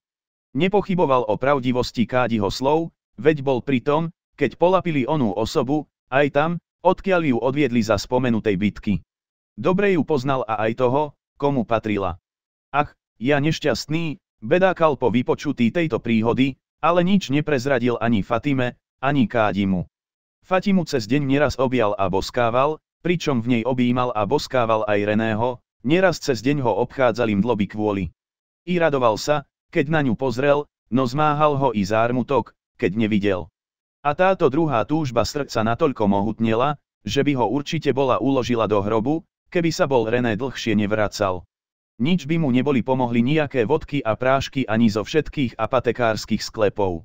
Nepochyboval o pravdivosti Kádiho slov, veď bol pri tom, keď polapili onú osobu, aj tam, odkiaľ ju odviedli za spomenutej bitky. Dobre ju poznal a aj toho, komu patrila. Ach, ja nešťastný, bedákal po vypočutí tejto príhody, ale nič neprezradil ani Fatime, ani Kádimu. Fatimu cez deň neraz objal a boskával, pričom v nej objímal a boskával aj Reného, neraz cez deň ho obchádzali mdloby kvôli. I radoval sa, keď na ňu pozrel, no zmáhal ho i zármutok, keď nevidel. A táto druhá túžba srdca natoľko mohutnela, že by ho určite bola uložila do hrobu, keby sa bol René dlhšie nevracal. Nič by mu neboli pomohli nejaké vodky a prášky ani zo všetkých apatekárskych sklepov.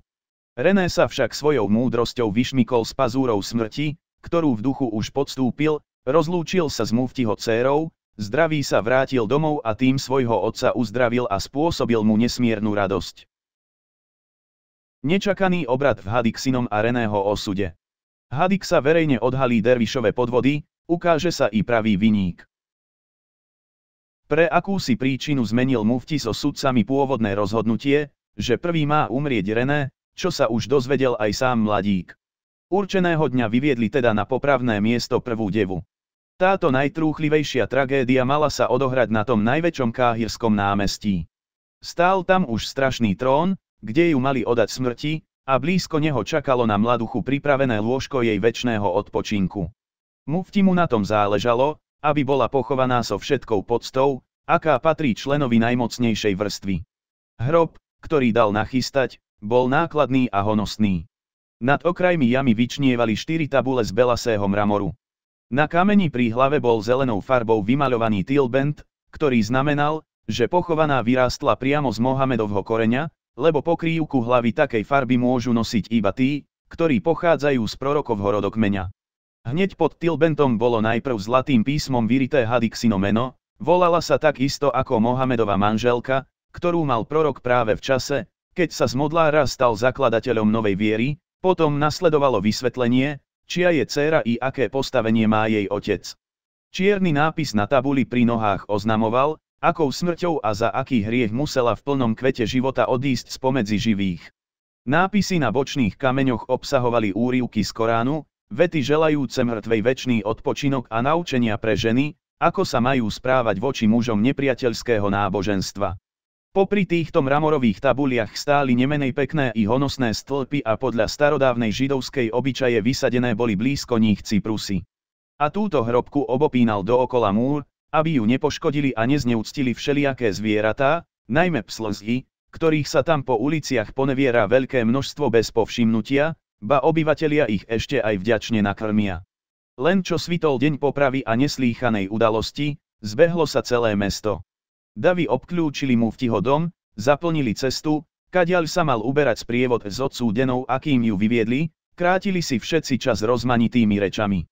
René sa však svojou múdrosťou vyšmikol z pazúrov smrti, ktorú v duchu už podstúpil, rozlúčil sa s muftiho dcérou, zdravý sa vrátil domov a tým svojho otca uzdravil a spôsobil mu nesmiernu radosť. Nečakaný obrad v Hadixinom a Reného osude. Hadik sa verejne odhalí dervišové podvody, ukáže sa i pravý viník. Pre akúsi príčinu zmenil mufti so sudcami pôvodné rozhodnutie, že prvý má umrieť René, čo sa už dozvedel aj sám mladík. Určeného dňa vyviedli teda na popravné miesto prvú devu. Táto najtrúchlivejšia tragédia mala sa odohrať na tom najväčšom káhirskom námestí. Stál tam už strašný trón, kde ju mali odať smrti, a blízko neho čakalo na mladuchu pripravené lôžko jej väčšného odpočinku. Mufti mu na tom záležalo, aby bola pochovaná so všetkou poctou, aká patrí členovi najmocnejšej vrstvy. Hrob, ktorý dal nachystať, bol nákladný a honosný. Nad okrajmi jamy vyčnievali štyri tabule z belasého mramoru. Na kameni pri hlave bol zelenou farbou vymaľovaný tilbent, ktorý znamenal, že pochovaná vyrástla priamo z Mohamedovho koreňa, lebo pokrývku hlavy takej farby môžu nosiť iba tí, ktorí pochádzajú z prorokovho rodokmeňa. Hneď pod tilbentom bolo najprv zlatým písmom vyrité Hadixino meno, volala sa takisto ako Mohamedova manželka, ktorú mal prorok práve v čase, keď sa z modlára stal zakladateľom novej viery, potom nasledovalo vysvetlenie, čia je dcéra i aké postavenie má jej otec. Čierny nápis na tabuli pri nohách oznamoval, akou smrťou a za aký hriech musela v plnom kvete života odísť spomedzi živých. Nápisy na bočných kameňoch obsahovali úrivky z Koránu, vety želajúce mŕtvej väčší odpočinok a naučenia pre ženy, ako sa majú správať voči mužom nepriateľského náboženstva. Popri týchto mramorových tabuliach stáli nemenej pekné i honosné stĺpy a podľa starodávnej židovskej obyčaje vysadené boli blízko nich cyprusy. A túto hrobku obopínal dookola múr, aby ju nepoškodili a nezneúctili všelijaké zvieratá, najmä pslzí, ktorých sa tam po uliciach poneviera veľké množstvo bez povšimnutia, ba obyvatelia ich ešte aj vďačne nakrmia. Len čo svitol deň popravy a neslýchanej udalosti, zbehlo sa celé mesto. Davy obklúčili mu vtiho dom, zaplnili cestu, kadiaľ sa mal uberať sprievod s odsúdenou, akým ju vyviedli, krátili si všetci čas rozmanitými rečami.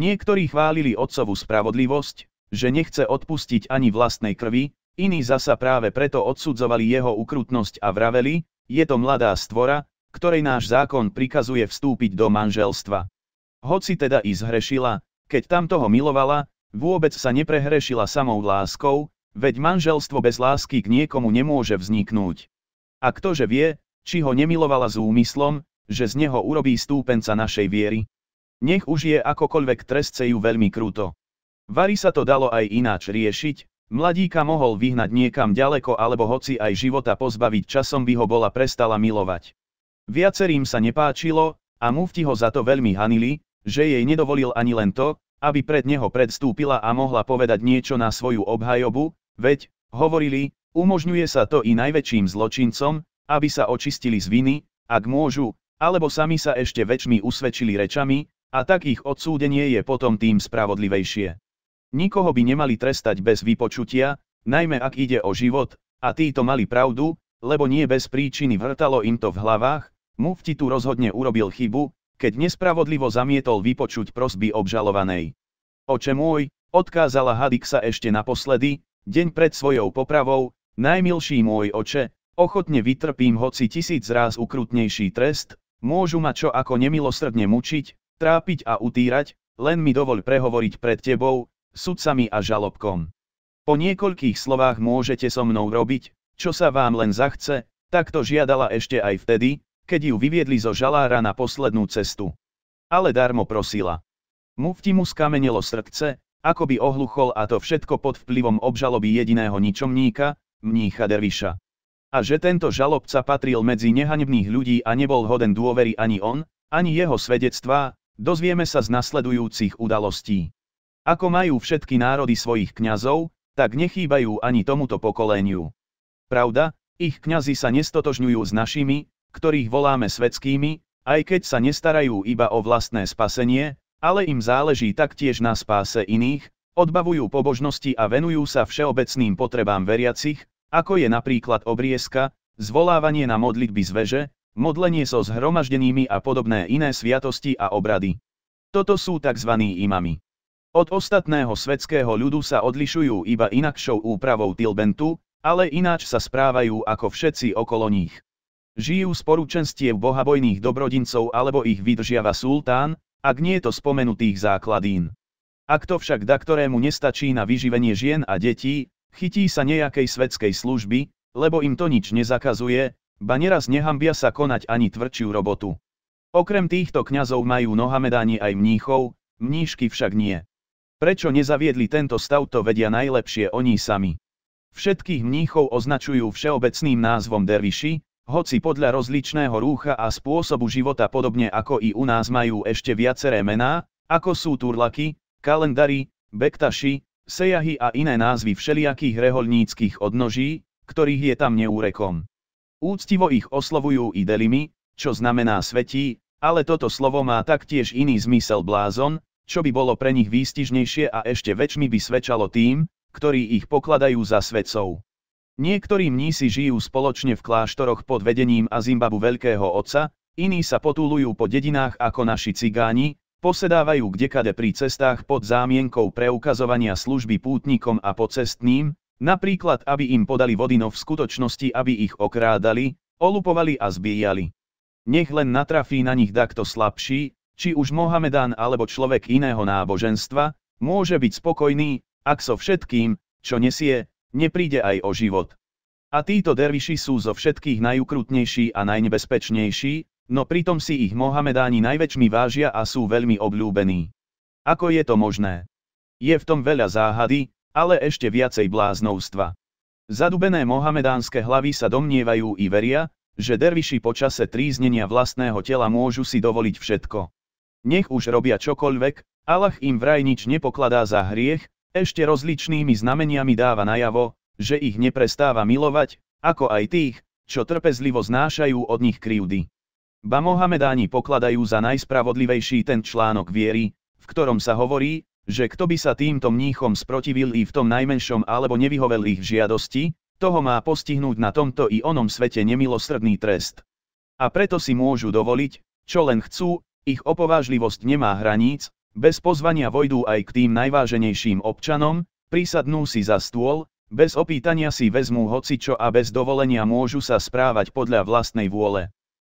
Niektorí chválili otcovú spravodlivosť, že nechce odpustiť ani vlastnej krvi, iní zasa práve preto odsudzovali jeho ukrutnosť a vraveli, je to mladá stvora, ktorej náš zákon prikazuje vstúpiť do manželstva. Hoci teda i zhrešila, keď tamtoho milovala, vôbec sa neprehrešila samou láskou, Veď manželstvo bez lásky k niekomu nemôže vzniknúť. A ktože vie, či ho nemilovala s úmyslom, že z neho urobí stúpenca našej viery? Nech už je akokoľvek trestce ju veľmi kruto. Vary sa to dalo aj ináč riešiť, mladíka mohol vyhnať niekam ďaleko alebo hoci aj života pozbaviť časom by ho bola prestala milovať. Viacerým sa nepáčilo, a mufti ho za to veľmi hanili, že jej nedovolil ani len to, aby pred neho predstúpila a mohla povedať niečo na svoju obhajobu, Veď, hovorili, umožňuje sa to i najväčším zločincom, aby sa očistili z viny, ak môžu, alebo sami sa ešte väčšmi usvedčili rečami, a tak ich odsúdenie je potom tým spravodlivejšie. Nikoho by nemali trestať bez vypočutia, najmä ak ide o život, a títo mali pravdu, lebo nie bez príčiny vrtalo im to v hlavách, mufti tu rozhodne urobil chybu, keď nespravodlivo zamietol vypočuť prosby obžalovanej. Oče môj, odkázala Hadik sa ešte naposledy, Deň pred svojou popravou, najmilší môj oče, ochotne vytrpím hoci tisíc ráz ukrutnejší trest, môžu ma čo ako nemilosrdne mučiť, trápiť a utírať, len mi dovol prehovoriť pred tebou, sudcami a žalobkom. Po niekoľkých slovách môžete so mnou robiť, čo sa vám len zachce, tak to žiadala ešte aj vtedy, keď ju vyviedli zo žalára na poslednú cestu. Ale darmo prosila. Mufti mu skamenelo srdce, ako by ohluchol a to všetko pod vplyvom obžaloby jediného ničomníka, mnícha Derviša. A že tento žalobca patril medzi nehanebných ľudí a nebol hoden dôvery ani on, ani jeho svedectvá, dozvieme sa z nasledujúcich udalostí. Ako majú všetky národy svojich kňazov, tak nechýbajú ani tomuto pokoleniu. Pravda, ich kňazi sa nestotožňujú s našimi, ktorých voláme svetskými, aj keď sa nestarajú iba o vlastné spasenie, ale im záleží taktiež na spáse iných, odbavujú pobožnosti a venujú sa všeobecným potrebám veriacich, ako je napríklad obrieska, zvolávanie na modlitby z veže, modlenie so zhromaždenými a podobné iné sviatosti a obrady. Toto sú tzv. imami. Od ostatného svetského ľudu sa odlišujú iba inakšou úpravou tilbentu, ale ináč sa správajú ako všetci okolo nich. Žijú z poručenstiev bohabojných dobrodincov alebo ich vydržiava sultán, ak nie to spomenutých základín. Ak to však da ktorému nestačí na vyživenie žien a detí, chytí sa nejakej svetskej služby, lebo im to nič nezakazuje, ba neraz nehambia sa konať ani tvrdšiu robotu. Okrem týchto kňazov majú nohamedáni aj mníchov, mníšky však nie. Prečo nezaviedli tento stav to vedia najlepšie oni sami. Všetkých mníchov označujú všeobecným názvom derviši, hoci podľa rozličného rúcha a spôsobu života podobne ako i u nás majú ešte viaceré mená, ako sú turlaky, kalendary, bektaši, sejahy a iné názvy všelijakých reholníckých odnoží, ktorých je tam neúrekom. Úctivo ich oslovujú i delimi, čo znamená svetí, ale toto slovo má taktiež iný zmysel blázon, čo by bolo pre nich výstižnejšie a ešte väčšmi by svedčalo tým, ktorí ich pokladajú za svetcov. Niektorí mnísi žijú spoločne v kláštoroch pod vedením a Zimbabu Veľkého Otca, iní sa potulujú po dedinách ako naši cigáni, posedávajú kdekade pri cestách pod zámienkou preukazovania služby pútnikom a pocestným, napríklad aby im podali vody no v skutočnosti aby ich okrádali, olupovali a zbíjali. Nech len natrafí na nich dakto slabší, či už Mohamedán alebo človek iného náboženstva, môže byť spokojný, ak so všetkým, čo nesie, nepríde aj o život. A títo derviši sú zo všetkých najukrutnejší a najnebezpečnejší, no pritom si ich Mohamedáni najväčšmi vážia a sú veľmi obľúbení. Ako je to možné? Je v tom veľa záhady, ale ešte viacej bláznovstva. Zadubené mohamedánske hlavy sa domnievajú i veria, že derviši počase tríznenia vlastného tela môžu si dovoliť všetko. Nech už robia čokoľvek, Allah im vraj nič nepokladá za hriech, ešte rozličnými znameniami dáva najavo, že ich neprestáva milovať, ako aj tých, čo trpezlivo znášajú od nich kryjúdy. Ba Mohamedáni pokladajú za najspravodlivejší ten článok viery, v ktorom sa hovorí, že kto by sa týmto mníchom sprotivil i v tom najmenšom alebo nevyhovel ich žiadosti, toho má postihnúť na tomto i onom svete nemilosrdný trest. A preto si môžu dovoliť, čo len chcú, ich opovážlivosť nemá hraníc, bez pozvania vojdú aj k tým najváženejším občanom, prísadnú si za stôl, bez opýtania si vezmú hocičo a bez dovolenia môžu sa správať podľa vlastnej vôle.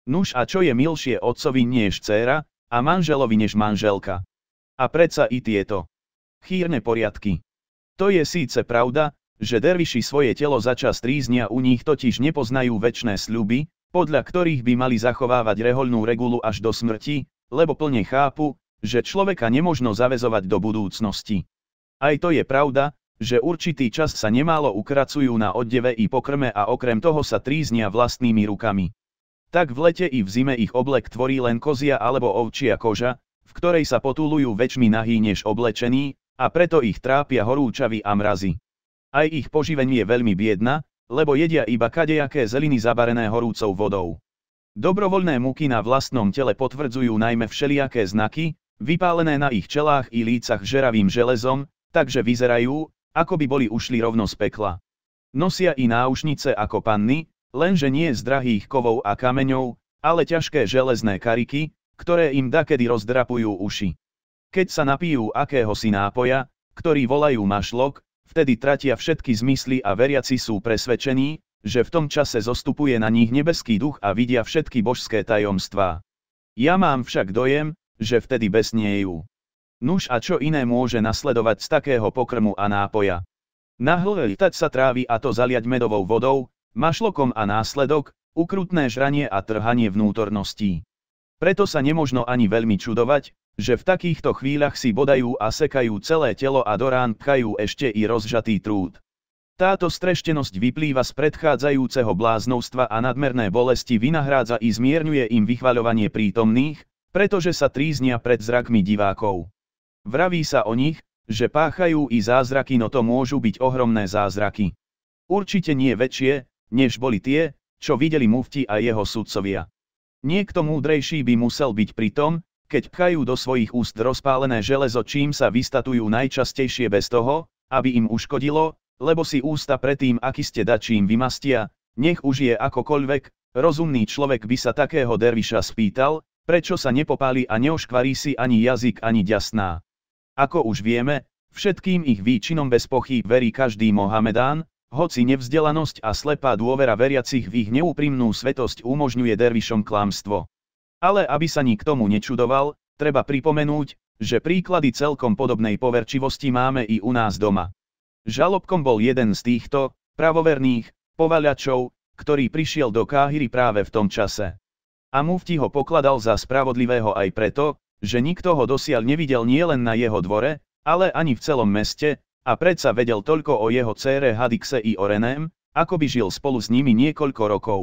Nuž a čo je milšie otcovi než dcéra, a manželovi než manželka. A predsa i tieto. Chýrne poriadky. To je síce pravda, že derviši svoje telo začas tríznia u nich totiž nepoznajú väčšné sľuby, podľa ktorých by mali zachovávať rehoľnú regulu až do smrti, lebo plne chápu, že človeka nemožno zavezovať do budúcnosti. Aj to je pravda, že určitý čas sa nemálo ukracujú na oddeve i pokrme a okrem toho sa tríznia vlastnými rukami. Tak v lete i v zime ich oblek tvorí len kozia alebo ovčia koža, v ktorej sa potulujú väčšmi nahý než oblečení, a preto ich trápia horúčavy a mrazy. Aj ich poživenie je veľmi biedna, lebo jedia iba kadejaké zeliny zabarené horúcou vodou. Dobrovoľné múky na vlastnom tele potvrdzujú najmä všelijaké znaky, vypálené na ich čelách i lícach žeravým železom, takže vyzerajú, ako by boli ušli rovno z pekla. Nosia i náušnice ako panny, lenže nie z drahých kovov a kameňov, ale ťažké železné kariky, ktoré im dakedy rozdrapujú uši. Keď sa napijú akéhosi nápoja, ktorý volajú mašlok, vtedy tratia všetky zmysly a veriaci sú presvedčení, že v tom čase zostupuje na nich nebeský duch a vidia všetky božské tajomstvá. Ja mám však dojem, že vtedy besniejú. Nuž a čo iné môže nasledovať z takého pokrmu a nápoja? tať sa trávi a to zaliať medovou vodou, mašlokom a následok, ukrutné žranie a trhanie vnútorností. Preto sa nemožno ani veľmi čudovať, že v takýchto chvíľach si bodajú a sekajú celé telo a do rán pchajú ešte i rozžatý trúd. Táto streštenosť vyplýva z predchádzajúceho bláznostva a nadmerné bolesti vynahrádza i zmierňuje im vychvaľovanie prítomných, pretože sa tríznia pred zrakmi divákov. Vraví sa o nich, že páchajú i zázraky, no to môžu byť ohromné zázraky. Určite nie väčšie, než boli tie, čo videli mufti a jeho sudcovia. Niekto múdrejší by musel byť pri tom, keď pchajú do svojich úst rozpálené železo, čím sa vystatujú najčastejšie bez toho, aby im uškodilo, lebo si ústa predtým, aký ste dačím vymastia, nech už je akokoľvek, rozumný človek by sa takého derviša spýtal, Prečo sa nepopáli a neoškvarí si ani jazyk ani ďasná? Ako už vieme, všetkým ich výčinom bez pochy verí každý Mohamedán, hoci nevzdelanosť a slepá dôvera veriacich v ich neúprimnú svetosť umožňuje dervišom klamstvo. Ale aby sa nik tomu nečudoval, treba pripomenúť, že príklady celkom podobnej poverčivosti máme i u nás doma. Žalobkom bol jeden z týchto, pravoverných, povaľačov, ktorý prišiel do Káhyry práve v tom čase. A mufti ho pokladal za spravodlivého aj preto, že nikto ho dosiaľ nevidel nielen na jeho dvore, ale ani v celom meste, a predsa vedel toľko o jeho cére Hadixe i o ako by žil spolu s nimi niekoľko rokov.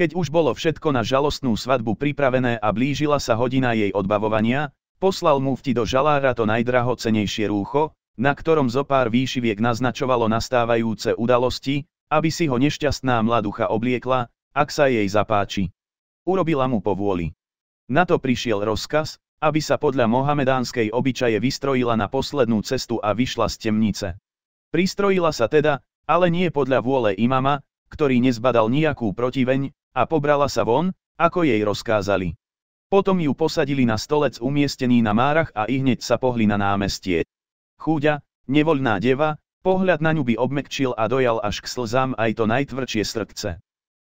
Keď už bolo všetko na žalostnú svadbu pripravené a blížila sa hodina jej odbavovania, poslal mufti do žalára to najdrahocenejšie rúcho, na ktorom zo pár výšiviek naznačovalo nastávajúce udalosti, aby si ho nešťastná mladucha obliekla, ak sa jej zapáči. Urobila mu povôli. Na to prišiel rozkaz, aby sa podľa mohamedánskej obyčaje vystrojila na poslednú cestu a vyšla z temnice. Pristrojila sa teda, ale nie podľa vôle imama, ktorý nezbadal nejakú protiveň, a pobrala sa von, ako jej rozkázali. Potom ju posadili na stolec umiestnený na márach a ihneď sa pohli na námestie. Chúďa, nevoľná deva, pohľad na ňu by obmekčil a dojal až k slzám aj to najtvrdšie srdce.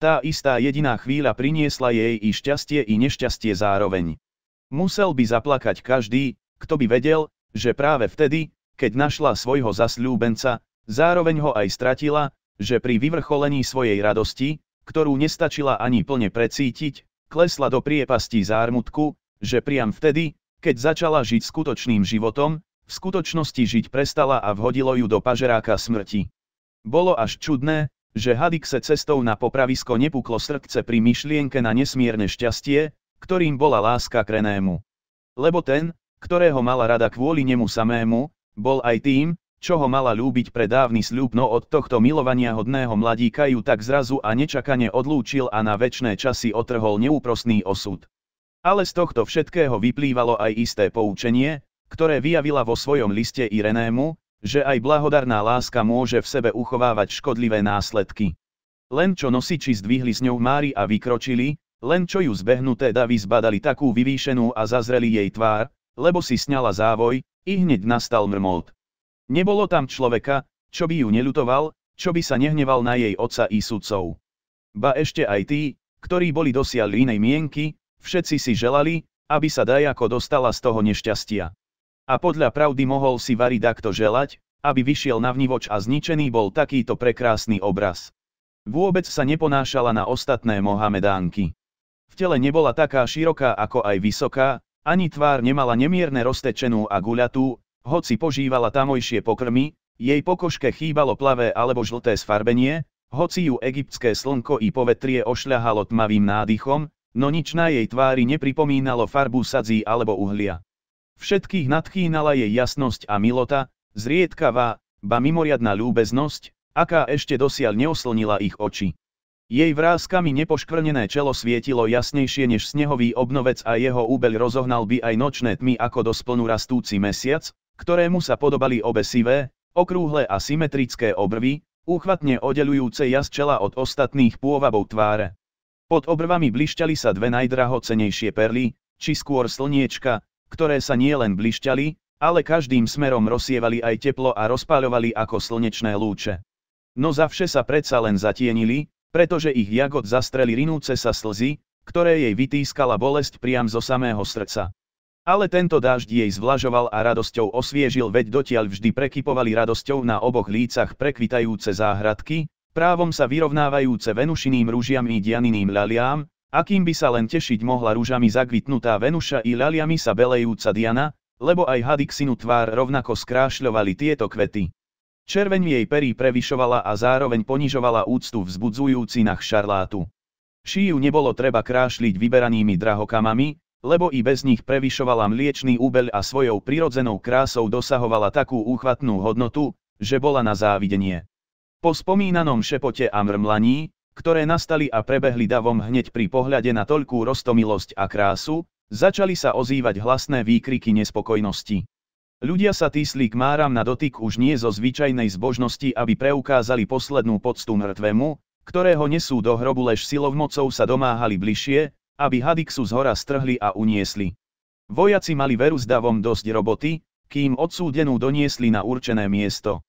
Tá istá jediná chvíľa priniesla jej i šťastie i nešťastie zároveň. Musel by zaplakať každý, kto by vedel, že práve vtedy, keď našla svojho zasľúbenca, zároveň ho aj stratila, že pri vyvrcholení svojej radosti, ktorú nestačila ani plne precítiť, klesla do priepasti zármutku, že priam vtedy, keď začala žiť skutočným životom, v skutočnosti žiť prestala a vhodilo ju do pažeráka smrti. Bolo až čudné, že Hadikse cestou na popravisko nepuklo srdce pri myšlienke na nesmierne šťastie, ktorým bola láska k Renému. Lebo ten, ktorého mala rada kvôli nemu samému, bol aj tým, čo ho mala ľúbiť pre dávny sľub, no od tohto milovania hodného mladíka ju tak zrazu a nečakane odlúčil a na väčšie časy otrhol neúprosný osud. Ale z tohto všetkého vyplývalo aj isté poučenie, ktoré vyjavila vo svojom liste Irenému, že aj blahodarná láska môže v sebe uchovávať škodlivé následky. Len čo nosiči zdvihli s ňou Mári a vykročili, len čo ju zbehnuté davy zbadali takú vyvýšenú a zazreli jej tvár, lebo si sňala závoj, i hneď nastal mrmolt. Nebolo tam človeka, čo by ju neľutoval, čo by sa nehneval na jej oca i sudcov. Ba ešte aj tí, ktorí boli dosiali inej mienky, všetci si želali, aby sa dajako dostala z toho nešťastia. A podľa pravdy mohol si Vary takto želať, aby vyšiel na vnívoč a zničený bol takýto prekrásny obraz. Vôbec sa neponášala na ostatné Mohamedánky. V tele nebola taká široká ako aj vysoká, ani tvár nemala nemierne roztečenú a guľatú, hoci požívala tamojšie pokrmy, jej pokožke chýbalo plavé alebo žlté sfarbenie, hoci ju egyptské slnko i povetrie ošľahalo tmavým nádychom, no nič na jej tvári nepripomínalo farbu sadzí alebo uhlia. Všetkých nadchýnala jej jasnosť a milota, zriedkavá, ba mimoriadná ľúbeznosť, aká ešte dosiaľ neoslnila ich oči. Jej vrázkami nepoškvrnené čelo svietilo jasnejšie než snehový obnovec a jeho úbeľ rozohnal by aj nočné tmy ako do splnu rastúci mesiac, ktorému sa podobali obe sivé, okrúhle a symetrické obrvy, úchvatne oddelujúce jas čela od ostatných pôvabov tváre. Pod obrvami blišťali sa dve najdrahocenejšie perly, či skôr slniečka, ktoré sa nielen blišťali, ale každým smerom rozsievali aj teplo a rozpáľovali ako slnečné lúče. No za vše sa predsa len zatienili, pretože ich jagod zastreli rinúce sa slzy, ktoré jej vytýskala bolesť priam zo samého srdca. Ale tento dážď jej zvlažoval a radosťou osviežil, veď dotiaľ vždy prekypovali radosťou na oboch lícach prekvitajúce záhradky, právom sa vyrovnávajúce venušiným rúžiam i dianiným laliám, Akým by sa len tešiť mohla rúžami zakvitnutá Venuša i laliami sa belejúca Diana, lebo aj Hadixinu tvár rovnako skrášľovali tieto kvety. Červeň jej perí prevyšovala a zároveň ponižovala úctu vzbudzujúci na šarlátu. Šíju nebolo treba krášliť vyberanými drahokamami, lebo i bez nich prevyšovala mliečný úbel a svojou prirodzenou krásou dosahovala takú úchvatnú hodnotu, že bola na závidenie. Po spomínanom šepote a mrmlaní, ktoré nastali a prebehli davom hneď pri pohľade na toľkú rostomilosť a krásu, začali sa ozývať hlasné výkriky nespokojnosti. Ľudia sa tísli k máram na dotyk už nie zo zvyčajnej zbožnosti, aby preukázali poslednú poctu mŕtvemu, ktorého nesú do hrobu lež silovmocou sa domáhali bližšie, aby Hadixu z hora strhli a uniesli. Vojaci mali veru s davom dosť roboty, kým odsúdenú doniesli na určené miesto.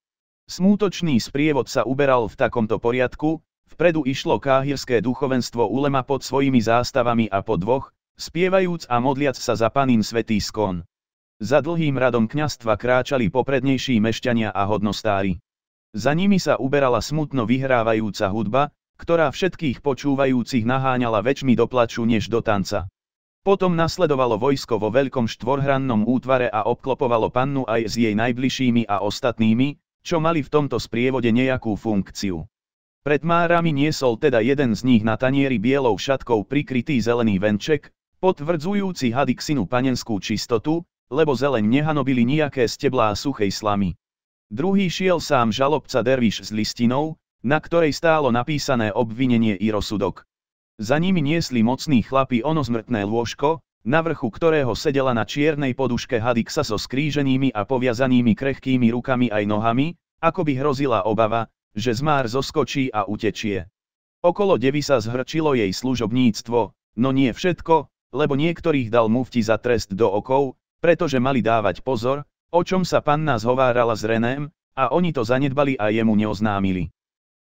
Smútočný sprievod sa uberal v takomto poriadku, Vpredu išlo káhirské duchovenstvo ulema pod svojimi zástavami a po dvoch, spievajúc a modliac sa za paným svetý skon. Za dlhým radom kňastva kráčali poprednejší mešťania a hodnostári. Za nimi sa uberala smutno vyhrávajúca hudba, ktorá všetkých počúvajúcich naháňala väčšmi do plaču než do tanca. Potom nasledovalo vojsko vo veľkom štvorhrannom útvare a obklopovalo pannu aj s jej najbližšími a ostatnými, čo mali v tomto sprievode nejakú funkciu. Pred márami niesol teda jeden z nich na tanieri bielou šatkou prikrytý zelený venček, potvrdzujúci hadixinu panenskú čistotu, lebo zeleň nehanobili nejaké steblá suchej slamy. Druhý šiel sám žalobca Derviš s listinou, na ktorej stálo napísané obvinenie i rozsudok. Za nimi niesli mocný chlapi ono zmrtné lôžko, na vrchu ktorého sedela na čiernej poduške Hadixa so skríženými a poviazanými krehkými rukami aj nohami, ako by hrozila obava, že zmár zoskočí a utečie. Okolo devy sa zhrčilo jej služobníctvo, no nie všetko, lebo niektorých dal mufti za trest do okov, pretože mali dávať pozor, o čom sa panna zhovárala s Reném, a oni to zanedbali a jemu neoznámili.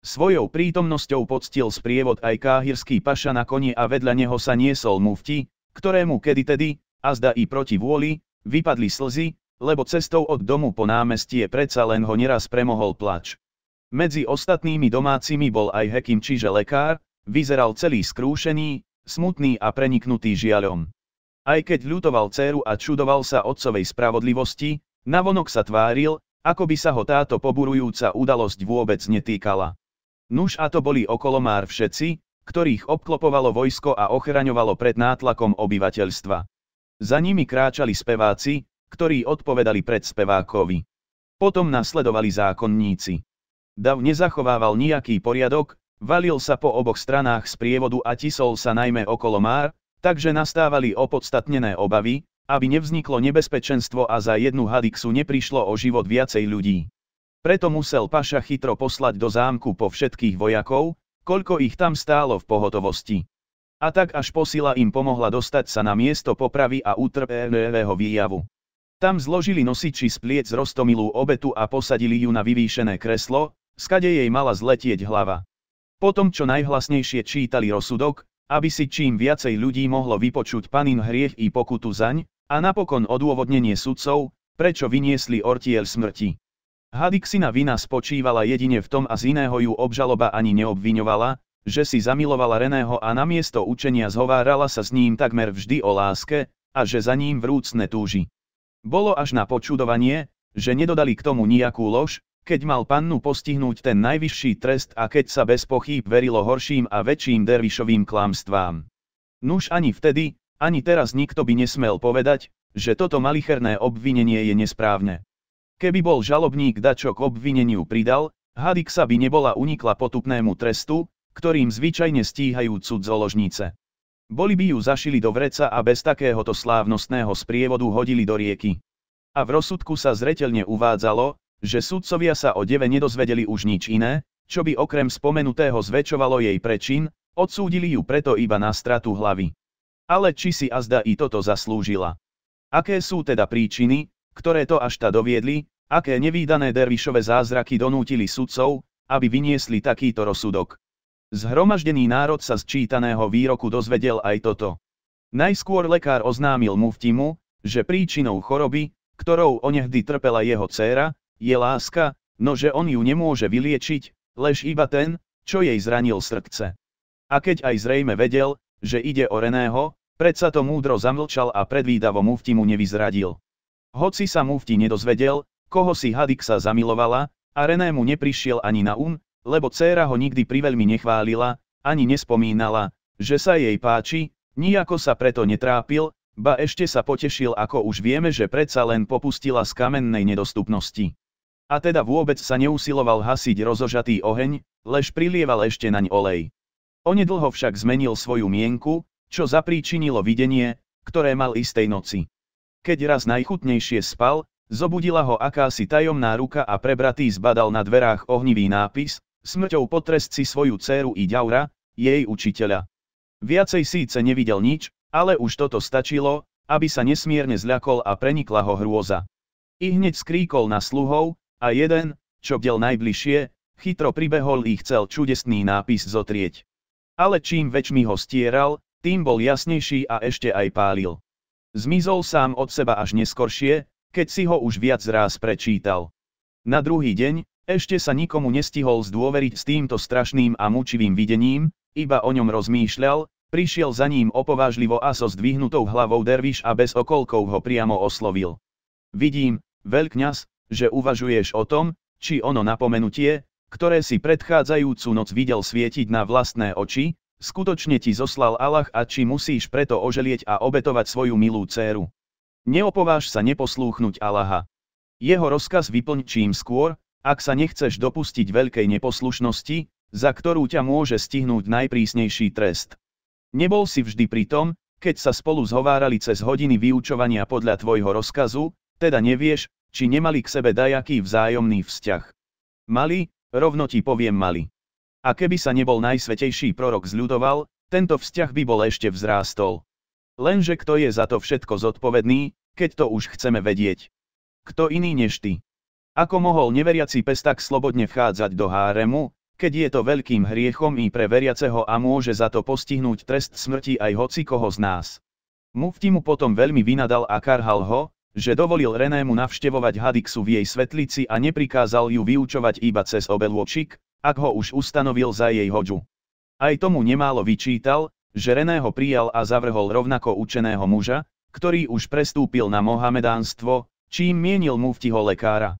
Svojou prítomnosťou poctil sprievod aj káhirský paša na koni a vedľa neho sa niesol mufti, ktorému kedy tedy, a zda i proti vôli, vypadli slzy, lebo cestou od domu po námestie predsa len ho neraz premohol plač. Medzi ostatnými domácimi bol aj Hekim čiže lekár, vyzeral celý skrúšený, smutný a preniknutý žiaľom. Aj keď ľutoval céru a čudoval sa otcovej spravodlivosti, navonok sa tváril, ako by sa ho táto poburujúca udalosť vôbec netýkala. Nuž a to boli okolo már všetci, ktorých obklopovalo vojsko a ochraňovalo pred nátlakom obyvateľstva. Za nimi kráčali speváci, ktorí odpovedali pred spevákovi. Potom nasledovali zákonníci dav nezachovával nejaký poriadok, valil sa po oboch stranách z prievodu a tisol sa najmä okolo már, takže nastávali opodstatnené obavy, aby nevzniklo nebezpečenstvo a za jednu hadixu neprišlo o život viacej ľudí. Preto musel Paša chytro poslať do zámku po všetkých vojakov, koľko ich tam stálo v pohotovosti. A tak až posila im pomohla dostať sa na miesto popravy a utrpeného výjavu. Tam zložili nosiči z roztomilú rostomilú obetu a posadili ju na vyvýšené kreslo, skade jej mala zletieť hlava. Potom čo najhlasnejšie čítali rozsudok, aby si čím viacej ľudí mohlo vypočuť panin hriech i pokutu zaň, a napokon odôvodnenie sudcov, prečo vyniesli ortiel smrti. Hadixina vina spočívala jedine v tom a z iného ju obžaloba ani neobviňovala, že si zamilovala Reného a namiesto učenia zhovárala sa s ním takmer vždy o láske, a že za ním vrúcne túži. Bolo až na počudovanie, že nedodali k tomu nejakú lož, keď mal pannu postihnúť ten najvyšší trest a keď sa bez pochýb verilo horším a väčším dervišovým klamstvám. Nuž ani vtedy, ani teraz nikto by nesmel povedať, že toto malicherné obvinenie je nesprávne. Keby bol žalobník k obvineniu pridal, sa by nebola unikla potupnému trestu, ktorým zvyčajne stíhajú cudzoložnice. Boli by ju zašili do vreca a bez takéhoto slávnostného sprievodu hodili do rieky. A v rozsudku sa zretelne uvádzalo, že sudcovia sa o deve nedozvedeli už nič iné, čo by okrem spomenutého zväčšovalo jej prečin, odsúdili ju preto iba na stratu hlavy. Ale či si azda i toto zaslúžila? Aké sú teda príčiny, ktoré to až ta doviedli, aké nevýdané dervišové zázraky donútili sudcov, aby vyniesli takýto rozsudok? Zhromaždený národ sa z čítaného výroku dozvedel aj toto. Najskôr lekár oznámil mu v timu, že príčinou choroby, ktorou onehdy trpela jeho dcéra, je láska, no že on ju nemôže vyliečiť, lež iba ten, čo jej zranil srdce. A keď aj zrejme vedel, že ide o Reného, predsa to múdro zamlčal a predvídavo mufti mu nevyzradil. Hoci sa mufti nedozvedel, koho si sa zamilovala, a René mu neprišiel ani na um, lebo céra ho nikdy priveľmi nechválila, ani nespomínala, že sa jej páči, nijako sa preto netrápil, ba ešte sa potešil ako už vieme, že predsa len popustila z kamennej nedostupnosti. A teda vôbec sa neusiloval hasiť rozožatý oheň, lež prilieval ešte naň olej. Onedlho však zmenil svoju mienku, čo zapríčinilo videnie, ktoré mal istej noci. Keď raz najchutnejšie spal, zobudila ho akási tajomná ruka a prebratý zbadal na dverách ohnivý nápis, smrťou potrest si svoju dceru i ďaura, jej učiteľa. Viacej síce nevidel nič, ale už toto stačilo, aby sa nesmierne zľakol a prenikla ho hrôza. I hneď skríkol na sluhov, a jeden, čo bdel najbližšie, chytro pribehol i chcel čudesný nápis zotrieť. Ale čím väčšmi ho stieral, tým bol jasnejší a ešte aj pálil. Zmizol sám od seba až neskoršie, keď si ho už viac ráz prečítal. Na druhý deň, ešte sa nikomu nestihol zdôveriť s týmto strašným a mučivým videním, iba o ňom rozmýšľal, prišiel za ním opovážlivo a so zdvihnutou hlavou derviš a bez okolkov ho priamo oslovil. Vidím, veľkňaz, že uvažuješ o tom, či ono napomenutie, ktoré si predchádzajúcu noc videl svietiť na vlastné oči, skutočne ti zoslal Allah a či musíš preto oželieť a obetovať svoju milú dceru. Neopováž sa neposlúchnuť Allaha. Jeho rozkaz vyplň čím skôr, ak sa nechceš dopustiť veľkej neposlušnosti, za ktorú ťa môže stihnúť najprísnejší trest. Nebol si vždy pri tom, keď sa spolu zhovárali cez hodiny vyučovania podľa tvojho rozkazu, teda nevieš, či nemali k sebe dajaký vzájomný vzťah. Mali, rovno ti poviem mali. A keby sa nebol najsvetejší prorok zľudoval, tento vzťah by bol ešte vzrástol. Lenže kto je za to všetko zodpovedný, keď to už chceme vedieť? Kto iný než ty? Ako mohol neveriaci pes tak slobodne vchádzať do háremu, keď je to veľkým hriechom i pre veriaceho a môže za to postihnúť trest smrti aj hoci koho z nás. Mufti mu potom veľmi vynadal a karhal ho, že dovolil Renému navštevovať Hadixu v jej svetlici a neprikázal ju vyučovať iba cez obelôčik, ak ho už ustanovil za jej hoďu. Aj tomu nemálo vyčítal, že reného prijal a zavrhol rovnako učeného muža, ktorý už prestúpil na mohamedánstvo, čím mienil muftiho lekára.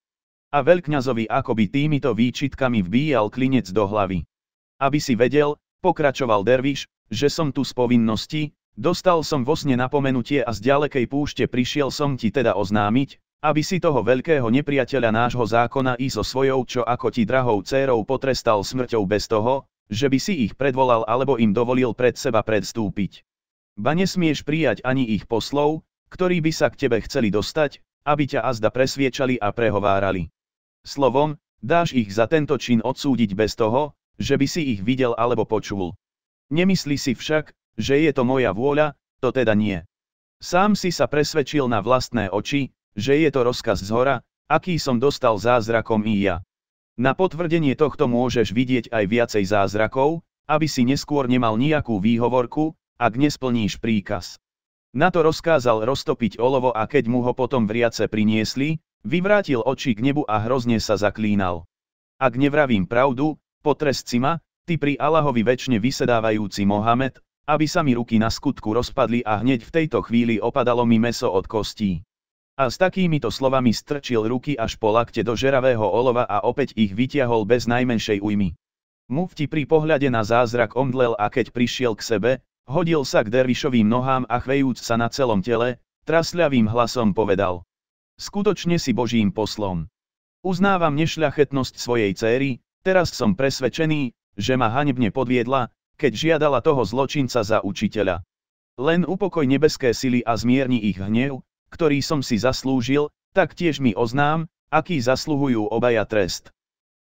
A veľkňazovi akoby týmito výčitkami vbíjal klinec do hlavy. Aby si vedel, pokračoval Derviš, že som tu z povinnosti, Dostal som vo sne napomenutie a z ďalekej púšte prišiel som ti teda oznámiť, aby si toho veľkého nepriateľa nášho zákona i so svojou čo ako ti drahou dcérou potrestal smrťou bez toho, že by si ich predvolal alebo im dovolil pred seba predstúpiť. Ba nesmieš prijať ani ich poslov, ktorí by sa k tebe chceli dostať, aby ťa azda presviečali a prehovárali. Slovom, dáš ich za tento čin odsúdiť bez toho, že by si ich videl alebo počul. Nemyslí si však, že je to moja vôľa, to teda nie. Sám si sa presvedčil na vlastné oči, že je to rozkaz z hora, aký som dostal zázrakom i ja. Na potvrdenie tohto môžeš vidieť aj viacej zázrakov, aby si neskôr nemal nejakú výhovorku, ak nesplníš príkaz. Na to rozkázal roztopiť olovo a keď mu ho potom vriace priniesli, vyvrátil oči k nebu a hrozne sa zaklínal. Ak nevravím pravdu, potrest si ma, ty pri Allahovi väčšine vysedávajúci Mohamed, aby sa mi ruky na skutku rozpadli a hneď v tejto chvíli opadalo mi meso od kostí. A s takýmito slovami strčil ruky až po lakte do žeravého olova a opäť ich vytiahol bez najmenšej ujmy. Mufti pri pohľade na zázrak omdlel a keď prišiel k sebe, hodil sa k dervišovým nohám a chvejúc sa na celom tele, trasľavým hlasom povedal. Skutočne si Božím poslom. Uznávam nešľachetnosť svojej céry, teraz som presvedčený, že ma hanebne podviedla, keď žiadala toho zločinca za učiteľa. Len upokoj nebeské sily a zmierni ich hnev, ktorý som si zaslúžil, tak tiež mi oznám, aký zasluhujú obaja trest.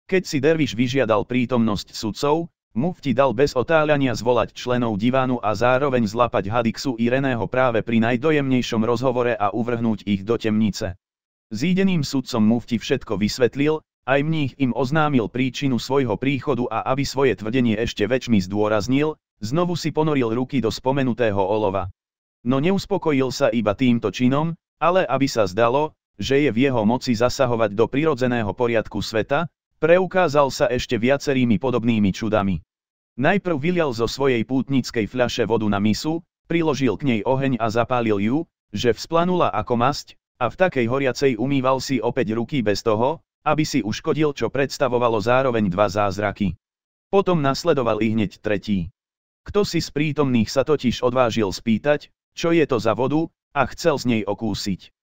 Keď si Derviš vyžiadal prítomnosť sudcov, Mufti dal bez otáľania zvolať členov divánu a zároveň zlapať hadixu i Reného práve pri najdojemnejšom rozhovore a uvrhnúť ich do temnice. Zídeným sudcom Mufti všetko vysvetlil, aj mních im oznámil príčinu svojho príchodu a aby svoje tvrdenie ešte väčšmi zdôraznil, znovu si ponoril ruky do spomenutého olova. No neuspokojil sa iba týmto činom, ale aby sa zdalo, že je v jeho moci zasahovať do prirodzeného poriadku sveta, preukázal sa ešte viacerými podobnými čudami. Najprv vylial zo svojej pútnickej fľaše vodu na misu, priložil k nej oheň a zapálil ju, že vzplanula ako masť, a v takej horiacej umýval si opäť ruky bez toho, aby si uškodil čo predstavovalo zároveň dva zázraky. Potom nasledoval i hneď tretí. Kto si z prítomných sa totiž odvážil spýtať, čo je to za vodu, a chcel z nej okúsiť.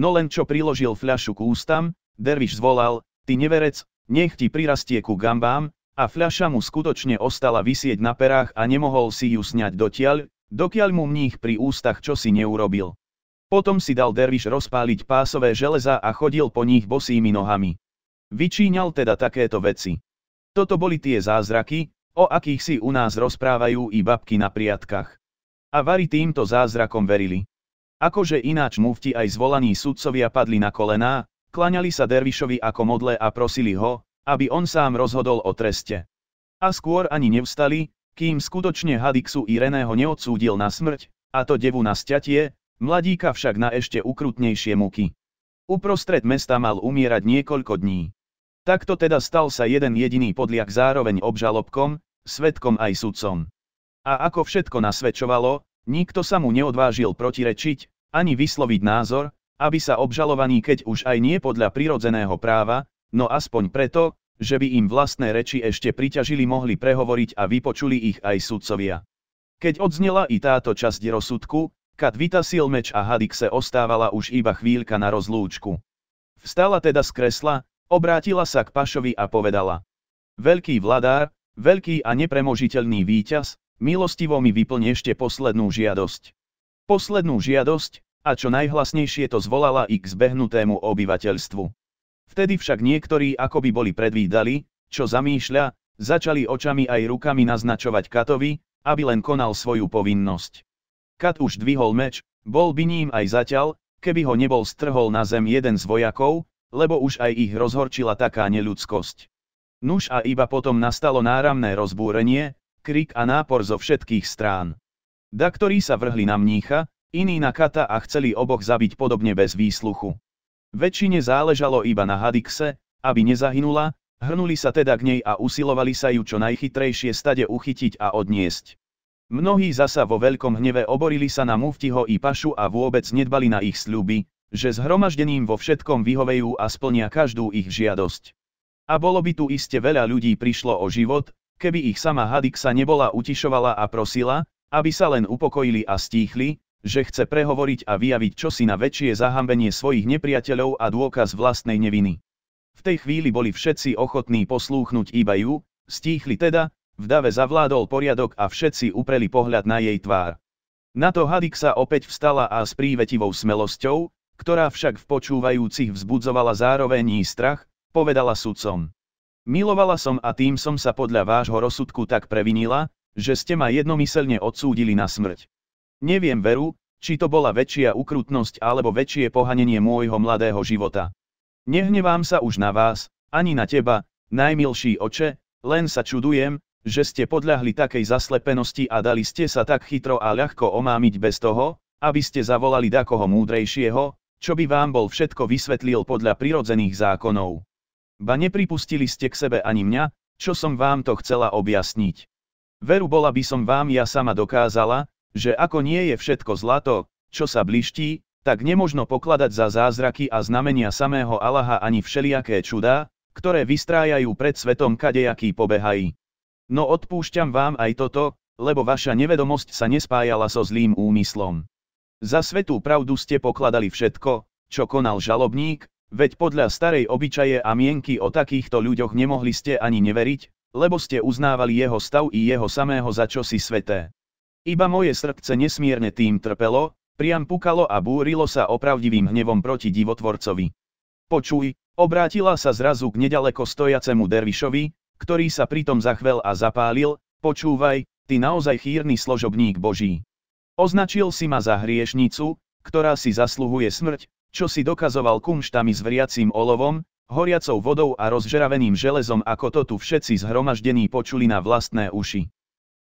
No len čo priložil fľašu k ústam, Derviš zvolal, ty neverec, nech ti prirastie ku gambám, a fľaša mu skutočne ostala vysieť na perách a nemohol si ju sňať dotiaľ, dokiaľ mu mních pri ústach čo si neurobil. Potom si dal Derviš rozpáliť pásové železa a chodil po nich bosými nohami. Vyčíňal teda takéto veci. Toto boli tie zázraky, o akých si u nás rozprávajú i babky na priatkách. A Vary týmto zázrakom verili. Akože ináč mufti aj zvolaní sudcovia padli na kolená, klaňali sa Dervišovi ako modle a prosili ho, aby on sám rozhodol o treste. A skôr ani nevstali, kým skutočne Hadixu Ireného neodsúdil na smrť, a to devu na sťatie, mladíka však na ešte ukrutnejšie muky. Uprostred mesta mal umierať niekoľko dní. Takto teda stal sa jeden jediný podliak zároveň obžalobkom, svetkom aj sudcom. A ako všetko nasvedčovalo, nikto sa mu neodvážil protirečiť, ani vysloviť názor, aby sa obžalovaní keď už aj nie podľa prirodzeného práva, no aspoň preto, že by im vlastné reči ešte priťažili mohli prehovoriť a vypočuli ich aj sudcovia. Keď odznela i táto časť rozsudku, Kat vytasil meč a Hadik se ostávala už iba chvíľka na rozlúčku. Vstala teda z kresla, Obrátila sa k Pašovi a povedala. Veľký vladár, veľký a nepremožiteľný víťaz, milostivo mi vyplň ešte poslednú žiadosť. Poslednú žiadosť, a čo najhlasnejšie to zvolala i k zbehnutému obyvateľstvu. Vtedy však niektorí akoby boli predvídali, čo zamýšľa, začali očami aj rukami naznačovať Katovi, aby len konal svoju povinnosť. Kat už dvihol meč, bol by ním aj zatiaľ, keby ho nebol strhol na zem jeden z vojakov, lebo už aj ich rozhorčila taká neľudskosť. Nuž a iba potom nastalo náramné rozbúrenie, krik a nápor zo všetkých strán. ktorí sa vrhli na mnícha, iní na kata a chceli oboch zabiť podobne bez výsluchu. Väčšine záležalo iba na Hadixe, aby nezahynula, hrnuli sa teda k nej a usilovali sa ju čo najchytrejšie stade uchytiť a odniesť. Mnohí zasa vo veľkom hneve oborili sa na muftiho i pašu a vôbec nedbali na ich sľuby, že zhromaždeným vo všetkom vyhovejú a splnia každú ich žiadosť. A bolo by tu iste veľa ľudí prišlo o život, keby ich sama Hadixa nebola utišovala a prosila, aby sa len upokojili a stíchli, že chce prehovoriť a vyjaviť čosi na väčšie zahambenie svojich nepriateľov a dôkaz vlastnej neviny. V tej chvíli boli všetci ochotní poslúchnuť iba ju, stíchli teda, v dave zavládol poriadok a všetci upreli pohľad na jej tvár. Na to Hadik sa opäť vstala a s prívetivou smelosťou, ktorá však v počúvajúcich vzbudzovala zároveň i strach, povedala sudcom. Milovala som a tým som sa podľa vášho rozsudku tak previnila, že ste ma jednomyselne odsúdili na smrť. Neviem veru, či to bola väčšia ukrutnosť alebo väčšie pohanenie môjho mladého života. Nehnevám sa už na vás, ani na teba, najmilší oče, len sa čudujem, že ste podľahli takej zaslepenosti a dali ste sa tak chytro a ľahko omámiť bez toho, aby ste zavolali dakoho múdrejšieho, čo by vám bol všetko vysvetlil podľa prirodzených zákonov. Ba nepripustili ste k sebe ani mňa, čo som vám to chcela objasniť. Veru bola by som vám ja sama dokázala, že ako nie je všetko zlato, čo sa bliští, tak nemožno pokladať za zázraky a znamenia samého Allaha ani všelijaké čudá, ktoré vystrájajú pred svetom kadejaký pobehají. No odpúšťam vám aj toto, lebo vaša nevedomosť sa nespájala so zlým úmyslom. Za svetú pravdu ste pokladali všetko, čo konal žalobník, veď podľa starej obyčaje a mienky o takýchto ľuďoch nemohli ste ani neveriť, lebo ste uznávali jeho stav i jeho samého za čosi sveté. Iba moje srdce nesmierne tým trpelo, priam pukalo a búrilo sa opravdivým hnevom proti divotvorcovi. Počuj, obrátila sa zrazu k nedaleko stojacemu dervišovi, ktorý sa pritom zachvel a zapálil, počúvaj, ty naozaj chýrny složobník Boží. Označil si ma za hriešnicu, ktorá si zasluhuje smrť, čo si dokazoval kumštami s vriacím olovom, horiacou vodou a rozžeraveným železom ako to tu všetci zhromaždení počuli na vlastné uši.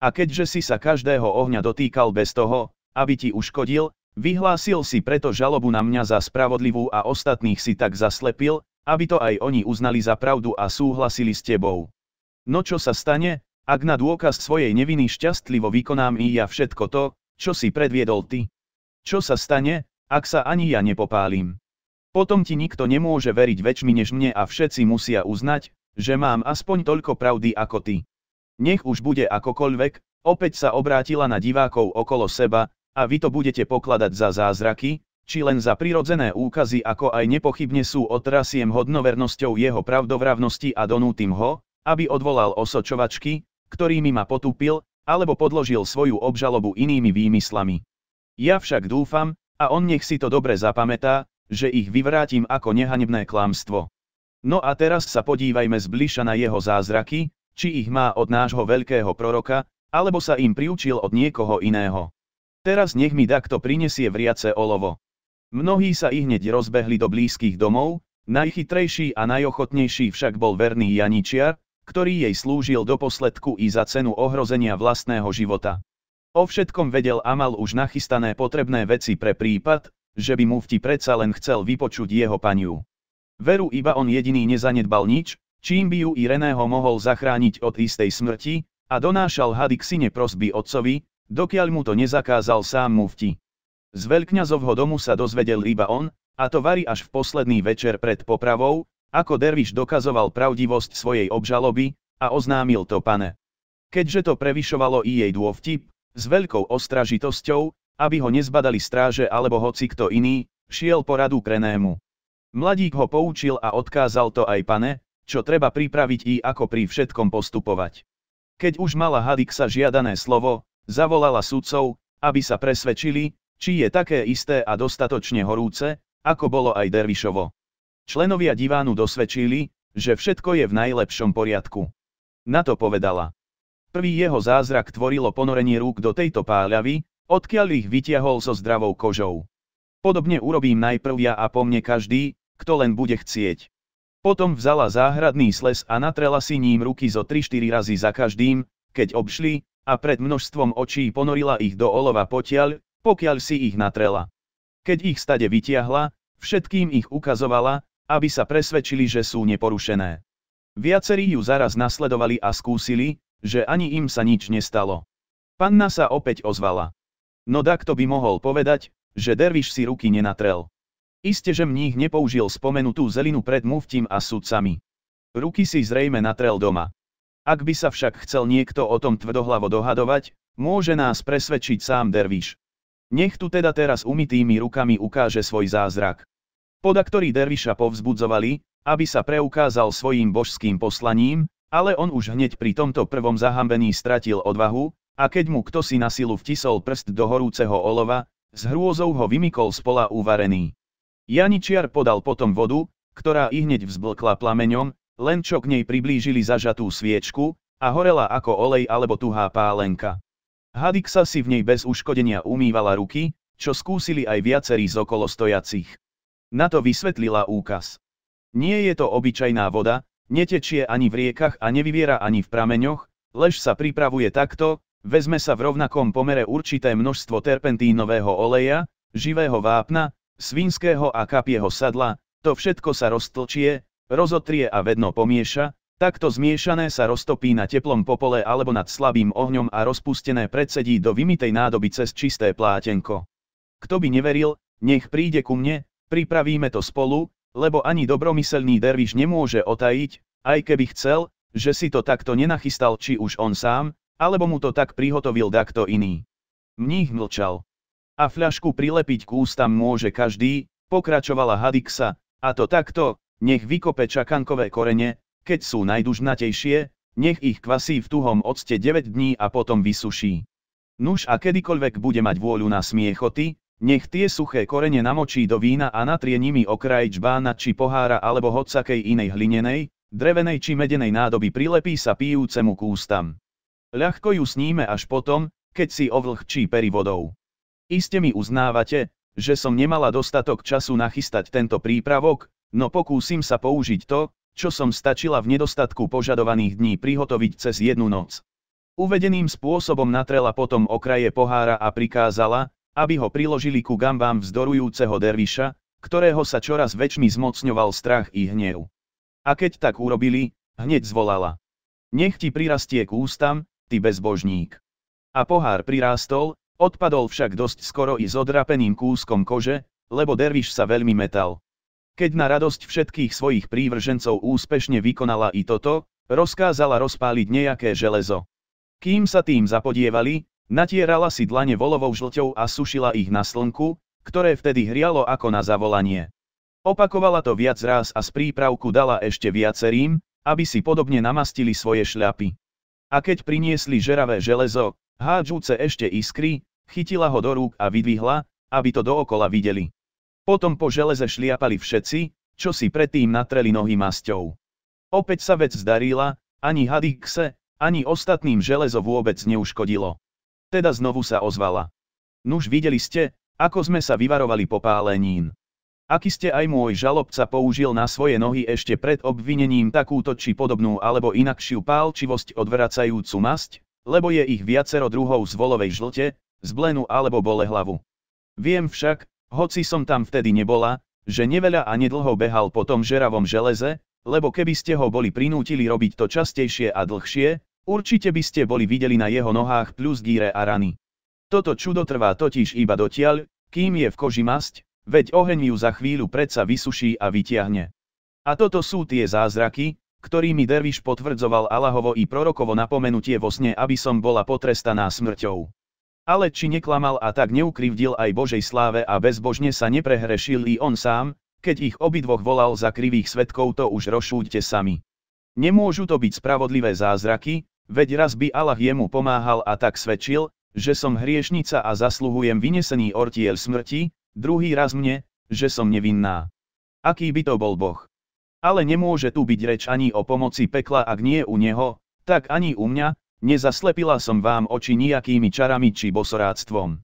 A keďže si sa každého ohňa dotýkal bez toho, aby ti uškodil, vyhlásil si preto žalobu na mňa za spravodlivú a ostatných si tak zaslepil, aby to aj oni uznali za pravdu a súhlasili s tebou. No čo sa stane, ak na dôkaz svojej neviny šťastlivo vykonám i ja všetko to, čo si predviedol ty? Čo sa stane, ak sa ani ja nepopálim? Potom ti nikto nemôže veriť väčšmi než mne a všetci musia uznať, že mám aspoň toľko pravdy ako ty. Nech už bude akokoľvek, opäť sa obrátila na divákov okolo seba, a vy to budete pokladať za zázraky, či len za prirodzené úkazy ako aj nepochybne sú otrasiem hodnovernosťou jeho pravdovravnosti a donútim ho, aby odvolal osočovačky, ktorými ma potúpil, alebo podložil svoju obžalobu inými výmyslami. Ja však dúfam, a on nech si to dobre zapamätá, že ich vyvrátim ako nehanebné klamstvo. No a teraz sa podívajme zbliša na jeho zázraky, či ich má od nášho veľkého proroka, alebo sa im priučil od niekoho iného. Teraz nech mi takto prinesie vriace olovo. Mnohí sa i hneď rozbehli do blízkych domov, najchytrejší a najochotnejší však bol verný Janičiar, ktorý jej slúžil do posledku i za cenu ohrozenia vlastného života. O všetkom vedel a mal už nachystané potrebné veci pre prípad, že by mufti predsa len chcel vypočuť jeho paniu. Veru iba on jediný nezanedbal nič, čím by ju Ireného mohol zachrániť od istej smrti, a donášal hady k syne prosby otcovi, dokiaľ mu to nezakázal sám mufti. Z veľkňazovho domu sa dozvedel iba on, a to varí až v posledný večer pred popravou, ako Derviš dokazoval pravdivosť svojej obžaloby, a oznámil to pane. Keďže to prevyšovalo i jej dôvtip, s veľkou ostražitosťou, aby ho nezbadali stráže alebo hoci kto iný, šiel poradu Krenému. Mladík ho poučil a odkázal to aj pane, čo treba pripraviť i ako pri všetkom postupovať. Keď už mala Hadiksa žiadané slovo, zavolala sudcov, aby sa presvedčili, či je také isté a dostatočne horúce, ako bolo aj Dervišovo. Členovia divánu dosvedčili, že všetko je v najlepšom poriadku. Na to povedala. Prvý jeho zázrak tvorilo ponorenie rúk do tejto páľavy, odkiaľ ich vytiahol so zdravou kožou. Podobne urobím najprv ja a po mne každý, kto len bude chcieť. Potom vzala záhradný sles a natrela si ním ruky zo 3-4 razy za každým, keď obšli, a pred množstvom očí ponorila ich do olova potiaľ, pokiaľ si ich natrela. Keď ich stade vytiahla, všetkým ich ukazovala, aby sa presvedčili, že sú neporušené. Viacerí ju zaraz nasledovali a skúsili, že ani im sa nič nestalo. Panna sa opäť ozvala. No da kto by mohol povedať, že derviš si ruky nenatrel. Isté, že mních nepoužil spomenutú zelinu pred muftím a sudcami. Ruky si zrejme natrel doma. Ak by sa však chcel niekto o tom tvrdohlavo dohadovať, môže nás presvedčiť sám derviš. Nech tu teda teraz umytými rukami ukáže svoj zázrak podaktorí Derviša povzbudzovali, aby sa preukázal svojim božským poslaním, ale on už hneď pri tomto prvom zahambení stratil odvahu, a keď mu kto si na silu vtisol prst do horúceho olova, s hrôzou ho vymykol spola uvarený. Janičiar podal potom vodu, ktorá i hneď vzblkla plameňom, len čo k nej priblížili zažatú sviečku, a horela ako olej alebo tuhá pálenka. Hadiksa si v nej bez uškodenia umývala ruky, čo skúsili aj viacerí z stojacich. Na to vysvetlila úkaz. Nie je to obyčajná voda, netečie ani v riekach a nevyviera ani v prameňoch, lež sa pripravuje takto, vezme sa v rovnakom pomere určité množstvo terpentínového oleja, živého vápna, svinského a kapieho sadla, to všetko sa roztlčie, rozotrie a vedno pomieša, takto zmiešané sa roztopí na teplom popole alebo nad slabým ohňom a rozpustené predsedí do vymitej nádoby cez čisté plátenko. Kto by neveril, nech príde ku mne, Pripravíme to spolu, lebo ani dobromyselný derviš nemôže otajiť, aj keby chcel, že si to takto nenachystal či už on sám, alebo mu to tak prihotovil dakto iný. Mních mlčal. A fľašku prilepiť k ústam môže každý, pokračovala Hadixa, a to takto, nech vykope čakankové korene, keď sú najdužnatejšie, nech ich kvasí v tuhom octe 9 dní a potom vysuší. Nuž a kedykoľvek bude mať vôľu na smiechoty, nech tie suché korene namočí do vína a natrie nimi okraj čbána či pohára alebo hocakej inej hlinenej, drevenej či medenej nádoby prilepí sa pijúcemu kústam. Ľahko ju sníme až potom, keď si ovlhčí pery vodou. Iste mi uznávate, že som nemala dostatok času nachystať tento prípravok, no pokúsim sa použiť to, čo som stačila v nedostatku požadovaných dní prihotoviť cez jednu noc. Uvedeným spôsobom natrela potom okraje pohára a prikázala, aby ho priložili ku gambám vzdorujúceho derviša, ktorého sa čoraz väčšmi zmocňoval strach i hnev. A keď tak urobili, hneď zvolala. Nech ti prirastie k ústam, ty bezbožník. A pohár prirástol, odpadol však dosť skoro i s odrapeným kúskom kože, lebo derviš sa veľmi metal. Keď na radosť všetkých svojich prívržencov úspešne vykonala i toto, rozkázala rozpáliť nejaké železo. Kým sa tým zapodievali, Natierala si dlane volovou žlťou a sušila ich na slnku, ktoré vtedy hrialo ako na zavolanie. Opakovala to viac raz a z prípravku dala ešte viacerým, aby si podobne namastili svoje šľapy. A keď priniesli žeravé železo, hádžúce ešte iskry, chytila ho do rúk a vydvihla, aby to dookola videli. Potom po železe šliapali všetci, čo si predtým natreli nohy masťou. Opäť sa vec zdarila, ani Hadikse, ani ostatným železo vôbec neuškodilo. Teda znovu sa ozvala. Nuž videli ste, ako sme sa vyvarovali popálenín. Aký ste aj môj žalobca použil na svoje nohy ešte pred obvinením takúto či podobnú alebo inakšiu pálčivosť odvracajúcu masť, lebo je ich viacero druhov z volovej žlte, z blenu alebo bolehlavu. Viem však, hoci som tam vtedy nebola, že neveľa a nedlho behal po tom žeravom železe, lebo keby ste ho boli prinútili robiť to častejšie a dlhšie, Určite by ste boli videli na jeho nohách plus gíre a rany. Toto čudo trvá totiž iba dotiaľ, kým je v koži masť, veď oheň ju za chvíľu predsa vysuší a vytiahne. A toto sú tie zázraky, ktorými Derviš potvrdzoval Allahovo i prorokovo napomenutie vo sne, aby som bola potrestaná smrťou. Ale či neklamal a tak neukrivdil aj Božej sláve a bezbožne sa neprehrešil i on sám, keď ich obidvoch volal za krivých svetkov to už rošúďte sami. Nemôžu to byť spravodlivé zázraky, veď raz by Allah jemu pomáhal a tak svedčil, že som hriešnica a zasluhujem vynesený ortiel smrti, druhý raz mne, že som nevinná. Aký by to bol Boh? Ale nemôže tu byť reč ani o pomoci pekla ak nie u neho, tak ani u mňa, nezaslepila som vám oči nejakými čarami či bosoráctvom.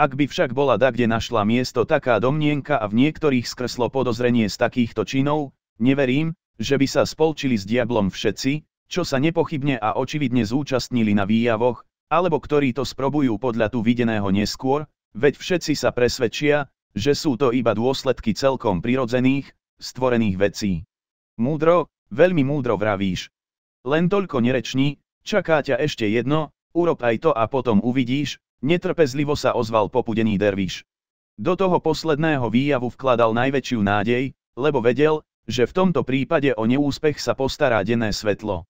Ak by však bola da kde našla miesto taká domnienka a v niektorých skrslo podozrenie z takýchto činov, neverím, že by sa spolčili s diablom všetci, čo sa nepochybne a očividne zúčastnili na výjavoch, alebo ktorí to sprobujú podľa tu videného neskôr, veď všetci sa presvedčia, že sú to iba dôsledky celkom prirodzených, stvorených vecí. Múdro, veľmi múdro vravíš. Len toľko nereční, čaká ťa ešte jedno, urob aj to a potom uvidíš, netrpezlivo sa ozval popudený derviš. Do toho posledného výjavu vkladal najväčšiu nádej, lebo vedel, že v tomto prípade o neúspech sa postará denné svetlo.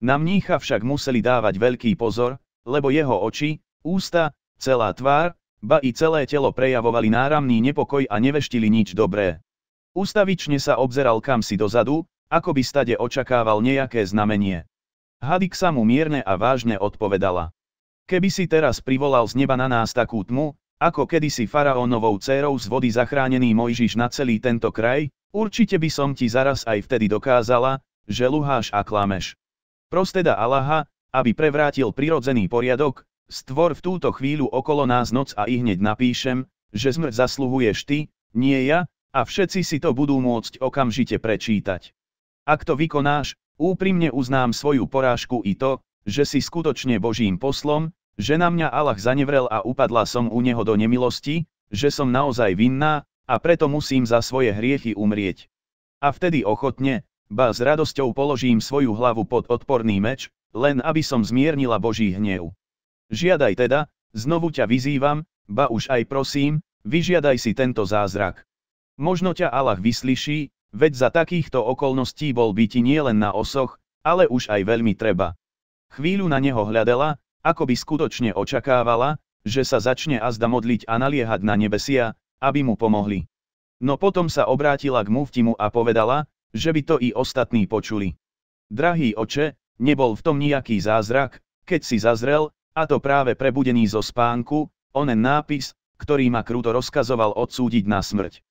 Na mnícha však museli dávať veľký pozor, lebo jeho oči, ústa, celá tvár, ba i celé telo prejavovali náramný nepokoj a neveštili nič dobré. Ústavične sa obzeral kam si dozadu, ako by stade očakával nejaké znamenie. Hadik sa mu mierne a vážne odpovedala. Keby si teraz privolal z neba na nás takú tmu, ako kedysi faraónovou dcérou z vody zachránený Mojžiš na celý tento kraj, Určite by som ti zaraz aj vtedy dokázala, že luháš a klameš. Prosteda Allaha, aby prevrátil prirodzený poriadok, stvor v túto chvíľu okolo nás noc a i hneď napíšem, že smrť zasluhuješ ty, nie ja, a všetci si to budú môcť okamžite prečítať. Ak to vykonáš, úprimne uznám svoju porážku i to, že si skutočne Božím poslom, že na mňa Allah zanevrel a upadla som u neho do nemilosti, že som naozaj vinná, a preto musím za svoje hriechy umrieť. A vtedy ochotne, ba s radosťou položím svoju hlavu pod odporný meč, len aby som zmiernila Boží hnev. Žiadaj teda, znovu ťa vyzývam, ba už aj prosím, vyžiadaj si tento zázrak. Možno ťa Allah vyslyší, veď za takýchto okolností bol by ti nielen na osoch, ale už aj veľmi treba. Chvíľu na neho hľadela, ako by skutočne očakávala, že sa začne azda modliť a naliehať na nebesia, aby mu pomohli. No potom sa obrátila k muftimu a povedala, že by to i ostatní počuli. Drahý oče, nebol v tom nejaký zázrak, keď si zazrel, a to práve prebudený zo spánku, onen nápis, ktorý ma kruto rozkazoval odsúdiť na smrť.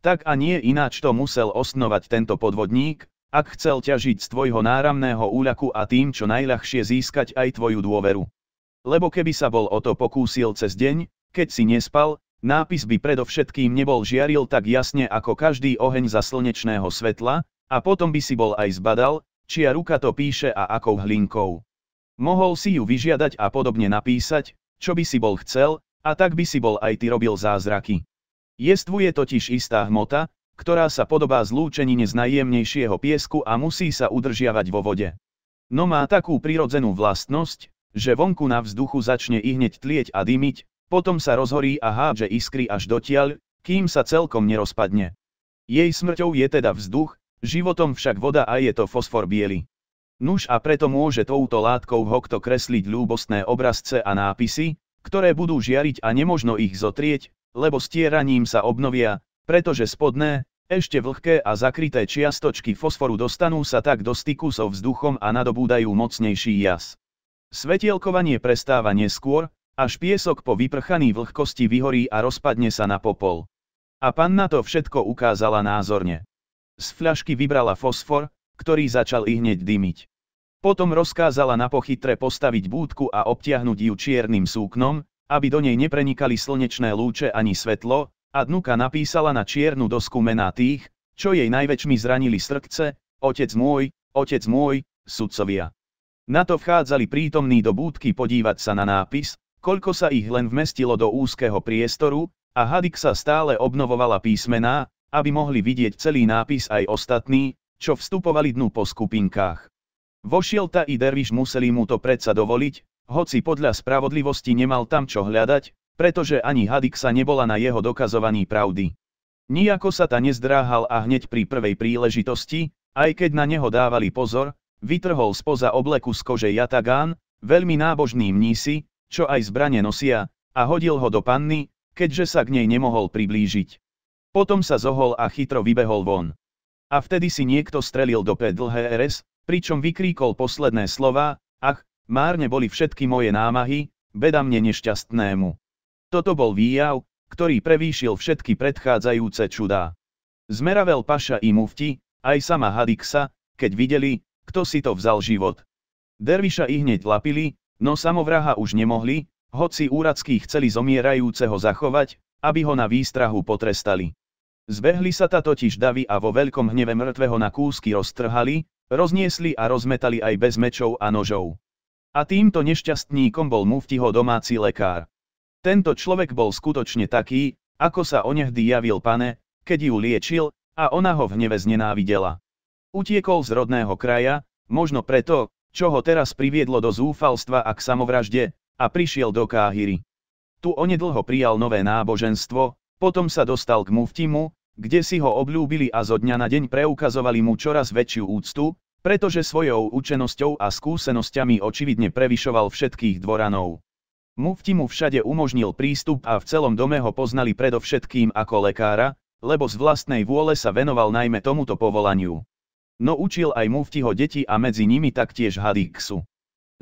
Tak a nie ináč to musel osnovať tento podvodník, ak chcel ťažiť z tvojho náramného úľaku a tým čo najľahšie získať aj tvoju dôveru. Lebo keby sa bol o to pokúsil cez deň, keď si nespal, Nápis by predovšetkým nebol žiaril tak jasne ako každý oheň za slnečného svetla, a potom by si bol aj zbadal, čia ruka to píše a akou hlinkou. Mohol si ju vyžiadať a podobne napísať, čo by si bol chcel, a tak by si bol aj ty robil zázraky. Jestvuje totiž istá hmota, ktorá sa podobá zlúčenine z najjemnejšieho piesku a musí sa udržiavať vo vode. No má takú prirodzenú vlastnosť, že vonku na vzduchu začne ihneď tlieť a dymiť, potom sa rozhorí a hádže iskry až dotiaľ, kým sa celkom nerozpadne. Jej smrťou je teda vzduch, životom však voda a je to fosfor biely. Nuž a preto môže touto látkou hokto kresliť ľúbostné obrazce a nápisy, ktoré budú žiariť a nemožno ich zotrieť, lebo stieraním sa obnovia, pretože spodné, ešte vlhké a zakryté čiastočky fosforu dostanú sa tak do styku so vzduchom a nadobúdajú mocnejší jas. Svetielkovanie prestáva neskôr, až piesok po vyprchaný vlhkosti vyhorí a rozpadne sa na popol. A panna to všetko ukázala názorne. Z fľašky vybrala fosfor, ktorý začal ihneď hneď dymiť. Potom rozkázala na pochytre postaviť búdku a obtiahnuť ju čiernym súknom, aby do nej neprenikali slnečné lúče ani svetlo, a dnuka napísala na čiernu dosku mená tých, čo jej najväčšmi zranili srdce, otec môj, otec môj, sudcovia. Na to vchádzali prítomní do búdky podívať sa na nápis, koľko sa ich len vmestilo do úzkeho priestoru, a Hadik sa stále obnovovala písmená, aby mohli vidieť celý nápis aj ostatní, čo vstupovali dnu po skupinkách. Vošielta i Derviš museli mu to predsa dovoliť, hoci podľa spravodlivosti nemal tam čo hľadať, pretože ani Hadiksa nebola na jeho dokazovaní pravdy. Nijako sa ta nezdráhal a hneď pri prvej príležitosti, aj keď na neho dávali pozor, vytrhol spoza obleku z kože Jatagán, veľmi nábožný mnísi, čo aj zbranie nosia, a hodil ho do panny, keďže sa k nej nemohol priblížiť. Potom sa zohol a chytro vybehol von. A vtedy si niekto strelil do P RS, pričom vykríkol posledné slova, ach, márne boli všetky moje námahy, beda mne nešťastnému. Toto bol výjav, ktorý prevýšil všetky predchádzajúce čudá. Zmeravel Paša i Mufti, aj sama Hadiksa, keď videli, kto si to vzal život. Derviša i hneď lapili, No samovraha už nemohli, hoci úradskí chceli zomierajúceho zachovať, aby ho na výstrahu potrestali. Zbehli sa ta totiž davy a vo veľkom hneve mŕtvého na kúsky roztrhali, rozniesli a rozmetali aj bez mečov a nožov. A týmto nešťastníkom bol muftiho domáci lekár. Tento človek bol skutočne taký, ako sa onehdy javil pane, keď ju liečil, a ona ho v hneve znenávidela. Utiekol z rodného kraja, možno preto, čo ho teraz priviedlo do zúfalstva a k samovražde, a prišiel do Káhyry. Tu onedlho prijal nové náboženstvo, potom sa dostal k muftimu, kde si ho obľúbili a zo dňa na deň preukazovali mu čoraz väčšiu úctu, pretože svojou učenosťou a skúsenosťami očividne prevyšoval všetkých dvoranov. Mufti mu všade umožnil prístup a v celom dome ho poznali predovšetkým ako lekára, lebo z vlastnej vôle sa venoval najmä tomuto povolaniu no učil aj muftiho deti a medzi nimi taktiež hadiksu.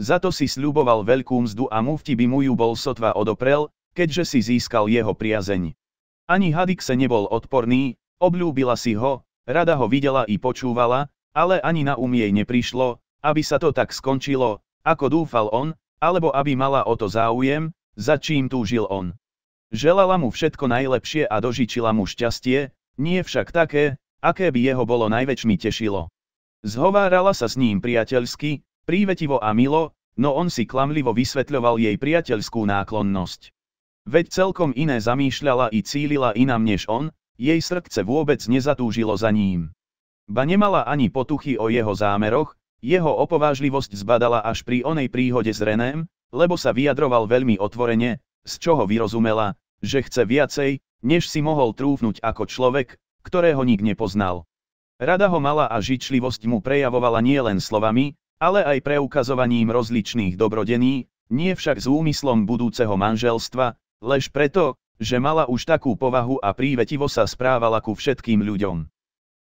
Za to si sľuboval veľkú mzdu a mufti by mu ju bol sotva odoprel, keďže si získal jeho priazeň. Ani hadikse nebol odporný, obľúbila si ho, rada ho videla i počúvala, ale ani na um jej neprišlo, aby sa to tak skončilo, ako dúfal on, alebo aby mala o to záujem, za čím túžil on. Želala mu všetko najlepšie a dožičila mu šťastie, nie však také, aké by jeho bolo najväčšmi tešilo. Zhovárala sa s ním priateľsky, prívetivo a milo, no on si klamlivo vysvetľoval jej priateľskú náklonnosť. Veď celkom iné zamýšľala i cílila inam než on, jej srdce vôbec nezatúžilo za ním. Ba nemala ani potuchy o jeho zámeroch, jeho opovážlivosť zbadala až pri onej príhode s Reném, lebo sa vyjadroval veľmi otvorene, z čoho vyrozumela, že chce viacej, než si mohol trúfnuť ako človek, ktorého nik nepoznal. Rada ho mala a žičlivosť mu prejavovala nielen slovami, ale aj preukazovaním rozličných dobrodení, nie však s úmyslom budúceho manželstva, lež preto, že mala už takú povahu a prívetivo sa správala ku všetkým ľuďom.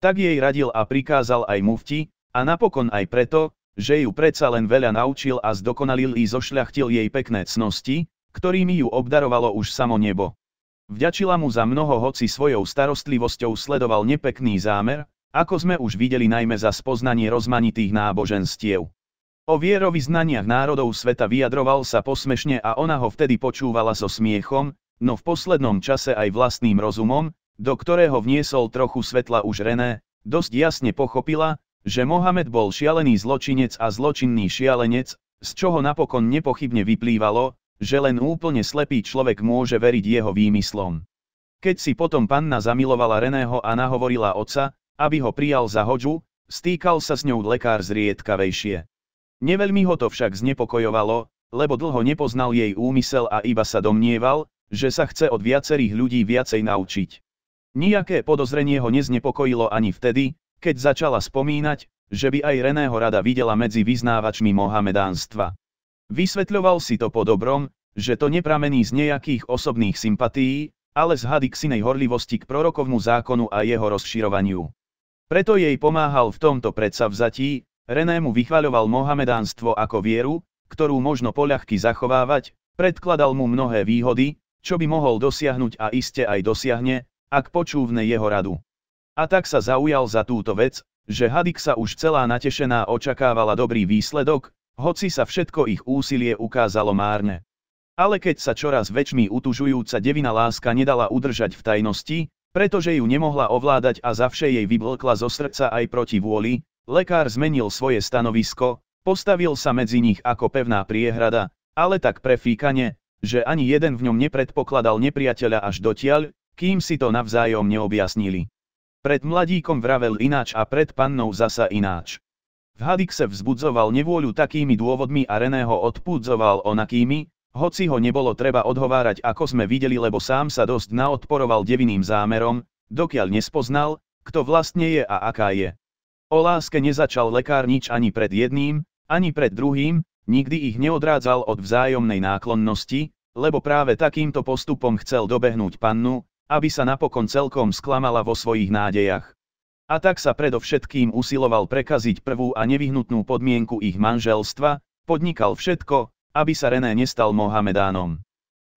Tak jej radil a prikázal aj mufti, a napokon aj preto, že ju predsa len veľa naučil a zdokonalil i zošľachtil jej pekné cnosti, ktorými ju obdarovalo už samo nebo. Vďačila mu za mnoho hoci svojou starostlivosťou sledoval nepekný zámer, ako sme už videli najmä za spoznanie rozmanitých náboženstiev. O vierovýznaniach národov sveta vyjadroval sa posmešne a ona ho vtedy počúvala so smiechom, no v poslednom čase aj vlastným rozumom, do ktorého vniesol trochu svetla už René, dosť jasne pochopila, že Mohamed bol šialený zločinec a zločinný šialenec, z čoho napokon nepochybne vyplývalo, že len úplne slepý človek môže veriť jeho výmyslom. Keď si potom panna zamilovala Reného a nahovorila oca, aby ho prijal za hoďu, stýkal sa s ňou lekár zriedkavejšie. Neveľmi ho to však znepokojovalo, lebo dlho nepoznal jej úmysel a iba sa domnieval, že sa chce od viacerých ľudí viacej naučiť. Nijaké podozrenie ho neznepokojilo ani vtedy, keď začala spomínať, že by aj Reného rada videla medzi vyznávačmi mohamedánstva. Vysvetľoval si to po dobrom, že to nepramení z nejakých osobných sympatií, ale z hady sinej horlivosti k prorokovmu zákonu a jeho rozširovaniu. Preto jej pomáhal v tomto predsavzatí, René mu vychvaľoval mohamedánstvo ako vieru, ktorú možno poľahky zachovávať, predkladal mu mnohé výhody, čo by mohol dosiahnuť a iste aj dosiahne, ak počúvne jeho radu. A tak sa zaujal za túto vec, že Hadik sa už celá natešená očakávala dobrý výsledok, hoci sa všetko ich úsilie ukázalo márne. Ale keď sa čoraz väčšmi utužujúca devina láska nedala udržať v tajnosti, pretože ju nemohla ovládať a vše jej vyblkla zo srdca aj proti vôli, lekár zmenil svoje stanovisko, postavil sa medzi nich ako pevná priehrada, ale tak prefíkane, že ani jeden v ňom nepredpokladal nepriateľa až dotiaľ, kým si to navzájom neobjasnili. Pred mladíkom vravel ináč a pred pannou zasa ináč. Hadik sa vzbudzoval nevôľu takými dôvodmi a René ho onakými, hoci ho nebolo treba odhovárať ako sme videli lebo sám sa dosť naodporoval devinným zámerom, dokiaľ nespoznal, kto vlastne je a aká je. O láske nezačal lekár nič ani pred jedným, ani pred druhým, nikdy ich neodrádzal od vzájomnej náklonnosti, lebo práve takýmto postupom chcel dobehnúť pannu, aby sa napokon celkom sklamala vo svojich nádejach. A tak sa predovšetkým usiloval prekaziť prvú a nevyhnutnú podmienku ich manželstva, podnikal všetko, aby sa René nestal Mohamedánom.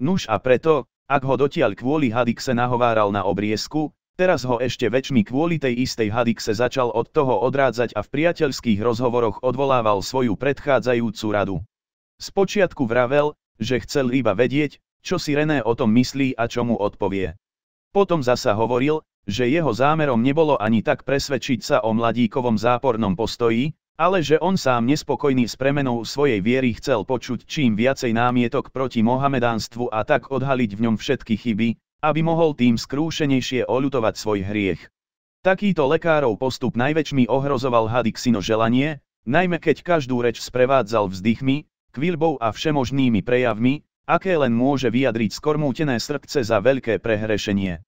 Nuž a preto, ak ho dotiaľ kvôli Hadikse nahováral na obriesku, teraz ho ešte väčšmi kvôli tej istej Hadikse začal od toho odrádzať a v priateľských rozhovoroch odvolával svoju predchádzajúcu radu. Spočiatku vravel, že chcel iba vedieť, čo si René o tom myslí a čo mu odpovie. Potom zasa hovoril, že jeho zámerom nebolo ani tak presvedčiť sa o mladíkovom zápornom postoji, ale že on sám nespokojný s premenou svojej viery chcel počuť čím viacej námietok proti mohamedánstvu a tak odhaliť v ňom všetky chyby, aby mohol tým skrúšenejšie oľutovať svoj hriech. Takýto lekárov postup najväčšmi ohrozoval Hadixino želanie, najmä keď každú reč sprevádzal vzdychmi, kvíľbou a všemožnými prejavmi, aké len môže vyjadriť skormútené srdce za veľké prehrešenie.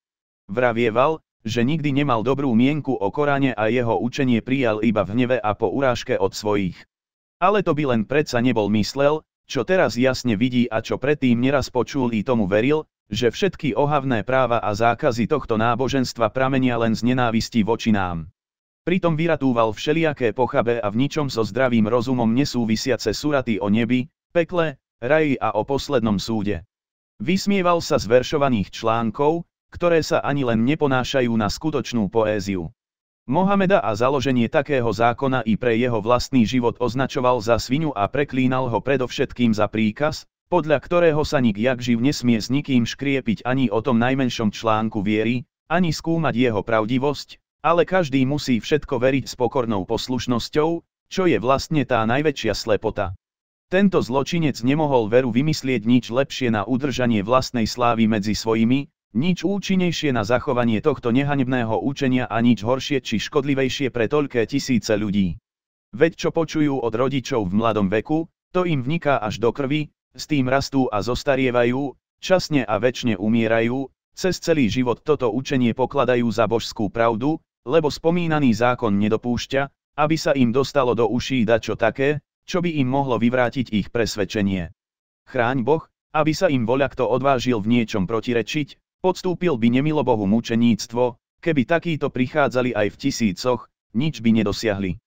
Vravieval, že nikdy nemal dobrú mienku o Koráne a jeho učenie prijal iba v hneve a po urážke od svojich. Ale to by len predsa nebol myslel, čo teraz jasne vidí a čo predtým neraz počul i tomu veril, že všetky ohavné práva a zákazy tohto náboženstva pramenia len z nenávisti voči nám. Pritom vyratúval všelijaké pochabe a v ničom so zdravým rozumom nesúvisiace suraty o nebi, pekle, raji a o poslednom súde. Vysmieval sa z veršovaných článkov, ktoré sa ani len neponášajú na skutočnú poéziu. Mohameda a založenie takého zákona i pre jeho vlastný život označoval za svinu a preklínal ho predovšetkým za príkaz, podľa ktorého sa nik jak živ nesmie s nikým škriepiť ani o tom najmenšom článku viery, ani skúmať jeho pravdivosť, ale každý musí všetko veriť s pokornou poslušnosťou, čo je vlastne tá najväčšia slepota. Tento zločinec nemohol veru vymyslieť nič lepšie na udržanie vlastnej slávy medzi svojimi, nič účinnejšie na zachovanie tohto nehanebného účenia a nič horšie či škodlivejšie pre toľké tisíce ľudí. Veď čo počujú od rodičov v mladom veku, to im vniká až do krvi, s tým rastú a zostarievajú, časne a väčšine umierajú, cez celý život toto učenie pokladajú za božskú pravdu, lebo spomínaný zákon nedopúšťa, aby sa im dostalo do uší dačo také, čo by im mohlo vyvrátiť ich presvedčenie. Chráň Boh, aby sa im voľakto odvážil v niečom protirečiť, Podstúpil by nemilo Bohu mučeníctvo, keby takíto prichádzali aj v tisícoch, nič by nedosiahli.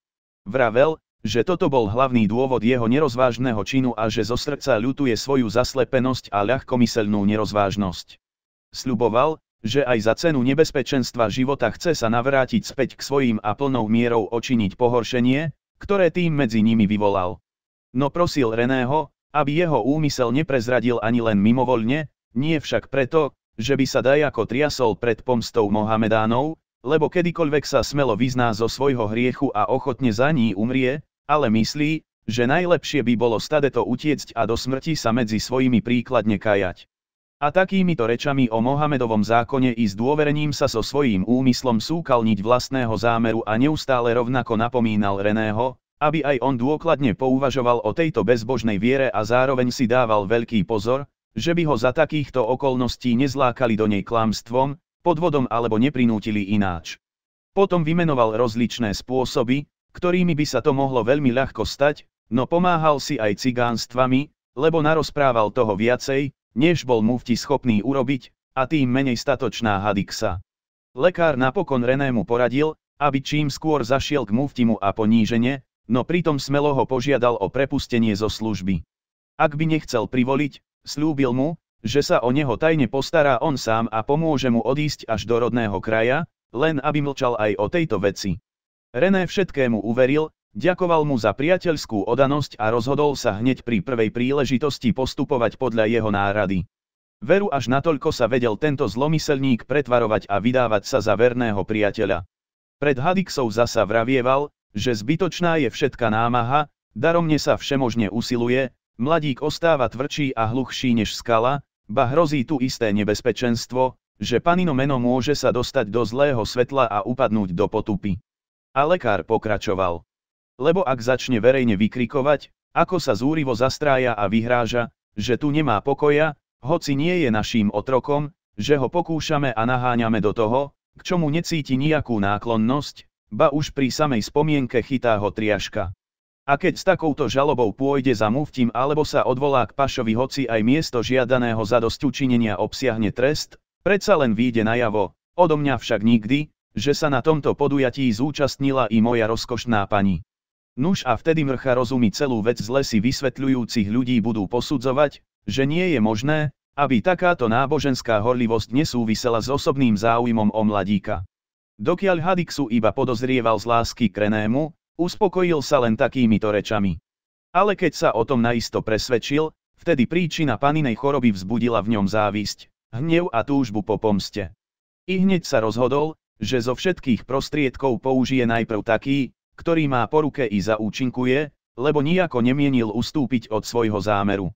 Vravel, že toto bol hlavný dôvod jeho nerozvážneho činu a že zo srdca ľutuje svoju zaslepenosť a ľahkomyselnú nerozvážnosť. Sľuboval, že aj za cenu nebezpečenstva života chce sa navrátiť späť k svojim a plnou mierou očiniť pohoršenie, ktoré tým medzi nimi vyvolal. No prosil Reného, aby jeho úmysel neprezradil ani len mimovoľne, nie však preto, že by sa ako triasol pred pomstou Mohamedánov, lebo kedykoľvek sa smelo vyzná zo svojho hriechu a ochotne za ní umrie, ale myslí, že najlepšie by bolo to utiecť a do smrti sa medzi svojimi príkladne kajať. A takýmito rečami o Mohamedovom zákone i s dôverením sa so svojím úmyslom súkalniť vlastného zámeru a neustále rovnako napomínal Reného, aby aj on dôkladne pouvažoval o tejto bezbožnej viere a zároveň si dával veľký pozor, že by ho za takýchto okolností nezlákali do nej klamstvom, podvodom alebo neprinútili ináč. Potom vymenoval rozličné spôsoby, ktorými by sa to mohlo veľmi ľahko stať, no pomáhal si aj cigánstvami, lebo narozprával toho viacej, než bol mufti schopný urobiť, a tým menej statočná Hadiksa. Lekár napokon Renému poradil, aby čím skôr zašiel k muftimu a ponížene, no pritom smelo ho požiadal o prepustenie zo služby. Ak by nechcel privoliť, Slúbil mu, že sa o neho tajne postará on sám a pomôže mu odísť až do rodného kraja, len aby mlčal aj o tejto veci. René všetkému uveril, ďakoval mu za priateľskú odanosť a rozhodol sa hneď pri prvej príležitosti postupovať podľa jeho nárady. Veru až natoľko sa vedel tento zlomyselník pretvarovať a vydávať sa za verného priateľa. Pred Hadixou zasa vravieval, že zbytočná je všetka námaha, daromne sa všemožne usiluje, Mladík ostáva tvrdší a hluchší než skala, ba hrozí tu isté nebezpečenstvo, že panino meno môže sa dostať do zlého svetla a upadnúť do potupy. A lekár pokračoval. Lebo ak začne verejne vykrikovať, ako sa zúrivo zastrája a vyhráža, že tu nemá pokoja, hoci nie je naším otrokom, že ho pokúšame a naháňame do toho, k čomu necíti nejakú náklonnosť, ba už pri samej spomienke chytá ho triažka. A keď s takouto žalobou pôjde za muftím alebo sa odvolá k Pašovi hoci aj miesto žiadaného za učinenia obsiahne trest, predsa len výjde najavo, odo mňa však nikdy, že sa na tomto podujatí zúčastnila i moja rozkošná pani. Nuž a vtedy mrcha rozumí celú vec z lesy vysvetľujúcich ľudí budú posudzovať, že nie je možné, aby takáto náboženská horlivosť nesúvisela s osobným záujmom o mladíka. Dokiaľ Hadixu iba podozrieval z lásky k Renému, Uspokojil sa len takýmito rečami. Ale keď sa o tom naisto presvedčil, vtedy príčina paninej choroby vzbudila v ňom závisť, hnev a túžbu po pomste. I hneď sa rozhodol, že zo všetkých prostriedkov použije najprv taký, ktorý má po ruke i zaúčinkuje, lebo nijako nemienil ustúpiť od svojho zámeru.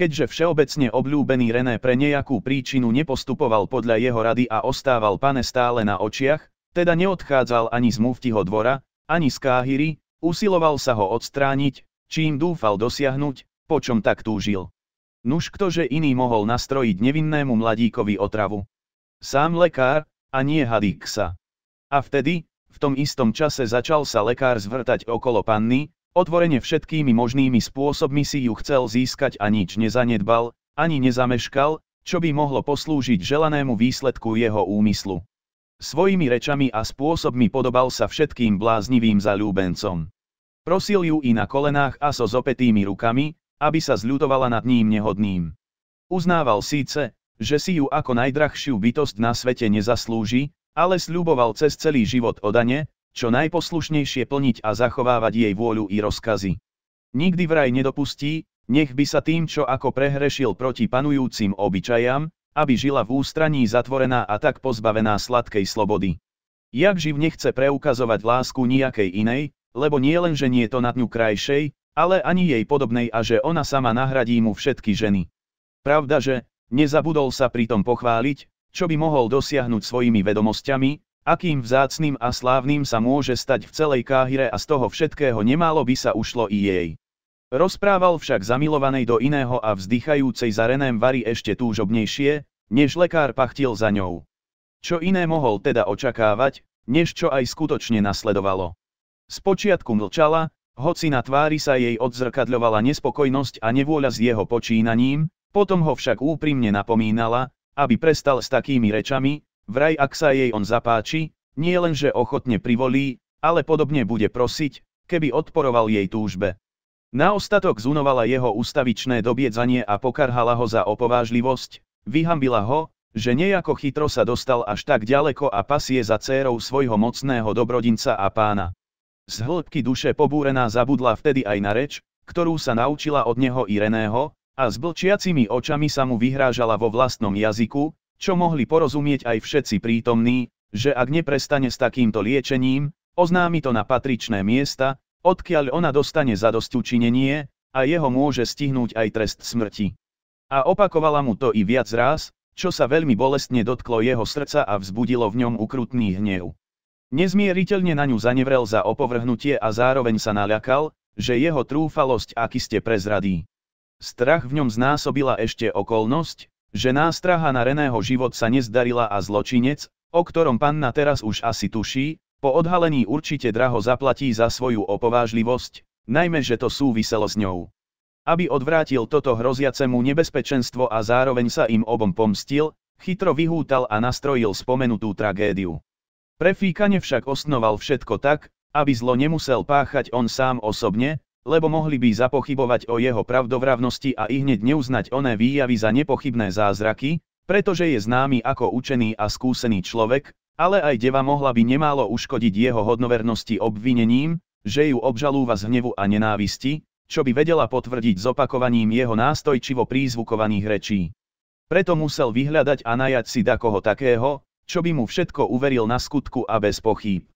Keďže všeobecne obľúbený René pre nejakú príčinu nepostupoval podľa jeho rady a ostával pane stále na očiach, teda neodchádzal ani z muftiho dvora, ani z Káhyry, usiloval sa ho odstrániť, čím dúfal dosiahnuť, po čom tak túžil. Nuž ktože iný mohol nastrojiť nevinnému mladíkovi otravu. Sám lekár, a nie hadík sa. A vtedy, v tom istom čase začal sa lekár zvrtať okolo panny, otvorene všetkými možnými spôsobmi si ju chcel získať a nič nezanedbal, ani nezameškal, čo by mohlo poslúžiť želanému výsledku jeho úmyslu. Svojimi rečami a spôsobmi podobal sa všetkým bláznivým zalúbencom. Prosil ju i na kolenách a so zopetými rukami, aby sa zľutovala nad ním nehodným. Uznával síce, že si ju ako najdrahšiu bytosť na svete nezaslúži, ale sľuboval cez celý život odane, čo najposlušnejšie plniť a zachovávať jej vôľu i rozkazy. Nikdy vraj nedopustí, nech by sa tým, čo ako prehrešil proti panujúcim obyčajam, aby žila v ústraní zatvorená a tak pozbavená sladkej slobody. Jak živ nechce preukazovať lásku nejakej inej, lebo nie len, že nie to na dňu krajšej, ale ani jej podobnej a že ona sama nahradí mu všetky ženy. Pravda, že nezabudol sa pritom pochváliť, čo by mohol dosiahnuť svojimi vedomosťami, akým vzácným a slávnym sa môže stať v celej Káhire a z toho všetkého nemálo by sa ušlo i jej. Rozprával však zamilovanej do iného a vzdychajúcej za Renem Vary ešte túžobnejšie, než lekár pachtil za ňou. Čo iné mohol teda očakávať, než čo aj skutočne nasledovalo. Spočiatku mlčala, hoci na tvári sa jej odzrkadľovala nespokojnosť a nevôľa s jeho počínaním, potom ho však úprimne napomínala, aby prestal s takými rečami, vraj ak sa jej on zapáči, nie len že ochotne privolí, ale podobne bude prosiť, keby odporoval jej túžbe. Naostatok zunovala jeho ustavičné dobiedzanie a pokarhala ho za opovážlivosť, vyhambila ho, že nejako chytro sa dostal až tak ďaleko a pasie za cérou svojho mocného dobrodinca a pána. Z hĺbky duše pobúrená zabudla vtedy aj na reč, ktorú sa naučila od neho Ireného, a s blčiacimi očami sa mu vyhrážala vo vlastnom jazyku, čo mohli porozumieť aj všetci prítomní, že ak neprestane s takýmto liečením, oznámi to na patričné miesta, odkiaľ ona dostane zadosť učinenie, a jeho môže stihnúť aj trest smrti. A opakovala mu to i viac ráz, čo sa veľmi bolestne dotklo jeho srdca a vzbudilo v ňom ukrutný hnev. Nezmieriteľne na ňu zanevrel za opovrhnutie a zároveň sa naľakal, že jeho trúfalosť aký ste prezradí. Strach v ňom znásobila ešte okolnosť, že nástraha na Reného život sa nezdarila a zločinec, o ktorom panna teraz už asi tuší, po odhalení určite draho zaplatí za svoju opovážlivosť, najmä že to súviselo s ňou. Aby odvrátil toto hroziacemu nebezpečenstvo a zároveň sa im obom pomstil, chytro vyhútal a nastrojil spomenutú tragédiu. Prefíkane však osnoval všetko tak, aby zlo nemusel páchať on sám osobne, lebo mohli by zapochybovať o jeho pravdovravnosti a i hneď neuznať oné výjavy za nepochybné zázraky, pretože je známy ako učený a skúsený človek, ale aj deva mohla by nemálo uškodiť jeho hodnovernosti obvinením, že ju obžalúva z hnevu a nenávisti, čo by vedela potvrdiť opakovaním jeho nástojčivo prízvukovaných rečí. Preto musel vyhľadať a najať si koho takého, čo by mu všetko uveril na skutku a bez pochýb.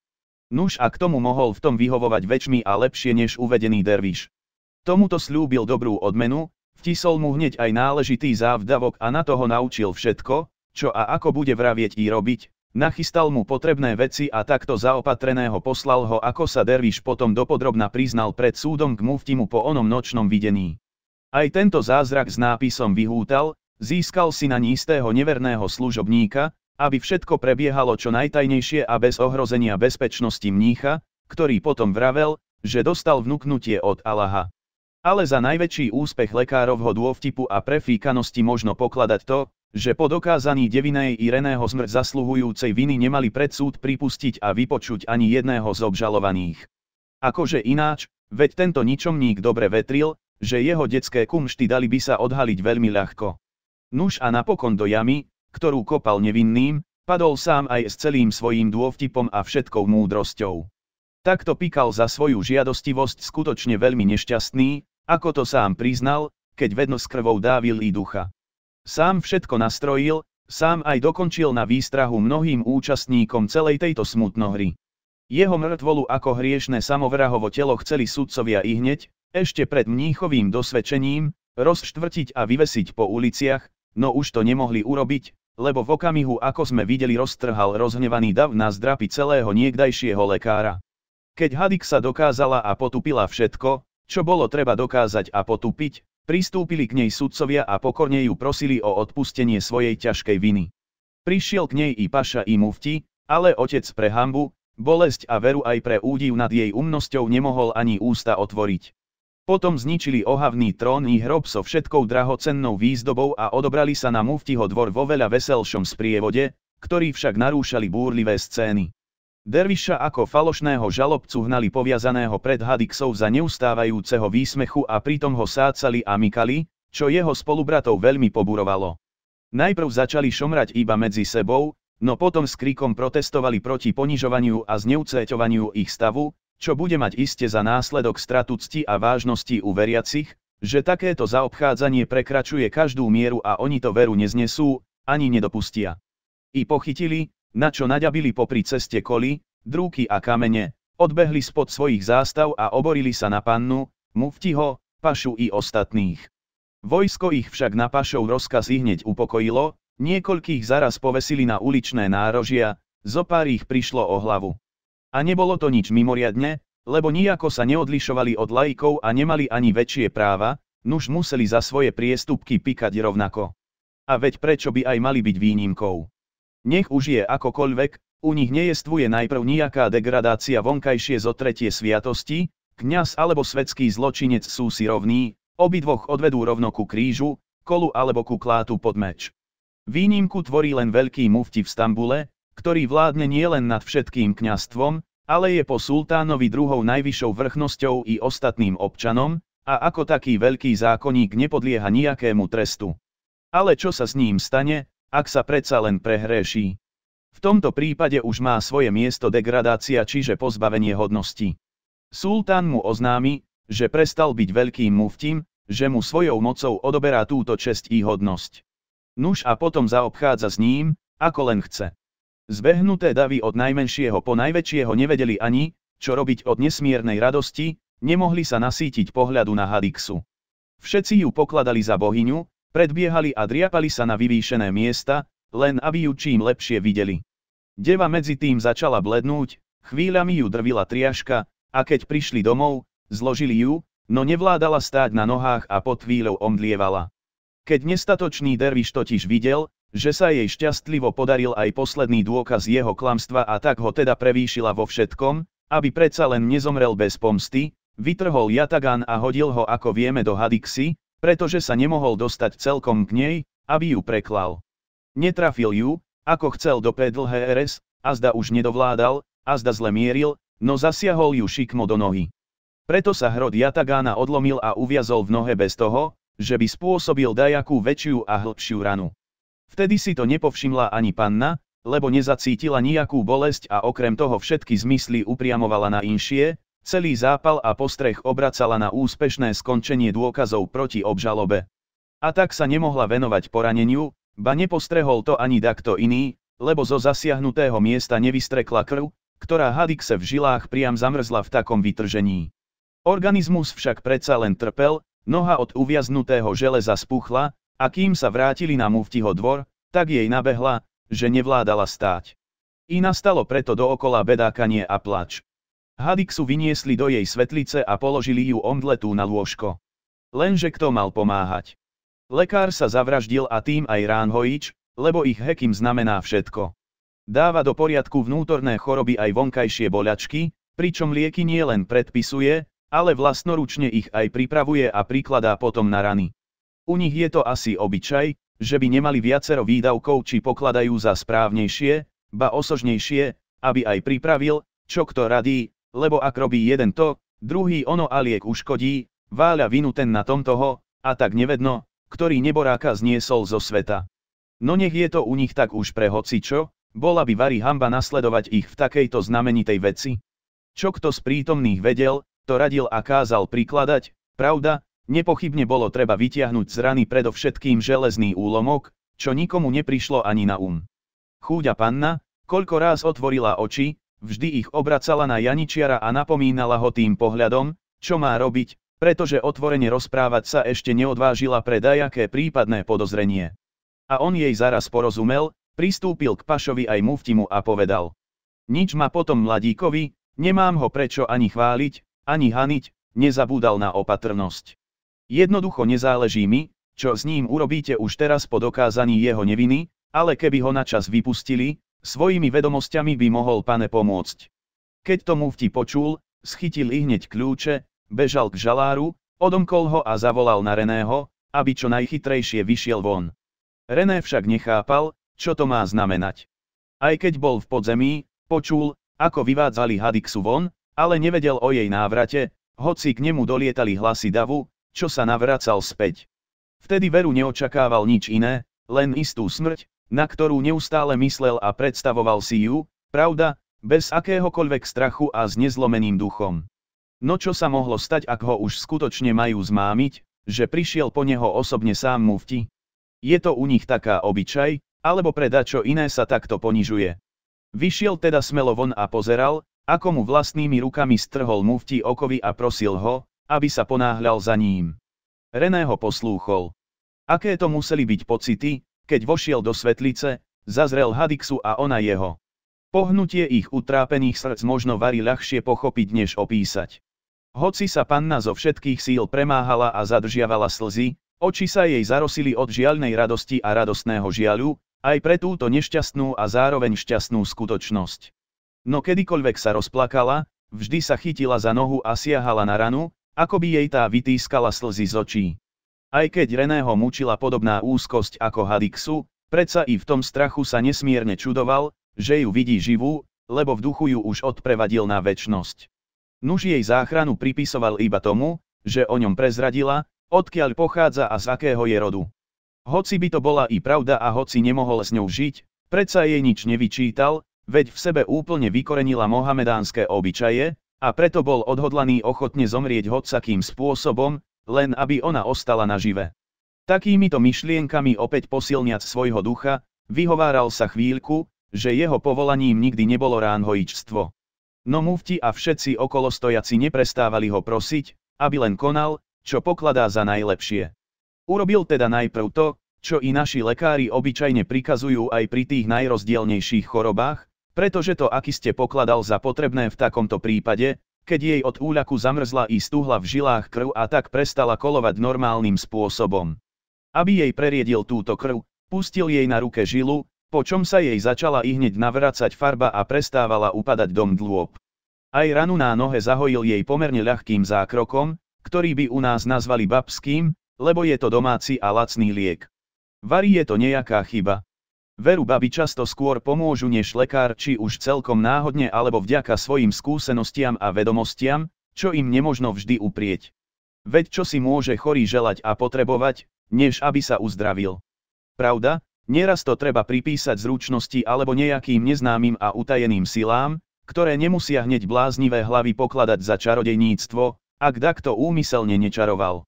Nuž a k tomu mohol v tom vyhovovať väčšmi a lepšie než uvedený derviš. Tomuto slúbil dobrú odmenu, vtisol mu hneď aj náležitý závdavok a na toho naučil všetko, čo a ako bude vravieť i robiť, Nachystal mu potrebné veci a takto zaopatreného poslal ho ako sa derviš potom dopodrobna priznal pred súdom k muftimu po onom nočnom videní. Aj tento zázrak s nápisom vyhútal, získal si na ní istého neverného služobníka, aby všetko prebiehalo čo najtajnejšie a bez ohrozenia bezpečnosti mnícha, ktorý potom vravel, že dostal vnúknutie od Alaha. Ale za najväčší úspech lekárovho dôvtipu a prefíkanosti možno pokladať to, že po dokázaní devinej Ireného smrť zasluhujúcej viny nemali pred súd pripustiť a vypočuť ani jedného z obžalovaných. Akože ináč, veď tento ničomník dobre vetril, že jeho detské kumšty dali by sa odhaliť veľmi ľahko. Nuž a napokon do jamy, ktorú kopal nevinným, padol sám aj s celým svojím dôvtipom a všetkou múdrosťou. Takto pikal za svoju žiadostivosť skutočne veľmi nešťastný, ako to sám priznal, keď vedno s krvou dávil i ducha. Sám všetko nastrojil, sám aj dokončil na výstrahu mnohým účastníkom celej tejto smutnohry. Jeho mŕtvolu ako hriešne samovrahovo telo chceli sudcovia i hneď, ešte pred mníchovým dosvedčením, rozštvrtiť a vyvesiť po uliciach, no už to nemohli urobiť, lebo v okamihu ako sme videli roztrhal rozhnevaný dav na zdrapy celého niekdajšieho lekára. Keď Hadiksa dokázala a potupila všetko, čo bolo treba dokázať a potupiť, pristúpili k nej sudcovia a pokorne ju prosili o odpustenie svojej ťažkej viny. Prišiel k nej i paša i mufti, ale otec pre hambu, bolesť a veru aj pre údiv nad jej umnosťou nemohol ani ústa otvoriť. Potom zničili ohavný trón i hrob so všetkou drahocennou výzdobou a odobrali sa na muftiho dvor vo veľa veselšom sprievode, ktorý však narúšali búrlivé scény. Derviša ako falošného žalobcu hnali poviazaného pred Hadixov za neustávajúceho výsmechu a pritom ho sácali a mykali, čo jeho spolubratov veľmi poburovalo. Najprv začali šomrať iba medzi sebou, no potom s krikom protestovali proti ponižovaniu a zneucéťovaniu ich stavu, čo bude mať iste za následok stratu cti a vážnosti u veriacich, že takéto zaobchádzanie prekračuje každú mieru a oni to veru neznesú, ani nedopustia. I pochytili, na čo naďabili popri ceste koli, drúky a kamene, odbehli spod svojich zástav a oborili sa na pannu, muftiho, pašu i ostatných. Vojsko ich však na pašov rozkaz hneď upokojilo, niekoľkých zaraz povesili na uličné nárožia, zo pár ich prišlo o hlavu. A nebolo to nič mimoriadne, lebo nijako sa neodlišovali od lajkov a nemali ani väčšie práva, nuž museli za svoje priestupky pikať rovnako. A veď prečo by aj mali byť výnimkou? Nech už je akokoľvek, u nich nejestvuje najprv nejaká degradácia vonkajšie zo tretie sviatosti, kňaz alebo svetský zločinec sú si rovní, obidvoch odvedú rovno ku krížu, kolu alebo ku klátu pod meč. Výnimku tvorí len veľký mufti v Stambule, ktorý vládne nielen nad všetkým kňastvom, ale je po sultánovi druhou najvyššou vrchnosťou i ostatným občanom, a ako taký veľký zákonník nepodlieha nejakému trestu. Ale čo sa s ním stane, ak sa predsa len prehréší. V tomto prípade už má svoje miesto degradácia čiže pozbavenie hodnosti. Sultán mu oznámi, že prestal byť veľkým muftím, že mu svojou mocou odoberá túto čest i hodnosť. Nuž a potom zaobchádza s ním, ako len chce. Zbehnuté davy od najmenšieho po najväčšieho nevedeli ani, čo robiť od nesmiernej radosti, nemohli sa nasítiť pohľadu na Hadixu. Všetci ju pokladali za bohyňu, Predbiehali a driapali sa na vyvýšené miesta, len aby ju čím lepšie videli. Deva medzi tým začala blednúť, chvíľami ju drvila triaška, a keď prišli domov, zložili ju, no nevládala stáť na nohách a pod chvíľou omdlievala. Keď nestatočný derviš totiž videl, že sa jej šťastlivo podaril aj posledný dôkaz jeho klamstva a tak ho teda prevýšila vo všetkom, aby predsa len nezomrel bez pomsty, vytrhol jatagan a hodil ho ako vieme do Hadixy, pretože sa nemohol dostať celkom k nej, aby ju preklal. Netrafil ju, ako chcel do P RS, a zda už nedovládal, a zda zle mieril, no zasiahol ju šikmo do nohy. Preto sa hrod Jatagána odlomil a uviazol v nohe bez toho, že by spôsobil dajakú väčšiu a hĺbšiu ranu. Vtedy si to nepovšimla ani panna, lebo nezacítila nejakú bolesť a okrem toho všetky zmysly upriamovala na inšie, Celý zápal a postreh obracala na úspešné skončenie dôkazov proti obžalobe. A tak sa nemohla venovať poraneniu, ba nepostrehol to ani dakto iný, lebo zo zasiahnutého miesta nevystrekla krv, ktorá Hadikse v žilách priam zamrzla v takom vytržení. Organizmus však predsa len trpel, noha od uviaznutého železa spuchla, a kým sa vrátili na muftiho dvor, tak jej nabehla, že nevládala stáť. I nastalo preto dookola bedákanie a plač. Hadixu vyniesli do jej svetlice a položili ju omdletú na lôžko. Lenže kto mal pomáhať? Lekár sa zavraždil a tým aj hojič, lebo ich hekim znamená všetko. Dáva do poriadku vnútorné choroby aj vonkajšie boľačky, pričom lieky nie len predpisuje, ale vlastnoručne ich aj pripravuje a prikladá potom na rany. U nich je to asi obyčaj, že by nemali viacero výdavkov či pokladajú za správnejšie, ba osožnejšie, aby aj pripravil, čo kto radí, lebo ak robí jeden to, druhý ono a liek uškodí, váľa vinu ten na tom toho, a tak nevedno, ktorý neboráka zniesol zo sveta. No nech je to u nich tak už pre hoci čo, bola by vari hamba nasledovať ich v takejto znamenitej veci. Čo kto z prítomných vedel, to radil a kázal prikladať, pravda, nepochybne bolo treba vytiahnuť z rany predovšetkým železný úlomok, čo nikomu neprišlo ani na um. Chúďa panna, koľko ráz otvorila oči, vždy ich obracala na Janičiara a napomínala ho tým pohľadom, čo má robiť, pretože otvorene rozprávať sa ešte neodvážila pre dajaké prípadné podozrenie. A on jej zaraz porozumel, pristúpil k Pašovi aj muftimu a povedal. Nič ma potom mladíkovi, nemám ho prečo ani chváliť, ani haniť, nezabúdal na opatrnosť. Jednoducho nezáleží mi, čo s ním urobíte už teraz po dokázaní jeho neviny, ale keby ho na čas vypustili, Svojimi vedomosťami by mohol pane pomôcť. Keď to mufti počul, schytil i hneď kľúče, bežal k žaláru, odomkol ho a zavolal na Reného, aby čo najchytrejšie vyšiel von. René však nechápal, čo to má znamenať. Aj keď bol v podzemí, počul, ako vyvádzali Hadixu von, ale nevedel o jej návrate, hoci k nemu dolietali hlasy davu, čo sa navracal späť. Vtedy veru neočakával nič iné, len istú smrť, na ktorú neustále myslel a predstavoval si ju, pravda, bez akéhokoľvek strachu a s nezlomeným duchom. No čo sa mohlo stať, ak ho už skutočne majú zmámiť, že prišiel po neho osobne sám mufti? Je to u nich taká obyčaj, alebo preda čo iné sa takto ponižuje. Vyšiel teda smelo von a pozeral, ako mu vlastnými rukami strhol mufti okovi a prosil ho, aby sa ponáhľal za ním. René ho poslúchol. Aké to museli byť pocity, keď vošiel do svetlice, zazrel Hadixu a ona jeho. Pohnutie ich utrápených srdc možno varí ľahšie pochopiť než opísať. Hoci sa panna zo všetkých síl premáhala a zadržiavala slzy, oči sa jej zarosili od žiaľnej radosti a radostného žiaľu, aj pre túto nešťastnú a zároveň šťastnú skutočnosť. No kedykoľvek sa rozplakala, vždy sa chytila za nohu a siahala na ranu, ako by jej tá vytýskala slzy z očí. Aj keď Reného mučila podobná úzkosť ako Hadixu, predsa i v tom strachu sa nesmierne čudoval, že ju vidí živú, lebo v duchu ju už odprevadil na väčnosť. Nuž jej záchranu pripisoval iba tomu, že o ňom prezradila, odkiaľ pochádza a z akého je rodu. Hoci by to bola i pravda a hoci nemohol s ňou žiť, predsa jej nič nevyčítal, veď v sebe úplne vykorenila mohamedánske obyčaje, a preto bol odhodlaný ochotne zomrieť hocakým spôsobom, len aby ona ostala nažive. Takýmito myšlienkami opäť posilniac svojho ducha, vyhováral sa chvíľku, že jeho povolaním nikdy nebolo ránhojičstvo. No mufti a všetci okolostojaci neprestávali ho prosiť, aby len konal, čo pokladá za najlepšie. Urobil teda najprv to, čo i naši lekári obyčajne prikazujú aj pri tých najrozdielnejších chorobách, pretože to aký ste pokladal za potrebné v takomto prípade, keď jej od úľaku zamrzla i stúhla v žilách krv a tak prestala kolovať normálnym spôsobom. Aby jej preriedil túto krv, pustil jej na ruke žilu, po čom sa jej začala i hneď navracať farba a prestávala upadať dom dlôb. Aj ranu na nohe zahojil jej pomerne ľahkým zákrokom, ktorý by u nás nazvali babským, lebo je to domáci a lacný liek. Vari je to nejaká chyba. Veru baby často skôr pomôžu než lekár či už celkom náhodne alebo vďaka svojim skúsenostiam a vedomostiam, čo im nemožno vždy uprieť. Veď čo si môže chorý želať a potrebovať, než aby sa uzdravil. Pravda, nieraz to treba pripísať zručnosti alebo nejakým neznámym a utajeným silám, ktoré nemusia hneď bláznivé hlavy pokladať za čarodejníctvo, ak takto úmyselne nečaroval.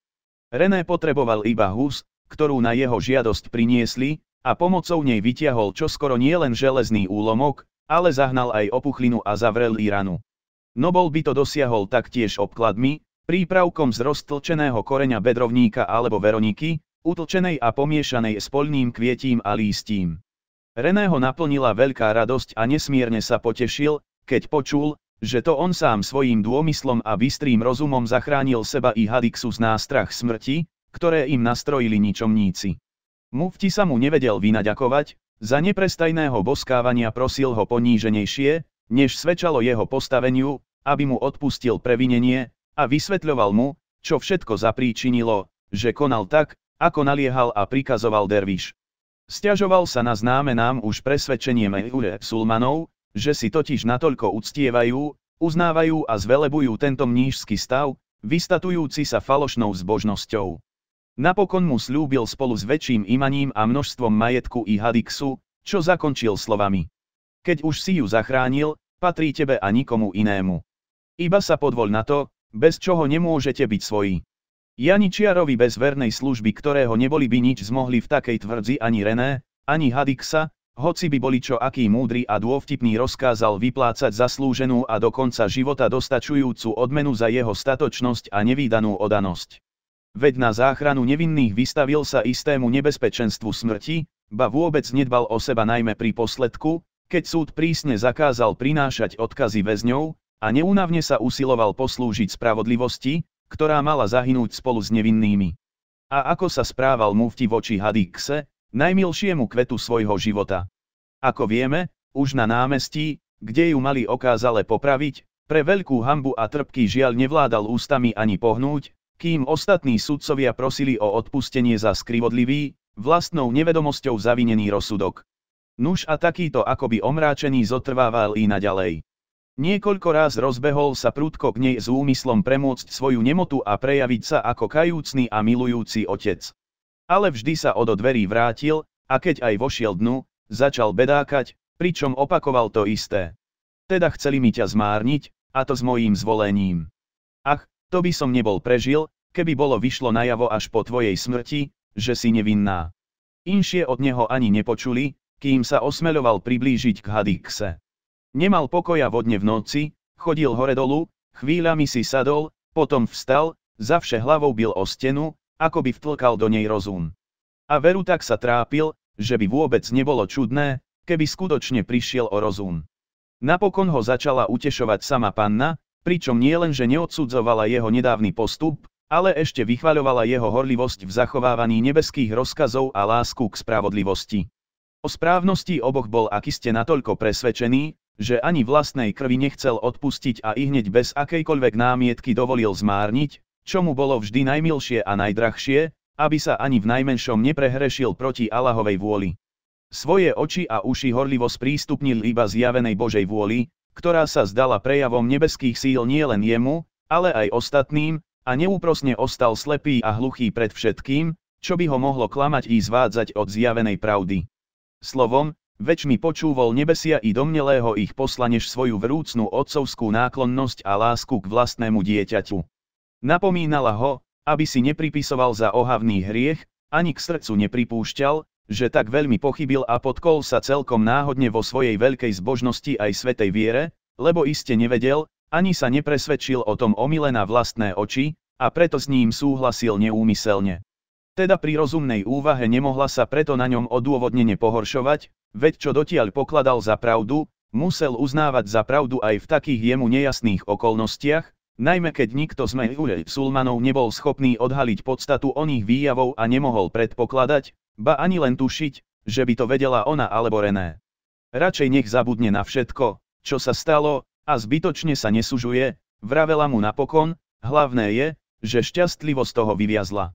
René potreboval iba hus, ktorú na jeho žiadosť priniesli, a pomocou nej vytiahol nie nielen železný úlomok, ale zahnal aj opuchlinu a zavrel i ranu. Nobol by to dosiahol taktiež obkladmi, prípravkom z roztlčeného koreňa bedrovníka alebo veroniky, utlčenej a pomiešanej s poľným kvietím a lístím. Reného naplnila veľká radosť a nesmierne sa potešil, keď počul, že to on sám svojím dômyslom a bystrým rozumom zachránil seba i Hadixu z nástrach smrti, ktoré im nastrojili ničomníci. Mufti sa mu nevedel vynaďakovať, za neprestajného boskávania prosil ho poníženejšie, než svedčalo jeho postaveniu, aby mu odpustil previnenie, a vysvetľoval mu, čo všetko zapríčinilo, že konal tak, ako naliehal a prikazoval derviš. Sťažoval sa na známe nám už presvedčenie Mejure Sulmanov, že si totiž natoľko uctievajú, uznávajú a zvelebujú tento mnížský stav, vystatujúci sa falošnou zbožnosťou. Napokon mu slúbil spolu s väčším imaním a množstvom majetku i Hadixu, čo zakončil slovami. Keď už si ju zachránil, patrí tebe a nikomu inému. Iba sa podvol na to, bez čoho nemôžete byť svoji. Janičiarovi bez vernej služby, ktorého neboli by nič zmohli v takej tvrdzi ani René, ani Hadixa, hoci by boli čo aký múdry a dôvtipný rozkázal vyplácať zaslúženú a do konca života dostačujúcu odmenu za jeho statočnosť a nevýdanú odanosť. Veď na záchranu nevinných vystavil sa istému nebezpečenstvu smrti, ba vôbec nedbal o seba najmä pri posledku, keď súd prísne zakázal prinášať odkazy väzňov a neúnavne sa usiloval poslúžiť spravodlivosti, ktorá mala zahynúť spolu s nevinnými. A ako sa správal mufti voči Hadikse, najmilšiemu kvetu svojho života. Ako vieme, už na námestí, kde ju mali okázale popraviť, pre veľkú hambu a trpký žiaľ nevládal ústami ani pohnúť, kým ostatní sudcovia prosili o odpustenie za skrivodlivý, vlastnou nevedomosťou zavinený rozsudok. Nuž a takýto akoby omráčený zotrvával i naďalej. Niekoľko ráz rozbehol sa prúdko k nej s úmyslom premôcť svoju nemotu a prejaviť sa ako kajúcný a milujúci otec. Ale vždy sa odo dverí vrátil, a keď aj vošiel dnu, začal bedákať, pričom opakoval to isté. Teda chceli mi ťa zmárniť, a to s mojím zvolením. Ach, to by som nebol prežil, keby bolo vyšlo najavo až po tvojej smrti, že si nevinná. Inšie od neho ani nepočuli, kým sa osmeľoval priblížiť k Hadikse. Nemal pokoja vodne v noci, chodil hore dolu, chvíľami si sadol, potom vstal, zavše hlavou bil o stenu, ako by vtlkal do nej rozum. A veru tak sa trápil, že by vôbec nebolo čudné, keby skutočne prišiel o rozum. Napokon ho začala utešovať sama panna, Pričom nie len, že neodsudzovala jeho nedávny postup, ale ešte vychvaľovala jeho horlivosť v zachovávaní nebeských rozkazov a lásku k spravodlivosti. O správnosti oboch bol akiste natoľko presvedčený, že ani vlastnej krvi nechcel odpustiť a i hneď bez akejkoľvek námietky dovolil zmárniť, čo mu bolo vždy najmilšie a najdrahšie, aby sa ani v najmenšom neprehrešil proti Allahovej vôli. Svoje oči a uši horlivo sprístupnil iba zjavenej Božej vôli, ktorá sa zdala prejavom nebeských síl nielen jemu, ale aj ostatným, a neúprosne ostal slepý a hluchý pred všetkým, čo by ho mohlo klamať i zvádzať od zjavenej pravdy. Slovom, več mi počúval nebesia i domnelého ich poslanež svoju vrúcnú otcovskú náklonnosť a lásku k vlastnému dieťaťu. Napomínala ho, aby si nepripisoval za ohavný hriech, ani k srdcu nepripúšťal, že tak veľmi pochybil a potkol sa celkom náhodne vo svojej veľkej zbožnosti aj svetej viere, lebo iste nevedel, ani sa nepresvedčil o tom omile na vlastné oči, a preto s ním súhlasil neúmyselne. Teda pri rozumnej úvahe nemohla sa preto na ňom odôvodnene pohoršovať, veď čo dotiaľ pokladal za pravdu, musel uznávať za pravdu aj v takých jemu nejasných okolnostiach, najmä keď nikto z Mehulej Sulmanov nebol schopný odhaliť podstatu oných výjavov a nemohol predpokladať, Ba ani len tušiť, že by to vedela ona alebo René. Radšej nech zabudne na všetko, čo sa stalo, a zbytočne sa nesužuje, vravela mu napokon, hlavné je, že šťastlivo z toho vyviazla.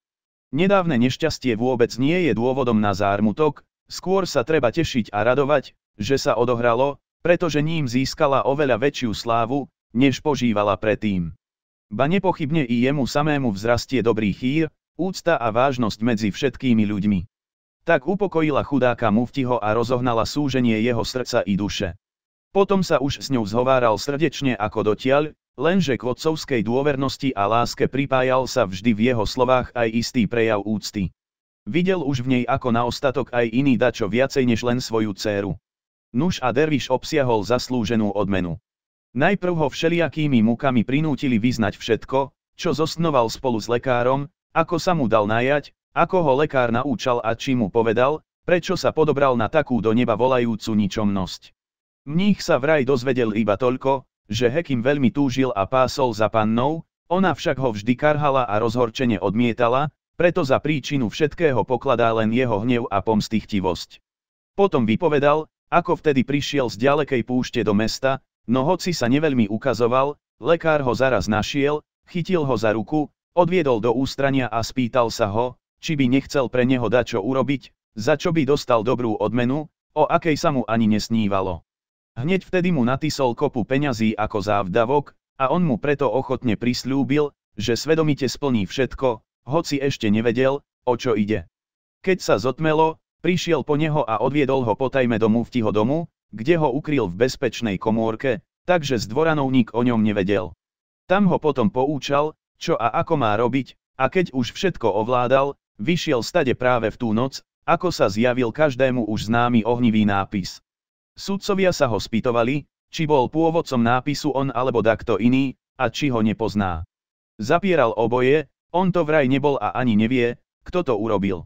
Nedávne nešťastie vôbec nie je dôvodom na zármutok, skôr sa treba tešiť a radovať, že sa odohralo, pretože ním získala oveľa väčšiu slávu, než požívala predtým. Ba nepochybne i jemu samému vzrastie dobrý chýr, úcta a vážnosť medzi všetkými ľuďmi. Tak upokojila chudáka muftiho a rozohnala súženie jeho srdca i duše. Potom sa už s ňou zhováral srdečne ako dotiaľ, lenže k otcovskej dôvernosti a láske pripájal sa vždy v jeho slovách aj istý prejav úcty. Videl už v nej ako na ostatok aj iný dačo viacej než len svoju dceru. Nuž a derviš obsiahol zaslúženú odmenu. Najprv ho všelijakými mukami prinútili vyznať všetko, čo zosnoval spolu s lekárom, ako sa mu dal najať, ako ho lekár naučal a či mu povedal, prečo sa podobral na takú do neba volajúcu ničomnosť. Mních sa vraj dozvedel iba toľko, že Hekim veľmi túžil a pásol za pannou, ona však ho vždy karhala a rozhorčene odmietala, preto za príčinu všetkého pokladá len jeho hnev a pomstichtivosť. Potom vypovedal, ako vtedy prišiel z ďalekej púšte do mesta, no hoci sa neveľmi ukazoval, lekár ho zaraz našiel, chytil ho za ruku, odviedol do ústrania a spýtal sa ho, či by nechcel pre neho dať čo urobiť, za čo by dostal dobrú odmenu, o akej sa mu ani nesnívalo. Hneď vtedy mu natisol kopu peňazí ako závdavok, a on mu preto ochotne prislúbil, že svedomite splní všetko, hoci ešte nevedel, o čo ide. Keď sa zotmelo, prišiel po neho a odviedol ho potajme v tiho domu, kde ho ukryl v bezpečnej komórke, takže z dvoranov nik o ňom nevedel. Tam ho potom poučal, čo a ako má robiť, a keď už všetko ovládal, Vyšiel stade práve v tú noc, ako sa zjavil každému už známy ohnivý nápis. Sudcovia sa ho spýtovali, či bol pôvodcom nápisu on alebo dakto iný, a či ho nepozná. Zapieral oboje, on to vraj nebol a ani nevie, kto to urobil.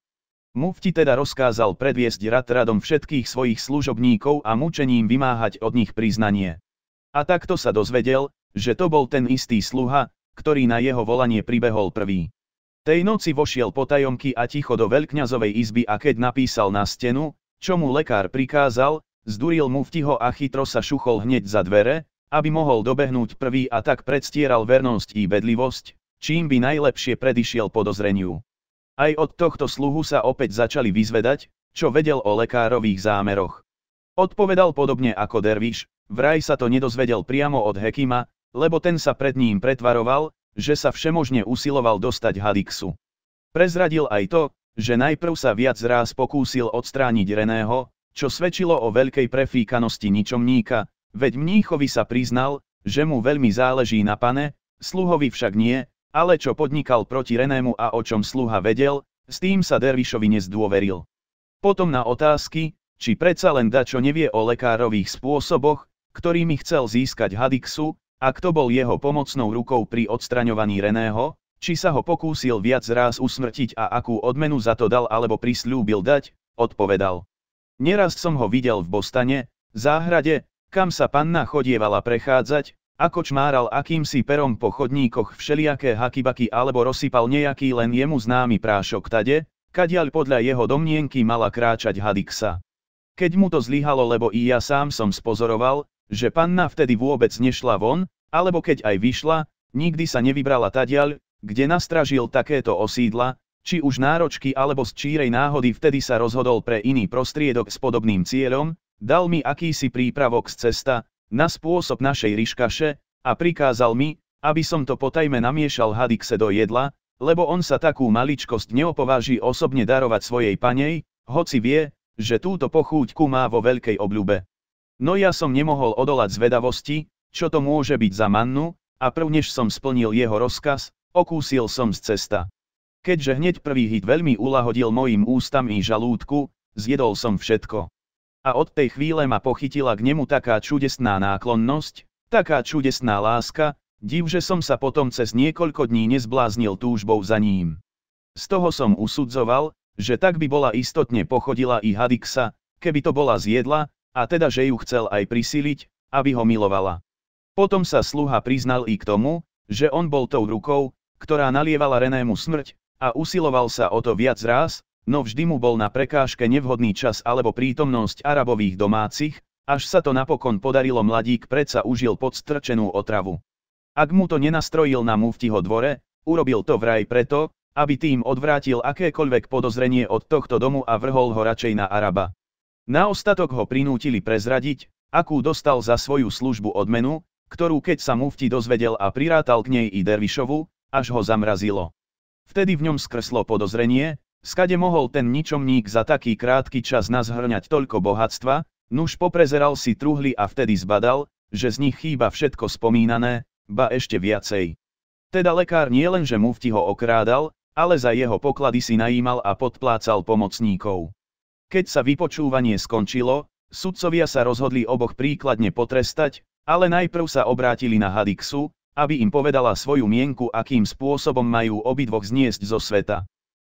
Mufti teda rozkázal predviesť rad radom všetkých svojich služobníkov a mučením vymáhať od nich priznanie. A takto sa dozvedel, že to bol ten istý sluha, ktorý na jeho volanie pribehol prvý. Tej noci vošiel po tajomky a ticho do veľkňazovej izby a keď napísal na stenu, čo mu lekár prikázal, zduril mu vtiho a chytro sa šuchol hneď za dvere, aby mohol dobehnúť prvý a tak predstieral vernosť i bedlivosť, čím by najlepšie predišiel podozreniu. Aj od tohto sluhu sa opäť začali vyzvedať, čo vedel o lekárových zámeroch. Odpovedal podobne ako Derviš, vraj sa to nedozvedel priamo od Hekima, lebo ten sa pred ním pretvaroval, že sa všemožne usiloval dostať Hadixu. Prezradil aj to, že najprv sa viac ráz pokúsil odstrániť Reného, čo svedčilo o veľkej prefíkanosti ničomníka, veď mníchovi sa priznal, že mu veľmi záleží na pane, sluhovi však nie, ale čo podnikal proti Renému a o čom sluha vedel, s tým sa Dervišovi nezdôveril. Potom na otázky, či predsa len dačo nevie o lekárových spôsoboch, ktorými chcel získať Hadixu, a kto bol jeho pomocnou rukou pri odstraňovaní Reného, či sa ho pokúsil viac ráz usmrtiť a akú odmenu za to dal alebo prislúbil dať, odpovedal. Neraz som ho videl v Bostane, záhrade, kam sa panna chodievala prechádzať, ako čmáral akýmsi perom po chodníkoch všelijaké hakibaky alebo rozsypal nejaký len jemu známy prášok tade, kadiaľ podľa jeho domnienky mala kráčať hadiksa. Keď mu to zlyhalo, lebo i ja sám som spozoroval, že panna vtedy vôbec nešla von, alebo keď aj vyšla, nikdy sa nevybrala tadiaľ, kde nastražil takéto osídla, či už náročky alebo z čírej náhody vtedy sa rozhodol pre iný prostriedok s podobným cieľom, dal mi akýsi prípravok z cesta, na spôsob našej ryškaše, a prikázal mi, aby som to potajme namiešal hadikse do jedla, lebo on sa takú maličkosť neopováži osobne darovať svojej panej, hoci vie, že túto pochúťku má vo veľkej obľube. No ja som nemohol odolať zvedavosti, čo to môže byť za mannu, a prvnež som splnil jeho rozkaz, okúsil som z cesta. Keďže hneď prvý hit veľmi ulahodil mojim ústam i žalúdku, zjedol som všetko. A od tej chvíle ma pochytila k nemu taká čudesná náklonnosť, taká čudesná láska, div že som sa potom cez niekoľko dní nezbláznil túžbou za ním. Z toho som usudzoval, že tak by bola istotne pochodila i Hadixa, keby to bola zjedla, a teda že ju chcel aj prisíliť, aby ho milovala. Potom sa sluha priznal i k tomu, že on bol tou rukou, ktorá nalievala Renému smrť, a usiloval sa o to viac ráz, no vždy mu bol na prekážke nevhodný čas alebo prítomnosť arabových domácich, až sa to napokon podarilo mladík predsa užil podstrčenú otravu. Ak mu to nenastrojil na muftiho dvore, urobil to vraj preto, aby tým odvrátil akékoľvek podozrenie od tohto domu a vrhol ho radšej na Araba. Naostatok ho prinútili prezradiť, akú dostal za svoju službu odmenu, ktorú keď sa mufti dozvedel a prirátal k nej i Dervišovu, až ho zamrazilo. Vtedy v ňom skrslo podozrenie, skade mohol ten ničomník za taký krátky čas nazhrňať toľko bohatstva, nuž poprezeral si truhly a vtedy zbadal, že z nich chýba všetko spomínané, ba ešte viacej. Teda lekár nie lenže mufti ho okrádal, ale za jeho poklady si najímal a podplácal pomocníkov. Keď sa vypočúvanie skončilo, sudcovia sa rozhodli oboch príkladne potrestať, ale najprv sa obrátili na Hadixu, aby im povedala svoju mienku, akým spôsobom majú obidvoch zniesť zo sveta.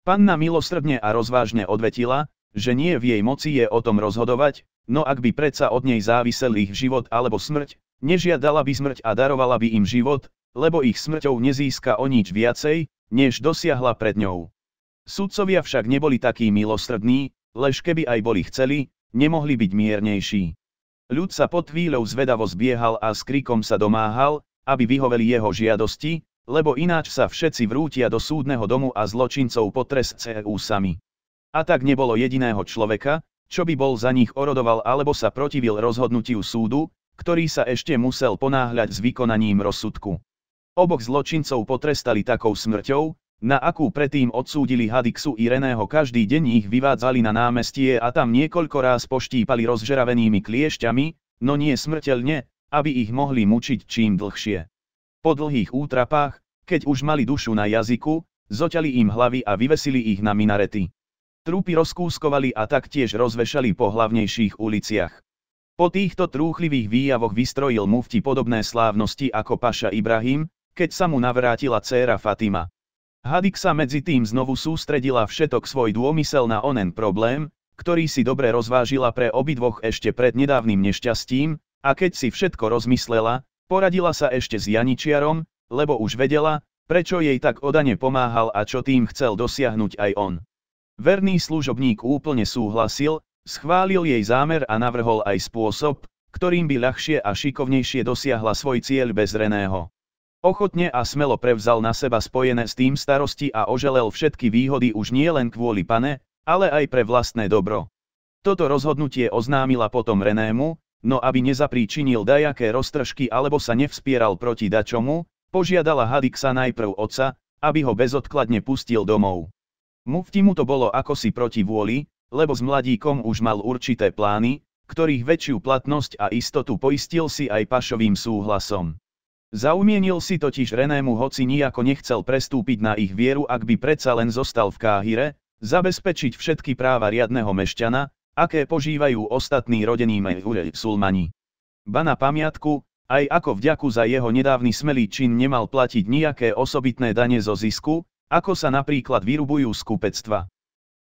Panna milosrdne a rozvážne odvetila, že nie v jej moci je o tom rozhodovať, no ak by predsa od nej závisel ich život alebo smrť, nežiadala by smrť a darovala by im život, lebo ich smrťou nezíska o nič viacej, než dosiahla pred ňou. Sudcovia však neboli takí milosrdní, lež keby aj boli chceli, nemohli byť miernejší. Ľud sa pod chvíľou zvedavo zbiehal a s krikom sa domáhal, aby vyhoveli jeho žiadosti, lebo ináč sa všetci vrútia do súdneho domu a zločincov potres CEU sami. A tak nebolo jediného človeka, čo by bol za nich orodoval alebo sa protivil rozhodnutiu súdu, ktorý sa ešte musel ponáhľať s vykonaním rozsudku. Oboch zločincov potrestali takou smrťou, na akú predtým odsúdili Hadixu i Reného každý deň ich vyvádzali na námestie a tam niekoľko ráz poštípali rozžeravenými kliešťami, no nie smrteľne, aby ich mohli mučiť čím dlhšie. Po dlhých útrapách, keď už mali dušu na jazyku, zoťali im hlavy a vyvesili ich na minarety. Trúpy rozkúskovali a taktiež rozvešali po hlavnejších uliciach. Po týchto trúchlivých výjavoch vystrojil mufti podobné slávnosti ako Paša Ibrahim, keď sa mu navrátila dcéra Fatima. Hadik sa medzi tým znovu sústredila všetok svoj dômysel na onen problém, ktorý si dobre rozvážila pre obidvoch ešte pred nedávnym nešťastím, a keď si všetko rozmyslela, poradila sa ešte s Janičiarom, lebo už vedela, prečo jej tak odane pomáhal a čo tým chcel dosiahnuť aj on. Verný služobník úplne súhlasil, schválil jej zámer a navrhol aj spôsob, ktorým by ľahšie a šikovnejšie dosiahla svoj cieľ bez Reného. Ochotne a smelo prevzal na seba spojené s tým starosti a oželel všetky výhody už nie len kvôli pane, ale aj pre vlastné dobro. Toto rozhodnutie oznámila potom Renému, no aby nezapríčinil dajaké roztržky alebo sa nevspieral proti dačomu, požiadala Hadixa najprv oca, aby ho bezodkladne pustil domov. Mufti mu to bolo ako si proti vôli, lebo s mladíkom už mal určité plány, ktorých väčšiu platnosť a istotu poistil si aj pašovým súhlasom. Zaumienil si totiž Renému hoci nijako nechcel prestúpiť na ich vieru ak by predsa len zostal v Káhire, zabezpečiť všetky práva riadneho mešťana, aké požívajú ostatní rodení Mehurel Sulmani. Ba na pamiatku, aj ako vďaku za jeho nedávny smelý čin nemal platiť nejaké osobitné dane zo zisku, ako sa napríklad vyrubujú z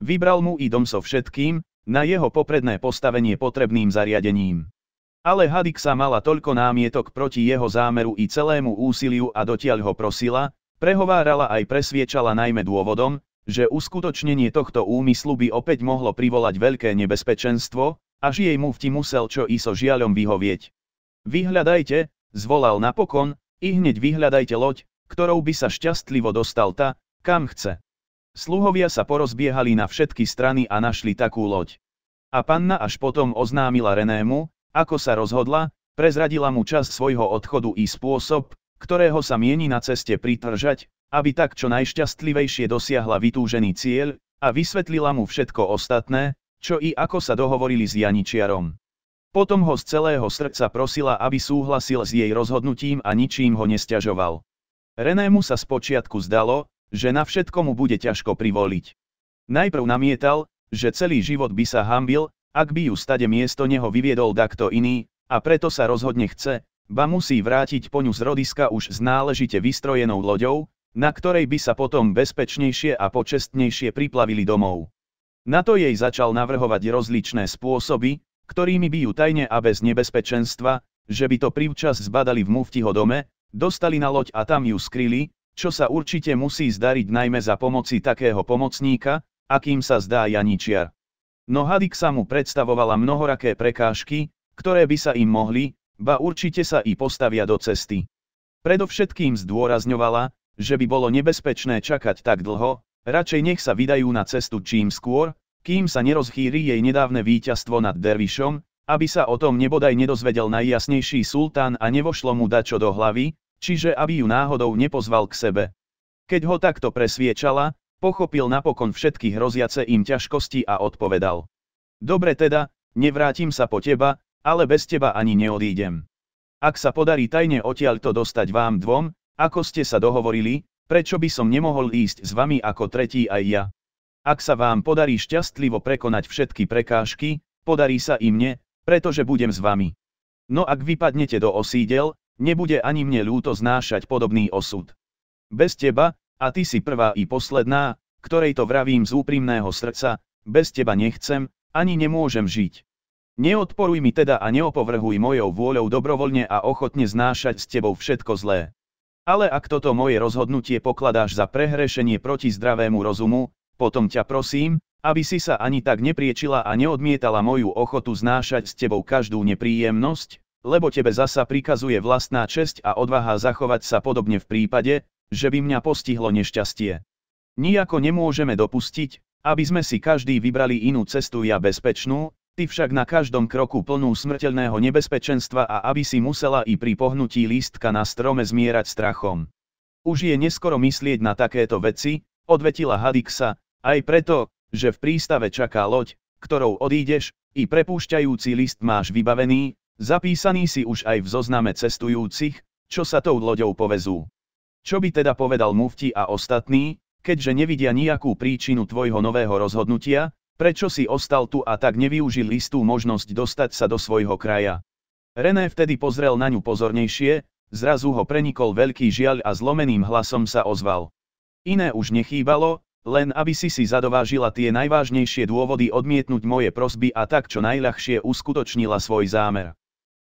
Vybral mu i dom so všetkým, na jeho popredné postavenie potrebným zariadením. Ale Hadiksa mala toľko námietok proti jeho zámeru i celému úsiliu a dotiaľ ho prosila, prehovárala aj presviečala najmä dôvodom, že uskutočnenie tohto úmyslu by opäť mohlo privolať veľké nebezpečenstvo, až jej mufti musel čo i so žiaľom vyhovieť. Vyhľadajte, zvolal napokon, i hneď vyhľadajte loď, ktorou by sa šťastlivo dostal ta, kam chce. Sluhovia sa porozbiehali na všetky strany a našli takú loď. A panna až potom oznámila Renému, ako sa rozhodla, prezradila mu čas svojho odchodu i spôsob, ktorého sa mieni na ceste pritržať, aby tak čo najšťastlivejšie dosiahla vytúžený cieľ, a vysvetlila mu všetko ostatné, čo i ako sa dohovorili s Janičiarom. Potom ho z celého srdca prosila, aby súhlasil s jej rozhodnutím a ničím ho nestiažoval. Renému sa spočiatku zdalo, že na všetko mu bude ťažko privoliť. Najprv namietal, že celý život by sa hambil, ak by ju stade miesto neho vyviedol takto iný, a preto sa rozhodne chce, ba musí vrátiť po ňu z rodiska už s náležite vystrojenou loďou, na ktorej by sa potom bezpečnejšie a počestnejšie priplavili domov. Na to jej začal navrhovať rozličné spôsoby, ktorými by ju tajne a bez nebezpečenstva, že by to privčas zbadali v muftiho dome, dostali na loď a tam ju skryli, čo sa určite musí zdariť najmä za pomoci takého pomocníka, akým sa zdá Janičiar. No Hadik sa mu predstavovala mnohoraké prekážky, ktoré by sa im mohli, ba určite sa i postavia do cesty. Predovšetkým zdôrazňovala, že by bolo nebezpečné čakať tak dlho, radšej nech sa vydajú na cestu čím skôr, kým sa nerozchýri jej nedávne víťazstvo nad Dervišom, aby sa o tom nebodaj nedozvedel najjasnejší sultán a nevošlo mu dačo do hlavy, čiže aby ju náhodou nepozval k sebe. Keď ho takto presviečala, Pochopil napokon všetky hroziace im ťažkosti a odpovedal. Dobre teda, nevrátim sa po teba, ale bez teba ani neodídem. Ak sa podarí tajne odtiaľto dostať vám dvom, ako ste sa dohovorili, prečo by som nemohol ísť s vami ako tretí aj ja? Ak sa vám podarí šťastlivo prekonať všetky prekážky, podarí sa i mne, pretože budem s vami. No ak vypadnete do osídel, nebude ani mne ľúto znášať podobný osud. Bez teba, a ty si prvá i posledná, ktorej to vravím z úprimného srdca, bez teba nechcem, ani nemôžem žiť. Neodporuj mi teda a neopovrhuj mojou vôľou dobrovoľne a ochotne znášať s tebou všetko zlé. Ale ak toto moje rozhodnutie pokladáš za prehrešenie proti zdravému rozumu, potom ťa prosím, aby si sa ani tak nepriečila a neodmietala moju ochotu znášať s tebou každú nepríjemnosť, lebo tebe zasa prikazuje vlastná česť a odvaha zachovať sa podobne v prípade, že by mňa postihlo nešťastie. Nijako nemôžeme dopustiť, aby sme si každý vybrali inú cestu ja bezpečnú, ty však na každom kroku plnú smrteľného nebezpečenstva a aby si musela i pri pohnutí lístka na strome zmierať strachom. Už je neskoro myslieť na takéto veci, odvetila Hadixa, aj preto, že v prístave čaká loď, ktorou odídeš, i prepúšťajúci list máš vybavený, zapísaný si už aj v zozname cestujúcich, čo sa tou loďou povezú. Čo by teda povedal mufti a ostatní, keďže nevidia nejakú príčinu tvojho nového rozhodnutia, prečo si ostal tu a tak nevyužil istú možnosť dostať sa do svojho kraja. René vtedy pozrel na ňu pozornejšie, zrazu ho prenikol veľký žiaľ a zlomeným hlasom sa ozval. Iné už nechýbalo, len aby si si zadovážila tie najvážnejšie dôvody odmietnúť moje prosby a tak čo najľahšie uskutočnila svoj zámer.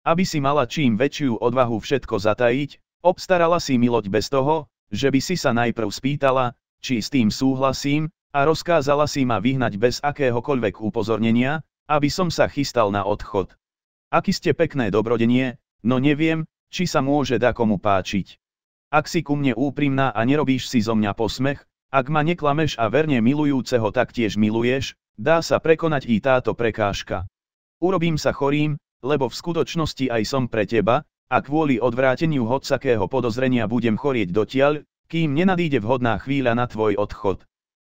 Aby si mala čím väčšiu odvahu všetko zatajiť, Obstarala si mi loď bez toho, že by si sa najprv spýtala, či s tým súhlasím, a rozkázala si ma vyhnať bez akéhokoľvek upozornenia, aby som sa chystal na odchod. Aký ste pekné dobrodenie, no neviem, či sa môže dakomu páčiť. Ak si ku mne úprimná a nerobíš si zo mňa posmech, ak ma neklameš a verne milujúceho taktiež miluješ, dá sa prekonať i táto prekážka. Urobím sa chorým, lebo v skutočnosti aj som pre teba, a kvôli odvráteniu hocakého podozrenia budem chorieť dotiaľ, kým nenadíde vhodná chvíľa na tvoj odchod.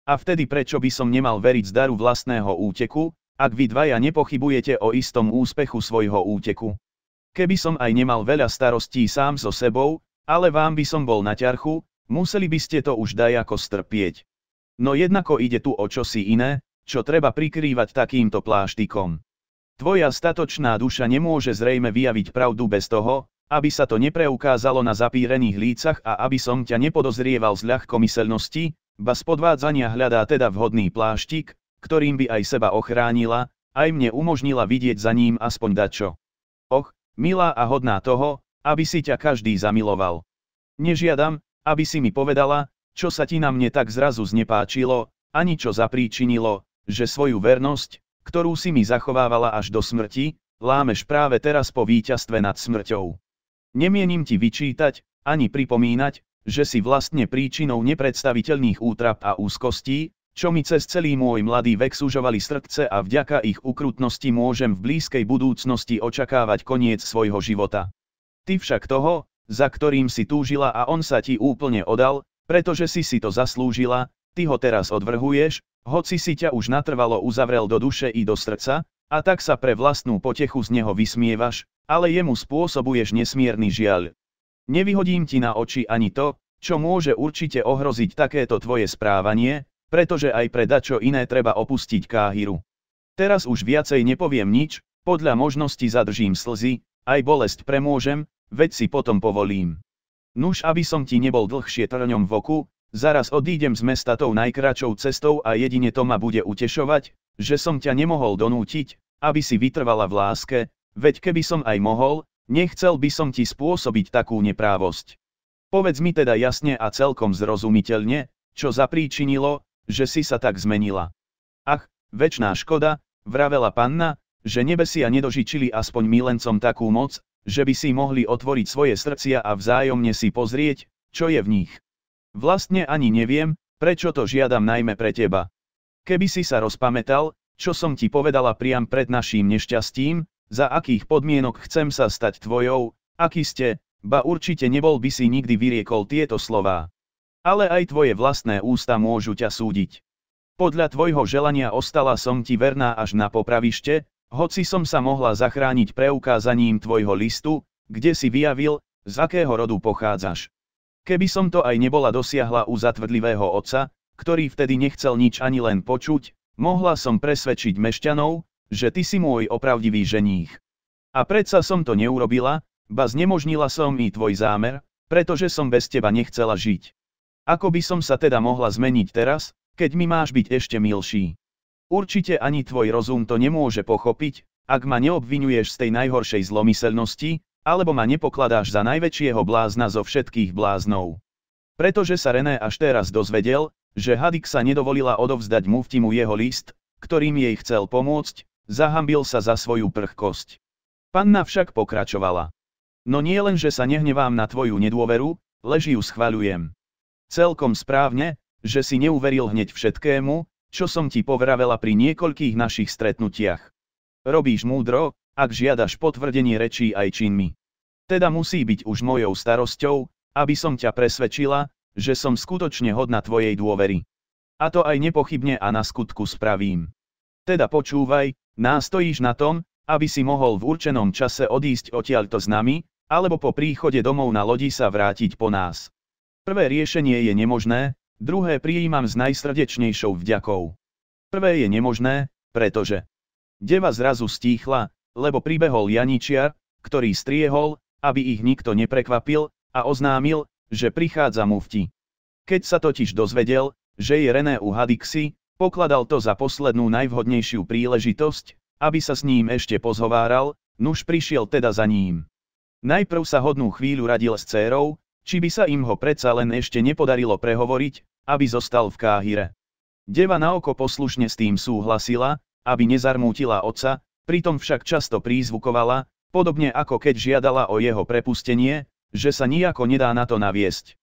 A vtedy prečo by som nemal veriť zdaru vlastného úteku, ak vy dvaja nepochybujete o istom úspechu svojho úteku? Keby som aj nemal veľa starostí sám so sebou, ale vám by som bol na ťarchu, museli by ste to už dajako strpieť. No jednako ide tu o čosi iné, čo treba prikrývať takýmto pláštikom. Tvoja statočná duša nemôže zrejme vyjaviť pravdu bez toho, aby sa to nepreukázalo na zapírených lícach a aby som ťa nepodozrieval z ľahkomyselnosti, ba z podvádzania hľadá teda vhodný pláštik, ktorým by aj seba ochránila, aj mne umožnila vidieť za ním aspoň dačo. Och, milá a hodná toho, aby si ťa každý zamiloval. Nežiadam, aby si mi povedala, čo sa ti na mne tak zrazu znepáčilo, ani čo zapríčinilo, že svoju vernosť, ktorú si mi zachovávala až do smrti, lámeš práve teraz po víťazstve nad smrťou. Nemienim ti vyčítať, ani pripomínať, že si vlastne príčinou nepredstaviteľných útrap a úzkostí, čo mi cez celý môj mladý vek sužovali srdce a vďaka ich ukrutnosti môžem v blízkej budúcnosti očakávať koniec svojho života. Ty však toho, za ktorým si túžila a on sa ti úplne odal, pretože si si to zaslúžila, ty ho teraz odvrhuješ, hoci si ťa už natrvalo uzavrel do duše i do srdca, a tak sa pre vlastnú potechu z neho vysmievaš, ale jemu spôsobuješ nesmierny žiaľ. Nevyhodím ti na oči ani to, čo môže určite ohroziť takéto tvoje správanie, pretože aj pre dačo iné treba opustiť Káhiru. Teraz už viacej nepoviem nič, podľa možnosti zadržím slzy, aj bolest premôžem, veď si potom povolím. Nuž aby som ti nebol dlhšie trňom v oku, Zaraz odídem z mesta tou najkračou cestou a jedine to ma bude utešovať, že som ťa nemohol donútiť, aby si vytrvala v láske, veď keby som aj mohol, nechcel by som ti spôsobiť takú neprávosť. Povedz mi teda jasne a celkom zrozumiteľne, čo zapríčinilo, že si sa tak zmenila. Ach, väčšná škoda, vravela panna, že nebesia nedožičili aspoň milencom takú moc, že by si mohli otvoriť svoje srdcia a vzájomne si pozrieť, čo je v nich. Vlastne ani neviem, prečo to žiadam najmä pre teba. Keby si sa rozpamätal, čo som ti povedala priam pred naším nešťastím, za akých podmienok chcem sa stať tvojou, aký ste, ba určite nebol by si nikdy vyriekol tieto slová. Ale aj tvoje vlastné ústa môžu ťa súdiť. Podľa tvojho želania ostala som ti verná až na popravište, hoci som sa mohla zachrániť preukázaním tvojho listu, kde si vyjavil, z akého rodu pochádzaš. Keby som to aj nebola dosiahla u zatvrdlivého otca, ktorý vtedy nechcel nič ani len počuť, mohla som presvedčiť mešťanov, že ty si môj opravdivý ženích. A predsa som to neurobila, ba znemožnila som i tvoj zámer, pretože som bez teba nechcela žiť. Ako by som sa teda mohla zmeniť teraz, keď mi máš byť ešte milší? Určite ani tvoj rozum to nemôže pochopiť, ak ma neobvinuješ z tej najhoršej zlomyselnosti, alebo ma nepokladáš za najväčšieho blázna zo všetkých bláznov. Pretože sa René až teraz dozvedel, že Hadik sa nedovolila odovzdať muftimu jeho list, ktorým jej chcel pomôcť, zahambil sa za svoju prchkosť. Panna však pokračovala. No nie len, že sa nehnevám na tvoju nedôveru, lež ju schvaľujem. Celkom správne, že si neuveril hneď všetkému, čo som ti povravela pri niekoľkých našich stretnutiach. Robíš múdro, ak žiadaš potvrdenie rečí aj činmi. Teda musí byť už mojou starosťou, aby som ťa presvedčila, že som skutočne hodná tvojej dôvery. A to aj nepochybne a na skutku spravím. Teda počúvaj, nástojíš na tom, aby si mohol v určenom čase odísť odtiaľto s nami, alebo po príchode domov na lodi sa vrátiť po nás. Prvé riešenie je nemožné, druhé prijímam s najsrdečnejšou vďakou. Prvé je nemožné, pretože deva zrazu stíchla, lebo pribehol Janičiar, ktorý striehol, aby ich nikto neprekvapil, a oznámil, že prichádza mufti. Keď sa totiž dozvedel, že je René u Hadixi, pokladal to za poslednú najvhodnejšiu príležitosť, aby sa s ním ešte pozhováral, nuž prišiel teda za ním. Najprv sa hodnú chvíľu radil s cérou, či by sa im ho predsa len ešte nepodarilo prehovoriť, aby zostal v Káhire. Deva na oko poslušne s tým súhlasila, aby nezarmútila oca, pritom však často prízvukovala, podobne ako keď žiadala o jeho prepustenie, že sa nijako nedá na to naviesť.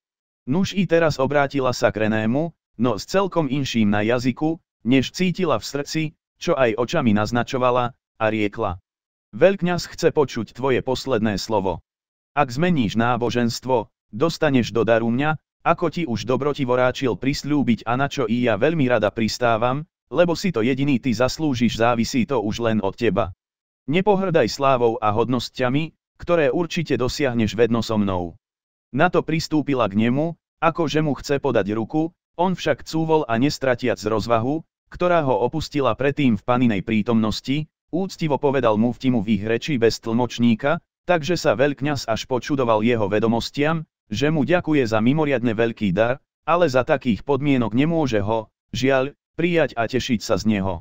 Nuž i teraz obrátila sa k Renému, no s celkom inším na jazyku, než cítila v srdci, čo aj očami naznačovala, a riekla. Veľkňaz chce počuť tvoje posledné slovo. Ak zmeníš náboženstvo, dostaneš do daru mňa, ako ti už dobrotivoráčil prislúbiť a na čo i ja veľmi rada pristávam, lebo si to jediný ty zaslúžiš, závisí to už len od teba. Nepohrdaj slávou a hodnosťami, ktoré určite dosiahneš vedno so mnou. Na to pristúpila k nemu, ako že mu chce podať ruku, on však cúvol a nestratiac z rozvahu, ktorá ho opustila predtým v paninej prítomnosti, úctivo povedal mu v timu v ich reči bez tlmočníka, takže sa veľkňaz až počudoval jeho vedomostiam, že mu ďakuje za mimoriadne veľký dar, ale za takých podmienok nemôže ho, žiaľ, prijať a tešiť sa z neho.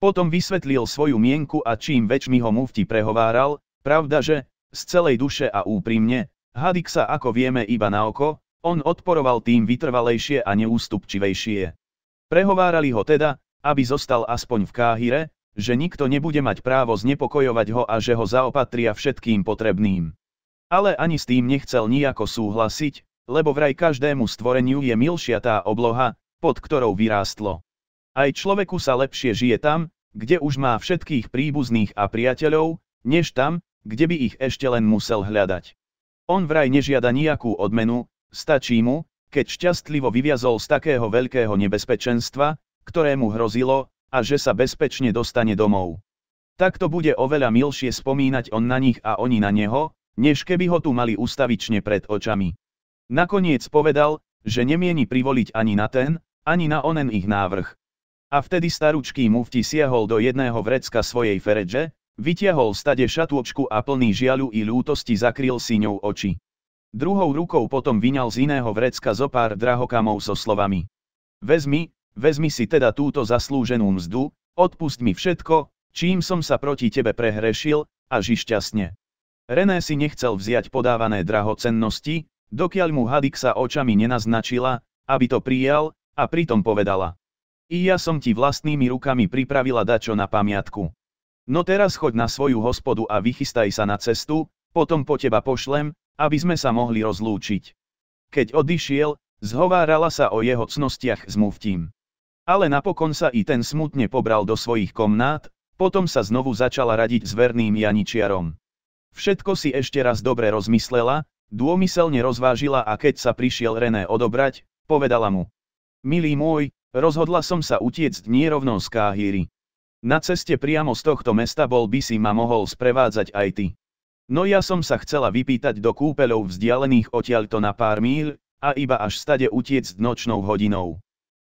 Potom vysvetlil svoju mienku a čím väčšmi ho mufti prehováral, pravda že, z celej duše a úprimne, Hadik sa ako vieme iba na oko, on odporoval tým vytrvalejšie a neústupčivejšie. Prehovárali ho teda, aby zostal aspoň v Káhire, že nikto nebude mať právo znepokojovať ho a že ho zaopatria všetkým potrebným. Ale ani s tým nechcel nijako súhlasiť, lebo vraj každému stvoreniu je milšia tá obloha, pod ktorou vyrástlo. Aj človeku sa lepšie žije tam, kde už má všetkých príbuzných a priateľov, než tam, kde by ich ešte len musel hľadať. On vraj nežiada nejakú odmenu, stačí mu, keď šťastlivo vyviazol z takého veľkého nebezpečenstva, ktoré mu hrozilo, a že sa bezpečne dostane domov. Takto bude oveľa milšie spomínať on na nich a oni na neho, než keby ho tu mali ustavične pred očami. Nakoniec povedal, že nemieni privoliť ani na ten, ani na onen ich návrh. A vtedy starúčký mufti siahol do jedného vrecka svojej feredže, vytiahol stade šatôčku a plný žiaľu i lútosti zakryl si ňou oči. Druhou rukou potom vyňal z iného vrecka zo pár drahokamov so slovami. Vezmi, vezmi si teda túto zaslúženú mzdu, odpust mi všetko, čím som sa proti tebe prehrešil, a ži šťastne. René si nechcel vziať podávané drahocennosti, dokiaľ mu Hadik sa očami nenaznačila, aby to prijal, a pritom povedala. I ja som ti vlastnými rukami pripravila dačo na pamiatku. No teraz choď na svoju hospodu a vychystaj sa na cestu, potom po teba pošlem, aby sme sa mohli rozlúčiť. Keď odišiel, zhovárala sa o jeho cnostiach s muftím. Ale napokon sa i ten smutne pobral do svojich komnát, potom sa znovu začala radiť s verným Janičiarom. Všetko si ešte raz dobre rozmyslela, dômyselne rozvážila a keď sa prišiel René odobrať, povedala mu. Milý môj, rozhodla som sa utiecť nierovnou z Káhyry. Na ceste priamo z tohto mesta bol by si ma mohol sprevádzať aj ty. No ja som sa chcela vypýtať do kúpeľov vzdialených odtiaľto na pár míľ, a iba až stade utiecť nočnou hodinou.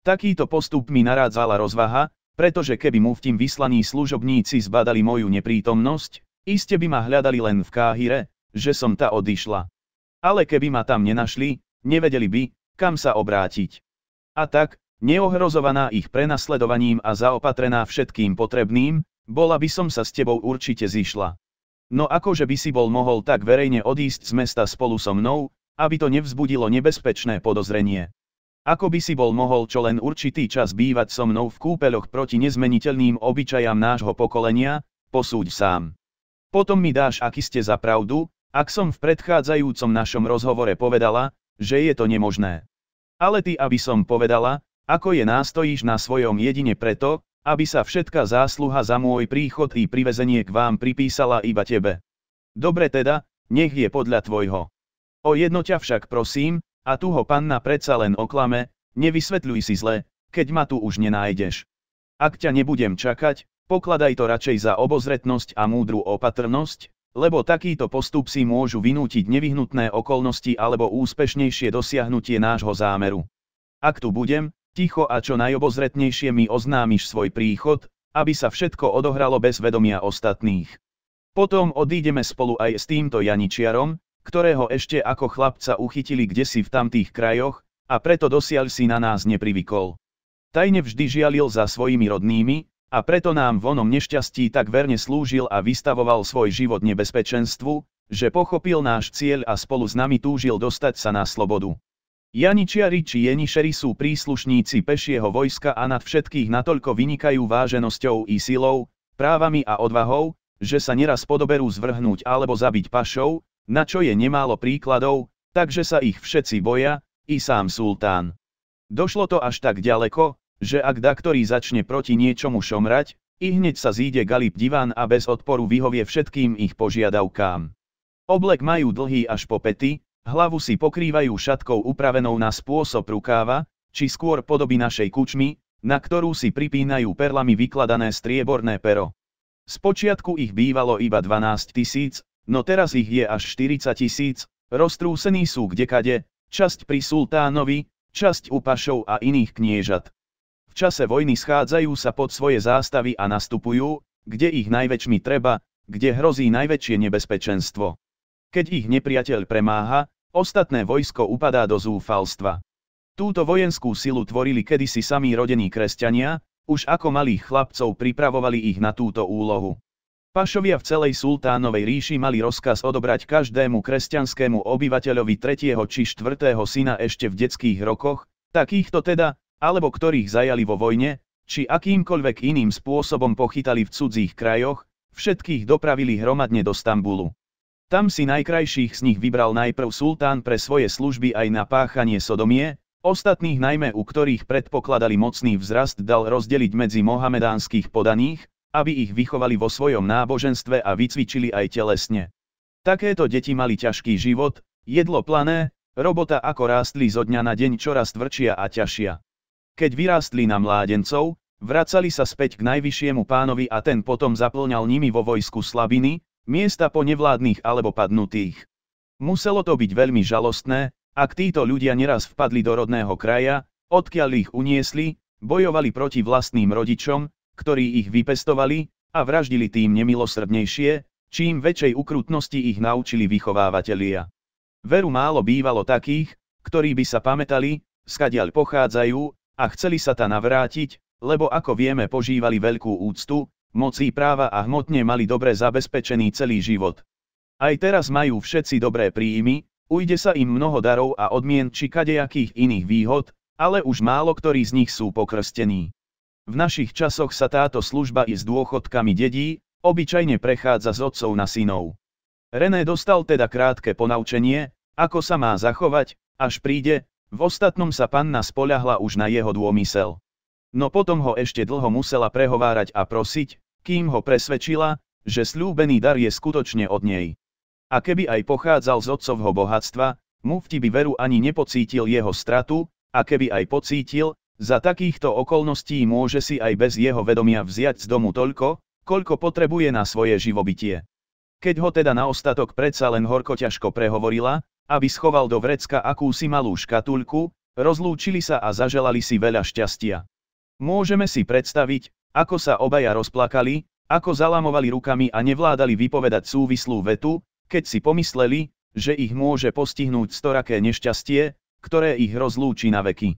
Takýto postup mi narádzala rozvaha, pretože keby mu v tým vyslaní služobníci zbadali moju neprítomnosť, iste by ma hľadali len v Káhyre, že som ta odišla. Ale keby ma tam nenašli, nevedeli by, kam sa obrátiť. A tak, neohrozovaná ich prenasledovaním a zaopatrená všetkým potrebným, bola by som sa s tebou určite zišla. No akože by si bol mohol tak verejne odísť z mesta spolu so mnou, aby to nevzbudilo nebezpečné podozrenie. Ako by si bol mohol čo len určitý čas bývať so mnou v kúpeľoch proti nezmeniteľným obyčajam nášho pokolenia, posúď sám. Potom mi dáš aký ste za pravdu, ak som v predchádzajúcom našom rozhovore povedala, že je to nemožné. Ale ty, aby som povedala, ako je nástojíš na svojom jedine preto, aby sa všetka zásluha za môj príchod i privezenie k vám pripísala iba tebe. Dobre teda, nech je podľa tvojho. O jedno ťa však prosím, a tu ho panna predsa len oklame, nevysvetľuj si zle, keď ma tu už nenájdeš. Ak ťa nebudem čakať, pokladaj to radšej za obozretnosť a múdru opatrnosť, lebo takýto postup si môžu vynútiť nevyhnutné okolnosti alebo úspešnejšie dosiahnutie nášho zámeru. Ak tu budem, ticho a čo najobozretnejšie mi oznámiš svoj príchod, aby sa všetko odohralo bez vedomia ostatných. Potom odídeme spolu aj s týmto Janičiarom, ktorého ešte ako chlapca uchytili kde si v tamtých krajoch, a preto dosiaľ si na nás neprivykol. Tajne vždy žialil za svojimi rodnými, a preto nám vonom nešťastí tak verne slúžil a vystavoval svoj život nebezpečenstvu, že pochopil náš cieľ a spolu s nami túžil dostať sa na slobodu. Janičiari či Jenišeri sú príslušníci pešieho vojska a nad všetkých natoľko vynikajú váženosťou i silou, právami a odvahou, že sa neraz podoberú zvrhnúť alebo zabiť pašou, na čo je nemálo príkladov, takže sa ich všetci boja, i sám sultán. Došlo to až tak ďaleko, že ak da ktorý začne proti niečomu šomrať, i hneď sa zíde Galip diván a bez odporu vyhovie všetkým ich požiadavkám. Oblek majú dlhý až po pety, hlavu si pokrývajú šatkou upravenou na spôsob rukáva, či skôr podoby našej kučmy, na ktorú si pripínajú perlami vykladané strieborné pero. Spočiatku ich bývalo iba 12 tisíc, no teraz ich je až 40 tisíc, roztrúsení sú kdekade, časť pri sultánovi, časť u pašov a iných kniežat čase vojny schádzajú sa pod svoje zástavy a nastupujú, kde ich najväčšmi treba, kde hrozí najväčšie nebezpečenstvo. Keď ich nepriateľ premáha, ostatné vojsko upadá do zúfalstva. Túto vojenskú silu tvorili kedysi sami rodení kresťania, už ako malých chlapcov pripravovali ich na túto úlohu. Pašovia v celej sultánovej ríši mali rozkaz odobrať každému kresťanskému obyvateľovi tretieho či štvrtého syna ešte v detských rokoch, takýchto teda, alebo ktorých zajali vo vojne, či akýmkoľvek iným spôsobom pochytali v cudzích krajoch, všetkých dopravili hromadne do Stambulu. Tam si najkrajších z nich vybral najprv sultán pre svoje služby aj na páchanie Sodomie, ostatných najmä u ktorých predpokladali mocný vzrast dal rozdeliť medzi mohamedánskych podaných, aby ich vychovali vo svojom náboženstve a vycvičili aj telesne. Takéto deti mali ťažký život, jedlo plané, robota ako rástli zo dňa na deň čoraz tvrdšia a ťažšia. Keď vyrástli na mládencov, vracali sa späť k najvyššiemu pánovi a ten potom zaplňal nimi vo vojsku slabiny, miesta po nevládnych alebo padnutých. Muselo to byť veľmi žalostné, ak títo ľudia neraz vpadli do rodného kraja, odkiaľ ich uniesli, bojovali proti vlastným rodičom, ktorí ich vypestovali, a vraždili tým nemilosrdnejšie, čím väčšej ukrutnosti ich naučili vychovávateľia. Veru málo bývalo takých, ktorí by sa pamätali, skadiaľ pochádzajú a chceli sa ta navrátiť, lebo ako vieme požívali veľkú úctu, moci práva a hmotne mali dobre zabezpečený celý život. Aj teraz majú všetci dobré príjmy, ujde sa im mnoho darov a odmien či kadejakých iných výhod, ale už málo ktorí z nich sú pokrstení. V našich časoch sa táto služba i s dôchodkami dedí, obyčajne prechádza z otcov na synov. René dostal teda krátke ponaučenie, ako sa má zachovať, až príde, v ostatnom sa panna spoľahla už na jeho dômysel. No potom ho ešte dlho musela prehovárať a prosiť, kým ho presvedčila, že slúbený dar je skutočne od nej. A keby aj pochádzal z otcovho bohatstva, mufti by veru ani nepocítil jeho stratu, a keby aj pocítil, za takýchto okolností môže si aj bez jeho vedomia vziať z domu toľko, koľko potrebuje na svoje živobytie. Keď ho teda na ostatok predsa len horko ťažko prehovorila, aby schoval do vrecka akúsi malú škatulku, rozlúčili sa a zaželali si veľa šťastia. Môžeme si predstaviť, ako sa obaja rozplakali, ako zalamovali rukami a nevládali vypovedať súvislú vetu, keď si pomysleli, že ich môže postihnúť storaké nešťastie, ktoré ich rozlúči na veky.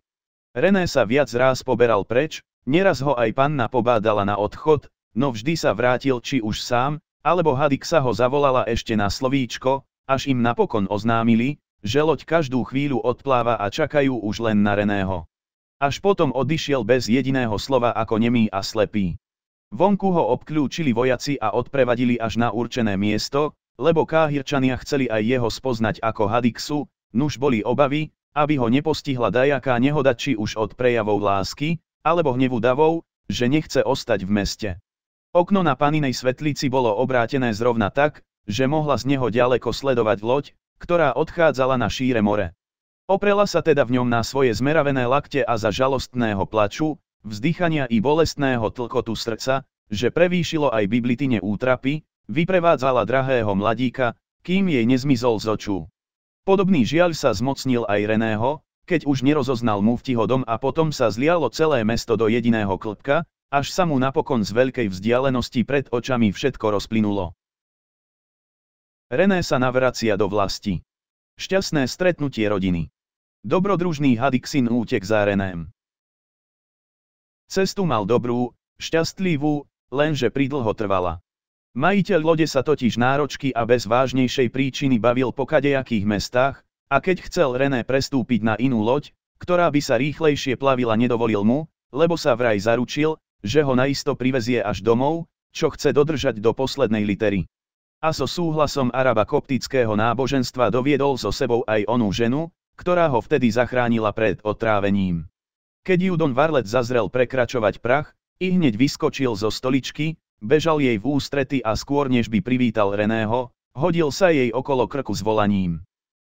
René sa viac ráz poberal preč, neraz ho aj panna pobádala na odchod, no vždy sa vrátil či už sám, alebo Hadixa ho zavolala ešte na slovíčko, až im napokon oznámili, že loď každú chvíľu odpláva a čakajú už len na Reného. Až potom odišiel bez jediného slova ako nemý a slepý. Vonku ho obklúčili vojaci a odprevadili až na určené miesto, lebo káhirčania chceli aj jeho spoznať ako Hadixu, nuž boli obavy, aby ho nepostihla dajaká nehoda či už od prejavov lásky, alebo hnevu davov, že nechce ostať v meste. Okno na paninej svetlici bolo obrátené zrovna tak, že mohla z neho ďaleko sledovať loď, ktorá odchádzala na šíre more. Oprela sa teda v ňom na svoje zmeravené lakte a za žalostného plaču, vzdychania i bolestného tlkotu srdca, že prevýšilo aj biblitine útrapy, vyprevádzala drahého mladíka, kým jej nezmizol z očú. Podobný žiaľ sa zmocnil aj Reného, keď už nerozoznal mu vtiho dom a potom sa zlialo celé mesto do jediného klpka, až sa mu napokon z veľkej vzdialenosti pred očami všetko rozplynulo. René sa navracia do vlasti. Šťastné stretnutie rodiny. Dobrodružný Hadixin útek za Reném. Cestu mal dobrú, šťastlivú, lenže pridlho trvala. Majiteľ lode sa totiž náročky a bez vážnejšej príčiny bavil po kadejakých mestách, a keď chcel René prestúpiť na inú loď, ktorá by sa rýchlejšie plavila nedovolil mu, lebo sa vraj zaručil, že ho naisto privezie až domov, čo chce dodržať do poslednej litery. A so súhlasom araba koptického náboženstva doviedol so sebou aj onú ženu, ktorá ho vtedy zachránila pred otrávením. Keď Judon Varlet zazrel prekračovať prach, i hneď vyskočil zo stoličky, bežal jej v ústrety a skôr než by privítal Reného, hodil sa jej okolo krku s volaním.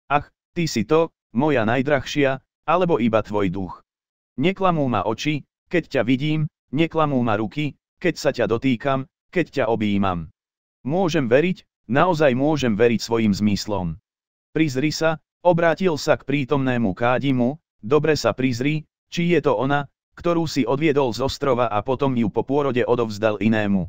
Ach, ty si to, moja najdrahšia, alebo iba tvoj duch. Neklamú ma oči, keď ťa vidím, neklamú ma ruky, keď sa ťa dotýkam, keď ťa objímam. Môžem veriť, naozaj môžem veriť svojim zmyslom. Prizri sa, obrátil sa k prítomnému kádimu, dobre sa prizri, či je to ona, ktorú si odviedol z ostrova a potom ju po pôrode odovzdal inému.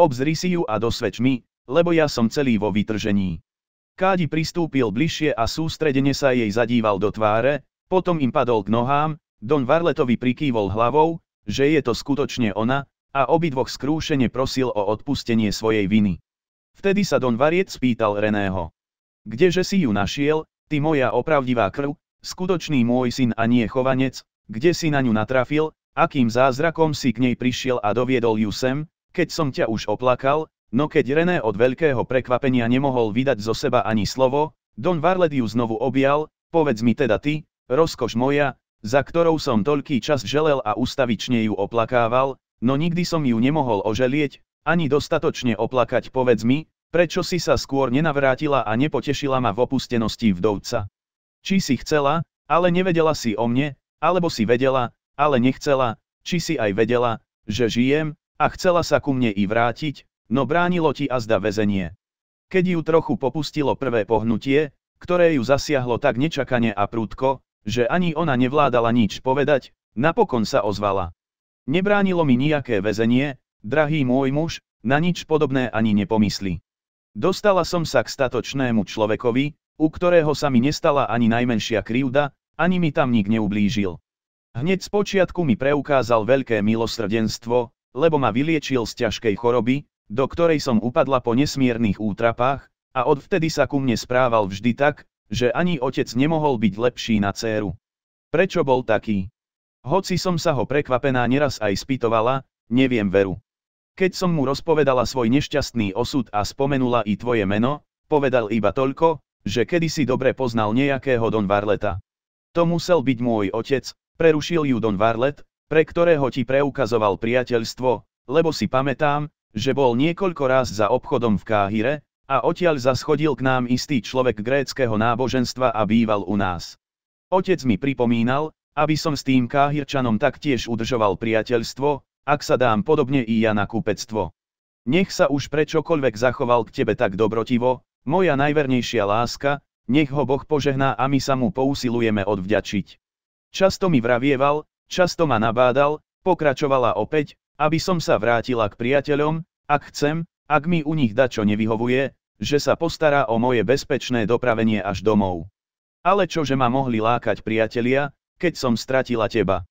Obzri si ju a dosvedč mi, lebo ja som celý vo vytržení. Kádi pristúpil bližšie a sústredene sa jej zadíval do tváre, potom im padol k nohám, Don Varletovi prikývol hlavou, že je to skutočne ona, a obidvoch skrúšene prosil o odpustenie svojej viny. Vtedy sa Don Variet spýtal Reného. Kdeže si ju našiel, ty moja opravdivá krv, skutočný môj syn a nie chovanec, kde si na ňu natrafil, akým zázrakom si k nej prišiel a doviedol ju sem, keď som ťa už oplakal, no keď René od veľkého prekvapenia nemohol vydať zo seba ani slovo, Don Varlet ju znovu objal, povedz mi teda ty, rozkoš moja, za ktorou som toľký čas želel a ustavične ju oplakával, no nikdy som ju nemohol oželieť, ani dostatočne oplakať povedz mi, prečo si sa skôr nenavrátila a nepotešila ma v opustenosti vdovca. Či si chcela, ale nevedela si o mne, alebo si vedela, ale nechcela, či si aj vedela, že žijem, a chcela sa ku mne i vrátiť, no bránilo ti azda väzenie. Keď ju trochu popustilo prvé pohnutie, ktoré ju zasiahlo tak nečakane a prúdko, že ani ona nevládala nič povedať, napokon sa ozvala. Nebránilo mi nejaké väzenie, drahý môj muž, na nič podobné ani nepomyslí. Dostala som sa k statočnému človekovi, u ktorého sa mi nestala ani najmenšia krivda, ani mi tam nik neublížil. Hneď z počiatku mi preukázal veľké milosrdenstvo, lebo ma vyliečil z ťažkej choroby, do ktorej som upadla po nesmiernych útrapách, a odvtedy sa ku mne správal vždy tak, že ani otec nemohol byť lepší na céru. Prečo bol taký? Hoci som sa ho prekvapená neraz aj spýtovala, neviem veru. Keď som mu rozpovedala svoj nešťastný osud a spomenula i tvoje meno, povedal iba toľko, že kedysi dobre poznal nejakého Don Varleta. To musel byť môj otec, prerušil ju Don Varlet, pre ktorého ti preukazoval priateľstvo, lebo si pamätám, že bol niekoľko raz za obchodom v Káhire, a odtiaľ zaschodil k nám istý človek gréckého náboženstva a býval u nás. Otec mi pripomínal, aby som s tým káhirčanom taktiež udržoval priateľstvo, ak sa dám podobne i ja na kúpectvo. Nech sa už prečokoľvek zachoval k tebe tak dobrotivo, moja najvernejšia láska, nech ho Boh požehná a my sa mu pousilujeme odvďačiť. Často mi vravieval, často ma nabádal, pokračovala opäť, aby som sa vrátila k priateľom, ak chcem, ak mi u nich dačo nevyhovuje, že sa postará o moje bezpečné dopravenie až domov. Ale čože ma mohli lákať priatelia, keď som stratila teba.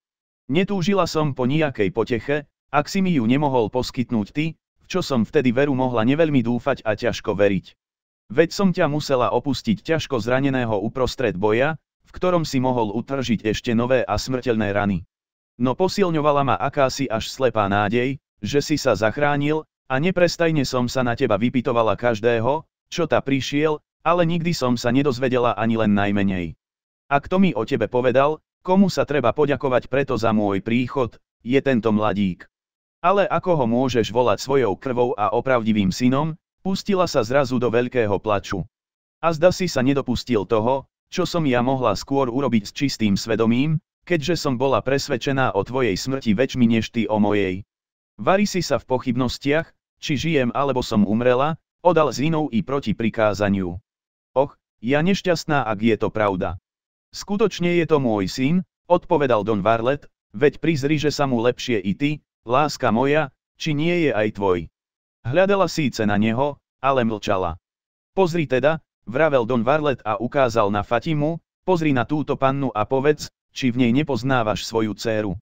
Netúžila som po nejakej poteche, ak si mi ju nemohol poskytnúť ty, v čo som vtedy veru mohla neveľmi dúfať a ťažko veriť. Veď som ťa musela opustiť ťažko zraneného uprostred boja, v ktorom si mohol utržiť ešte nové a smrteľné rany. No posilňovala ma akási až slepá nádej, že si sa zachránil, a neprestajne som sa na teba vypitovala každého, čo ta prišiel, ale nikdy som sa nedozvedela ani len najmenej. A kto mi o tebe povedal, komu sa treba poďakovať preto za môj príchod, je tento mladík. Ale ako ho môžeš volať svojou krvou a opravdivým synom, pustila sa zrazu do veľkého plaču. A zda si sa nedopustil toho, čo som ja mohla skôr urobiť s čistým svedomím, keďže som bola presvedčená o tvojej smrti väčšmi než ty o mojej. Vari si sa v pochybnostiach, či žijem alebo som umrela, odal z inou i proti prikázaniu. Och, ja nešťastná, ak je to pravda. Skutočne je to môj syn, odpovedal Don Varlet, veď prizri, že sa mu lepšie i ty, láska moja, či nie je aj tvoj. Hľadala síce na neho, ale mlčala. Pozri teda, vravel Don Varlet a ukázal na Fatimu, pozri na túto pannu a povedz, či v nej nepoznávaš svoju dceru.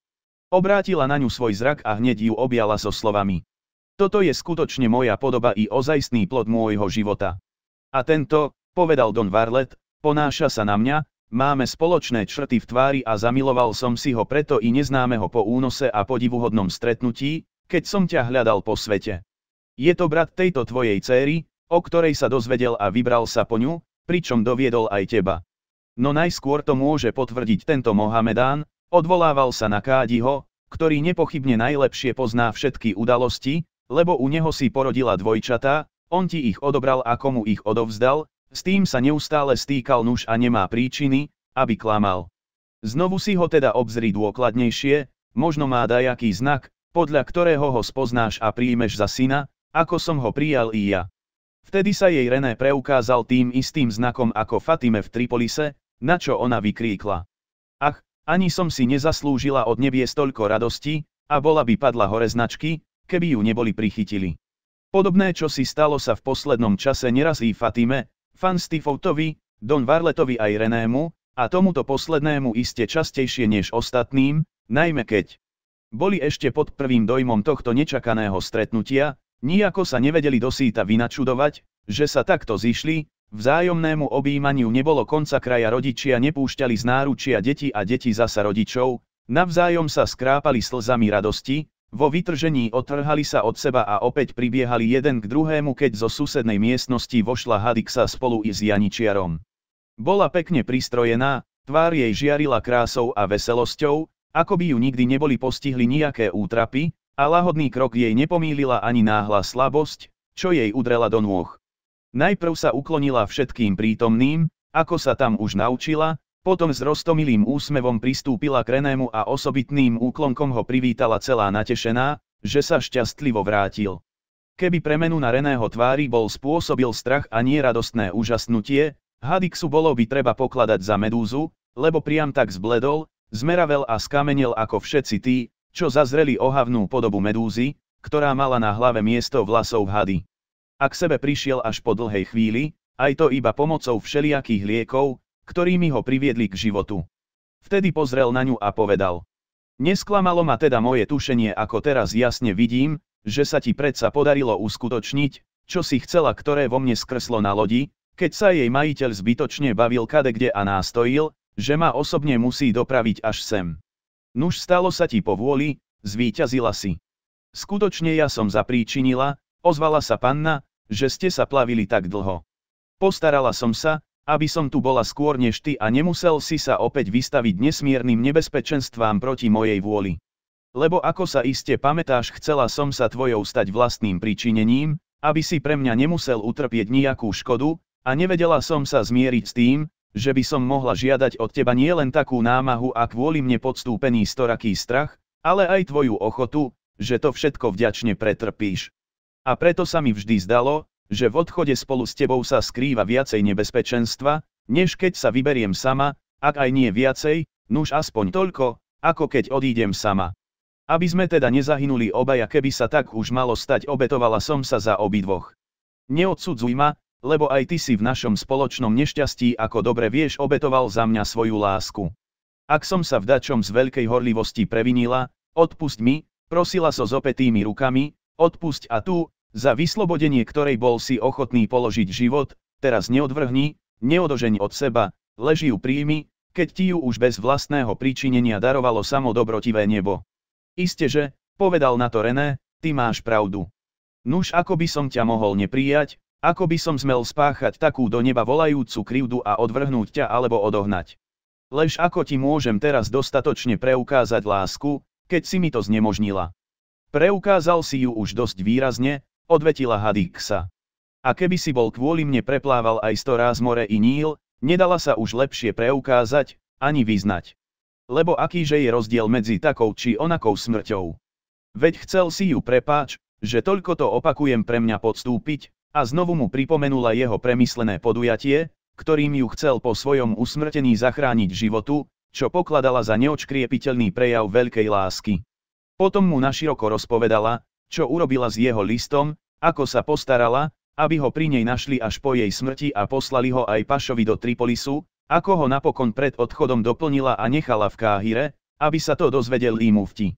Obrátila na ňu svoj zrak a hneď ju objala so slovami. Toto je skutočne moja podoba i ozajstný plod môjho života. A tento, povedal Don Varlet, ponáša sa na mňa, máme spoločné črty v tvári a zamiloval som si ho preto i neznáme ho po únose a podivuhodnom stretnutí, keď som ťa hľadal po svete. Je to brat tejto tvojej céry, o ktorej sa dozvedel a vybral sa po ňu, pričom doviedol aj teba. No najskôr to môže potvrdiť tento Mohamedán, odvolával sa na Kádiho, ktorý nepochybne najlepšie pozná všetky udalosti, lebo u neho si porodila dvojčatá, on ti ich odobral a komu ich odovzdal, s tým sa neustále stýkal nuž a nemá príčiny, aby klamal. Znovu si ho teda obzri dôkladnejšie, možno má dajaký znak, podľa ktorého ho spoznáš a príjmeš za syna, ako som ho prijal i ja. Vtedy sa jej René preukázal tým istým znakom ako Fatime v Tripolise, na čo ona vykríkla. Ach, ani som si nezaslúžila od nebies toľko radosti, a bola by padla hore značky, keby ju neboli prichytili. Podobné čo si stalo sa v poslednom čase neraz i Fatime, Fan Stifoutovi, Don Varletovi aj Renému, a tomuto poslednému iste častejšie než ostatným, najmä keď boli ešte pod prvým dojmom tohto nečakaného stretnutia, nijako sa nevedeli dosýta vynačudovať, že sa takto zišli, vzájomnému objímaniu nebolo konca kraja rodičia nepúšťali z náručia deti a deti zasa rodičov, navzájom sa skrápali slzami radosti, vo vytržení otrhali sa od seba a opäť pribiehali jeden k druhému, keď zo susednej miestnosti vošla Hadixa spolu i s Janičiarom. Bola pekne pristrojená, tvár jej žiarila krásou a veselosťou, ako by ju nikdy neboli postihli nejaké útrapy, a lahodný krok jej nepomýlila ani náhla slabosť, čo jej udrela do nôh. Najprv sa uklonila všetkým prítomným, ako sa tam už naučila, potom s roztomilým úsmevom pristúpila k Renému a osobitným úklonkom ho privítala celá natešená, že sa šťastlivo vrátil. Keby premenu na Reného tvári bol spôsobil strach a nieradostné úžasnutie, Hadixu bolo by treba pokladať za medúzu, lebo priam tak zbledol, zmeravel a skamenil ako všetci tí, čo zazreli ohavnú podobu medúzy, ktorá mala na hlave miesto vlasov hady. A k sebe prišiel až po dlhej chvíli, aj to iba pomocou všelijakých liekov, ktorými ho priviedli k životu. Vtedy pozrel na ňu a povedal. Nesklamalo ma teda moje tušenie ako teraz jasne vidím, že sa ti predsa podarilo uskutočniť, čo si chcela ktoré vo mne skrslo na lodi, keď sa jej majiteľ zbytočne bavil kde a nástojil, že ma osobne musí dopraviť až sem. Nuž stalo sa ti po vôli, zvíťazila si. Skutočne ja som zapríčinila, ozvala sa panna, že ste sa plavili tak dlho. Postarala som sa, aby som tu bola skôr než ty a nemusel si sa opäť vystaviť nesmiernym nebezpečenstvám proti mojej vôli. Lebo ako sa iste pamätáš, chcela som sa tvojou stať vlastným príčinením, aby si pre mňa nemusel utrpieť nejakú škodu, a nevedela som sa zmieriť s tým, že by som mohla žiadať od teba nielen takú námahu a kvôli mne podstúpený storaký strach, ale aj tvoju ochotu, že to všetko vďačne pretrpíš. A preto sa mi vždy zdalo, že v odchode spolu s tebou sa skrýva viacej nebezpečenstva, než keď sa vyberiem sama, ak aj nie viacej, nuž aspoň toľko, ako keď odídem sama. Aby sme teda nezahynuli obaja, keby sa tak už malo stať, obetovala som sa za obidvoch. Neodsudzuj ma, lebo aj ty si v našom spoločnom nešťastí, ako dobre vieš, obetoval za mňa svoju lásku. Ak som sa v dačom z veľkej horlivosti previnila, odpust mi, prosila so zopetými rukami, odpust a tu, za vyslobodenie ktorej bol si ochotný položiť život, teraz neodvrhni, neodožeň od seba, leží ju príjmi, keď ti ju už bez vlastného príčinenia darovalo samo dobrotivé nebo. Isté že, povedal na to René, ty máš pravdu. Nuž ako by som ťa mohol neprijať, ako by som smel spáchať takú do neba volajúcu krivdu a odvrhnúť ťa alebo odohnať. Lež ako ti môžem teraz dostatočne preukázať lásku, keď si mi to znemožnila. Preukázal si ju už dosť výrazne, odvetila Hadixa. A keby si bol kvôli mne preplával aj sto ráz more i Níl, nedala sa už lepšie preukázať, ani vyznať. Lebo akýže je rozdiel medzi takou či onakou smrťou. Veď chcel si ju prepáč, že toľko to opakujem pre mňa podstúpiť, a znovu mu pripomenula jeho premyslené podujatie, ktorým ju chcel po svojom usmrtení zachrániť životu, čo pokladala za neočkriepiteľný prejav veľkej lásky. Potom mu naširoko rozpovedala, čo urobila s jeho listom, ako sa postarala, aby ho pri nej našli až po jej smrti a poslali ho aj Pašovi do Tripolisu, ako ho napokon pred odchodom doplnila a nechala v Káhire, aby sa to dozvedel i mufti.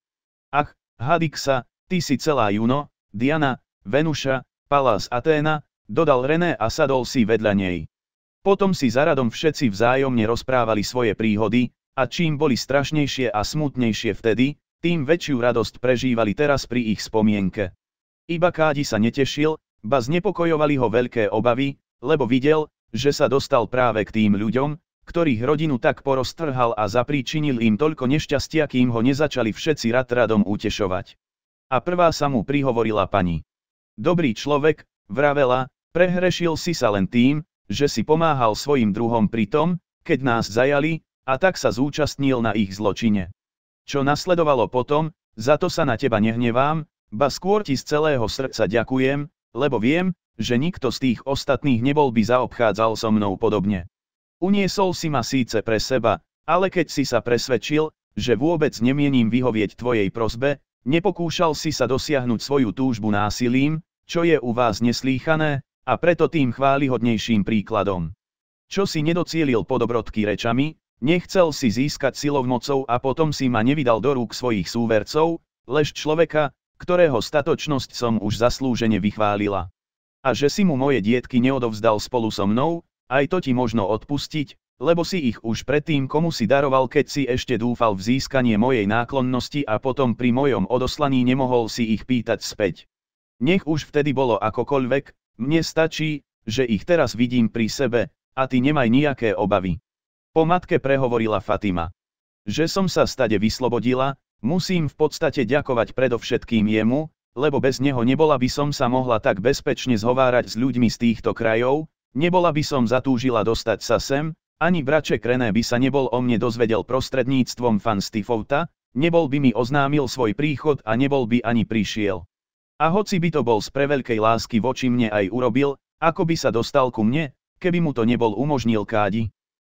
Ach, Hadixa, ty si celá Juno, Diana, Venuša, palás Aténa, dodal René a sadol si vedľa nej. Potom si za radom všetci vzájomne rozprávali svoje príhody, a čím boli strašnejšie a smutnejšie vtedy, tým väčšiu radosť prežívali teraz pri ich spomienke. Iba Kádi sa netešil, ba znepokojovali ho veľké obavy, lebo videl, že sa dostal práve k tým ľuďom, ktorých rodinu tak poroztrhal a zapríčinil im toľko nešťastia, kým ho nezačali všetci rad radom utešovať. A prvá sa mu prihovorila pani. Dobrý človek, vravela, prehrešil si sa len tým, že si pomáhal svojim druhom pri tom, keď nás zajali, a tak sa zúčastnil na ich zločine čo nasledovalo potom, za to sa na teba nehnevám, ba skôr ti z celého srdca ďakujem, lebo viem, že nikto z tých ostatných nebol by zaobchádzal so mnou podobne. Uniesol si ma síce pre seba, ale keď si sa presvedčil, že vôbec nemiením vyhovieť tvojej prosbe, nepokúšal si sa dosiahnuť svoju túžbu násilím, čo je u vás neslýchané, a preto tým chválihodnejším príkladom. Čo si nedocielil podobrodky rečami, Nechcel si získať silov mocou a potom si ma nevydal do rúk svojich súvercov, lež človeka, ktorého statočnosť som už zaslúžene vychválila. A že si mu moje dietky neodovzdal spolu so mnou, aj to ti možno odpustiť, lebo si ich už predtým komu si daroval, keď si ešte dúfal v získanie mojej náklonnosti a potom pri mojom odoslaní nemohol si ich pýtať späť. Nech už vtedy bolo akokoľvek, mne stačí, že ich teraz vidím pri sebe, a ty nemaj nejaké obavy. Po matke prehovorila Fatima. Že som sa stade vyslobodila, musím v podstate ďakovať predovšetkým jemu, lebo bez neho nebola by som sa mohla tak bezpečne zhovárať s ľuďmi z týchto krajov, nebola by som zatúžila dostať sa sem, ani brače Krené by sa nebol o mne dozvedel prostredníctvom Stifouta, nebol by mi oznámil svoj príchod a nebol by ani prišiel. A hoci by to bol z preveľkej lásky voči mne aj urobil, ako by sa dostal ku mne, keby mu to nebol umožnil kádi.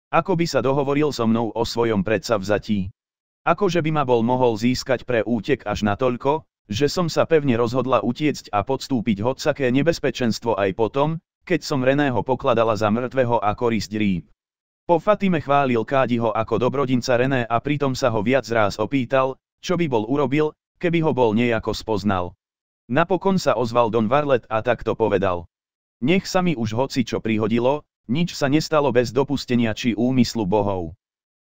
Ako by sa dohovoril so mnou o svojom predsavzatí. Akože by ma bol mohol získať pre útek až natoľko, že som sa pevne rozhodla utiecť a podstúpiť hocaké nebezpečenstvo aj potom, keď som Reného pokladala za mŕtvého a korist rýb. Po Fatime chválil Kádiho ako dobrodinca René a pritom sa ho viac ráz opýtal, čo by bol urobil, keby ho bol nejako spoznal. Napokon sa ozval Don Varlet a takto povedal. Nech sa mi už hoci čo prihodilo, nič sa nestalo bez dopustenia či úmyslu bohov.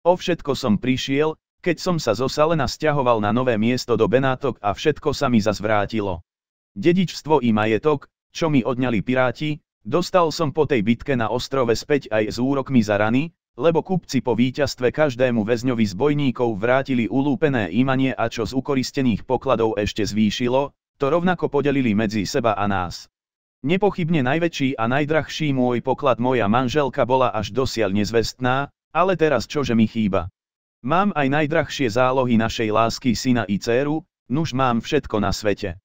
O všetko som prišiel, keď som sa zo Salena stiahoval na nové miesto do Benátok a všetko sa mi zazvrátilo. Dedičstvo i majetok, čo mi odňali piráti, dostal som po tej bitke na ostrove späť aj s úrokmi za rany, lebo kupci po víťazstve každému väzňovi z bojníkov vrátili ulúpené imanie a čo z ukoristených pokladov ešte zvýšilo, to rovnako podelili medzi seba a nás. Nepochybne najväčší a najdrahší môj poklad moja manželka bola až dosiaľ nezvestná, ale teraz čože mi chýba. Mám aj najdrahšie zálohy našej lásky syna i dceru, nuž mám všetko na svete.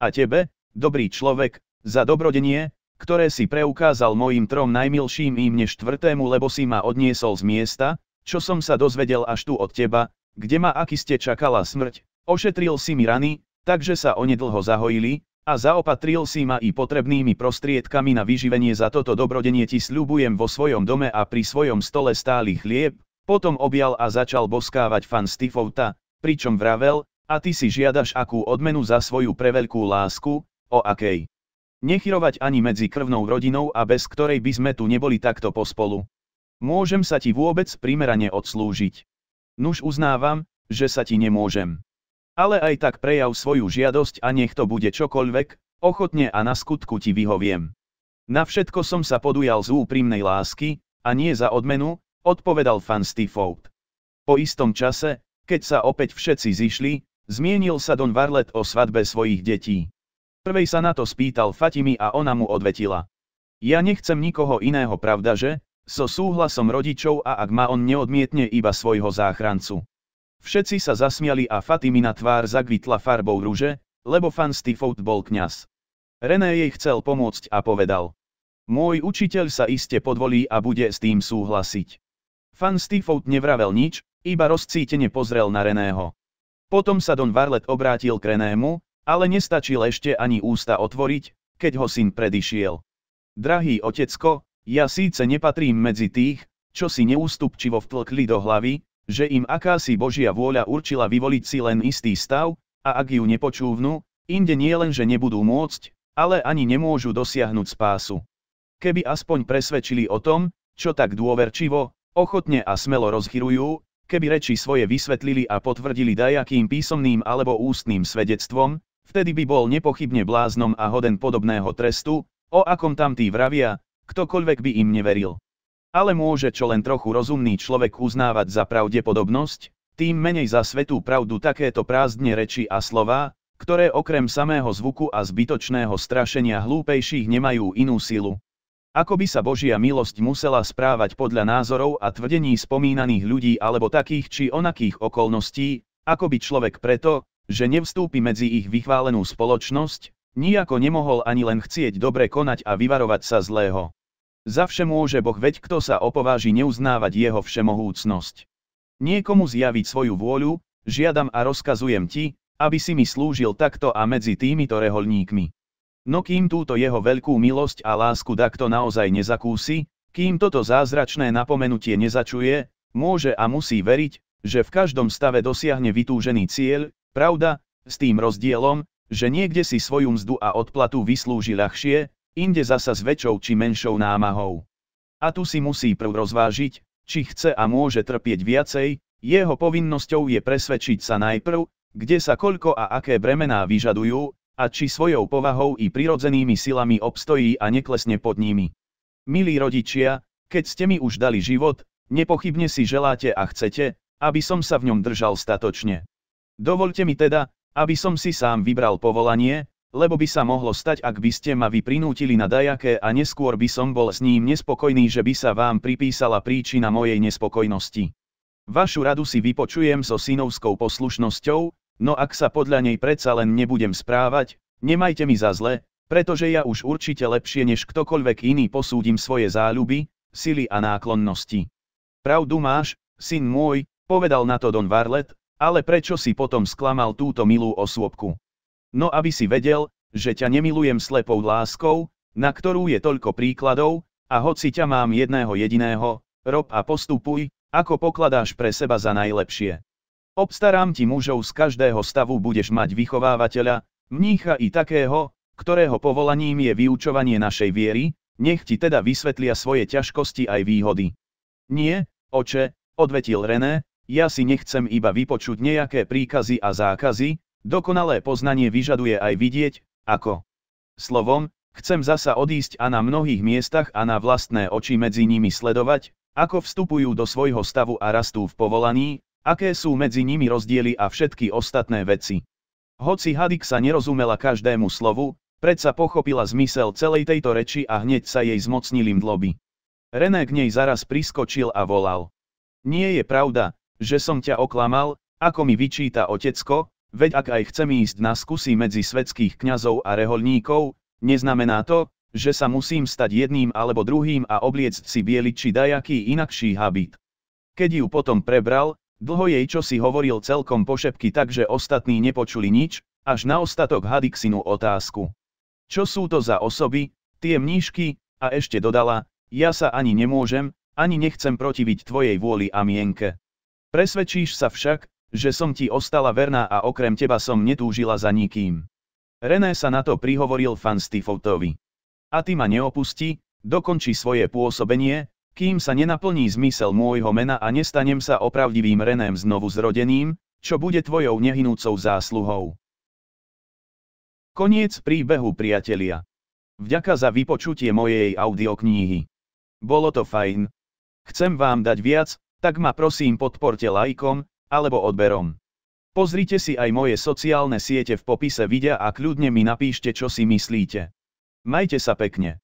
A tebe, dobrý človek, za dobrodenie, ktoré si preukázal mojim trom najmilším im mne štvrtému, lebo si ma odniesol z miesta, čo som sa dozvedel až tu od teba, kde ma akiste čakala smrť, ošetril si mi rany, takže sa onedlho zahojili, a zaopatril si ma i potrebnými prostriedkami na vyživenie za toto dobrodenie ti sľubujem vo svojom dome a pri svojom stole stály chlieb, potom objal a začal boskávať fan Stifovta, pričom vravel, a ty si žiadaš akú odmenu za svoju preveľkú lásku, o akej. Nechyrovať ani medzi krvnou rodinou a bez ktorej by sme tu neboli takto pospolu. Môžem sa ti vôbec primerane odslúžiť. Nuž uznávam, že sa ti nemôžem ale aj tak prejav svoju žiadosť a nech to bude čokoľvek, ochotne a na skutku ti vyhoviem. Na všetko som sa podujal z úprimnej lásky, a nie za odmenu, odpovedal fan Stifout. Po istom čase, keď sa opäť všetci zišli, zmienil sa Don Varlet o svadbe svojich detí. Prvej sa na to spýtal Fatimi a ona mu odvetila. Ja nechcem nikoho iného, pravda, že so súhlasom rodičov a ak ma on neodmietne iba svojho záchrancu. Všetci sa zasmiali a Fatimina tvár zagvitla farbou rúže, lebo fan Stifout bol kňaz. René jej chcel pomôcť a povedal. Môj učiteľ sa iste podvolí a bude s tým súhlasiť. Fan Stifout nevravel nič, iba rozcítene pozrel na Reného. Potom sa Don Varlet obrátil k Renému, ale nestačil ešte ani ústa otvoriť, keď ho syn predišiel. Drahý otecko, ja síce nepatrím medzi tých, čo si neústupčivo vtlkli do hlavy, že im akási Božia vôľa určila vyvoliť si len istý stav, a ak ju nepočúvnú, inde nie len, že nebudú môcť, ale ani nemôžu dosiahnuť spásu. Keby aspoň presvedčili o tom, čo tak dôverčivo, ochotne a smelo rozchyrujú, keby reči svoje vysvetlili a potvrdili dajakým písomným alebo ústným svedectvom, vtedy by bol nepochybne bláznom a hoden podobného trestu, o akom tam tí vravia, ktokoľvek by im neveril. Ale môže čo len trochu rozumný človek uznávať za pravdepodobnosť, tým menej za svetú pravdu takéto prázdne reči a slová, ktoré okrem samého zvuku a zbytočného strašenia hlúpejších nemajú inú silu. Ako by sa Božia milosť musela správať podľa názorov a tvrdení spomínaných ľudí alebo takých či onakých okolností, ako by človek preto, že nevstúpi medzi ich vychválenú spoločnosť, nijako nemohol ani len chcieť dobre konať a vyvarovať sa zlého. Za môže Boh veď kto sa opováži neuznávať jeho všemohúcnosť. Niekomu zjaviť svoju vôľu, žiadam a rozkazujem ti, aby si mi slúžil takto a medzi týmito reholníkmi. No kým túto jeho veľkú milosť a lásku takto naozaj nezakúsi, kým toto zázračné napomenutie nezačuje, môže a musí veriť, že v každom stave dosiahne vytúžený cieľ, pravda, s tým rozdielom, že niekde si svoju mzdu a odplatu vyslúži ľahšie, inde zasa s väčšou či menšou námahou. A tu si musí prv rozvážiť, či chce a môže trpieť viacej, jeho povinnosťou je presvedčiť sa najprv, kde sa koľko a aké bremená vyžadujú, a či svojou povahou i prirodzenými silami obstojí a neklesne pod nimi. Milí rodičia, keď ste mi už dali život, nepochybne si želáte a chcete, aby som sa v ňom držal statočne. Dovolte mi teda, aby som si sám vybral povolanie, lebo by sa mohlo stať, ak by ste ma vy prinútili na dajaké a neskôr by som bol s ním nespokojný, že by sa vám pripísala príčina mojej nespokojnosti. Vašu radu si vypočujem so synovskou poslušnosťou, no ak sa podľa nej predsa len nebudem správať, nemajte mi za zle, pretože ja už určite lepšie než ktokoľvek iný posúdim svoje záľuby, sily a náklonnosti. Pravdu máš, syn môj, povedal na to Don Varlet, ale prečo si potom sklamal túto milú osôbku? no aby si vedel, že ťa nemilujem slepou láskou, na ktorú je toľko príkladov, a hoci ťa mám jedného jediného, rob a postupuj, ako pokladáš pre seba za najlepšie. Obstarám ti mužov z každého stavu budeš mať vychovávateľa, mnícha i takého, ktorého povolaním je vyučovanie našej viery, nech ti teda vysvetlia svoje ťažkosti aj výhody. Nie, oče, odvetil René, ja si nechcem iba vypočuť nejaké príkazy a zákazy, Dokonalé poznanie vyžaduje aj vidieť, ako. Slovom, chcem zasa odísť a na mnohých miestach a na vlastné oči medzi nimi sledovať, ako vstupujú do svojho stavu a rastú v povolaní, aké sú medzi nimi rozdiely a všetky ostatné veci. Hoci Hadik sa nerozumela každému slovu, predsa pochopila zmysel celej tejto reči a hneď sa jej zmocnili mdloby. René k nej zaraz priskočil a volal. Nie je pravda, že som ťa oklamal, ako mi vyčíta otecko, Veď ak aj chcem ísť na skúsi medzi svetských kňazov a reholníkov, neznamená to, že sa musím stať jedným alebo druhým a obliecť si bieli či dajaký inakší habit. Keď ju potom prebral, dlho jej čo si hovoril celkom pošepky tak, že ostatní nepočuli nič, až na ostatok hadixinu otázku. Čo sú to za osoby, tie mníšky, a ešte dodala, ja sa ani nemôžem, ani nechcem protiviť tvojej vôli a mienke. Presvedčíš sa však, že som ti ostala verná a okrem teba som netúžila za nikým. René sa na to prihovoril fan Stifoutovi. A ty ma neopustí, dokončí svoje pôsobenie, kým sa nenaplní zmysel môjho mena a nestanem sa opravdivým Reném znovu zrodeným, čo bude tvojou nehynúcou zásluhou. Koniec príbehu priatelia. Vďaka za vypočutie mojej audioknihy. Bolo to fajn. Chcem vám dať viac, tak ma prosím podporte lajkom, alebo odberom. Pozrite si aj moje sociálne siete v popise videa a kľudne mi napíšte čo si myslíte. Majte sa pekne.